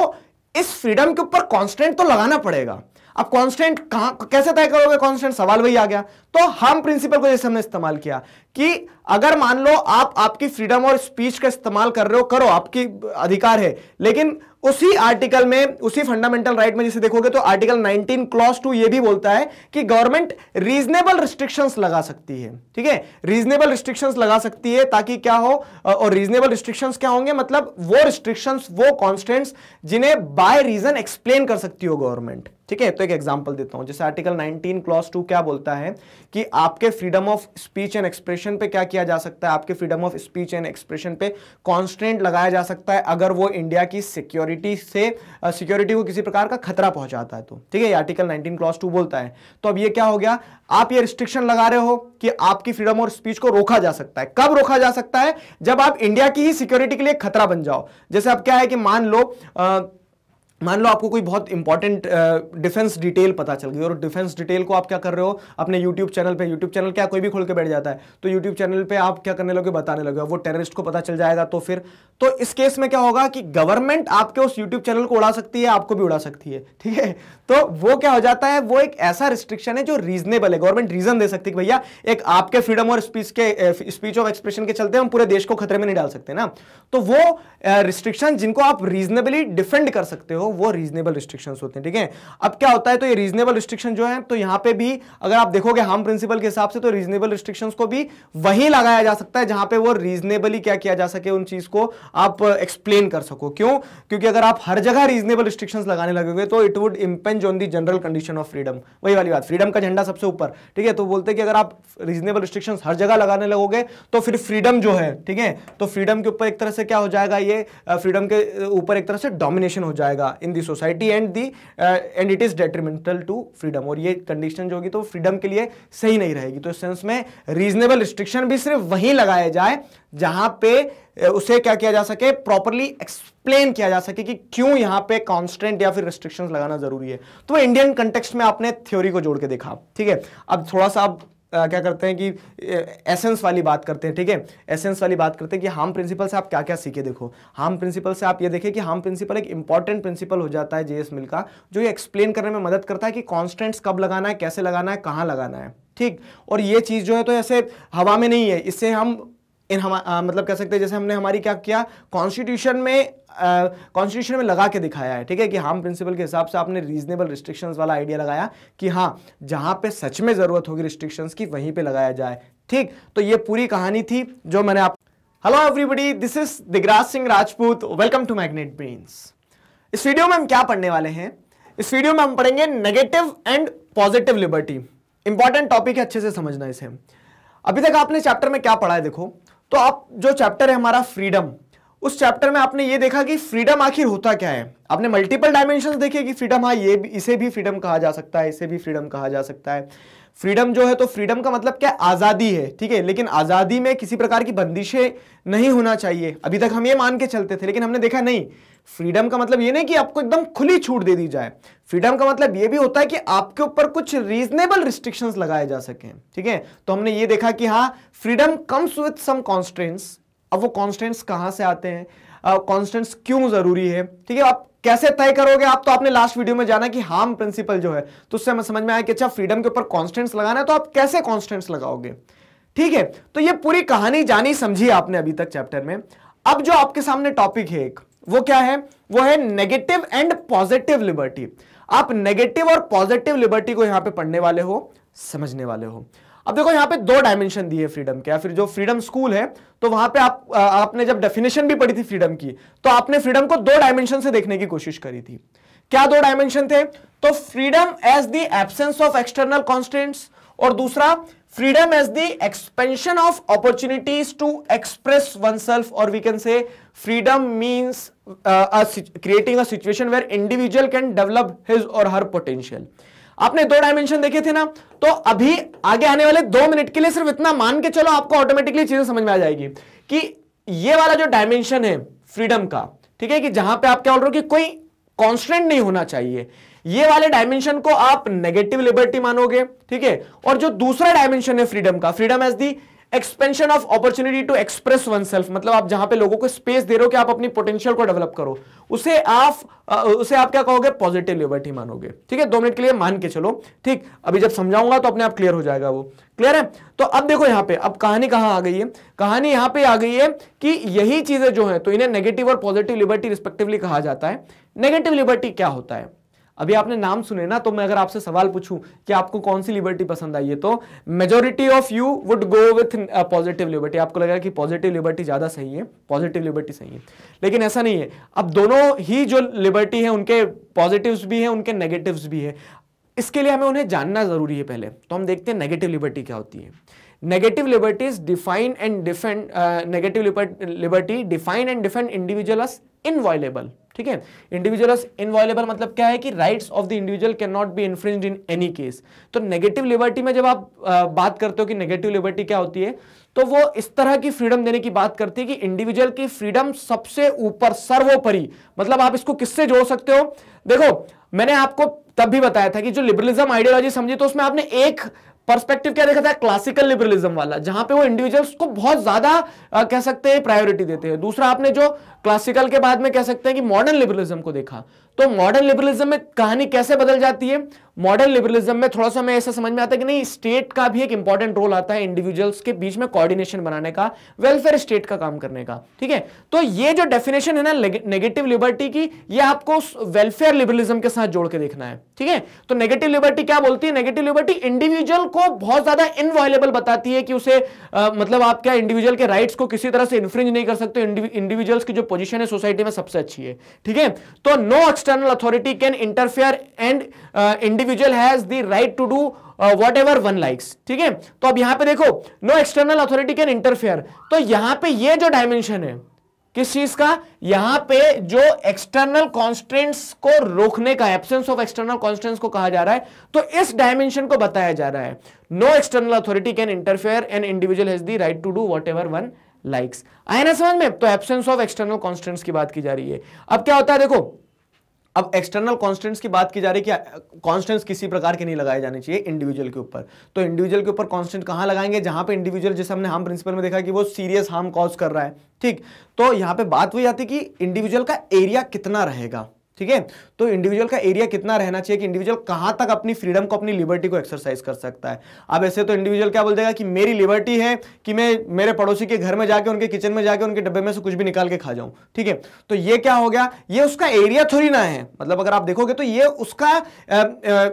[SPEAKER 1] इस फ्रीडम के ऊपर कॉन्स्टेंट तो लगाना पड़ेगा अब कॉन्स्टेंट कहां कैसे तय करोगे कॉन्स्टेंट सवाल वही आ गया तो हम प्रिंसिपल को जैसे हमने इस्तेमाल किया कि अगर मान लो आप आपकी फ्रीडम और स्पीच का इस्तेमाल कर रहे हो करो आपकी अधिकार है लेकिन उसी आर्टिकल में उसी फंडामेंटल राइट में जैसे देखोगे तो आर्टिकल 19 क्लॉज टू ये भी बोलता है कि गवर्नमेंट रीजनेबल रिस्ट्रिक्शंस लगा सकती है ठीक है रीजनेबल रिस्ट्रिक्शंस लगा सकती है ताकि क्या हो और रीजनेबल रिस्ट्रिक्शंस क्या होंगे मतलब वो रिस्ट्रिक्शंस वो कॉन्स्टेंट्स जिन्हें बाय रीजन एक्सप्लेन कर सकती हो गवर्नमेंट ठीक है तो एक एग्जाम्पल देता हूं जैसे आर्टिकल 19 क्लॉज टू क्या बोलता है कि आपके freedom of speech and expression पे क्या किया जा सकता है आपके freedom of speech and expression पे कॉन्स्टेंट लगाया जा सकता है अगर वो इंडिया की सिक्योरिटी से सिक्योरिटी uh, को किसी प्रकार का खतरा पहुंचाता है तो ठीक है आर्टिकल नाइनटीन क्लॉज टू बोलता है तो अब यह क्या हो गया आप ये रिस्ट्रिक्शन लगा रहे हो कि आपकी फ्रीडम ऑफ स्पीच को रोका जा सकता है कब रोका जा सकता है जब आप इंडिया की ही सिक्योरिटी के लिए खतरा बन जाओ जैसे अब क्या है कि मान लो uh, मान लो आपको कोई बहुत इंपॉर्टेंट डिफेंस डिटेल पता चल गई और डिफेंस डिटेल को आप क्या कर रहे हो अपने यूट्यूब चैनल पे यूट्यूब चैनल क्या कोई भी खोल के बैठ जाता है तो यूट्यूब चैनल पे आप क्या करने लगे बताने लगे वो टेररिस्ट को पता चल जाएगा तो फिर तो इस केस में क्या होगा कि गवर्नमेंट आपके उस यूट्यूब चैनल को उड़ा सकती है आपको भी उड़ा सकती है ठीक है तो वो क्या हो जाता है वो एक ऐसा रिस्ट्रिक्शन है जो रीजनेबल है गवर्नमेंट रीजन दे सकती है भैया एक आपके फ्रीडम और स्पीच के स्पीच ऑफ एक्सप्रेशन के चलते हम पूरे देश को खतरे में नहीं डाल सकते ना तो वो रिस्ट्रिक्शन जिनको आप रीजनेबली डिफेंड कर सकते हो हो वो रीजनेबल रिस्ट्रिक्शंस होते हैं ठीक है अब क्या होता है तो ये रीजनेबल रिस्ट्रिक्शन जो है तो यहां पे भी अगर आप देखोगे हम प्रिंसिपल के हिसाब से तो रीजनेबल रिस्ट्रिक्शंस को भी वहीं लगाया जा सकता है जहां पे वो रीजनेबली क्या किया जा सके उन चीज को आप एक्सप्लेन कर सको क्यों क्योंकि अगर आप हर जगह रीजनेबल रिस्ट्रिक्शन लगाने लगोगे तो it would impinge on the general condition of freedom वही वाली बात फ्रीडम का झंडा सबसे ऊपर ठीक है तो बोलते कि अगर आप रीजनेबल रिस्ट्रिक्शन हर जगह लगाने लगोगे तो फिर फ्रीडम जो है ठीक है तो फ्रीडम के ऊपर एक तरह से क्या हो जाएगा ये फ्रीडम के ऊपर एक तरह से डोमिनेशन हो जाएगा in the society and the and it is detrimental to freedom और ये कंडीशन जो होगी तो फ्रीडम के लिए सही नहीं रहेगी तो इस सेंस में रीजनेबल रिस्ट्रिक्शन भी सिर्फ वहीं लगाया जाए जहां पे uh, उसे क्या किया जा सके प्रॉपरली एक्सप्लेन किया जा सके कि क्यों यहां पे कॉन्स्टेंट या फिर रिस्ट्रिक्शंस लगाना जरूरी है तो इंडियन कंटेक्स्ट में आपने थ्योरी को जोड़ के देखा ठीक है अब थोड़ा सा आप आ, क्या करते हैं कि एसेंस वाली बात करते हैं ठीक है एसेंस वाली बात करते हैं कि हार्म प्रिंसिपल से आप क्या क्या सीखे देखो हार्म प्रिंसिपल से आप ये देखें कि हार्म प्रिंसिपल एक इंपॉर्टेंट प्रिंसिपल हो जाता है जेएस मिल का जो ये एक्सप्लेन करने में मदद करता है कि कॉन्स्टेंट्स कब लगाना है कैसे लगाना है कहाँ लगाना है ठीक और ये चीज़ जो है तो ऐसे हवा में नहीं है इससे हम इन हम आ, मतलब कह सकते हैं जैसे हमने हमारी क्या किया कॉन्स्टिट्यूशन में कॉन्स्टिट्यूशन में लगा के दिखाया है ठीक है कि हार्म प्रिंसिपल के हिसाब से आपने रीजनेबल रिस्ट्रिक्शंस वाला आइडिया लगाया कि हाँ जहां पे सच में ज़रूरत होगी रिस्ट्रिक्शंस की वहीं पे लगाया जाए ठीक तो ये पूरी कहानी थी जो मैंने आप hello everybody this is Digraj Singh Rajput welcome to magnet Brains इस वीडियो में हम क्या पढ़ने वाले हैं इस वीडियो में हम पढ़ेंगे negative and positive liberty important topic है अच्छे से समझना इसे अभी तक आपने चैप्टर में क्या पढ़ा है देखो तो आप जो चैप्टर है हमारा फ्रीडम उस चैप्टर में आपने ये देखा कि फ्रीडम आखिर होता क्या है आपने मल्टीपल डायमेंशन देखे कि फ्रीडम हाँ ये भी, इसे भी फ्रीडम कहा जा सकता है इसे भी फ्रीडम कहा जा सकता है फ्रीडम जो है तो फ्रीडम का मतलब क्या आज़ादी है ठीक है लेकिन आज़ादी में किसी प्रकार की बंदिशें नहीं होना चाहिए अभी तक हम ये मान के चलते थे लेकिन हमने देखा नहीं फ्रीडम का मतलब ये नहीं कि आपको एकदम खुली छूट दे दी जाए फ्रीडम का मतलब ये भी होता है कि आपके ऊपर कुछ रीजनेबल रिस्ट्रिक्शंस लगाए जा सकें ठीक है तो हमने ये देखा कि हाँ freedom comes with some constraints अब वो कॉन्स्टेंट्स कहाँ से आते हैं कॉन्स्टेंट्स uh, क्यों जरूरी है ठीक है आप कैसे तय करोगे आप तो आपने लास्ट वीडियो में जाना कि हार्म प्रिंसिपल जो है तो उससे हमें समझ में आया कि अच्छा फ्रीडम के ऊपर कॉन्स्टेंट्स लगाना है तो आप कैसे कॉन्स्टेंट्स लगाओगे ठीक है तो ये पूरी कहानी जानी समझी आपने अभी तक चैप्टर में अब जो आपके सामने टॉपिक है एक वो क्या है वो है नेगेटिव एंड पॉजिटिव लिबर्टी आप नेगेटिव और पॉजिटिव लिबर्टी को यहां पे पढ़ने वाले हो समझने वाले हो अब देखो यहां पे दो डायमेंशन दिए फ्रीडम के या फिर जो फ्रीडम स्कूल है तो वहां पे आप आपने जब डेफिनेशन भी पढ़ी थी फ्रीडम की तो आपने फ्रीडम को दो डायमेंशन से देखने की कोशिश करी थी क्या दो डायमेंशन थे तो freedom as the absence of external constraints और दूसरा freedom as the expansion of opportunities to express oneself और we can say freedom means creating a situation where individual can develop his और her potential आपने दो dimension देखे थे ना तो अभी आगे आने वाले दो मिनट के लिए सिर्फ इतना मान के चलो आपको ऑटोमेटिकली चीजें समझ में आ जाएगी कि ये वाला जो डायमेंशन है फ्रीडम का ठीक है कि जहां पे आप क्या बोल रहे हो कि कोई कॉन्स्टेंट नहीं होना चाहिए ये वाले डायमेंशन को आप नेगेटिव लिबर्टी मानोगे ठीक है और जो दूसरा डायमेंशन है फ्रीडम का freedom as the expansion of opportunity to express oneself मतलब आप जहां पे लोगों को स्पेस दे रहे हो कि आप अपनी पोटेंशियल को डेवलप करो उसे आप उसे आप क्या कहोगे पॉजिटिव लिबर्टी मानोगे ठीक है दो मिनट के लिए मान के चलो ठीक अभी जब समझाऊंगा तो अपने आप क्लियर हो जाएगा वो क्लियर है तो अब देखो यहां पे अब कहानी कहां आ गई है कहानी यहां पे आ गई है कि यही चीजें जो है तो इन्हें नेगेटिव और पॉजिटिव लिबर्टी रिस्पेक्टिवली कहा जाता है नेगेटिव लिबर्टी क्या होता है अभी आपने नाम सुने ना तो मैं अगर आपसे सवाल पूछूं कि आपको कौन सी लिबर्टी पसंद आई है तो majority of you would go with positive liberty आपको लगेगा कि पॉजिटिव लिबर्टी ज़्यादा सही है पॉजिटिव लिबर्टी सही है लेकिन ऐसा नहीं है अब दोनों ही जो लिबर्टी है उनके पॉजिटिव भी है उनके नेगेटिव भी है इसके लिए हमें उन्हें जानना ज़रूरी है पहले तो हम देखते हैं नेगेटिव लिबर्टी क्या होती है negative liberties define and defend uh, negative liberty define and defend individual as inviolable ठीक है इंडिविजुअल इनवायलेबल मतलब क्या है कि rights of the individual can not be infringe in any case तो नेगेटिव लिबर्टी में जब आप uh, बात करते हो कि नेगेटिव लिबर्टी क्या होती है तो वो इस तरह की फ्रीडम देने की बात करती है कि इंडिविजुअल की फ्रीडम सबसे ऊपर सर्वोपरि मतलब आप इसको किससे जोड़ सकते हो देखो मैंने आपको तब भी बताया था कि जो लिबरलिज्म आइडियोलॉजी समझी तो उसमें आपने एक पर्सपेक्टिव क्या देखा था क्लासिकल लिबरलिज्म वाला जहां पे वो इंडिविजुअल्स को बहुत ज्यादा कह सकते हैं प्रायोरिटी देते हैं दूसरा आपने जो क्लासिकल के बाद में कह सकते हैं कि मॉडर्न लिबरलिज्म को देखा तो मॉडर्न लिबरलिज्म में कहानी कैसे बदल जाती है मॉडर्न लिबरलिज्म में थोड़ा सा मैं ऐसा समझ में आता है कि नहीं स्टेट का भी एक इंपॉर्टेंट रोल आता है इंडिविजुअल्स के बीच में कोऑर्डिनेशन बनाने का वेलफेयर स्टेट का काम करने का ठीक है तो ये जो डेफिनेशन है ना नेगेटिव लिबर्टी की ये आपको वेलफेयर लिबरलिज्म के साथ जोड़ के देखना है ठीक है तो नेगेटिव लिबर्टी क्या बोलती है नेगेटिव लिबर्टी इंडिविजुअल को बहुत ज्यादा इनवायलेबल बताती है कि उसे आ, मतलब आप क्या इंडिविजुअल के राइट को किसी तरह से इन्फ्रिंज नहीं कर सकते इंडिविजुअल्स की जो पोजिशन है सोसाइटी में सबसे अच्छी है ठीक है तो no external authority can interfere and individual has the right to do what whatever one likes ठीक है तो अब यहां पे देखो no external authority can interfere तो यहां पे ये जो डायमेंशन है किस चीज का यहां पे जो एक्सटर्नल कॉन्स्टेंट्स को रोकने का एब्सेंस ऑफ एक्सटर्नल कॉन्स्टेंट्स को कहा जा रहा है तो इस डायमेंशन को बताया जा रहा है no external authority can interfere and individual has the right to do whatever one likes आए ना समझ में तो एब्सेंस ऑफ एक्सटर्नल कॉन्स्टेंट्स की बात की जा रही है अब क्या होता है देखो अब एक्सटर्नल कॉन्स्टेंट्स की बात की जा रही है कि कॉन्स्टेंट्स किसी प्रकार के नहीं लगाए जाने चाहिए इंडिविजुअल के ऊपर तो इंडिविजुअल के ऊपर कॉन्स्टेंट कहाँ लगाएंगे जहां पे इंडिविजुअल जैसे हमने हार्म प्रिंसिपल में देखा कि वो सीरियस हार्म कॉज कर रहा है ठीक तो यहाँ पे बात हुई जाती है कि इंडिविजुअल का एरिया कितना रहेगा ठीक है तो इंडिविजुअल का एरिया कितना रहना चाहिए कि इंडिविजुअल कहां तक अपनी फ्रीडम को अपनी लिबर्टी को एक्सरसाइज कर सकता है अब ऐसे तो इंडिविजुअल क्या बोल देगा कि मेरी लिबर्टी है कि मैं मेरे पड़ोसी के घर में जाके उनके किचन में जाके उनके डब्बे में से कुछ भी निकाल के खा जाऊं ठीक है तो ये क्या हो गया ये उसका एरिया थोड़ी ना है मतलब अगर आप देखोगे तो ये उसका आ, आ,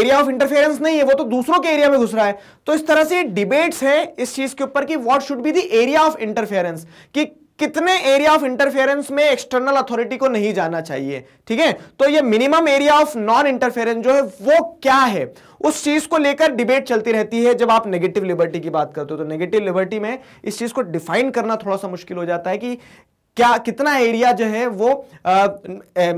[SPEAKER 1] एरिया ऑफ इंटरफेरेंस नहीं है वो तो दूसरों के एरिया में घुस रहा है तो इस तरह से डिबेट्स है इस चीज के ऊपर कि what should be the area of interference कि कितने एरिया ऑफ इंटरफेरेंस में एक्सटर्नल अथॉरिटी को नहीं जाना चाहिए ठीक है तो ये minimum area of non interference जो है वो क्या है उस चीज को लेकर डिबेट चलती रहती है जब आप नेगेटिव लिबर्टी की बात करते हो तो नेगेटिव लिबर्टी में इस चीज को डिफाइन करना थोड़ा सा मुश्किल हो जाता है कि क्या कितना एरिया जो है वो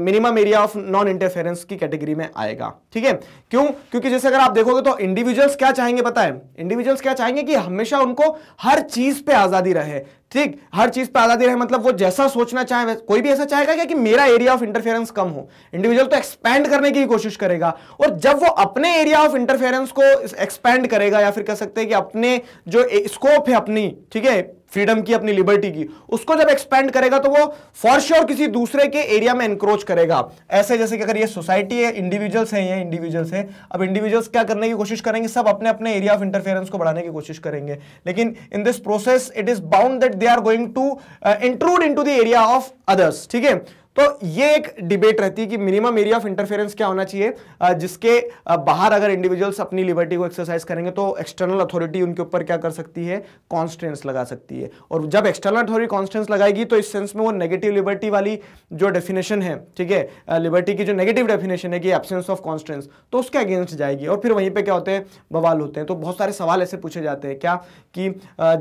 [SPEAKER 1] minimum area of non interference की कैटेगरी में आएगा ठीक है क्यों क्योंकि जैसे अगर आप देखोगे तो इंडिविजुअल्स क्या चाहेंगे पता है इंडिविजुअल्स क्या चाहेंगे कि हमेशा उनको हर चीज पे आजादी रहे ठीक हर चीज पे आजादी रहे मतलब वो जैसा सोचना चाहे कोई भी ऐसा चाहेगा क्या कि मेरा एरिया ऑफ इंटरफेरेंस कम हो इंडिविजुअल तो एक्सपेंड करने की कोशिश करेगा और जब वो अपने एरिया ऑफ इंटरफेरेंस को एक्सपेंड करेगा या फिर कह सकते हैं कि अपने जो स्कोप है अपनी ठीक है फ्रीडम की अपनी लिबर्टी की उसको जब एक्सपेंड करेगा तो वो फॉर श्योर sure किसी दूसरे के एरिया में इंक्रोच करेगा ऐसे जैसे कि अगर ये सोसाइटी है इंडिविजुअल्स हैं ये इंडिविजुअल्स हैं अब इंडिविजुअल्स क्या करने की कोशिश करेंगे सब अपने अपने एरिया ऑफ इंटरफेरेंस को बढ़ाने की कोशिश करेंगे लेकिन in this process it is bound that they are going to uh, intrude into the area of others ठीक है तो ये एक डिबेट रहती है कि मिनिमम एरिया ऑफ इंटरफेरेंस क्या होना चाहिए जिसके बाहर अगर इंडिविजुअल्स अपनी लिबर्टी को एक्सरसाइज करेंगे तो एक्सटर्नल अथॉरिटी उनके ऊपर क्या कर सकती है कॉन्स्टेंस लगा सकती है और जब एक्सटर्नल अथॉरिटी कॉन्स्टेंस लगाएगी तो इस सेंस में वो नेगेटिव लिबर्टी वाली जो डेफिनेशन है ठीक है लिबर्टी की जो नेगेटिव डेफिनेशन है कि एबसेंस ऑफ कॉन्स्टेंस तो उसके अगेंस्ट जाएगी और फिर वहीं पर क्या होते हैं बवाल होते हैं तो बहुत सारे सवाल ऐसे पूछे जाते हैं क्या कि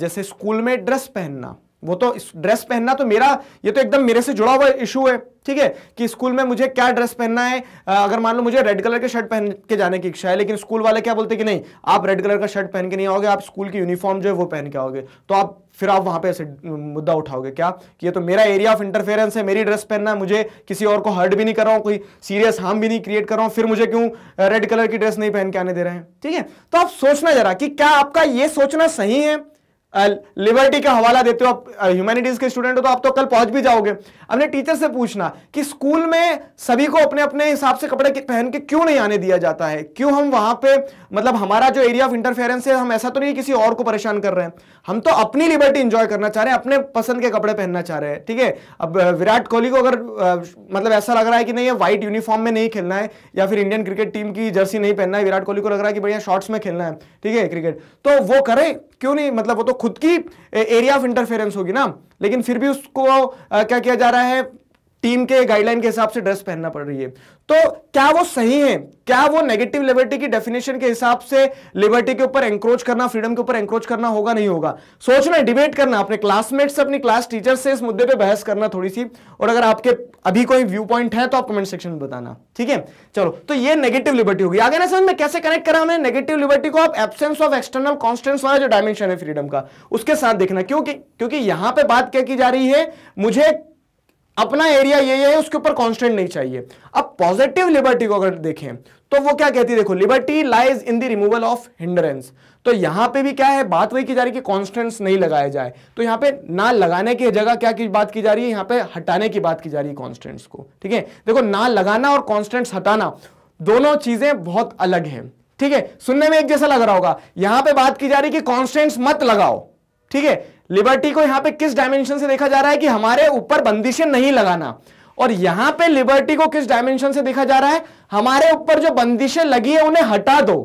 [SPEAKER 1] जैसे स्कूल में ड्रेस पहनना वो तो ड्रेस पहनना तो मेरा ये तो एकदम मेरे से जुड़ा हुआ इशू है ठीक है कि स्कूल में मुझे क्या ड्रेस पहनना है अगर मान लो मुझे रेड कलर के शर्ट पहन के जाने की इच्छा है लेकिन स्कूल वाले क्या बोलते कि नहीं आप रेड कलर का शर्ट पहन के नहीं आओगे आप स्कूल की यूनिफॉर्म जो है वो पहन के आओगे तो आप फिर आप वहां पे ऐसे मुद्दा उठाओगे क्या कि ये तो मेरा एरिया ऑफ इंटरफेरेंस है मेरी ड्रेस पहनना है मुझे किसी और को हर्ट भी नहीं कर रहा हूं कोई सीरियस हार्म भी नहीं क्रिएट कर रहा हूं फिर मुझे क्यों रेड कलर की ड्रेस नहीं पहन के आने दे रहे हैं ठीक है तो आप सोचना जरा कि क्या आपका ये सोचना सही है लिबर्टी का हवाला देते हो आप ह्यूमैनिटीज के स्टूडेंट हो तो आप तो कल पहुंच भी जाओगे हमने टीचर से पूछना कि स्कूल में सभी को अपने अपने हिसाब से कपड़े पहन के क्यों नहीं आने दिया जाता है क्यों हम वहां पे मतलब हमारा जो एरिया ऑफ इंटरफेरेंस है हम ऐसा तो नहीं किसी और को परेशान कर रहे हैं हम तो अपनी लिबर्टी इंजॉय करना चाह रहे हैं अपने पसंद के कपड़े पहनना चाह रहे हैं ठीक है अब विराट कोहली को अगर मतलब ऐसा लग रहा है कि नहीं व्हाइट यूनिफॉर्म में नहीं खेलना है या फिर इंडियन क्रिकेट टीम की जर्सी नहीं पहनना है विराट कोहली को लग रहा है कि बढ़िया शॉर्ट्स में खेलना है ठीक है क्रिकेट तो वो करें क्यों नहीं मतलब वो तो खुद की एरिया ऑफ इंटरफेरेंस होगी ना लेकिन फिर भी उसको क्या किया जा रहा है टीम के गाइडलाइन के हिसाब से ड्रेस पहनना पड़ रही है तो क्या वो सही है क्या वो नेगेटिव लिबर्टी की डेफिनेशन के हिसाब से लिबर्टी के ऊपर एंक्रोच करना फ्रीडम के ऊपर एंक्रोच करना होगा नहीं होगा सोचना डिबेट करना अपने क्लासमेट से अपनी क्लास टीचर से इस मुद्दे पे बहस करना थोड़ी सी और अगर आपके अभी कोई व्यू पॉइंट है तो आप कमेंट सेक्शन में बताना ठीक है चलो तो ये नेगेटिव लिबर्टी होगी आगे ना समझ में कैसे कनेक्ट करा हमें नेगेटिव लिबर्टी को आप एबसेंस ऑफ एक्सटर्नल कॉन्स्टेंस वाला जो डायमेंशन है फ्रीडम का उसके साथ देखना क्योंकि क्योंकि यहां पर बात क्या की जा रही है मुझे अपना एरिया ये है उसके ऊपर कांस्टेंट नहीं चाहिए अब पॉजिटिव लिबर्टी को अगर देखें तो वो क्या कहती है देखो liberty lies in the removal of hindrance तो यहां पे भी क्या है बात वही की जा रही है कि कॉन्स्टेंट्स नहीं लगाया जाए तो यहां पे ना लगाने की जगह क्या की बात की जा रही है यहां पे हटाने की बात की जा रही है कॉन्स्टेंट्स को ठीक है देखो ना लगाना और कॉन्स्टेंट्स हटाना दोनों चीजें बहुत अलग है ठीक है सुनने में एक जैसा लग रहा होगा यहां पर बात की जा रही है कि कॉन्स्टेंट्स मत लगाओ ठीक है लिबर्टी को यहां पे किस डायमेंशन से देखा जा रहा है कि हमारे ऊपर बंदिशें नहीं लगाना और यहां पे लिबर्टी को किस डायमेंशन से देखा जा रहा है हमारे ऊपर जो बंदिशें लगी है उन्हें हटा दो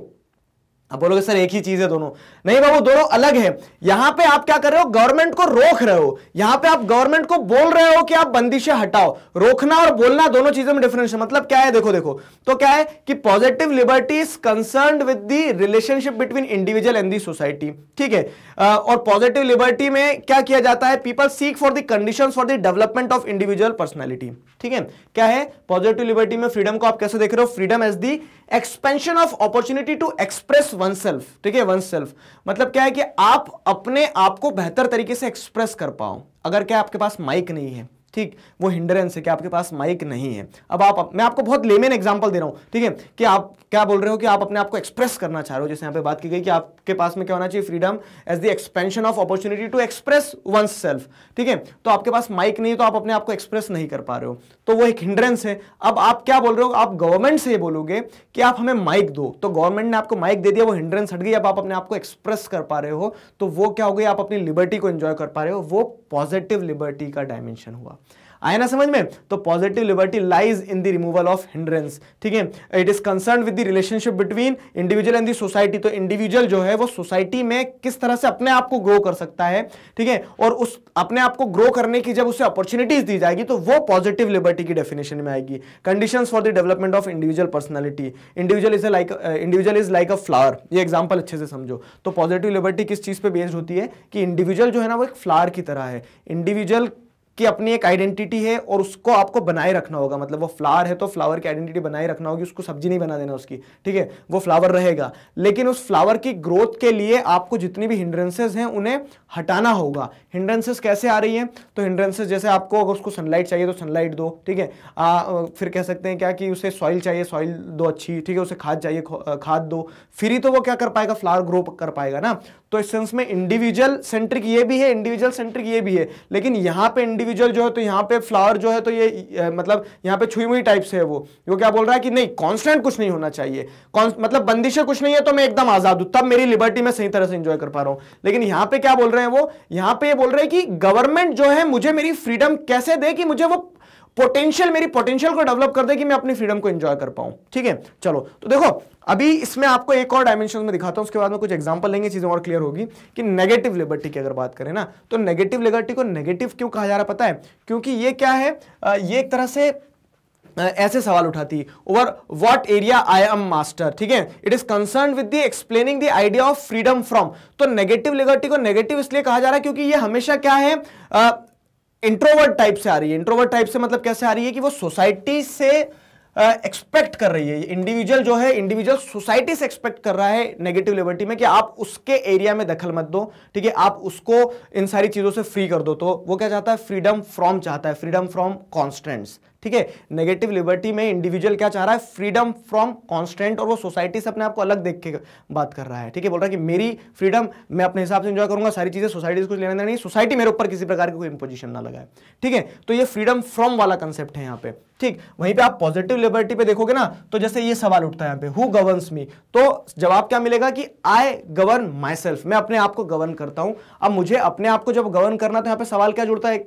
[SPEAKER 1] अब बोलोगे सर एक ही चीज है दोनों नहीं बाबू दोनों अलग है यहां पे आप क्या कर रहे हो गवर्नमेंट को रोक रहे हो यहां पे आप गवर्नमेंट को बोल रहे हो कि आप बंदिशें हटाओ रोकना और बोलना दोनों चीजों में डिफरेंस है मतलब क्या है देखो देखो तो क्या है कि positive liberty is concern with the relationship between individual and the society ठीक है और पॉजिटिव लिबर्टी में क्या किया जाता है people seek for the condition for the development of individual personality ठीक है क्या है पॉजिटिव लिबर्टी में फ्रीडम को आप कैसे देख रहे हो freedom as the expansion of opportunity to express oneself ठीक है वन सेल्फ मतलब क्या है कि आप अपने आप को बेहतर तरीके से एक्सप्रेस कर पाओ अगर क्या आपके पास माइक नहीं है ठीक वो हिंडरेंस है कि आपके पास माइक नहीं है अब आप मैं आपको बहुत लेमेन एग्जाम्पल दे रहा हूँ ठीक है कि आप क्या बोल रहे हो कि आप अपने आप को एक्सप्रेस करना चाह रहे हो जैसे यहाँ पे बात की गई कि आपके पास में क्या होना चाहिए freedom as the expansion of opportunity to express oneself ठीक है तो आपके पास माइक नहीं तो आप अपने आप को एक्सप्रेस नहीं कर पा रहे हो तो वो एक हिंड्रेंस है अब आप क्या बोल रहे हो आप गवर्नमेंट से ये बोलोगे कि आप हमें माइक दो तो गवर्नमेंट ने आपको माइक दे दिया वो हिंड्रेंस हट गई अब आप अपने आप को एक्सप्रेस कर पा रहे हो तो वो क्या हो गई आप अपनी लिबर्टी को एंजॉय कर पा रहे हो वो पॉजिटिव लिबर्टी का डायमेंशन हुआ आया ना समझ में तो positive liberty lies in the removal of hindrance ठीक है it is concern with the relationship between individual and the society तो इंडिविजुअल जो है वो सोसाइटी में किस तरह से अपने आप को ग्रो कर सकता है ठीक है और उस अपने आप को ग्रो करने की जब उसे अपॉर्चुनिटीज दी जाएगी तो वो पॉजिटिव लिबर्टी की डेफिनेशन में आएगी condition for the development of individual personality individual is like individual is like a flower ये एग्जाम्पल अच्छे से समझो तो पॉजिटिव लिबर्टी किस चीज पे बेस्ड होती है कि इंडिविजुअल जो है ना वो एक फ्लावर की तरह है इंडिविजुअल कि अपनी एक आइडेंटिटी है और उसको आपको बनाए रखना होगा मतलब वो फ्लावर है तो फ्लावर की आइडेंटिटी बनाए रखना होगी उसको सब्जी नहीं बना देना उसकी ठीक है वो फ्लावर रहेगा लेकिन उस फ्लावर की ग्रोथ के लिए आपको जितनी भी हिंड्रेंसेज हैं उन्हें हटाना होगा हिंड्रेंसेज कैसे आ रही हैं तो हिंड्रेंसेज जैसे आपको अगर उसको सनलाइट चाहिए तो सनलाइट दो ठीक है फिर कह सकते हैं क्या कि उसे सॉइल चाहिए सॉइल दो अच्छी ठीक है उसे खाद चाहिए खाद दो फिर ही तो वो क्या कर पाएगा फ्लावर ग्रो कर पाएगा ना तो इस सेंस में इंडिविजुअल सेंट्रिक ये भी है इंडिविजुअल सेंट्रिक ये भी है लेकिन यहाँ पे इंडिविजुअल जो है तो यहाँ पे फ्लावर जो है तो ये ए, मतलब यहाँ पे छुई हुई टाइप से है वो वो क्या बोल रहा है कि नहीं कॉन्स्टेंट कुछ नहीं होना चाहिए मतलब बंदिशें कुछ नहीं है तो मैं एकदम आजाद हूँ तब मेरी लिबर्टी में सही तरह से इंजॉय कर पा रहा हूँ लेकिन यहाँ पे क्या बोल रहे हैं वो यहाँ पे ये बोल रहे हैं कि गवर्नमेंट जो है मुझे मेरी फ्रीडम कैसे दे कि मुझे वो पोटेंशियल मेरी पोटेंशियल को डेवलप कर दे कि मैं अपनी फ्रीडम को एंजॉय कर पाऊं ठीक है चलो तो देखो अभी इसमें आपको एक और डायमेंशन में दिखाता हूं उसके बाद में कुछ एग्जांपल लेंगे चीजें और क्लियर होगी कि नेगेटिव लिबर्टी की अगर बात करें ना तो नेगेटिव लिबर्टी को नेगेटिव क्यों कहा जा रहा पता है क्योंकि ये क्या है ये एक तरह से ऐसे सवाल उठाती है over what area I am master ठीक है it is concern with the explaining the idea of freedom from तो नेगेटिव लिबर्टी को नेगेटिव इसलिए कहा जा रहा है क्योंकि ये हमेशा क्या है uh, इंट्रोवर्ट टाइप से आ रही है इंट्रोवर्ट टाइप से मतलब कैसे आ रही है कि वो सोसाइटी से एक्सपेक्ट uh, कर रही है इंडिविजुअल जो है इंडिविजुअल सोसाइटी से एक्सपेक्ट कर रहा है नेगेटिव लिबर्टी में कि आप उसके एरिया में दखल मत दो ठीक है आप उसको इन सारी चीज़ों से फ्री कर दो तो वो क्या चाहता है फ्रीडम फ्रॉम चाहता है फ्रीडम फ्रॉम कॉन्स्टेंट्स ठीक है नेगेटिव लिबर्टी में इंडिविजुअल क्या चाह रहा है फ्रीडम फ्रॉम कॉन्स्टेंट और वो सोसाइटी से अपने आप को अलग देख के बात कर रहा है ठीक है बोल रहा है कि मेरी फ्रीडम मैं अपने हिसाब से इंजॉय करूंगा सारी चीज़ें सोसाइटी से कुछ लेना देना नहीं सोसाइटी मेरे ऊपर किसी प्रकार की कोई इंपोजिशन ना लगाए ठीक है तो ये फ्रीडम फ्रॉम वाला कंसेप्ट है यहाँ पे ठीक वहीं पे आप पॉजिटिव लिबर्टी पे देखोगे ना तो जैसे ये सवाल उठता है यहाँ पे हु गवर्न्स मी तो जवाब क्या मिलेगा कि आई गवर्न माई सेल्फ मैं अपने आप को गवर्न करता हूं अब मुझे अपने आप को जब गवर्न करना तो यहाँ पे सवाल क्या जुड़ता है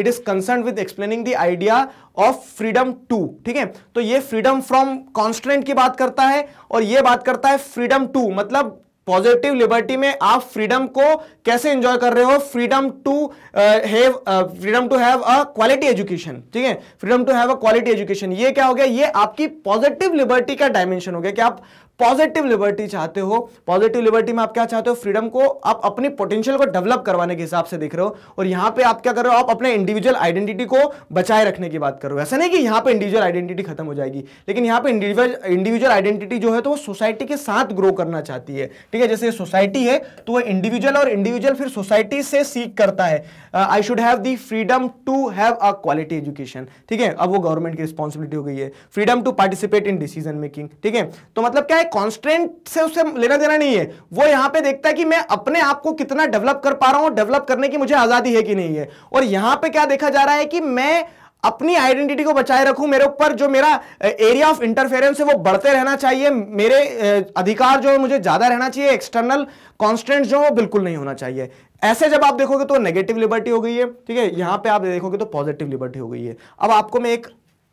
[SPEAKER 1] it is concern with explaining the idea of freedom to ठीक है तो ये फ्रीडम फ्रॉम कॉन्स्टेंट की बात करता है और ये बात करता है फ्रीडम टू मतलब पॉजिटिव लिबर्टी में आप फ्रीडम को कैसे एंजॉय कर रहे हो freedom to have freedom to have a quality education ठीक है freedom to have a quality education ये क्या हो गया ये आपकी पॉजिटिव लिबर्टी का डायमेंशन हो गया कि आप पॉजिटिव लिबर्टी चाहते हो पॉजिटिव लिबर्टी में आप क्या चाहते हो फ्रीडम को आप अपने पोटेंशियल को डेवलप करवाने के हिसाब से देख रहे हो और यहां पे आप क्या कर रहे हो आप अपने इंडिविजुअल आइडेंटिटी को बचाए रखने की बात कर रहे हो ऐसा नहीं कि यहां पे इंडिविजुअल आइडेंटिटी खत्म हो जाएगी लेकिन यहां पर इंडिविजुअल आइडेंटिटी जो है तो वो सोसाइटी के साथ ग्रो करना चाहती है ठीक है जैसे सोसाइटी है तो वो इंडिविजुअल और इंडिविजुअल फिर सोसाइटी से सीख करता है I should have the freedom to have a quality education ठीक है अब वो गवर्नमेंट की रिस्पॉन्सिबिलिटी हो गई है freedom to participate in decision making ठीक है तो मतलब क्या है कॉन्स्टेंट से उससे लेना देना नहीं है वो यहां पे देखता है कि मैं अपने आप को कितना डेवलप कर पा रहा हूं डेवलप करने की मुझे आज़ादी है कि नहीं है और यहां पे क्या देखा जा रहा है कि मैं अपनी आइडेंटिटी को बचाए रखूं मेरे ऊपर जो मेरा एरिया ऑफ इंटरफेरेंस है वो बढ़ते रहना चाहिए मेरे अधिकार जो है मुझे ज़्यादा रहना चाहिए एक्सटर्नल कॉन्स्टेंट जो है वो बिल्कुल नहीं होना चाहिए ऐसे जब आप देखोगे तो नेगेटिव लिबर्टी हो गई है ठीक है यहां पे आप देखोगे तो पॉजिटिव लिबर्टी हो गई है अब आपको मैं एक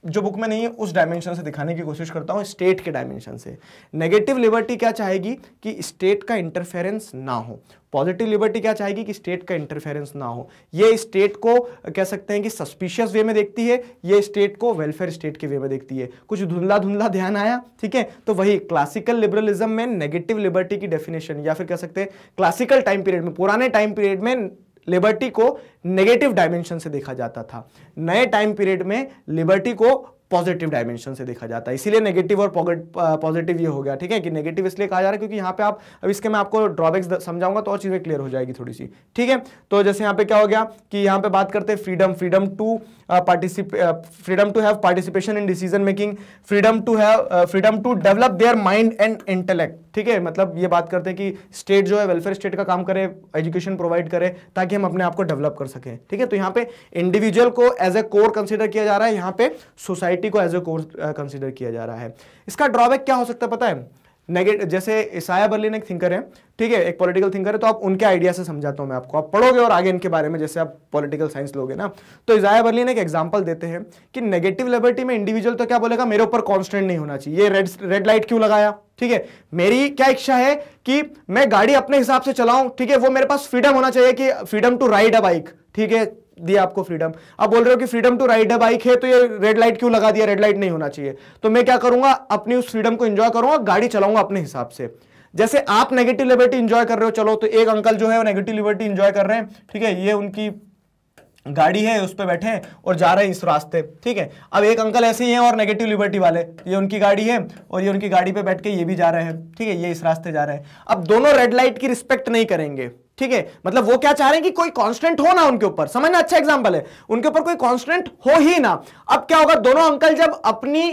[SPEAKER 1] जो बुक में नहीं है उस डायमेंशन से दिखाने की कोशिश करता हूँ स्टेट के डायमेंशन से नेगेटिव लिबर्टी क्या चाहेगी कि स्टेट का इंटरफेरेंस ना हो पॉजिटिव लिबर्टी क्या चाहेगी कि स्टेट का इंटरफेरेंस ना हो ये स्टेट को कह सकते हैं कि सस्पिशियस वे में देखती है ये स्टेट को वेलफेयर स्टेट के वे में देखती है कुछ धुंधला धुंधला ध्यान आया ठीक है तो वही क्लासिकल लिबरलिज्म में नेगेटिव लिबर्टी की डेफिनेशन या फिर कह सकते हैं क्लासिकल टाइम पीरियड में पुराने टाइम पीरियड में लिबर्टी को नेगेटिव डायमेंशन से देखा जाता था नए टाइम पीरियड में लिबर्टी को पॉजिटिव डायमेंशन से देखा जाता है इसीलिए नेगेटिव और पॉजिटिव ये हो गया ठीक है कि नेगेटिव इसलिए कहा जा रहा है क्योंकि यहाँ पे आप अब इसके मैं आपको ड्रॉबैक्स समझाऊंगा तो और चीज़ें क्लियर हो जाएगी थोड़ी सी ठीक है तो जैसे यहाँ पे क्या हो गया कि यहाँ पे बात करते हैं freedom freedom to participate freedom to have participation in decision making freedom to have freedom to develop their mind and intellect ठीक है मतलब ये बात करते हैं कि स्टेट जो है वेलफेयर स्टेट का काम करे एजुकेशन प्रोवाइड करे ताकि हम अपने आप को डेवलप कर सकें ठीक है तो यहाँ पे इंडिविजुअल को एज ए कोर कंसिडर किया जा रहा है यहाँ पे सोसाइटी को एज ए कोर कंसिडर किया जा रहा है इसका ड्रॉबैक क्या हो सकता है पता है नेगेटिव जैसे ईसाया बर्लिन एक थिंकर है ठीक है एक पॉलिटिकल थिंकर है तो आप उनके आइडिया से समझाता हूँ मैं आपको आप पढ़ोगे और आगे इनके बारे में जैसे आप पॉलिटिकल साइंस लोगे ना तो ईजाया बर्लिन एक एग्जाम्पल देते हैं कि नेगेटिव लिबर्टी में इंडिविजुअल तो क्या बोलेगा मेरे ऊपर कॉन्स्टेंट नहीं होना चाहिए ये रेड रेड लाइट क्यों लगाया ठीक है मेरी क्या इच्छा है कि मैं गाड़ी अपने हिसाब से चलाऊं ठीक है वो मेरे पास फ्रीडम होना चाहिए कि freedom to ride a bike ठीक है दिया आपको फ्रीडम अब बोल रहे हो कि फ्रीडम टू राइड है बाइक है तो ये रेड लाइट क्यों लगा दिया रेड लाइट नहीं होना चाहिए तो मैं क्या करूंगा अपनी उस फ्रीडम को इंजॉय करूंगा गाड़ी चलाऊंगा अपने हिसाब से जैसे आप नेगेटिव लिबर्टी इंजॉय कर रहे हो चलो तो एक अंकल जो है वो नेगेटिव लिबर्टी इंजॉय कर रहे हैं ठीक है ये उनकी गाड़ी है उस पर बैठे हैं और जा रहे हैं इस रास्ते ठीक है अब एक अंकल ऐसे ही हैं और नेगेटिव लिबर्टी वाले ये उनकी गाड़ी है और ये उनकी गाड़ी पे बैठ के ये भी जा रहे हैं ठीक है ये इस रास्ते जा रहे हैं अब दोनों रेड लाइट की रिस्पेक्ट नहीं करेंगे ठीक है मतलब वो क्या चाह रहे हैं कि कोई कांस्टेंट हो ना उनके ऊपर समझना अच्छा एग्जांपल है उनके ऊपर कोई कांस्टेंट हो ही ना अब क्या होगा दोनों अंकल जब अपनी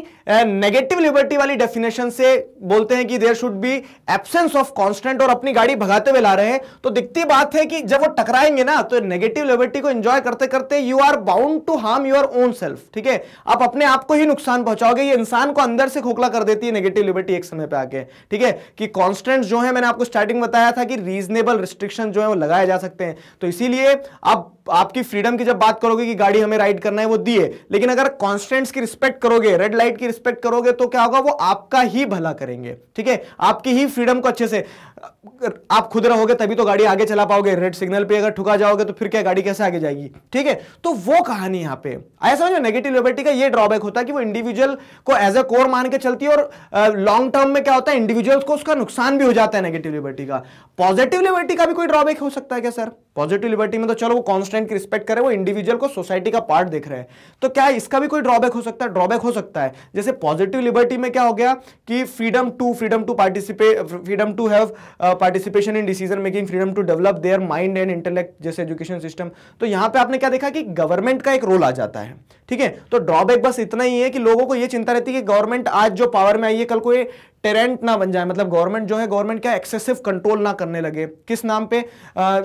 [SPEAKER 1] नेगेटिव लिबर्टी वाली डेफिनेशन से बोलते हैं कि there should be absence of constant और अपनी गाड़ी भगाते हुए ला रहे हैं तो दिखती बात है कि जब वो टकराएंगे ना तो नेगेटिव लिबर्टी को एंजॉय करते करते you are bound to harm your own self ठीक है आप अपने आप को ही नुकसान पहुंचाओगे ये इंसान को अंदर से खोखला कर देती है नेगेटिव लिबर्टी एक समय पर आके ठीक है कि कॉन्स्टेंट जो है मैंने आपको स्टार्टिंग बताया था कि रीजनेबल रिस्ट्रिक्शन जो है वो लगाए जा सकते हैं तो इसीलिए आप आपकी फ्रीडम की जब बात करोगे कि गाड़ी हमें राइड करना है वो दिए लेकिन अगर कॉन्स्टेंट्स की रिस्पेक्ट करोगे रेड लाइट की रिस्पेक्ट करोगे तो क्या होगा वो आपका ही भला करेंगे ठीक है आपकी ही फ्रीडम को अच्छे से आप खुद रहोगे तभी तो गाड़ी आगे चला पाओगे रेड सिग्नल पे अगर ठुका जाओगे तो फिर क्या गाड़ी कैसे आगे जाएगी ठीक है तो वो कहानी यहां पे आया समझो नेगेटिव लिबर्टी का ये ड्रॉबैक होता है कि वो इंडिविजुअल को एज अ कोर मान के चलती है और लॉन्ग टर्म में क्या होता है इंडिविजुअल को उसका नुकसान भी हो जाता है नेगेटिव लिबर्टी का पॉजिटिव लिबर्टी का भी कोई ड्रॉबैक हो सकता है क्या सर पॉजिटिव लिबर्टी में तो चलो वो कॉन्स्टेंट की रिस्पेक्ट करे वो इंडिविजुअल को सोसाइटी का पार्ट देख रहे हैं तो क्या इसका भी कोई ड्रॉबैक हो सकता है ड्रॉबैक हो सकता है जैसे पॉजिटिव लिबर्टी में क्या हो गया कि freedom to freedom to participate freedom to have participation in decision making freedom to develop their mind and intellect जैसे एजुकेशन सिस्टम तो यहाँ पे आपने क्या देखा कि गवर्नमेंट का एक रोल आ जाता है ठीक है तो ड्रॉबैक बस इतना ही है कि लोगों को ये चिंता रहती है कि गवर्नमेंट आज जो पावर में आई है कल को ये टेरेंट ना बन जाए मतलब गवर्नमेंट जो है गवर्नमेंट क्या एक्सेसिव कंट्रोल ना करने लगे किस नाम पे आ, आ,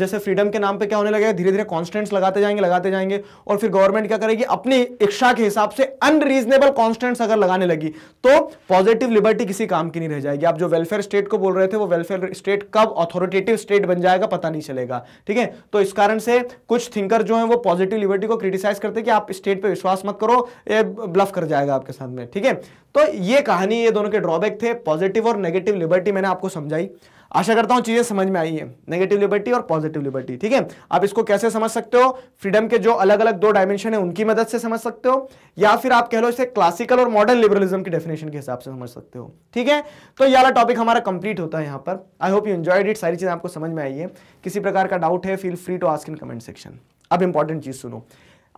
[SPEAKER 1] जैसे फ्रीडम के नाम पे क्या होने लगे धीरे धीरे कॉन्स्टेंट्स लगाते जाएंगे लगाते जाएंगे और फिर गवर्नमेंट क्या करेगी अपनी इच्छा के हिसाब से अनरीजनेबल कॉन्स्टेंट्स अगर लगाने लगी तो पॉजिटिव लिबर्टी किसी काम की नहीं रह जाएगी आप जो वेलफेयर स्टेट को बोल रहे थे वो वेलफेयर स्टेट कब ऑथोरिटेटिव स्टेट बन जाएगा पता नहीं चलेगा ठीक है तो इस कारण से कुछ थिंकर जो है वो पॉजिटिव लिबर्टी को क्रिटिसाइज करते कि आप स्टेट पर विश्वास मत करो ये ब्लफ कर जाएगा आपके साथ में ठीक है तो ये कहानी ये दोनों के ड्रॉबैक थे पॉजिटिव और नेगेटिव लिबर्टी मैंने आपको समझाई आशा करता हूं चीजें समझ में आई है नेगेटिव लिबर्टी और पॉजिटिव लिबर्टी ठीक है आप इसको कैसे समझ सकते हो फ्रीडम के जो अलग अलग दो डायमेंशन है उनकी मदद से समझ सकते हो या फिर आप कह लो इसे क्लासिकल और मॉडर्न लिबरलिज्म की डेफिनेशन के हिसाब से समझ सकते हो ठीक है तो ये वाला टॉपिक हमारा कंप्लीट होता है यहाँ पर I hope you enjoyed it सारी चीजें आपको समझ में आई है किसी प्रकार का डाउट है feel free to ask in comment section अब इंपॉर्टेंट चीज सुनो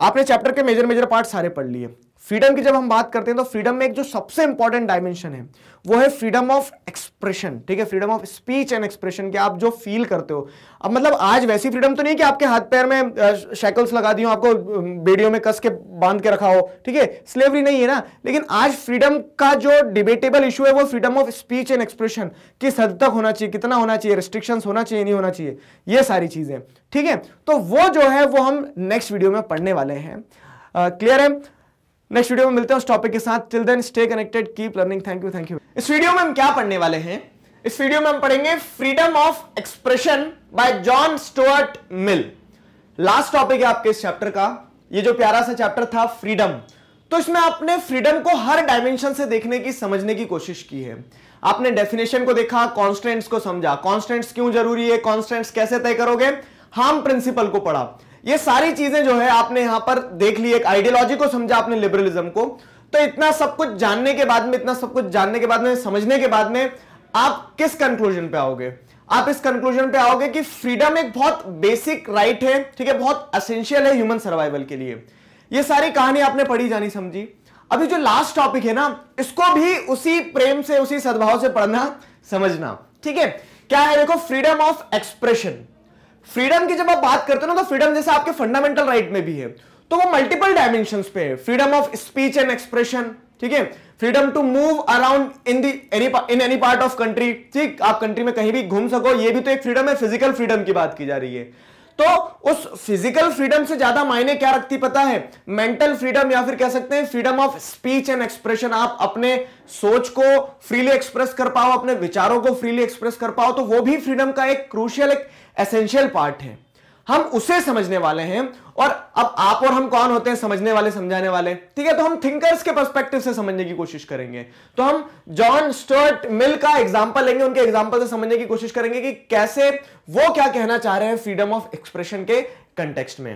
[SPEAKER 1] आपने चैप्टर के मेजर मेजर पार्ट सारे पढ़ लिए फ्रीडम की जब हम बात करते हैं तो फ्रीडम में एक जो सबसे इंपॉर्टेंट डायमेंशन है वो है फ्रीडम ऑफ एक्सप्रेशन ठीक है freedom of speech and expression कि आप जो फील करते हो अब मतलब आज वैसी फ्रीडम तो नहीं कि आपके हाथ पैर में शैकल्स लगा दी हो आपको बेड़ियों में कस के बांध के रखा हो ठीक है स्लेवरी नहीं है ना लेकिन आज फ्रीडम का जो डिबेटेबल इशू है वो freedom of speech and expression किस हद तक होना चाहिए कितना होना चाहिए रिस्ट्रिक्शन होना चाहिए नहीं होना चाहिए ये सारी चीज़ें ठीक है तो वो जो है वो हम नेक्स्ट वीडियो में पढ़ने वाले हैं क्लियर uh, है नेक्स्ट वीडियो में मिलते हैं उस टॉपिक के साथ till then stay connected keep learning thank you thank you इस वीडियो में हम क्या पढ़ने वाले हैं इस वीडियो में हम पढ़ेंगे freedom of expression by John Stuart Mill last topic है आपके इस चैप्टर का ये जो प्यारा सा चैप्टर था फ्रीडम तो इसमें आपने फ्रीडम को हर डायमेंशन से देखने की समझने की कोशिश की है आपने डेफिनेशन को देखा कॉन्स्टेंट्स को समझा कॉन्स्टेंट्स क्यों जरूरी है कॉन्स्टेंट्स कैसे तय करोगे हार्म प्रिंसिपल को पढ़ा ये सारी चीजें जो है आपने यहां पर देख ली एक आइडियोलॉजी को समझा आपने लिबरलिज्म को तो इतना सब कुछ जानने के बाद में इतना सब कुछ जानने के बाद में समझने के बाद में आप किस कंक्लूजन पे आओगे आप इस कंक्लूजन पे आओगे कि फ्रीडम एक बहुत बेसिक राइट है ठीक है बहुत असेंशियल है ह्यूमन सर्वाइवल के लिए ये सारी कहानी आपने पढ़ी जानी समझी अभी जो लास्ट टॉपिक है ना इसको भी उसी प्रेम से उसी सद्भाव से पढ़ना समझना ठीक है क्या है देखो फ्रीडम ऑफ एक्सप्रेशन फ्रीडम की जब आप बात करते हो ना तो फ्रीडम जैसे आपके फंडामेंटल राइट right में भी है तो वो मल्टीपल डायमेंशन पे है freedom of speech and expression ठीक है freedom to move around in the any in any part of country ठीक आप कंट्री में कहीं भी घूम सको ये भी तो एक फ्रीडम है फिजिकल फ्रीडम की बात की जा रही है तो उस फिजिकल फ्रीडम से ज्यादा मायने क्या रखती पता है मेंटल फ्रीडम या फिर कह सकते हैं freedom of speech and expression आप अपने सोच को फ्रीली एक्सप्रेस कर पाओ अपने विचारों को फ्रीली एक्सप्रेस कर पाओ तो वो भी फ्रीडम का एक क्रूशियल एक एसेंशियल पार्ट है हम उसे समझने वाले हैं और अब आप और हम कौन होते हैं समझने वाले समझाने वाले ठीक है तो हम थिंकर्स के पर्सपेक्टिव से समझने की कोशिश करेंगे तो हम जॉन स्टर्ट मिल का एग्जाम्पल लेंगे उनके एग्जाम्पल से समझने की कोशिश करेंगे कि कैसे वो क्या कहना चाह रहे हैं फ्रीडम ऑफ एक्सप्रेशन के कंटेक्स्ट में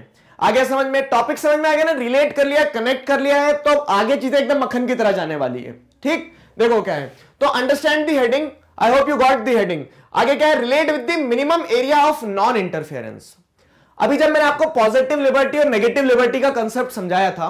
[SPEAKER 1] आगे समझ में टॉपिक समझ में आ गया ना रिलेट कर लिया कनेक्ट कर लिया है तो आगे चीजें एकदम मक्खन की तरह जाने वाली है ठीक देखो क्या है तो understand the heading I hope you got the heading आगे क्या है relate with the minimum area of non interference अभी जब मैंने आपको पॉजिटिव लिबर्टी और नेगेटिव लिबर्टी का कंसेप्ट समझाया था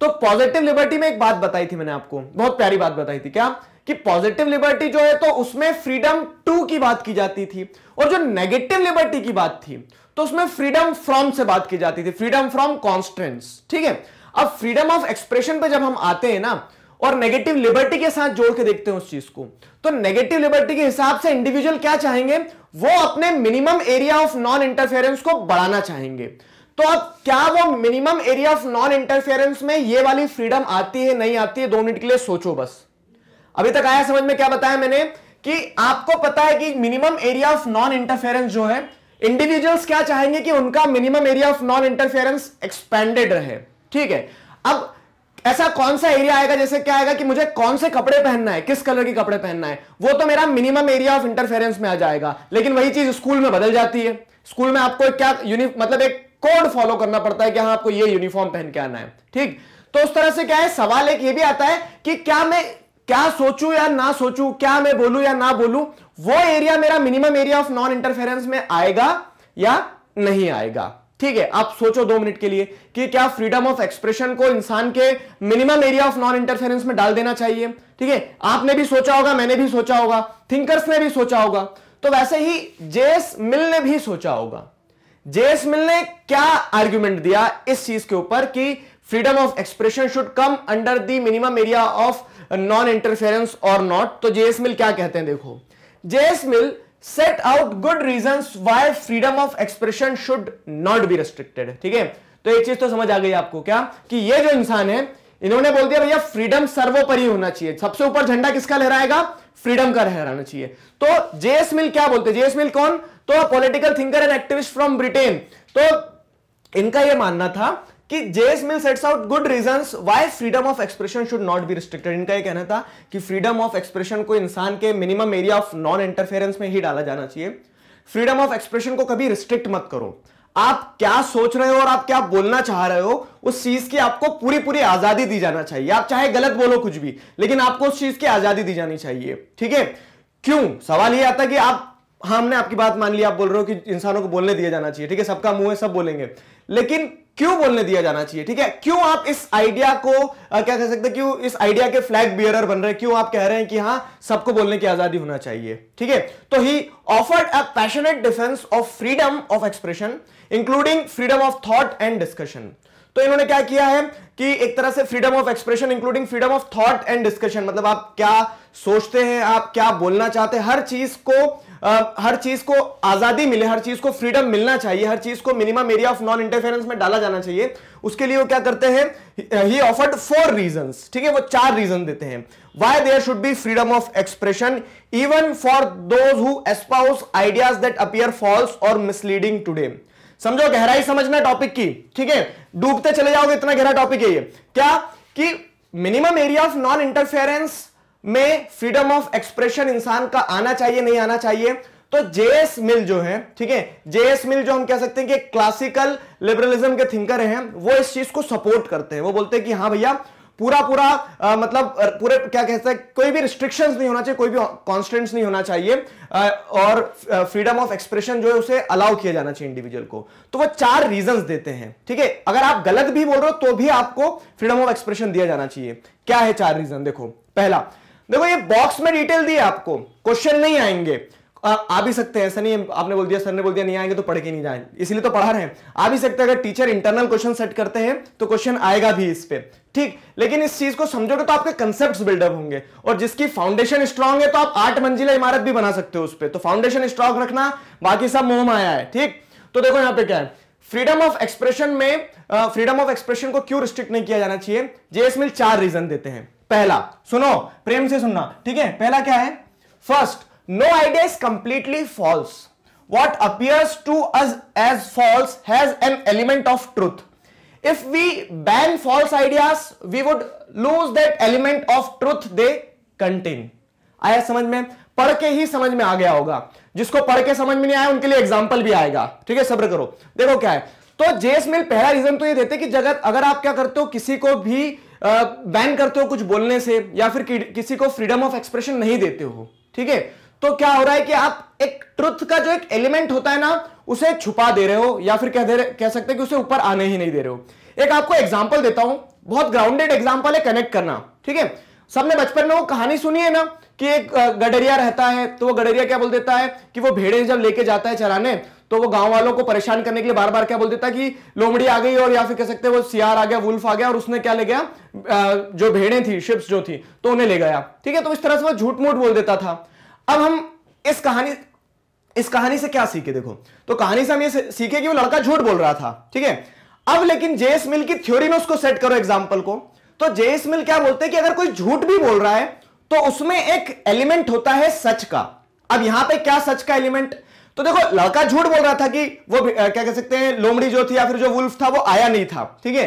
[SPEAKER 1] तो पॉजिटिव लिबर्टी में एक बात बताई थी मैंने आपको बहुत प्यारी बात बताई थी क्या कि पॉजिटिव लिबर्टी जो है तो उसमें फ्रीडम टू की बात की जाती थी और जो नेगेटिव लिबर्टी की बात थी तो उसमें फ्रीडम फ्रॉम से बात की जाती थी फ्रीडम फ्रॉम कॉन्स्टेंट ठीक है अब फ्रीडम ऑफ एक्सप्रेशन पे जब हम आते हैं ना और नेगेटिव लिबर्टी के साथ जोड़ के देखते हैं उस चीज को तो नेगेटिव लिबर्टी के हिसाब से इंडिविजुअल क्या चाहेंगे वो अपने minimum area of non interference को बढ़ाना चाहेंगे तो अब क्या वो minimum area of non interference में ये वाली फ्रीडम आती है नहीं आती है दो मिनट के लिए सोचो बस अभी तक आया समझ में क्या बताया मैंने कि आपको पता है कि minimum area of non interference जो है इंडिविजुअल्स क्या चाहेंगे कि उनका minimum area of non interference expanded रहे ठीक है अब ऐसा कौन सा एरिया आएगा जैसे क्या आएगा कि मुझे कौन से कपड़े पहनना है किस कलर के कपड़े पहनना है वो तो मेरा मिनिमम एरिया ऑफ इंटरफेरेंस में आ जाएगा लेकिन वही चीज स्कूल में बदल जाती है स्कूल में आपको क्या यूनि मतलब एक कोड फॉलो करना पड़ता है कि हाँ आपको ये यूनिफॉर्म पहन के आना है ठीक तो उस तरह से क्या है सवाल एक ये भी आता है कि क्या मैं क्या सोचू या ना सोचू क्या मैं बोलू या ना बोलू वो एरिया मेरा minimum area of non interference में आएगा या नहीं आएगा ठीक है आप सोचो दो मिनट के लिए कि क्या फ्रीडम ऑफ एक्सप्रेशन को इंसान के minimum area of non interference में डाल देना चाहिए ठीक है आपने भी सोचा होगा मैंने भी सोचा होगा थिंकर्स ने भी सोचा होगा तो वैसे ही जेस मिल ने भी सोचा होगा जेएस मिल ने क्या आर्ग्यूमेंट दिया इस चीज के ऊपर कि freedom of expression should come under the minimum area of non interference और नॉट तो जेएस मिल क्या कहते हैं देखो JS Mill set out good reason why freedom of expression should not be restricted ठीक है तो एक चीज तो समझ आ गई आपको क्या कि ये जो इंसान है इन्होंने बोल दिया भैया फ्रीडम सर्वोपरि होना चाहिए सबसे ऊपर झंडा किसका लहराएगा फ्रीडम का लहराना चाहिए तो जेएस मिल क्या बोलते हैं जेएस मिल कौन तो political thinker and activist from Britain तो इनका यह मानना था कि JS Mill sets out good reasons why freedom of expression should not be restricted इनका ये कहना था कि फ्रीडम ऑफ एक्सप्रेशन को इंसान के minimum area of non interference में ही डाला जाना चाहिए फ्रीडम ऑफ एक्सप्रेशन को कभी रिस्ट्रिक्ट मत करो आप क्या सोच रहे हो और आप क्या बोलना चाह रहे हो उस चीज की आपको पूरी पूरी आजादी दी जाना चाहिए आप चाहे गलत बोलो कुछ भी लेकिन आपको उस चीज की आजादी दी जानी चाहिए ठीक है क्यों सवाल ये आता कि आप हाँ, हमने आपकी बात मान ली आप बोल रहे हो कि इंसानों को बोलने दिया जाना चाहिए ठीक है सबका मुंह है सब बोलेंगे लेकिन क्यों बोलने दिया जाना चाहिए ठीक है क्यों आप इस आइडिया को आ, क्या कह सकते हैं क्यों इस आइडिया के फ्लैग बियरर बन रहे क्यों आप कह रहे हैं कि हाँ सबको बोलने की आजादी होना चाहिए ठीक है तो he offered a passionate defence of freedom of expression including freedom of thought and discussion तो इन्होंने क्या किया है कि एक तरह से freedom of expression including freedom of thought and discussion मतलब आप क्या सोचते हैं आप क्या बोलना चाहते हैं हर चीज को हर चीज को आजादी मिले हर चीज को फ्रीडम मिलना चाहिए हर चीज को minimum area of non interference में डाला जाना चाहिए उसके लिए वो क्या करते हैं ही ऑफर्ड फोर रीजन ठीक है वो चार रीजन देते हैं why there should be freedom of expression even for those who espouse ideas that appear false और मिसलीडिंग टूडे समझो गहराई समझना टॉपिक की ठीक है डूबते चले जाओगे इतना गहरा टॉपिक है ये क्या कि minimum area of non interference में फ्रीडम ऑफ एक्सप्रेशन इंसान का आना चाहिए नहीं आना चाहिए तो जेएस मिल जो है ठीक है जेएस मिल जो हम कह सकते हैं कि क्लासिकल लिबरलिज्म के थिंकर हैं वो इस चीज को सपोर्ट करते हैं वो बोलते हैं कि हाँ भैया पूरा पूरा आ, मतलब पूरे क्या कहते हैं कोई भी रिस्ट्रिक्शंस नहीं होना चाहिए कोई भी कॉन्स्टेंट्स नहीं होना चाहिए आ, और फ्रीडम ऑफ एक्सप्रेशन जो है उसे अलाउ किया जाना चाहिए इंडिविजुअल को तो वो चार रीजंस देते हैं ठीक है अगर आप गलत भी बोल रहे हो तो भी आपको फ्रीडम ऑफ एक्सप्रेशन दिया जाना चाहिए क्या है चार रीजन देखो पहला देखो ये बॉक्स में डिटेल दी आपको क्वेश्चन नहीं आएंगे आ, आ भी सकते हैं ऐसा नहीं आपने बोल दिया सर ने बोल दिया नहीं आएंगे तो पढ़ के नहीं जाए इसलिए तो पढ़ा रहे हैं आ भी सकते हैं अगर टीचर इंटरनल क्वेश्चन सेट करते हैं तो क्वेश्चन आएगा भी इस पर ठीक लेकिन इस चीज को समझोगे तो आपके कंसेप्ट बिल्डअप होंगे और जिसकी फाउंडेशन स्ट्रांग है तो आप आठ मंजिला इमारत भी बना सकते हो उस पर तो फाउंडेशन स्ट्रांग रखना बाकी सब मोह माया है ठीक तो देखो यहां पर क्या है फ्रीडम ऑफ एक्सप्रेशन में फ्रीडम ऑफ एक्सप्रेशन को क्यों रिस्ट्रिक्ट नहीं किया जाना चाहिए जेएस मिल चार रीजन देते हैं पहला सुनो प्रेम से सुनना ठीक है पहला क्या है first no idea is completely false what appears to us as false has an element of truth if we ban false ideas, we would lose that element of truth they contain आया समझ में पढ़ के ही समझ में आ गया होगा जिसको पढ़ के समझ में नहीं आया उनके लिए एग्जाम्पल भी आएगा ठीक है सब्र करो देखो क्या है तो जेस मिल पहला रीजन तो ये देते कि जगत अगर आप क्या करते हो किसी को भी बैन करते हो कुछ बोलने से या फिर कि, किसी को फ्रीडम ऑफ एक्सप्रेशन नहीं देते हो ठीक है तो क्या हो रहा है कि आप एक ट्रुथ का जो एक एलिमेंट होता है ना उसे छुपा दे रहे हो या फिर कह दे कह सकते कि उसे ऊपर आने ही नहीं दे रहे हो एक आपको एग्जाम्पल देता हूं बहुत ग्राउंडेड एग्जाम्पल है कनेक्ट करना ठीक है सबने बचपन में वो कहानी सुनी है ना कि एक गडरिया रहता है तो वो गडरिया क्या बोल देता है कि वो भेड़े जब लेके जाता है चराने तो वो गांव वालों को परेशान करने के लिए बार बार क्या बोल देता कि लोमड़ी आ गई और या फिर कह सकते वो सियार आ गया वुल्फ आ गया और उसने क्या ले गया जो भेड़े थी शिप्स जो थी तो उन्हें ले गया ठीक है तो इस तरह से वो झूठ मूठ बोल देता था अब हम इस कहानी इस कहानी से क्या सीखे देखो तो कहानी से हम ये सीखे कि वो लड़का झूठ बोल रहा था ठीक है अब लेकिन जेएस मिल की थ्योरी में उसको सेट करो एग्जाम्पल को तो जेएस मिल क्या बोलते हैं कि अगर कोई झूठ भी बोल रहा है तो उसमें एक एलिमेंट होता है सच का अब यहां पे क्या सच का एलिमेंट तो देखो लड़का झूठ बोल रहा था कि वो आ, क्या कह सकते हैं लोमड़ी जो थी या फिर जो वुल्फ था वो आया नहीं था ठीक है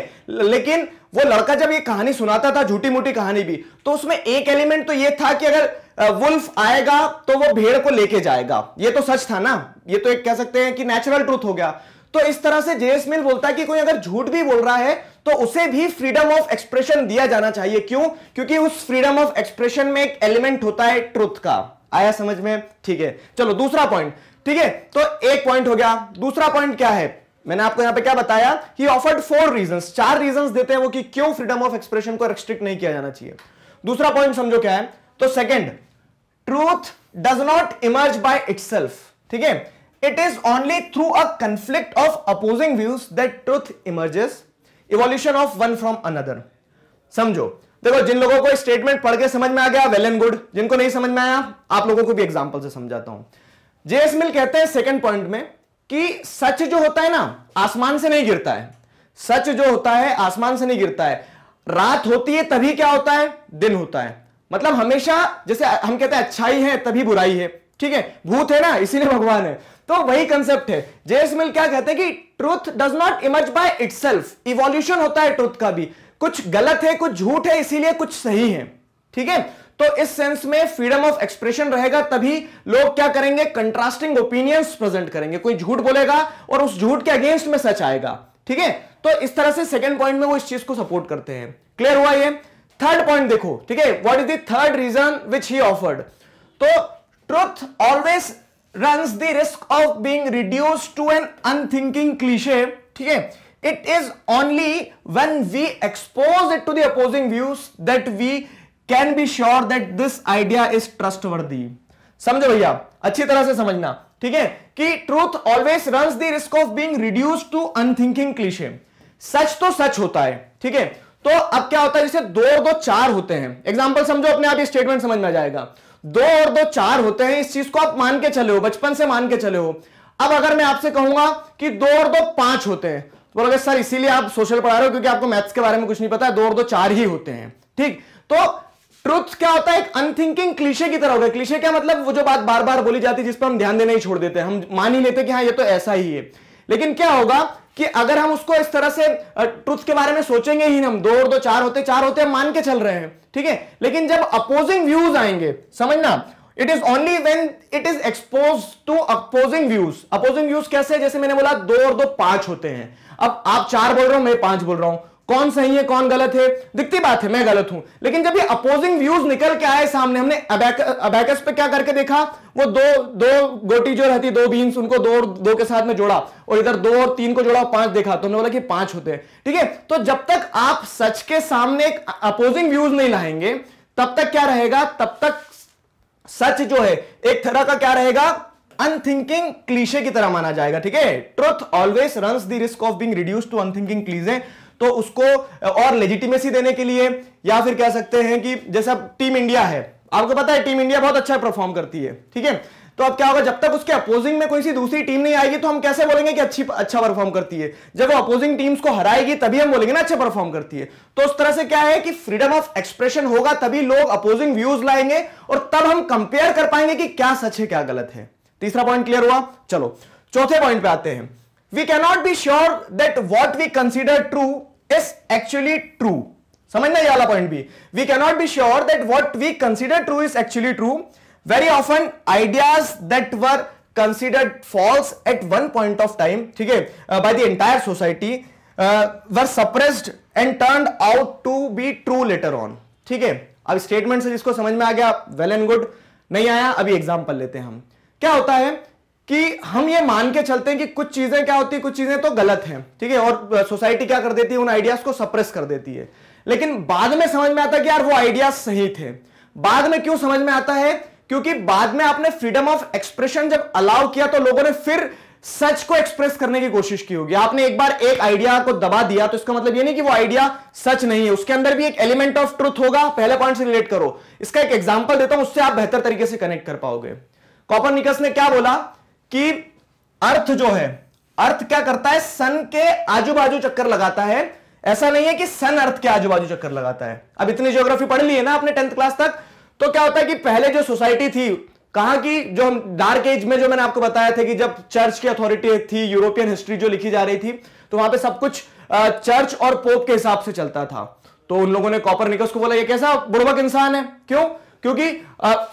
[SPEAKER 1] लेकिन वो लड़का जब ये कहानी सुनाता था झूठी मूठी कहानी भी तो उसमें एक एलिमेंट तो ये था कि अगर वुल्फ आएगा तो वो भेड़ को लेके जाएगा ये तो सच था ना ये तो एक कह सकते हैं कि नेचुरल ट्रूथ हो गया तो इस तरह से जेएस मिल बोलता है कि कोई अगर झूठ भी बोल रहा है तो उसे भी फ्रीडम ऑफ एक्सप्रेशन दिया जाना चाहिए क्यों क्योंकि उस फ्रीडम ऑफ एक्सप्रेशन में एक एलिमेंट होता है ट्रुथ का आया समझ में ठीक है चलो दूसरा पॉइंट ठीक है तो एक पॉइंट हो गया दूसरा पॉइंट क्या है मैंने आपको यहां पे क्या बताया कि ऑफर्ड फोर रीजंस चार रीजंस देते हैं वो कि क्यों फ्रीडम ऑफ एक्सप्रेशन को रेस्ट्रिक्ट नहीं किया जाना चाहिए दूसरा पॉइंट समझो क्या है तो second truth does not emerge by itself ठीक है it is only through a conflict of opposing views that truth emerges evolution of one from another समझो देखो जिन लोगों को स्टेटमेंट पढ़ के समझ में आ गया वेल एंड गुड जिनको नहीं समझ में आया आप लोगों को भी एग्जाम्पल से समझाता हूं जेएस मिल कहते हैं सेकंड पॉइंट में कि सच जो होता है ना आसमान से नहीं गिरता है सच जो होता है आसमान से नहीं गिरता है रात होती है तभी क्या होता है दिन होता है मतलब हमेशा जैसे हम कहते हैं अच्छाई है तभी बुराई है ठीक है भूत है ना इसीलिए भगवान है तो वही कंसेप्ट है जेएस मिल क्या कहते हैं कि truth does not emerge by self evolution होता है ट्रूथ का भी कुछ गलत है कुछ झूठ है इसीलिए कुछ सही है ठीक है तो इस सेंस में फ्रीडम ऑफ एक्सप्रेशन रहेगा तभी लोग क्या करेंगे कंट्रास्टिंग ओपिनियंस प्रेजेंट करेंगे कोई झूठ बोलेगा और उस झूठ के अगेंस्ट में सच आएगा ठीक है तो इस तरह से सेकेंड पॉइंट में वो इस चीज को सपोर्ट करते हैं क्लियर हुआ ये थर्ड पॉइंट देखो ठीक है what is the third reason which he offered तो truth always runs the risk of being reduce to an unthinking cliche ठीक है it is only when we expose it to the opposing views that we can be sure that this idea is trustworthy समझो भैया अच्छी तरह से समझना ठीक है कि truth always run the risk of being reduce to unthinking cliche सच तो सच होता है ठीक है तो अब क्या होता है जैसे दो और दो चार होते हैं एग्जाम्पल समझो अपने आप ये स्टेटमेंट समझ में आ जाएगा दो और दो चार होते हैं इस चीज को आप मान के चले हो बचपन से मान के चले हो अब अगर मैं आपसे कहूंगा कि दो और दो पांच होते हैं तो बोलोगे सर इसीलिए आप सोशल पढ़ा रहे हो क्योंकि आपको मैथ्स के बारे में कुछ नहीं पता है दो और दो चार ही होते हैं ठीक तो ट्रुथ क्या होता है एक अनथिंकिंग क्लीशे की तरह होगा क्लीशे क्या मतलब वो जो बात बार बार बोली जाती है जिस पर हम ध्यान देने ही छोड़ देते हैं हम मान ही लेते कि हाँ ये तो ऐसा ही है लेकिन क्या होगा कि अगर हम उसको इस तरह से ट्रुथ के बारे में सोचेंगे ही हम दो और दो चार होते चार होते हम मान के चल रहे हैं ठीक है लेकिन जब अपोजिंग व्यूज आएंगे समझना it is only when it is expose to opposing views opposing views कैसे जैसे मैंने बोला दो और दो पांच होते हैं अब आप चार बोल रहे हो मैं पांच बोल रहा हूं कौन सही है कौन गलत है दिखती बात है मैं गलत हूं लेकिन जब ये अपोजिंग व्यूज निकल के आए सामने हमने अबैक, पे क्या करके देखा वो दो दो गोटी जो रहती दो बीन्स उनको दो और दो के साथ में जोड़ा और इधर दो और तीन को जोड़ा और पांच देखा तो हमने बोला कि पांच होते हैं ठीक है तो जब तक आप सच के सामने अपोजिंग व्यूज नहीं लाएंगे तब तक क्या रहेगा तब तक सच जो है एक तरह का क्या रहेगा अनथिंकिंग क्लीशे की तरह माना जाएगा ठीक है truth always run the risk of being reduce to unthinking cliche तो उसको और लेजिटिमेसी देने के लिए या फिर कह सकते हैं कि जैसा टीम इंडिया है आपको पता है टीम इंडिया बहुत अच्छा परफॉर्म करती है ठीक है तो अब क्या होगा जब तक उसके अपोजिंग में कोई सी दूसरी टीम नहीं आएगी तो हम कैसे बोलेंगे कि अच्छी अच्छा परफॉर्म करती है जब वो अपोजिंग टीम्स को हराएगी तभी हम बोलेंगे ना अच्छा परफॉर्म करती है तो उस तरह से क्या है कि फ्रीडम ऑफ एक्सप्रेशन होगा तभी लोग अपोजिंग व्यूज लाएंगे और तब हम कंपेयर कर पाएंगे कि क्या सच है क्या गलत है तीसरा पॉइंट क्लियर हुआ चलो चौथे पॉइंट पे आते हैं we cannot be sure that what we consider true is actually true समझना ये वाला पॉइंट भी we cannot be sure that what we consider true is actually true very often ideas that were considered false at one point of time ठीक है by the entire society were suppressed and turn out to be true later on ठीक है अब statement से जिसको समझ में आ गया वेल एंड गुड नहीं आया अभी एग्जाम्पल लेते हैं हम क्या होता है कि हम ये मान के चलते हैं कि कुछ चीजें क्या होती है कुछ चीजें तो गलत हैं ठीक है और सोसाइटी क्या कर देती है उन आइडियाज को सप्रेस कर देती है लेकिन बाद में समझ में आता है कि यार वो आइडियाज सही थे बाद में क्यों समझ में आता है क्योंकि बाद में आपने फ्रीडम ऑफ एक्सप्रेशन जब अलाउ किया तो लोगों ने फिर सच को एक्सप्रेस करने की कोशिश की होगी आपने एक बार एक आइडिया को दबा दिया तो इसका मतलब ये नहीं कि वो आइडिया सच नहीं है उसके अंदर भी एक एलिमेंट ऑफ ट्रुथ होगा पहले पॉइंट से रिलेट करो इसका एक एग्जाम्पल देता हूं उससे आप बेहतर तरीके से कनेक्ट कर पाओगे कॉपर निकस ने क्या बोला कि अर्थ जो है अर्थ क्या करता है सन के आजू बाजू चक्कर लगाता है ऐसा नहीं है कि सन अर्थ के आजू बाजू चक्कर लगाता है अब इतनी ज्योग्राफी पढ़ ली है ना आपने टेंथ क्लास तक तो क्या होता है कि पहले जो सोसाइटी थी कहा कि जो हम डार्क एज में जो मैंने आपको बताया था कि जब चर्च की अथॉरिटी थी यूरोपियन हिस्ट्री जो लिखी जा रही थी तो वहां पे सब कुछ चर्च और पोप के हिसाब से चलता था तो उन लोगों ने कॉपर निकस को बोला ये कैसा बुड़बक इंसान है क्यों क्योंकि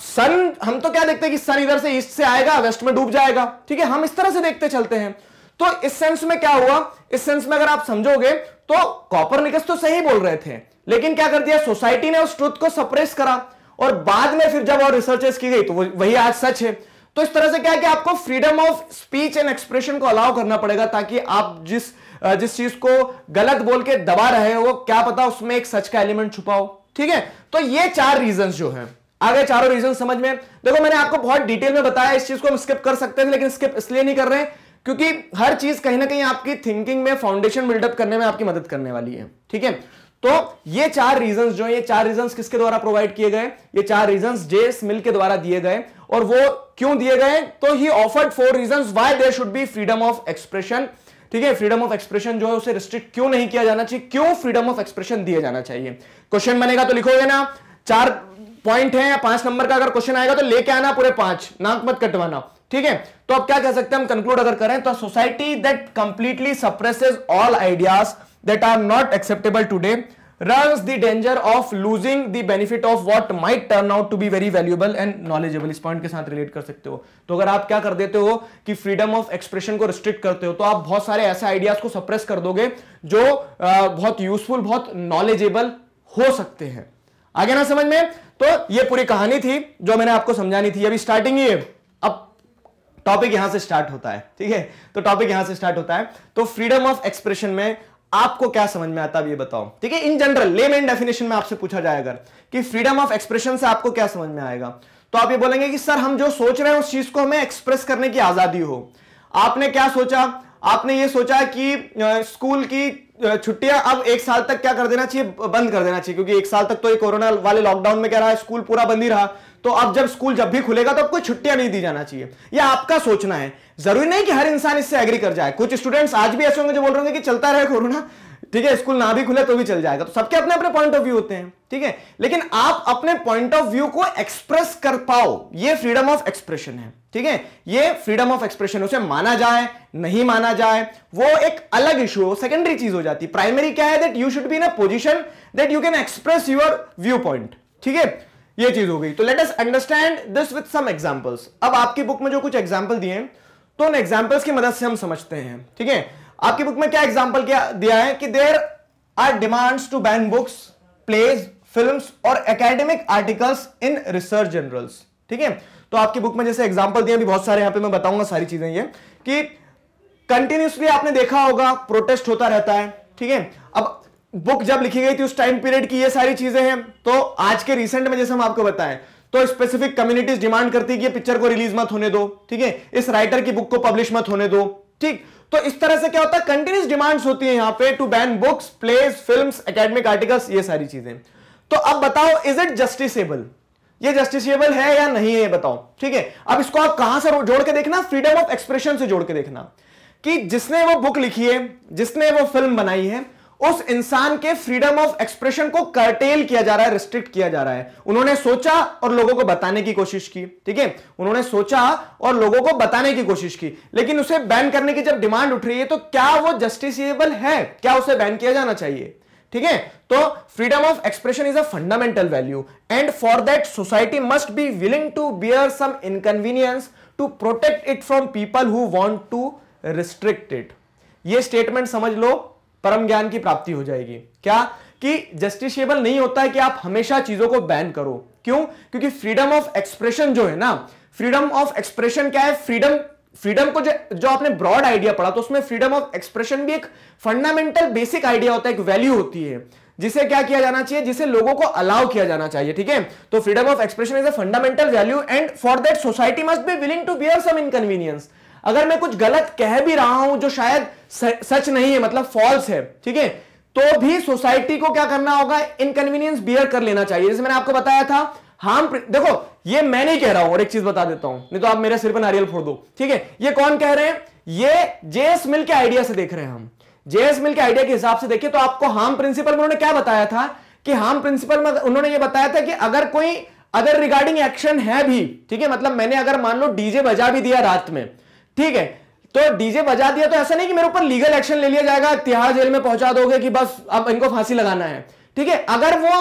[SPEAKER 1] सन हम तो क्या देखते हैं कि सन इधर से ईस्ट से आएगा वेस्ट में डूब जाएगा ठीक है हम इस तरह से देखते चलते हैं तो इस सेंस में क्या हुआ इस सेंस में अगर आप समझोगे तो कॉपर निकस तो सही बोल रहे थे लेकिन क्या कर दिया सोसाइटी ने उस ट्रुथ को सप्रेस करा और बाद में फिर जब और रिसर्चेस की गई तो वही आज सच है तो इस तरह से क्या कि आपको freedom of speech and expression को अलाउ करना पड़ेगा ताकि आप जिस जिस चीज को गलत बोल के दबा रहे हो क्या पता उसमें एक सच का एलिमेंट छुपाओ ठीक है तो ये चार रीजन जो है आगे चारों रीजन समझ में देखो मैंने आपको बहुत डिटेल में बताया इस चीज को हम स्किप कर सकते थे लेकिन स्किप इसलिए नहीं कर रहे हैं क्योंकि हर चीज कहीं ना कहीं आपकी थिंकिंग में फाउंडेशन बिल्डअप करने में आपकी मदद करने वाली है ठीक है तो ये चार रीजन जो है ये चार रीजन किसके द्वारा प्रोवाइड किए गए ये चार रीजन जे मिल के द्वारा दिए गए और वो क्यों दिए गए तो he offered four reason why there should be freedom of expression ठीक है फ्रीडम ऑफ एक्सप्रेशन जो है उसे रिस्ट्रिक्ट क्यों नहीं किया जाना चाहिए क्यों फ्रीडम ऑफ एक्सप्रेशन दिया जाना चाहिए क्वेश्चन बनेगा तो लिखोगे ना चार पॉइंट है या पांच नंबर का अगर क्वेश्चन आएगा तो लेके आना पूरे पांच नाक मत कटवाना ठीक है तो अब क्या कह सकते हैं हम कंक्लूड अगर करें तो society that completely suppresses all ideas that are not acceptable today run the danger of losing the benefit of what might turn out to be very valuable and knowledgeable इस पॉइंट के साथ relate कर सकते हो तो अगर आप क्या कर देते हो कि फ्रीडम ऑफ एक्सप्रेशन को रिस्ट्रिक्ट करते हो तो आप बहुत सारे ऐसे आइडियाज को सप्रेस कर दोगे जो आ, बहुत यूजफुल बहुत नॉलेजेबल हो सकते हैं आगे ना समझ में तो ये पूरी कहानी थी जो मैंने आपको समझानी थी अभी स्टार्टिंग ही है अब टॉपिक यहां से स्टार्ट होता है ठीक है तो टॉपिक यहां से स्टार्ट होता है तो फ्रीडम ऑफ एक्सप्रेशन में आपको क्या समझ में आता है ये बताओ ठीक है इन जनरल एंड डेफिनेशन में आपसे पूछा जाएगा कि फ्रीडम ऑफ एक्सप्रेशन से आपको क्या समझ में आएगा तो आप ये बोलेंगे कि सर हम जो सोच रहे हैं उस चीज को हमें एक्सप्रेस करने की आजादी हो आपने क्या सोचा आपने ये सोचा कि स्कूल की छुट्टियां अब एक साल तक क्या कर देना चाहिए बंद कर देना चाहिए क्योंकि एक साल तक तो ये कोरोना वाले लॉकडाउन में क्या रहा है स्कूल पूरा बंद ही रहा तो अब जब स्कूल जब भी खुलेगा तो कोई छुट्टियां नहीं दी जाना चाहिए यह आपका सोचना है जरूरी नहीं कि हर इंसान इससे एग्री कर जाए कुछ स्टूडेंट्स आज भी ऐसे होंगे जो बोल रहे होंगे कि चलता रहे कोरोना ठीक है स्कूल ना भी खुले तो भी चल जाएगा तो सबके अपने अपने पॉइंट ऑफ व्यू होते हैं ठीक है लेकिन आप अपने पॉइंट ऑफ व्यू को एक्सप्रेस कर पाओ ये फ्रीडम ऑफ एक्सप्रेशन है ठीक है ये फ्रीडम ऑफ एक्सप्रेशन उसे माना जाए नहीं माना जाए वो एक अलग इशू हो सेकेंडरी चीज हो जाती है प्राइमरी क्या है that you should be in a position that you can express your view point ठीक है ये चीज हो गई तो let's understand this with some examples अब आपकी बुक में जो कुछ एग्जाम्पल दिए तो उन एग्जाम्पल्स की मदद से हम समझते हैं ठीक है आपकी बुक में क्या एग्जाम्पल क्या दिया है कि there are demands to ban books plays film और academic articles in research journals ठीक है तो आपकी बुक में जैसे एग्जाम्पल दिए बहुत सारे यहां पे मैं बताऊंगा सारी चीजें ये कि कंटिन्यूसली आपने देखा होगा प्रोटेस्ट होता रहता है ठीक है अब बुक जब लिखी गई थी उस टाइम पीरियड की ये सारी चीजें हैं तो आज के रिसेंट में जैसे हम आपको बताएं तो स्पेसिफिक कम्युनिटीज डिमांड करती है कि पिक्चर को रिलीज मत होने दो ठीक है इस राइटर की बुक को पब्लिश मत होने दो ठीक तो इस तरह से क्या होता है कंटिन्यूस डिमांड्स होती है यहां पे to ban books plays film academic articles ये सारी चीजें तो अब बताओ इज इट जस्टिसेबल ये जस्टिसेबल है या नहीं है बताओ ठीक है अब इसको आप कहां से जोड़ के देखना फ्रीडम ऑफ एक्सप्रेशन से जोड़ के देखना कि जिसने वो बुक लिखी है जिसने वो फिल्म बनाई है उस इंसान के फ्रीडम ऑफ एक्सप्रेशन को कर्टेल किया जा रहा है रिस्ट्रिक्ट किया जा रहा है उन्होंने सोचा और लोगों को बताने की कोशिश की ठीक है उन्होंने सोचा और लोगों को बताने की कोशिश की लेकिन उसे बैन करने की जब डिमांड उठ रही है तो क्या वो जस्टिसबल है क्या उसे बैन किया जाना चाहिए ठीक है तो freedom of expression is a fundamental value and for that society must be willing to bear some inconvenience to protect it from people who want to restrict it ये स्टेटमेंट समझ लो परम ज्ञान की प्राप्ति हो जाएगी क्या कि जस्टिशियबल नहीं होता है कि आप हमेशा चीजों को बैन करो क्यों क्योंकि फ्रीडम ऑफ एक्सप्रेशन जो है ना फ्रीडम ऑफ एक्सप्रेशन क्या है फ्रीडम फ्रीडम को जो जो आपने ब्रॉड आइडिया पढ़ा तो उसमें फ्रीडम ऑफ एक्सप्रेशन भी एक फंडामेंटल बेसिक आइडिया होता है एक वैल्यू होती है जिसे क्या किया जाना चाहिए जिसे लोगों को अलाउ किया जाना चाहिए ठीक है तो freedom of expression is a fundamental value and for that society must be willing to bear some inconvenience अगर मैं कुछ गलत कह भी रहा हूं जो शायद सच नहीं है मतलब फॉल्स है ठीक है तो भी सोसाइटी को क्या करना होगा इनकन्वीनियंस बियर कर लेना चाहिए जैसे मैंने आपको बताया था हम देखो ये मैं नहीं कह रहा हूं और एक चीज बता देता हूं नहीं तो आप मेरे सिर पर नारियल फोड़ दो ठीक है ये कौन कह रहे हैं ये जेएस मिल के आइडिया से देख रहे हैं हम जेएस मिल के आइडिया के हिसाब से देखिए तो आपको हार्म प्रिंसिपल में उन्होंने क्या बताया था कि हार्म प्रिंसिपल में उन्होंने ये बताया था कि अगर कोई अदर रिगार्डिंग एक्शन है भी ठीक है मतलब मैंने अगर मान लो डीजे बजा भी दिया रात में ठीक है तो डीजे बजा दिया तो ऐसा नहीं कि मेरे ऊपर लीगल एक्शन ले लिया जाएगा तिहाड़ जेल में पहुंचा दोगे कि बस अब इनको फांसी लगाना है ठीक है अगर वो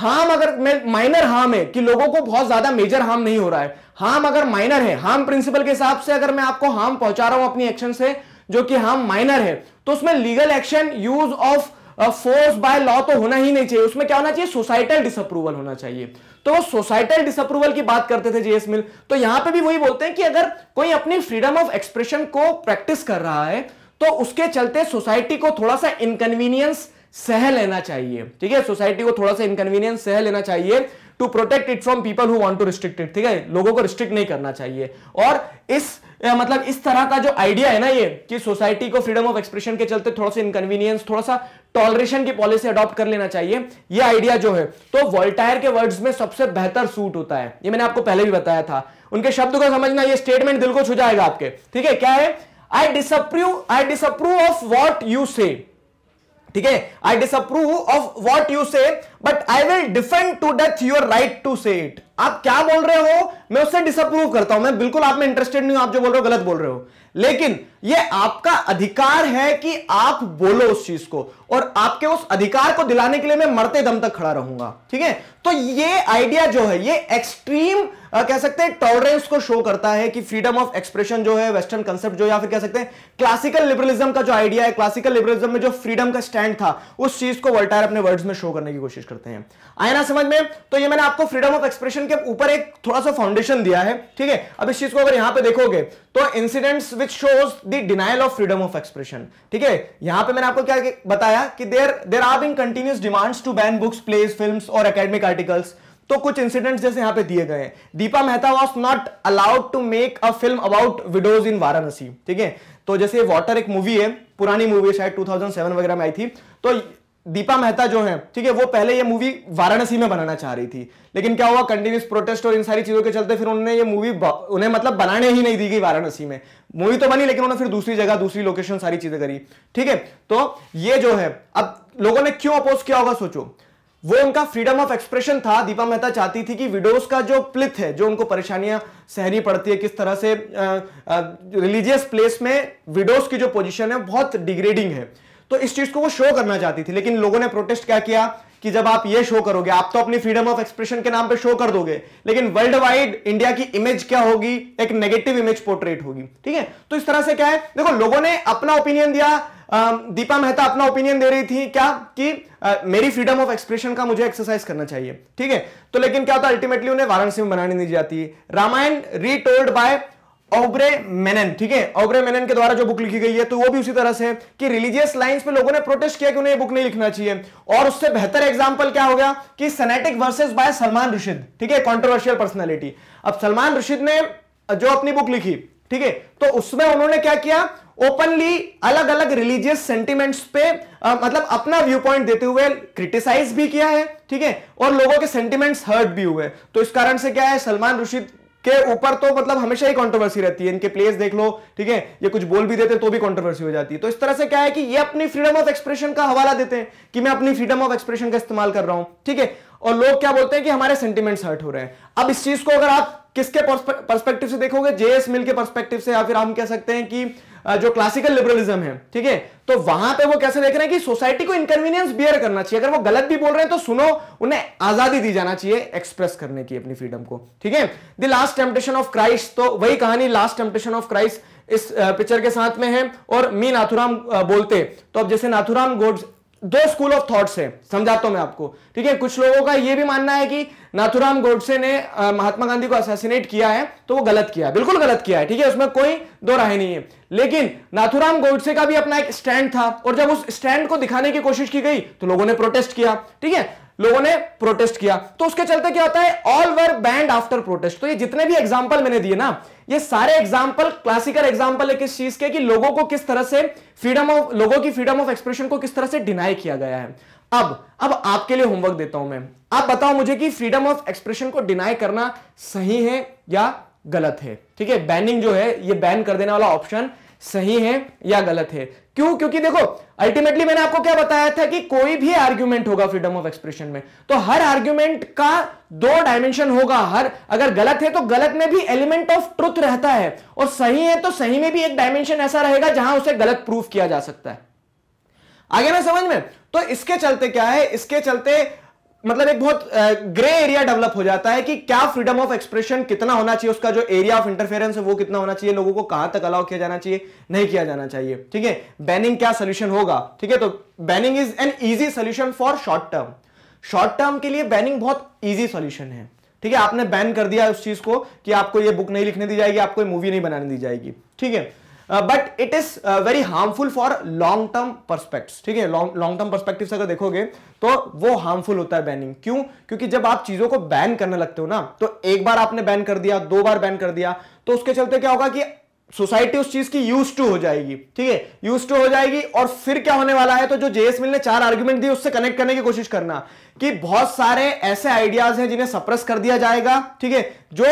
[SPEAKER 1] हार्म अगर माइनर हार्म है कि लोगों को बहुत ज्यादा मेजर हार्म नहीं हो रहा है हार्म अगर माइनर है हार्म प्रिंसिपल के हिसाब से अगर मैं आपको हार्म पहुंचा रहा हूं अपनी एक्शन से जो कि हार्म माइनर है तो उसमें legal action use of force by law तो होना ही नहीं चाहिए उसमें क्या होना चाहिए सोसाइटल डिसअप्रूवल होना चाहिए तो वो सोसाइटल डिसअप्रूवल की बात करते थे जेएस मिल तो यहां पे भी वही बोलते हैं कि अगर कोई अपनी फ्रीडम ऑफ एक्सप्रेशन को प्रैक्टिस कर रहा है तो उसके चलते सोसाइटी को थोड़ा सा इनकन्वीनियंस सह लेना चाहिए ठीक है सोसाइटी को थोड़ा सा इनकन्वीनियंस सह लेना चाहिए to protect it from people who want to restrict it ठीक है लोगों को रिस्ट्रिक्ट नहीं करना चाहिए और इस मतलब इस तरह का जो आइडिया है ना ये कि सोसाइटी को फ्रीडम ऑफ एक्सप्रेशन के चलते थोड़ा सा इनकन्वीनियंस थोड़ा सा टॉलरेशन की पॉलिसी अडॉप्ट कर लेना चाहिए ये आइडिया जो है तो वॉल्टायर के वर्ड्स में सबसे बेहतर सूट होता है ये मैंने आपको पहले भी बताया था उनके शब्द को समझना ये स्टेटमेंट दिल को छुजाएगा जाएगा आपके ठीक है क्या है I disapprove I disapprove of what you say ठीक है I disapprove of what you say but I will defend to death your right to say it आप क्या बोल रहे हो मैं उससे डिसअप्रूव करता हूं मैं बिल्कुल आप में इंटरेस्टेड नहीं हूं आप जो बोल रहे हो गलत बोल रहे हो लेकिन यह आपका अधिकार है कि आप बोलो उस चीज को और आपके उस अधिकार को दिलाने के लिए मैं मरते दम तक खड़ा रहूंगा ठीक है तो ये आइडिया जो है ये एक्सट्रीम आ, कह सकते हैं टॉलरेंस को शो करता है कि फ्रीडम ऑफ एक्सप्रेशन जो है वेस्टर्न कंसेप्ट जो या फिर कह सकते हैं क्लासिकल लिबरलिज्म का जो आइडिया है क्लासिकल लिबरलिज्म में जो फ्रीडम का स्टैंड था उस चीज को वर्टायर अपने वर्ड्स में शो करने की कोशिश करते हैं आया ना समझ में तो ये मैंने आपको फ्रीडम ऑफ एक्सप्रेशन के ऊपर एक थोड़ा सा फाउंडेशन दिया है ठीक है अब इस चीज को अगर यहां पर देखोगे तो incidents which shows the denial of freedom of expression ठीक है यहां पर मैंने आपको क्या बताया कि there there are being continuous demands to ban books plays film और अकेडमिक आर्टिकल्स तो कुछ इंसिडेंट्स जैसे यहां पे दिए गए हैं Deepa Mehta was not allowed to make a film about widows in Varanasi ठीक है तो जैसे वॉटर एक मूवी है पुरानी मूवी है शायद 2007 वगैरह में आई थी तो दीपा मेहता जो है ठीक है वो पहले ये मूवी वाराणसी में बनाना चाह रही थी लेकिन क्या हुआ कंटिन्यूस प्रोटेस्ट और इन सारी चीजों के चलते फिर उन्होंने ये मूवी उन्हें मतलब बनाने ही नहीं दी गई वाराणसी में मूवी तो बनी लेकिन उन्होंने फिर दूसरी जगह दूसरी लोकेशन सारी चीजें करी ठीक है तो ये जो है अब लोगों ने क्यों अपोज किया होगा सोचो वो उनका फ्रीडम ऑफ एक्सप्रेशन था दीपा मेहता चाहती थी कि विडोज का जो प्लिथ है जो उनको परेशानियां सहनी पड़ती है किस तरह से रिलीजियस प्लेस में विडोज की जो पोजीशन है बहुत डिग्रेडिंग है तो इस चीज को वो शो करना चाहती थी लेकिन लोगों ने प्रोटेस्ट क्या किया कि जब आप ये शो करोगे आप तो अपनी फ्रीडम ऑफ एक्सप्रेशन के नाम पर शो कर दोगे लेकिन वर्ल्ड वाइड इंडिया की इमेज क्या होगी एक नेगेटिव इमेज पोर्ट्रेट होगी ठीक है तो इस तरह से क्या है देखो लोगों ने अपना ओपिनियन दिया Um, दीपा मेहता अपना ओपिनियन दे रही थी क्या कि आ, uh, मेरी फ्रीडम ऑफ एक्सप्रेशन का मुझे एक्सरसाइज करना चाहिए ठीक है तो लेकिन क्या होता है अल्टीमेटली उन्हें वाराणसी में बनाने नहीं जाती Ramayana retold by Aubrey Menon ठीक है ओब्रे मेनन के द्वारा जो बुक लिखी गई है तो वो भी उसी तरह से कि रिलीजियस लाइंस पे लोगों ने प्रोटेस्ट किया कि उन्हें ये बुक नहीं लिखना चाहिए और उससे बेहतर एग्जांपल क्या हो गया कि satanic verses by Salman Rushdie ठीक है कंट्रोवर्शियल पर्सनालिटी अब सलमान रशीद ने uh, जो अपनी बुक लिखी ठीक है तो उसमें उन्होंने क्या किया ओपनली अलग अलग रिलीजियस सेंटिमेंट्स पे आ, मतलब अपना व्यू पॉइंट देते हुए क्रिटिसाइज भी किया है ठीक है और लोगों के सेंटिमेंट्स हर्ट भी हुए तो इस कारण से क्या है सलमान रुशीद के ऊपर तो मतलब हमेशा ही कंट्रोवर्सी रहती है इनके प्लेस देख लो ठीक है ये कुछ बोल भी देते तो भी कंट्रोवर्सी हो जाती है तो इस तरह से क्या है कि ये अपनी फ्रीडम ऑफ एक्सप्रेशन का हवाला देते हैं कि मैं अपनी फ्रीडम ऑफ एक्सप्रेशन का इस्तेमाल कर रहा हूं ठीक है और लोग क्या बोलते हैं कि हमारे सेंटिमेंट्स हर्ट हो रहे हैं अब इस चीज को अगर आप किसके पर्सपेक्टिव से देखोगे जेएस मिल के पर्सपेक्टिव से या फिर हम कह सकते हैं कि जो क्लासिकल लिबरलिज्म है ठीक है तो वहां पे वो कैसे देख रहे हैं कि सोसाइटी को इनकन्वीनियंस बियर करना चाहिए अगर वो गलत भी बोल रहे हैं तो सुनो उन्हें आजादी दी जाना चाहिए एक्सप्रेस करने की अपनी फ्रीडम को ठीक है the last temptation of Christ तो वही कहानी लास्ट टेम्पटेशन ऑफ क्राइस्ट इस पिक्चर के साथ में है और मी नाथुराम बोलते तो अब जैसे नाथुराम गोड्स दो स्कूल ऑफ थॉट्स है समझाता हूं मैं आपको ठीक है कुछ लोगों का यह भी मानना है कि नाथुराम गोडसे ने महात्मा गांधी को असैसिनेट किया है तो वो गलत किया है बिल्कुल गलत किया है ठीक है उसमें कोई दो राय नहीं है लेकिन नाथुराम गोडसे का भी अपना एक स्टैंड था और जब उस स्टैंड को दिखाने की कोशिश की गई तो लोगों ने प्रोटेस्ट किया ठीक है लोगों ने प्रोटेस्ट किया तो उसके चलते क्या होता है all were banned after protest तो ये जितने भी एग्जाम्पल मैंने दिए ना ये सारे एग्जाम्पल क्लासिकल एग्जाम्पल है किस चीज के कि लोगों को किस तरह से फ्रीडम ऑफ लोगों की फ्रीडम ऑफ एक्सप्रेशन को किस तरह से डिनाई किया गया है अब अब आपके लिए होमवर्क देता हूं मैं आप बताओ मुझे कि फ्रीडम ऑफ एक्सप्रेशन को डिनाई करना सही है या गलत है ठीक है बैनिंग जो है ये बैन कर देने वाला ऑप्शन सही है या गलत है क्यों क्योंकि देखो अल्टीमेटली मैंने आपको क्या बताया था कि कोई भी आर्ग्यूमेंट होगा फ्रीडम ऑफ एक्सप्रेशन में तो हर आर्ग्यूमेंट का दो डायमेंशन होगा हर अगर गलत है तो गलत में भी एलिमेंट ऑफ ट्रुथ रहता है और सही है तो सही में भी एक डायमेंशन ऐसा रहेगा जहां उसे गलत प्रूफ किया जा सकता है आगे ना समझ में तो इसके चलते क्या है इसके चलते मतलब एक बहुत ग्रे एरिया डेवलप हो जाता है कि क्या फ्रीडम ऑफ एक्सप्रेशन कितना होना चाहिए उसका जो एरिया ऑफ इंटरफेरेंस है वो कितना होना चाहिए लोगों को कहां तक अलाउ किया जाना चाहिए नहीं किया जाना चाहिए ठीक है बैनिंग क्या सोल्यूशन होगा ठीक है तो banning is an easy solution for short term short term के लिए बैनिंग बहुत ईजी सोल्यूशन है ठीक है आपने बैन कर दिया उस चीज को कि आपको ये बुक नहीं लिखने दी जाएगी आपको मूवी नहीं बनाने दी जाएगी ठीक है but it is very harmful for long term perspective ठीक है लॉन्ग टर्म परस्पेक्टिव से अगर देखोगे तो वो हार्मफुल होता है बैनिंग क्यों क्योंकि जब आप चीजों को बैन करने लगते हो ना तो एक बार आपने बैन कर दिया दो बार बैन कर दिया तो उसके चलते क्या होगा कि सोसाइटी उस चीज की यूज टू हो जाएगी ठीक है यूज टू हो जाएगी और फिर क्या होने वाला है तो जो जेएस मिल ने चार आर्ग्यूमेंट दिए उससे कनेक्ट करने की कोशिश करना कि बहुत सारे ऐसे आइडियाज हैं जिन्हें सप्रेस कर दिया जाएगा ठीक है जो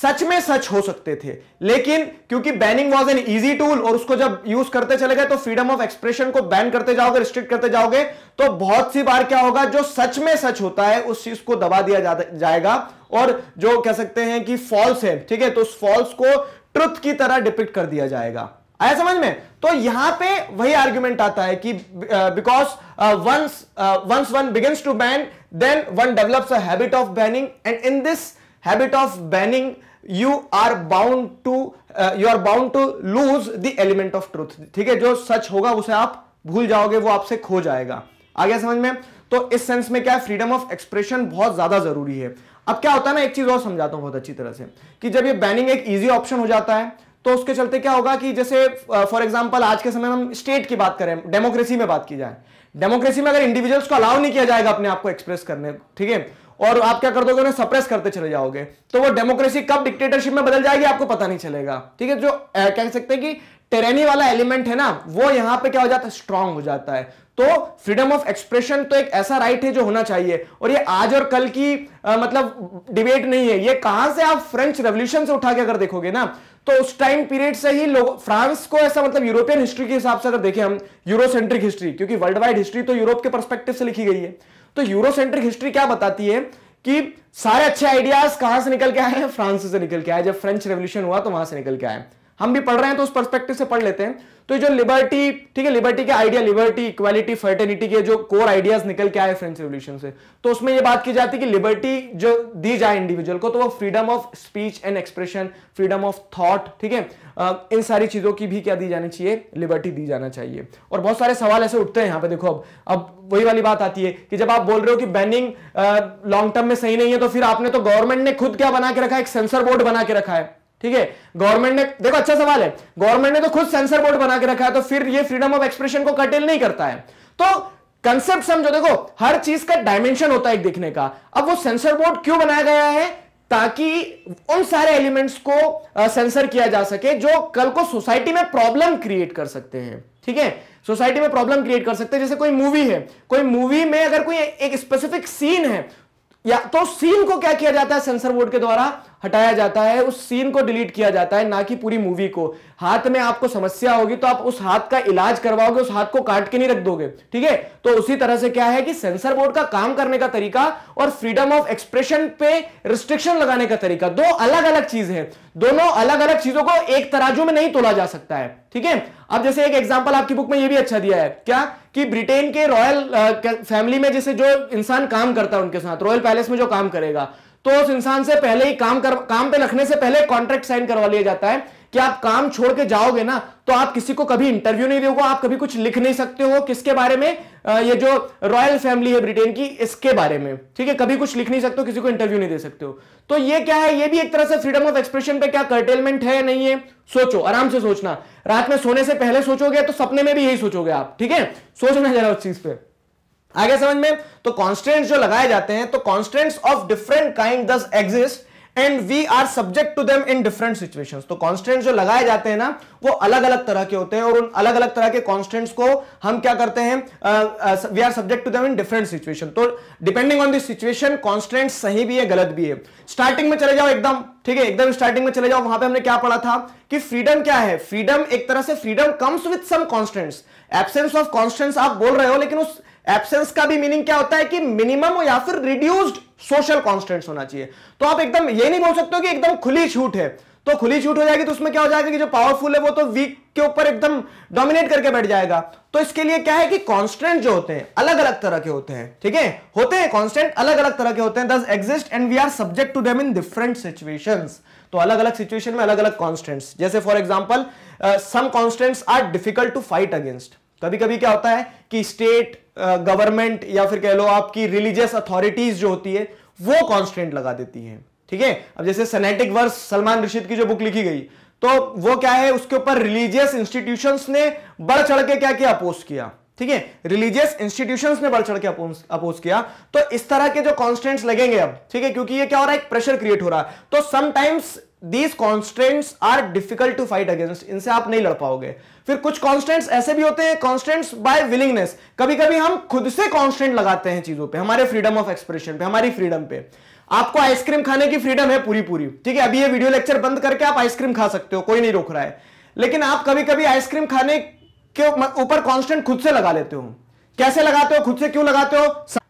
[SPEAKER 1] सच में सच हो सकते थे लेकिन क्योंकि banning was an easy tool और उसको जब यूज करते चले गए तो फ्रीडम ऑफ एक्सप्रेशन को बैन करते जाओगे रिस्ट्रिक्ट करते जाओगे तो बहुत सी बार क्या होगा जो सच में सच होता है उस चीज को दबा दिया जाएगा और जो कह सकते हैं कि फॉल्स है ठीक है तो उस फॉल्स को ट्रुथ की तरह डिपिक्ट कर दिया जाएगा आया समझ में तो यहां पे वही आर्ग्यूमेंट आता है कि because once once one begins to ban then one develops a habit of banning and in this habit of banning you are bound to you are bound to lose the element of truth ठीक है जो सच होगा उसे आप भूल जाओगे वो आपसे खो जाएगा आ गया समझ में तो इस सेंस में क्या है फ्रीडम ऑफ एक्सप्रेशन बहुत ज्यादा जरूरी है अब क्या होता है ना एक चीज और समझाता हूं बहुत अच्छी तरह से कि जब ये बैनिंग एक ईजी ऑप्शन हो जाता है तो उसके चलते क्या होगा कि जैसे फॉर एग्जाम्पल आज के समय में हम स्टेट की बात करें डेमोक्रेसी में बात की जाए डेमोक्रेसी में अगर इंडिविजुअल्स को अलाउ नहीं किया जाएगा अपने आप को एक्सप्रेस करने ठीक है और आप क्या कर दोगे उन्हें सप्रेस करते चले जाओगे तो वो डेमोक्रेसी कब डिक्टेटरशिप में बदल जाएगी आपको पता नहीं चलेगा ठीक है जो कह सकते हैं कि टेरेनी वाला एलिमेंट है ना वो यहां पे क्या हो जाता है स्ट्रांग हो जाता है तो फ्रीडम ऑफ एक्सप्रेशन तो एक ऐसा राइट है जो होना चाहिए और ये आज और कल की आ, मतलब डिबेट नहीं है ये कहां से आप फ्रेंच रेवल्यूशन से उठा के अगर देखोगे ना तो उस टाइम पीरियड से ही लोग फ्रांस को ऐसा मतलब यूरोपियन हिस्ट्री के हिसाब से अगर देखें हम यूरोसेंट्रिक हिस्ट्री क्योंकि वर्ल्ड वाइड हिस्ट्री तो यूरोप के परस्पेक्टिव से लिखी गई है तो यूरोसेंट्रिक हिस्ट्री क्या बताती है कि सारे अच्छे आइडियाज कहां से निकल के आए हैं फ्रांस से निकल के आए जब फ्रेंच रेवल्यूशन हुआ तो वहां से निकल के आए हम भी पढ़ रहे हैं तो उस परस्पेक्टिव से पढ़ लेते हैं तो जो लिबर्टी ठीक है लिबर्टी के आइडिया लिबर्टी इक्वालिटी फर्टर्निटी के जो कोर आइडियाज निकल के आए फ्रेंच रेवल्यूशन से तो उसमें यह बात की जाती है कि लिबर्टी जो दी जाए इंडिविजुअल को तो वो freedom of speech and expression freedom of thought ठीक है इन सारी चीजों की भी क्या दी जानी चाहिए लिबर्टी दी जाना चाहिए और बहुत सारे सवाल ऐसे उठते हैं यहाँ पे देखो अब अब वही वाली बात आती है कि जब आप बोल रहे हो कि बैनिंग लॉन्ग टर्म में सही नहीं है तो फिर आपने तो गवर्नमेंट ने खुद क्या बना के रखा है एक सेंसर बोर्ड बना के रखा है ठीक है गवर्नमेंट ने देखो अच्छा सवाल है गवर्नमेंट ने तो खुद सेंसर बोर्ड बना के रखा है तो फिर ये फ्रीडम ऑफ एक्सप्रेशन को कटेल नहीं करता है तो कंसेप्ट समझो देखो हर चीज का डायमेंशन होता है दिखने का अब वो सेंसर बोर्ड क्यों बनाया गया है ताकि उन सारे एलिमेंट्स को सेंसर किया जा सके जो कल को सोसाइटी में प्रॉब्लम क्रिएट कर सकते हैं ठीक है सोसाइटी में प्रॉब्लम क्रिएट कर सकते हैं जैसे कोई मूवी है कोई मूवी में अगर कोई एक स्पेसिफिक सीन है या तो सीन को क्या किया जाता है सेंसर बोर्ड के द्वारा हटाया जाता है उस सीन को डिलीट किया जाता है ना कि पूरी मूवी को हाथ में आपको समस्या होगी तो आप उस हाथ का इलाज करवाओगे उस हाथ को काट के नहीं रख दोगे ठीक है तो उसी तरह से क्या है कि सेंसर बोर्ड का काम करने का तरीका और फ्रीडम ऑफ एक्सप्रेशन पे रिस्ट्रिक्शन लगाने का तरीका दो अलग अलग चीज है दोनों अलग अलग चीजों को एक तराजू में नहीं तोला जा सकता है ठीक है अब जैसे एक एग्जाम्पल आपकी बुक में यह भी अच्छा दिया है क्या कि ब्रिटेन के रॉयल फैमिली में जैसे जो इंसान काम करता है उनके साथ रॉयल पैलेस में जो काम करेगा तो उस इंसान से पहले ही काम कर काम पे रखने से पहले कॉन्ट्रैक्ट साइन करवा लिया जाता है कि आप काम छोड़ के जाओगे ना तो आप किसी को कभी इंटरव्यू नहीं दोगे आप कभी कुछ लिख नहीं सकते हो किसके बारे में ये जो रॉयल फैमिली है ब्रिटेन की इसके बारे में ठीक है कभी कुछ लिख नहीं सकते हो किसी को इंटरव्यू नहीं दे सकते हो तो ये क्या है ये भी एक तरह से फ्रीडम ऑफ एक्सप्रेशन पे क्या कर्टेलमेंट है नहीं है सोचो आराम से सोचना रात में सोने से पहले सोचोगे तो सपने में भी यही सोचोगे आप ठीक है सोचना जरा उस चीज पर आगे समझ में तो कॉन्स्टेंट जो लगाए जाते हैं तो constants of different kind these exist and we are subject to them in different situation तो कॉन्स्टेंट जो लगाए जाते हैं ना वो अलग अलग तरह के होते हैं और उन अलग अलग तरह के कांस्टेंट्स को हम क्या करते हैं we are subject to them in different situation तो depending on this situation constant सही भी है गलत भी है स्टार्टिंग में चले जाओ एकदम ठीक है एकदम स्टार्टिंग में चले जाओ वहां पे हमने क्या पढ़ा था कि फ्रीडम क्या है फ्रीडम एक तरह से freedom comes with some constants absence of constants आप बोल रहे हो लेकिन उस एब्सेंस का भी मीनिंग क्या होता है कि मिनिमम या फिर रिड्यूस्ड सोशल कॉन्स्टेंट होना चाहिए तो आप एकदम ये नहीं बोल सकते हो कि एकदम खुली छूट है तो खुली छूट हो जाएगी तो उसमें क्या हो जाएगा कि जो पावरफुल है वो तो वीक के ऊपर एकदम डोमिनेट करके बैठ जाएगा तो इसके लिए क्या है कि कांस्टेंट जो होते हैं अलग अलग तरह के होते हैं ठीक है होते हैं कांस्टेंट अलग अलग तरह के होते हैं these exist and we are subject to them in different situation तो अलग अलग सिचुएशन में अलग अलग कॉन्स्टेंट्स जैसे for example some constants are difficult to fight against कभी कभी क्या होता है कि स्टेट गवर्नमेंट या फिर कह लो आपकी रिलीजियस अथॉरिटीज जो होती है वो कॉन्स्टेंट लगा देती है ठीक है अब जैसे सेनेटिक वर्स सलमान रशीद की जो बुक लिखी गई तो वो क्या है उसके ऊपर रिलीजियस इंस्टीट्यूशंस ने बढ़ चढ़ के क्या किया अपोज किया ठीक है रिलीजियस इंस्टीट्यूशंस ने बढ़ चढ़ के अपोज किया तो इस तरह के जो कॉन्स्टेंट्स लगेंगे अब ठीक है क्योंकि ये क्या हो रहा है एक प्रेशर क्रिएट हो रहा है तो sometimes these constants are difficult to fight against इनसे आप नहीं लड़ पाओगे फिर कुछ कॉन्स्टेंट्स ऐसे भी होते हैं कॉन्स्टेंट्स बाय विलिंगनेस कभी कभी हम खुद से कॉन्स्टेंट लगाते हैं चीजों पर हमारे फ्रीडम ऑफ एक्सप्रेशन पे हमारी फ्रीडम पे आपको आइसक्रीम खाने की फ्रीडम है पूरी पूरी ठीक है अभी ये वीडियो लेक्चर बंद करके आप आइसक्रीम खा सकते हो कोई नहीं रोक रहा है लेकिन आप कभी कभी आइसक्रीम खाने के ऊपर कॉन्स्टेंट खुद से लगा लेते हो कैसे लगाते हो खुद से क्यों लगाते हो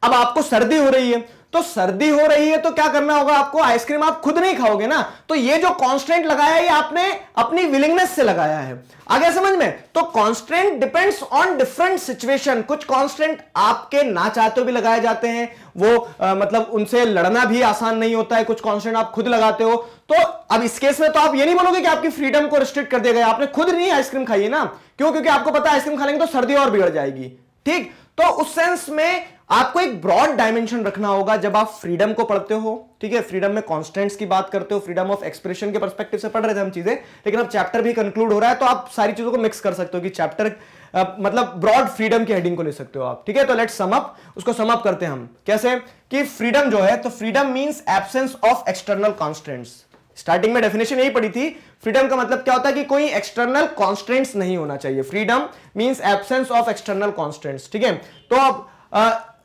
[SPEAKER 1] अब आपको सर्दी हो रही है तो सर्दी हो रही है तो क्या करना होगा आपको आइसक्रीम आप खुद नहीं खाओगे ना तो ये जो कॉन्स्टेंट लगाया है ये आपने अपनी विलिंगनेस से लगाया है आगे समझ में तो constant depends on different situation कुछ कॉन्स्टेंट आपके ना चाहते भी लगाए जाते हैं वो आ, मतलब उनसे लड़ना भी आसान नहीं होता है कुछ कॉन्स्टेंट आप खुद लगाते हो तो अब इस केस में तो आप ये नहीं बोलोगे कि आपकी फ्रीडम को रिस्ट्रिक्ट कर दिया गया आपने खुद नहीं आइसक्रीम खाई है ना क्यों क्योंकि आपको पता है आइसक्रीम खा लेंगे तो सर्दी और बिगड़ जाएगी ठीक तो उस सेंस में आपको एक ब्रॉड डायमेंशन रखना होगा जब आप फ्रीडम को पढ़ते हो ठीक है फ्रीडम में कॉन्स्टेंट्स की बात करते हो फ्रीडम ऑफ एक्सप्रेशन के परस्पेक्टिव से पढ़ रहे थे हम चीजें लेकिन अब चैप्टर भी कंक्लूड हो रहा है तो आप सारी चीजों को मिक्स कर सकते हो कि चैप्टर मतलब ब्रॉड फ्रीडम की हेडिंग को ले सकते हो आप ठीक है तो लेट सम उसको सम अप करते हैं हम कैसे कि फ्रीडम जो है तो freedom means absence of external constants starting में डेफिनेशन यही पड़ी थी फ्रीडम का मतलब क्या होता है कि कोई एक्सटर्नल कॉन्स्टेंट्स नहीं होना चाहिए freedom means absence of external constants ठीक है तो अब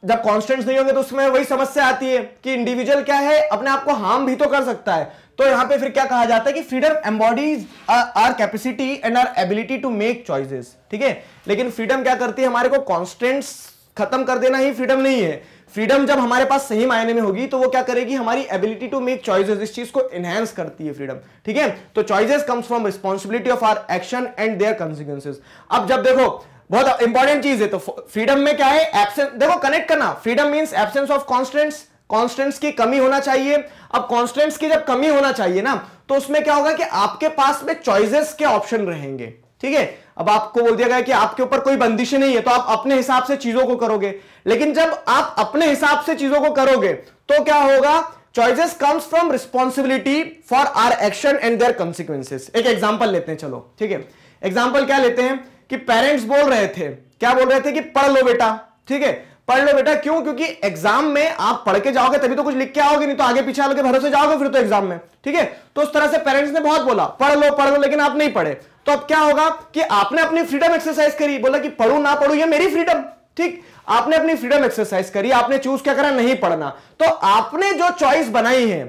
[SPEAKER 1] जब कांस्टेंट्स नहीं होंगे तो उसमें वही समस्या आती है कि इंडिविजुअल क्या है अपने आप को हार्म भी तो कर सकता है तो यहां पे फिर क्या कहा जाता है कि freedom embodies our capacity and our ability to make choices ठीक है लेकिन फ्रीडम क्या करती है हमारे को कॉन्स्टेंट्स खत्म कर देना ही फ्रीडम नहीं है फ्रीडम जब हमारे पास सही मायने में होगी तो वो क्या करेगी हमारी एबिलिटी टू मेक चॉइसेस इस चीज को एनहेंस करती है फ्रीडम ठीक है तो choices comes from responsibility of our action and their consequences अब जब देखो बहुत इंपॉर्टेंट चीज है तो फ्रीडम में क्या है एब्सेंस देखो कनेक्ट करना freedom means absence of constants constants की कमी होना चाहिए अब कॉन्स्टेंट्स की जब कमी होना चाहिए ना तो उसमें क्या होगा कि आपके पास में चॉइसेस के ऑप्शन रहेंगे ठीक है अब आपको बोल दिया गया कि आपके ऊपर कोई बंदिश नहीं है तो आप अपने हिसाब से चीजों को करोगे लेकिन जब आप अपने हिसाब से चीजों को करोगे तो क्या होगा choices comes from responsibility for our action and their consequences एक एग्जाम्पल लेते हैं चलो ठीक है एग्जाम्पल क्या लेते हैं कि पेरेंट्स बोल रहे थे क्या बोल रहे थे कि पढ़ लो बेटा ठीक है पढ़ लो बेटा क्यों क्योंकि एग्जाम में आप पढ़ के जाओगे तभी तो कुछ लिख के आओगे नहीं तो आगे पीछे आओगे भरोसे जाओगे फिर तो एग्जाम में ठीक है तो उस तरह से पेरेंट्स ने बहुत बोला पढ़ लो पढ़ लो लेकिन आप नहीं पढ़े तो अब क्या होगा कि आपने अपनी फ्रीडम एक्सरसाइज करी बोला कि पढ़ू ना पढ़ू ये मेरी फ्रीडम ठीक आपने अपनी फ्रीडम एक्सरसाइज करी आपने चूज क्या करा नहीं पढ़ना तो आपने जो चॉइस बनाई है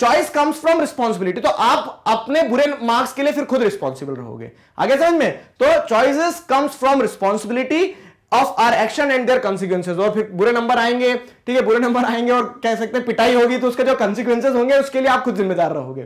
[SPEAKER 1] चॉइस कम्स फ्रॉम रिस्पॉन्सिबिलिटी तो आप अपने बुरे मार्क्स के लिए फिर खुद रिस्पॉन्सिबल रहोगे आगे समझ में तो choice comes from responsibility of our action and their consequences और फिर बुरे नंबर आएंगे ठीक है बुरे नंबर आएंगे और कह सकते हैं पिटाई होगी तो उसके जो कॉन्सिक्वेंसेज होंगे उसके लिए आप खुद जिम्मेदार रहोगे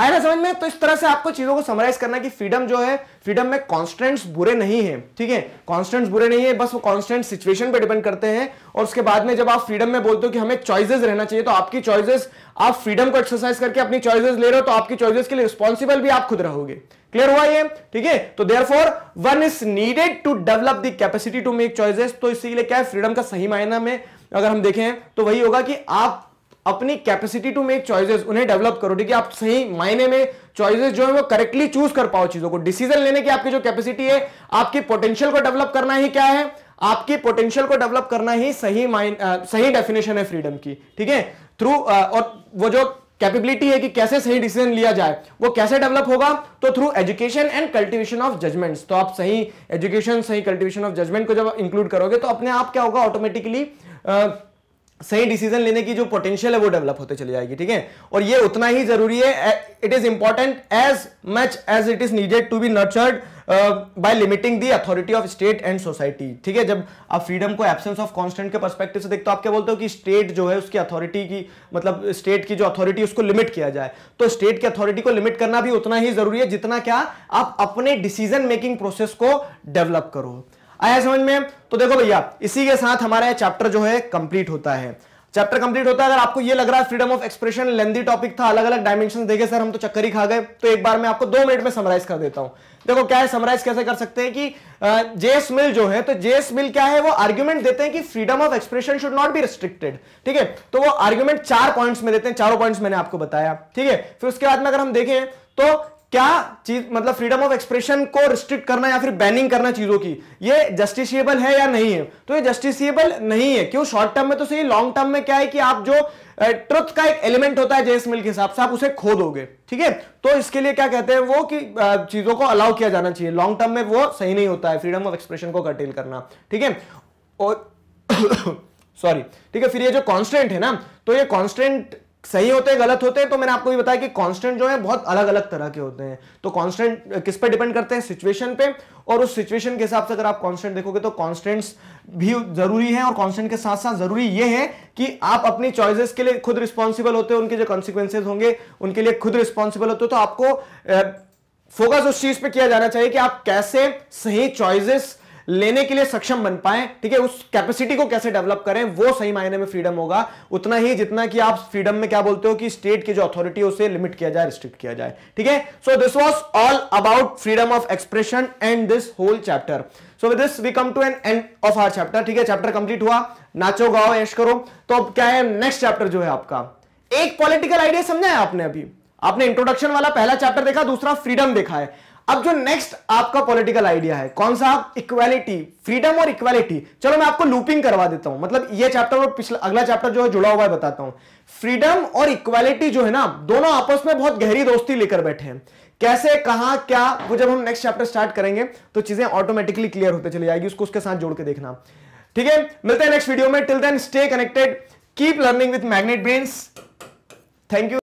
[SPEAKER 1] आया ना समझ में तो इस तरह से आपको चीजों को समराइज करना कि फ्रीडम जो है फ्रीडम में कॉन्स्टेंट्स बुरे नहीं है ठीक है कॉन्स्टेंट्स बुरे नहीं है बस वो कॉन्स्टेंट सिचुएशन पे डिपेंड करते हैं और उसके बाद में जब आप फ्रीडम में बोलते हो कि हमें चॉइसेस रहना चाहिए तो आपकी चॉइसेस आप फ्रीडम को एक्सरसाइज करके अपनी चॉइसेस ले रहे हो तो आपकी चॉइसेस के लिए रिस्पॉन्सिबल भी आप खुद रहोगे क्लियर हुआ ये ठीक है तो therefore one is needed to develop the capacity to make choices तो इसीलिए क्या है फ्रीडम का सही मायना में अगर हम देखें तो वही होगा कि आप अपनी कैपेसिटी टू मेक चॉइसेस उन्हें डेवलप करो ठीक है आप सही मायने में चॉइसेस जो है वो करेक्टली चूज कर पाओ चीजों को डिसीजन लेने की आपकी जो कैपेसिटी है आपकी पोटेंशियल को डेवलप करना ही क्या है आपकी पोटेंशियल को डेवलप करना ही सही माइन सही डेफिनेशन है फ्रीडम की ठीक है थ्रू और वो जो कैपेबिलिटी है कि कैसे सही डिसीजन लिया जाए वो कैसे डेवलप होगा तो through education and cultivation of judgements तो आप सही एजुकेशन सही कल्टीवेशन ऑफ जजमेंट को जब इंक्लूड करोगे तो अपने आप क्या होगा ऑटोमेटिकली uh, सही डिसीजन लेने की जो पोटेंशियल है वो डेवलप होते चली जाएगी ठीक है और ये उतना ही जरूरी है it is important as much as it is needed to be nurtured by limiting the authority of state and society ठीक है जब आप फ्रीडम को एब्सेंस ऑफ कॉन्स्टेंट के परस्पेक्टिव से देखते हो आप क्या बोलते हो कि स्टेट जो है उसकी अथॉरिटी की मतलब स्टेट की जो अथॉरिटी उसको लिमिट किया जाए तो स्टेट की अथॉरिटी को लिमिट करना भी उतना ही जरूरी है जितना क्या आप अपने डिसीजन मेकिंग प्रोसेस को डेवलप करो आया समझ में तो देखो भैया इसी के साथ हमारा चैप्टर जो है कंप्लीट होता है चैप्टर कंप्लीट होता है अगर आपको ये लग रहा है freedom of expression lengthy topic था अलग अलग डायमेंशन देखे सर हम तो चक्कर ही खा गए तो एक बार मैं आपको दो मिनट में समराइज कर देता हूं देखो क्या है समराइज कैसे कर सकते हैं कि जेस मिल जो है तो जेस मिल क्या है वो आर्ग्यूमेंट देते हैं कि freedom of expression should not be restricted ठीक है तो वो आर्ग्यूमेंट चार पॉइंट्स में देते हैं चारों पॉइंट्स मैंने आपको बताया ठीक है फिर उसके बाद में अगर हम देखें तो क्या चीज मतलब फ्रीडम ऑफ एक्सप्रेशन को रिस्ट्रिक्ट करना या फिर बैनिंग करना चीजों की ये जस्टिसिएबल है या नहीं है तो ये जस्टिसिएबल नहीं है क्यों शॉर्ट टर्म में तो सही लॉन्ग टर्म में क्या है कि आप जो ट्रुथ का एक एलिमेंट होता है जेएस मिल के हिसाब से आप उसे खो दोगे ठीक है तो इसके लिए क्या कहते हैं वो कि चीजों को अलाउ किया जाना चाहिए लॉन्ग टर्म में वो सही नहीं होता है फ्रीडम ऑफ एक्सप्रेशन को कर्टेल करना ठीक है और सॉरी ठीक है फिर ये जो कॉन्स्टेंट है ना तो ये कॉन्स्टेंट सही होते हैं गलत होते हैं तो मैंने आपको ये बताया कि कांस्टेंट जो है बहुत अलग अलग तरह के होते हैं तो कांस्टेंट किस पे डिपेंड करते हैं सिचुएशन पे और उस सिचुएशन के हिसाब से अगर आप कांस्टेंट देखोगे तो कांस्टेंट्स भी जरूरी है और कांस्टेंट के साथ साथ जरूरी यह है कि आप अपनी चॉइसेस के लिए खुद रिस्पॉन्सिबल होते हैं उनके जो कॉन्सिक्वेंसेज होंगे उनके लिए खुद रिस्पॉन्सिबल होते हो तो आपको फोकस उस चीज पर किया जाना चाहिए कि आप कैसे सही चॉइसेस लेने के लिए सक्षम बन पाए ठीक है उस कैपेसिटी को कैसे डेवलप करें वो सही मायने में फ्रीडम होगा उतना ही जितना कि आप फ्रीडम में क्या बोलते हो कि स्टेट की जो अथॉरिटी है उसे लिमिट किया जाए रिस्ट्रिक्ट किया जाए ठीक है so this was all about freedom of expression and this whole chapter so with this we come to an end of our chapter ठीक है चैप्टर कंप्लीट हुआ नाचो गाओ ऐश करो तो अब क्या है नेक्स्ट चैप्टर जो है आपका एक पॉलिटिकल आइडिया समझा है आपने अभी आपने इंट्रोडक्शन वाला पहला चैप्टर देखा दूसरा फ्रीडम देखा है अब जो नेक्स्ट आपका पॉलिटिकल आइडिया है कौन सा आप इक्वालिटी फ्रीडम और इक्वालिटी चलो मैं आपको लूपिंग करवा देता हूं मतलब ये चैप्टर और पिछला अगला चैप्टर जो है जुड़ा हुआ है बताता हूं फ्रीडम और इक्वालिटी जो है ना दोनों आपस में बहुत गहरी दोस्ती लेकर बैठे हैं कैसे कहा क्या वो जब हम नेक्स्ट चैप्टर स्टार्ट करेंगे तो चीजें ऑटोमेटिकली क्लियर होते चली जाएगी उसको उसके साथ जोड़ के देखना ठीक है मिलते हैं नेक्स्ट वीडियो में till then stay connected keep learning with Magnet Brains thank you